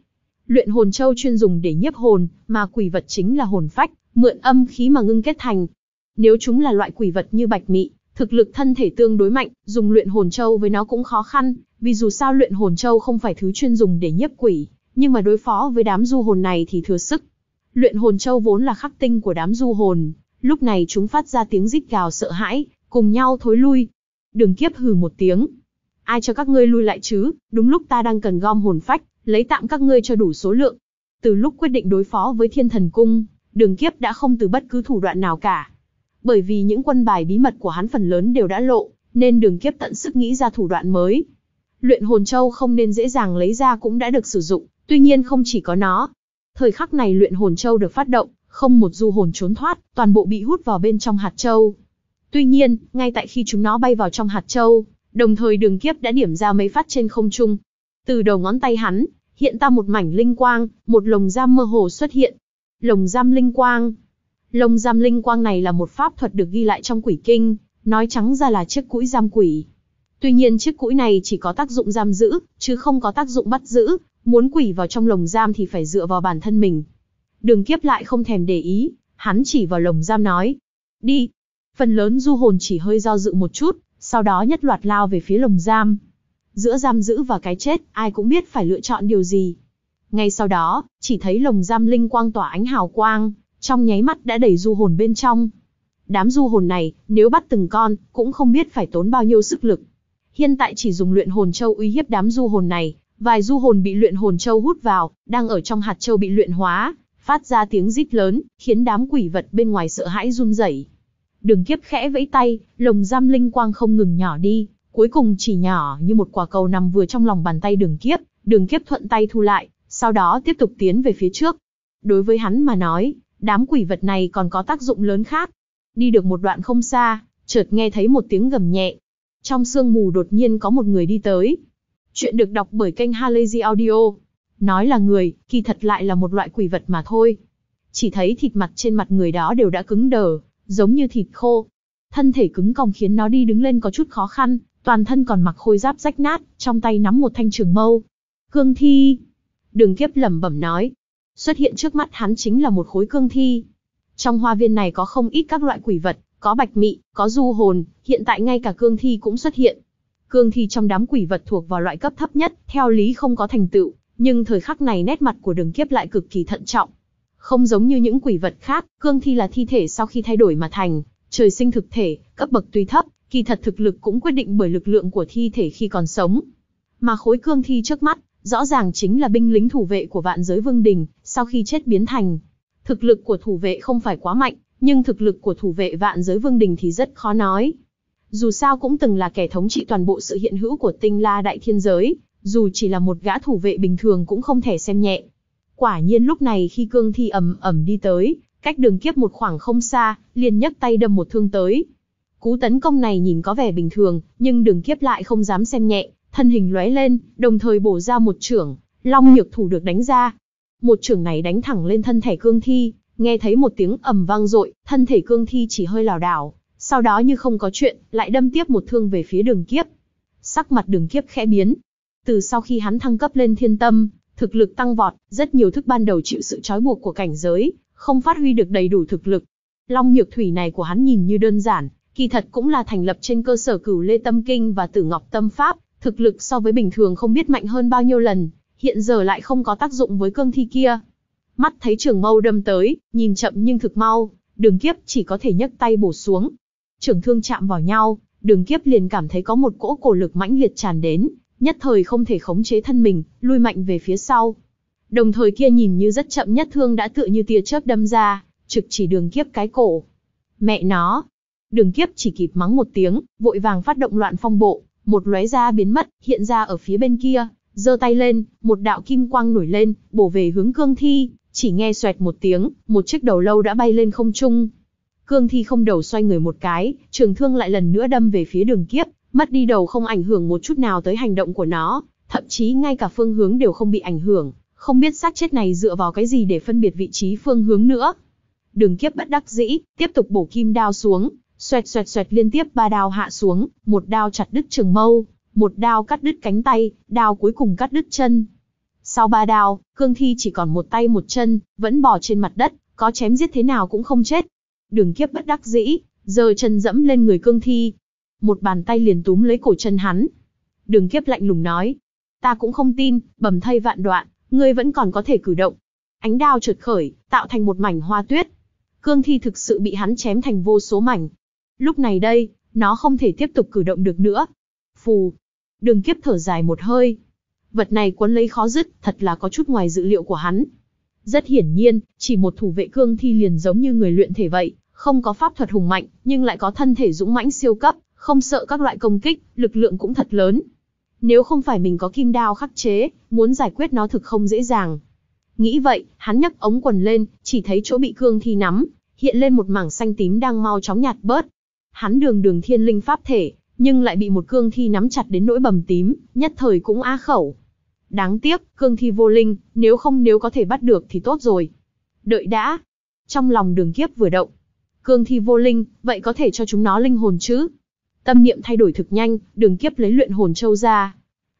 Luyện hồn châu chuyên dùng để nhiếp hồn, mà quỷ vật chính là hồn phách, mượn âm khí mà ngưng kết thành. Nếu chúng là loại quỷ vật như bạch mị, thực lực thân thể tương đối mạnh, dùng luyện hồn châu với nó cũng khó khăn, vì dù sao luyện hồn châu không phải thứ chuyên dùng để nhiếp quỷ, nhưng mà đối phó với đám du hồn này thì thừa sức. Luyện hồn châu vốn là khắc tinh của đám du hồn, lúc này chúng phát ra tiếng rít gào sợ hãi, cùng nhau thối lui. Đường kiếp hừ một tiếng. Ai cho các ngươi lui lại chứ, đúng lúc ta đang cần gom hồn phách, lấy tạm các ngươi cho đủ số lượng. Từ lúc quyết định đối phó với thiên thần cung, đường kiếp đã không từ bất cứ thủ đoạn nào cả. Bởi vì những quân bài bí mật của hắn phần lớn đều đã lộ, nên đường kiếp tận sức nghĩ ra thủ đoạn mới. Luyện hồn châu không nên dễ dàng lấy ra cũng đã được sử dụng, tuy nhiên không chỉ có nó, Thời khắc này luyện hồn châu được phát động, không một du hồn trốn thoát, toàn bộ bị hút vào bên trong hạt châu. Tuy nhiên, ngay tại khi chúng nó bay vào trong hạt châu, đồng thời đường kiếp đã điểm ra mấy phát trên không trung. Từ đầu ngón tay hắn, hiện ra một mảnh linh quang, một lồng giam mơ hồ xuất hiện. Lồng giam linh quang. Lồng giam linh quang này là một pháp thuật được ghi lại trong quỷ kinh, nói trắng ra là chiếc cũi giam quỷ. Tuy nhiên chiếc cũi này chỉ có tác dụng giam giữ, chứ không có tác dụng bắt giữ, Muốn quỷ vào trong lồng giam thì phải dựa vào bản thân mình. Đường kiếp lại không thèm để ý, hắn chỉ vào lồng giam nói. Đi. Phần lớn du hồn chỉ hơi do dự một chút, sau đó nhất loạt lao về phía lồng giam. Giữa giam giữ và cái chết, ai cũng biết phải lựa chọn điều gì. Ngay sau đó, chỉ thấy lồng giam linh quang tỏa ánh hào quang, trong nháy mắt đã đẩy du hồn bên trong. Đám du hồn này, nếu bắt từng con, cũng không biết phải tốn bao nhiêu sức lực. Hiện tại chỉ dùng luyện hồn châu uy hiếp đám du hồn này, Vài du hồn bị luyện hồn châu hút vào, đang ở trong hạt châu bị luyện hóa, phát ra tiếng rít lớn, khiến đám quỷ vật bên ngoài sợ hãi run rẩy. Đường kiếp khẽ vẫy tay, lồng giam linh quang không ngừng nhỏ đi, cuối cùng chỉ nhỏ như một quả cầu nằm vừa trong lòng bàn tay đường kiếp, đường kiếp thuận tay thu lại, sau đó tiếp tục tiến về phía trước. Đối với hắn mà nói, đám quỷ vật này còn có tác dụng lớn khác. Đi được một đoạn không xa, chợt nghe thấy một tiếng gầm nhẹ. Trong sương mù đột nhiên có một người đi tới, Chuyện được đọc bởi kênh Halazy Audio. Nói là người, kỳ thật lại là một loại quỷ vật mà thôi. Chỉ thấy thịt mặt trên mặt người đó đều đã cứng đờ, giống như thịt khô. Thân thể cứng còng khiến nó đi đứng lên có chút khó khăn, toàn thân còn mặc khôi giáp rách nát, trong tay nắm một thanh trường mâu. Cương thi. Đường kiếp lẩm bẩm nói. Xuất hiện trước mắt hắn chính là một khối cương thi. Trong hoa viên này có không ít các loại quỷ vật, có bạch mị, có du hồn, hiện tại ngay cả cương thi cũng xuất hiện. Cương thi trong đám quỷ vật thuộc vào loại cấp thấp nhất, theo lý không có thành tựu, nhưng thời khắc này nét mặt của đường kiếp lại cực kỳ thận trọng. Không giống như những quỷ vật khác, cương thi là thi thể sau khi thay đổi mà thành, trời sinh thực thể, cấp bậc tuy thấp, kỳ thật thực lực cũng quyết định bởi lực lượng của thi thể khi còn sống. Mà khối cương thi trước mắt, rõ ràng chính là binh lính thủ vệ của vạn giới vương đình, sau khi chết biến thành. Thực lực của thủ vệ không phải quá mạnh, nhưng thực lực của thủ vệ vạn giới vương đình thì rất khó nói, dù sao cũng từng là kẻ thống trị toàn bộ sự hiện hữu của tinh la đại thiên giới, dù chỉ là một gã thủ vệ bình thường cũng không thể xem nhẹ. Quả nhiên lúc này khi cương thi ầm ầm đi tới, cách đường kiếp một khoảng không xa, liền nhấc tay đâm một thương tới. Cú tấn công này nhìn có vẻ bình thường, nhưng đường kiếp lại không dám xem nhẹ, thân hình lóe lên, đồng thời bổ ra một trưởng, long nhược thủ được đánh ra. Một trưởng này đánh thẳng lên thân thể cương thi, nghe thấy một tiếng ầm vang dội, thân thể cương thi chỉ hơi lảo đảo, sau đó như không có chuyện, lại đâm tiếp một thương về phía đường kiếp. Sắc mặt đường kiếp khẽ biến. Từ sau khi hắn thăng cấp lên thiên tâm, thực lực tăng vọt, rất nhiều thức ban đầu chịu sự trói buộc của cảnh giới, không phát huy được đầy đủ thực lực. Long nhược thủy này của hắn nhìn như đơn giản, kỳ thật cũng là thành lập trên cơ sở cửu lê tâm kinh và tử ngọc tâm pháp, thực lực so với bình thường không biết mạnh hơn bao nhiêu lần, hiện giờ lại không có tác dụng với cương thi kia. Mắt thấy trường mâu đâm tới, nhìn chậm nhưng thực mau, đường kiếp chỉ có thể nhấc tay bổ xuống, trưởng thương chạm vào nhau, đường kiếp liền cảm thấy có một cỗ cổ lực mãnh liệt tràn đến, nhất thời không thể khống chế thân mình, lui mạnh về phía sau. Đồng thời kia nhìn như rất chậm nhất thương đã tựa như tia chớp đâm ra, trực chỉ đường kiếp cái cổ. Mẹ nó! Đường kiếp chỉ kịp mắng một tiếng, vội vàng phát động loạn phong bộ, một lóe ra biến mất, hiện ra ở phía bên kia, giơ tay lên, một đạo kim quang nổi lên, bổ về hướng cương thi, chỉ nghe xoẹt một tiếng, một chiếc đầu lâu đã bay lên không trung, Cương thi không đầu xoay người một cái, trường thương lại lần nữa đâm về phía đường kiếp, mất đi đầu không ảnh hưởng một chút nào tới hành động của nó, thậm chí ngay cả phương hướng đều không bị ảnh hưởng, không biết xác chết này dựa vào cái gì để phân biệt vị trí phương hướng nữa. Đường kiếp bất đắc dĩ, tiếp tục bổ kim đao xuống, xoẹt xoẹt xoẹt liên tiếp ba đao hạ xuống, một đao chặt đứt trường mâu, một đao cắt đứt cánh tay, đao cuối cùng cắt đứt chân. Sau ba đao, cương thi chỉ còn một tay một chân, vẫn bò trên mặt đất, có chém giết thế nào cũng không chết, Đường kiếp bất đắc dĩ, giờ chân dẫm lên người cương thi. Một bàn tay liền túm lấy cổ chân hắn. Đường kiếp lạnh lùng nói. Ta cũng không tin, bầm thây vạn đoạn, ngươi vẫn còn có thể cử động. Ánh đao trượt khởi, tạo thành một mảnh hoa tuyết. Cương thi thực sự bị hắn chém thành vô số mảnh. Lúc này đây, nó không thể tiếp tục cử động được nữa. Phù. Đường kiếp thở dài một hơi. Vật này quấn lấy khó dứt, thật là có chút ngoài dự liệu của hắn. Rất hiển nhiên, chỉ một thủ vệ cương thi liền giống như người luyện thể vậy, không có pháp thuật hùng mạnh, nhưng lại có thân thể dũng mãnh siêu cấp, không sợ các loại công kích, lực lượng cũng thật lớn. Nếu không phải mình có kim đao khắc chế, muốn giải quyết nó thực không dễ dàng. Nghĩ vậy, hắn nhấc ống quần lên, chỉ thấy chỗ bị cương thi nắm, hiện lên một mảng xanh tím đang mau chóng nhạt bớt. Hắn đường đường thiên linh pháp thể, nhưng lại bị một cương thi nắm chặt đến nỗi bầm tím, nhất thời cũng á khẩu. Đáng tiếc, cương thi vô linh, nếu không nếu có thể bắt được thì tốt rồi. Đợi đã. Trong lòng đường kiếp vừa động. Cương thi vô linh, vậy có thể cho chúng nó linh hồn chứ? Tâm niệm thay đổi thực nhanh, đường kiếp lấy luyện hồn châu ra.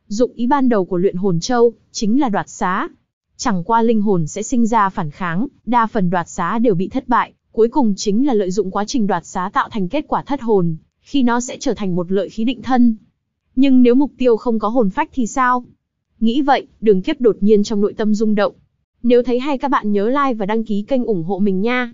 Dụng ý ban đầu của luyện hồn châu, chính là đoạt xá. Chẳng qua linh hồn sẽ sinh ra phản kháng, đa phần đoạt xá đều bị thất bại, cuối cùng chính là lợi dụng quá trình đoạt xá tạo thành kết quả thất hồn, khi nó sẽ trở thành một lợi khí định thân. Nhưng nếu mục tiêu không có hồn phách thì sao? Nghĩ vậy, đường kiếp đột nhiên trong nội tâm rung động. Nếu thấy hay các bạn nhớ like và đăng ký kênh ủng hộ mình nha.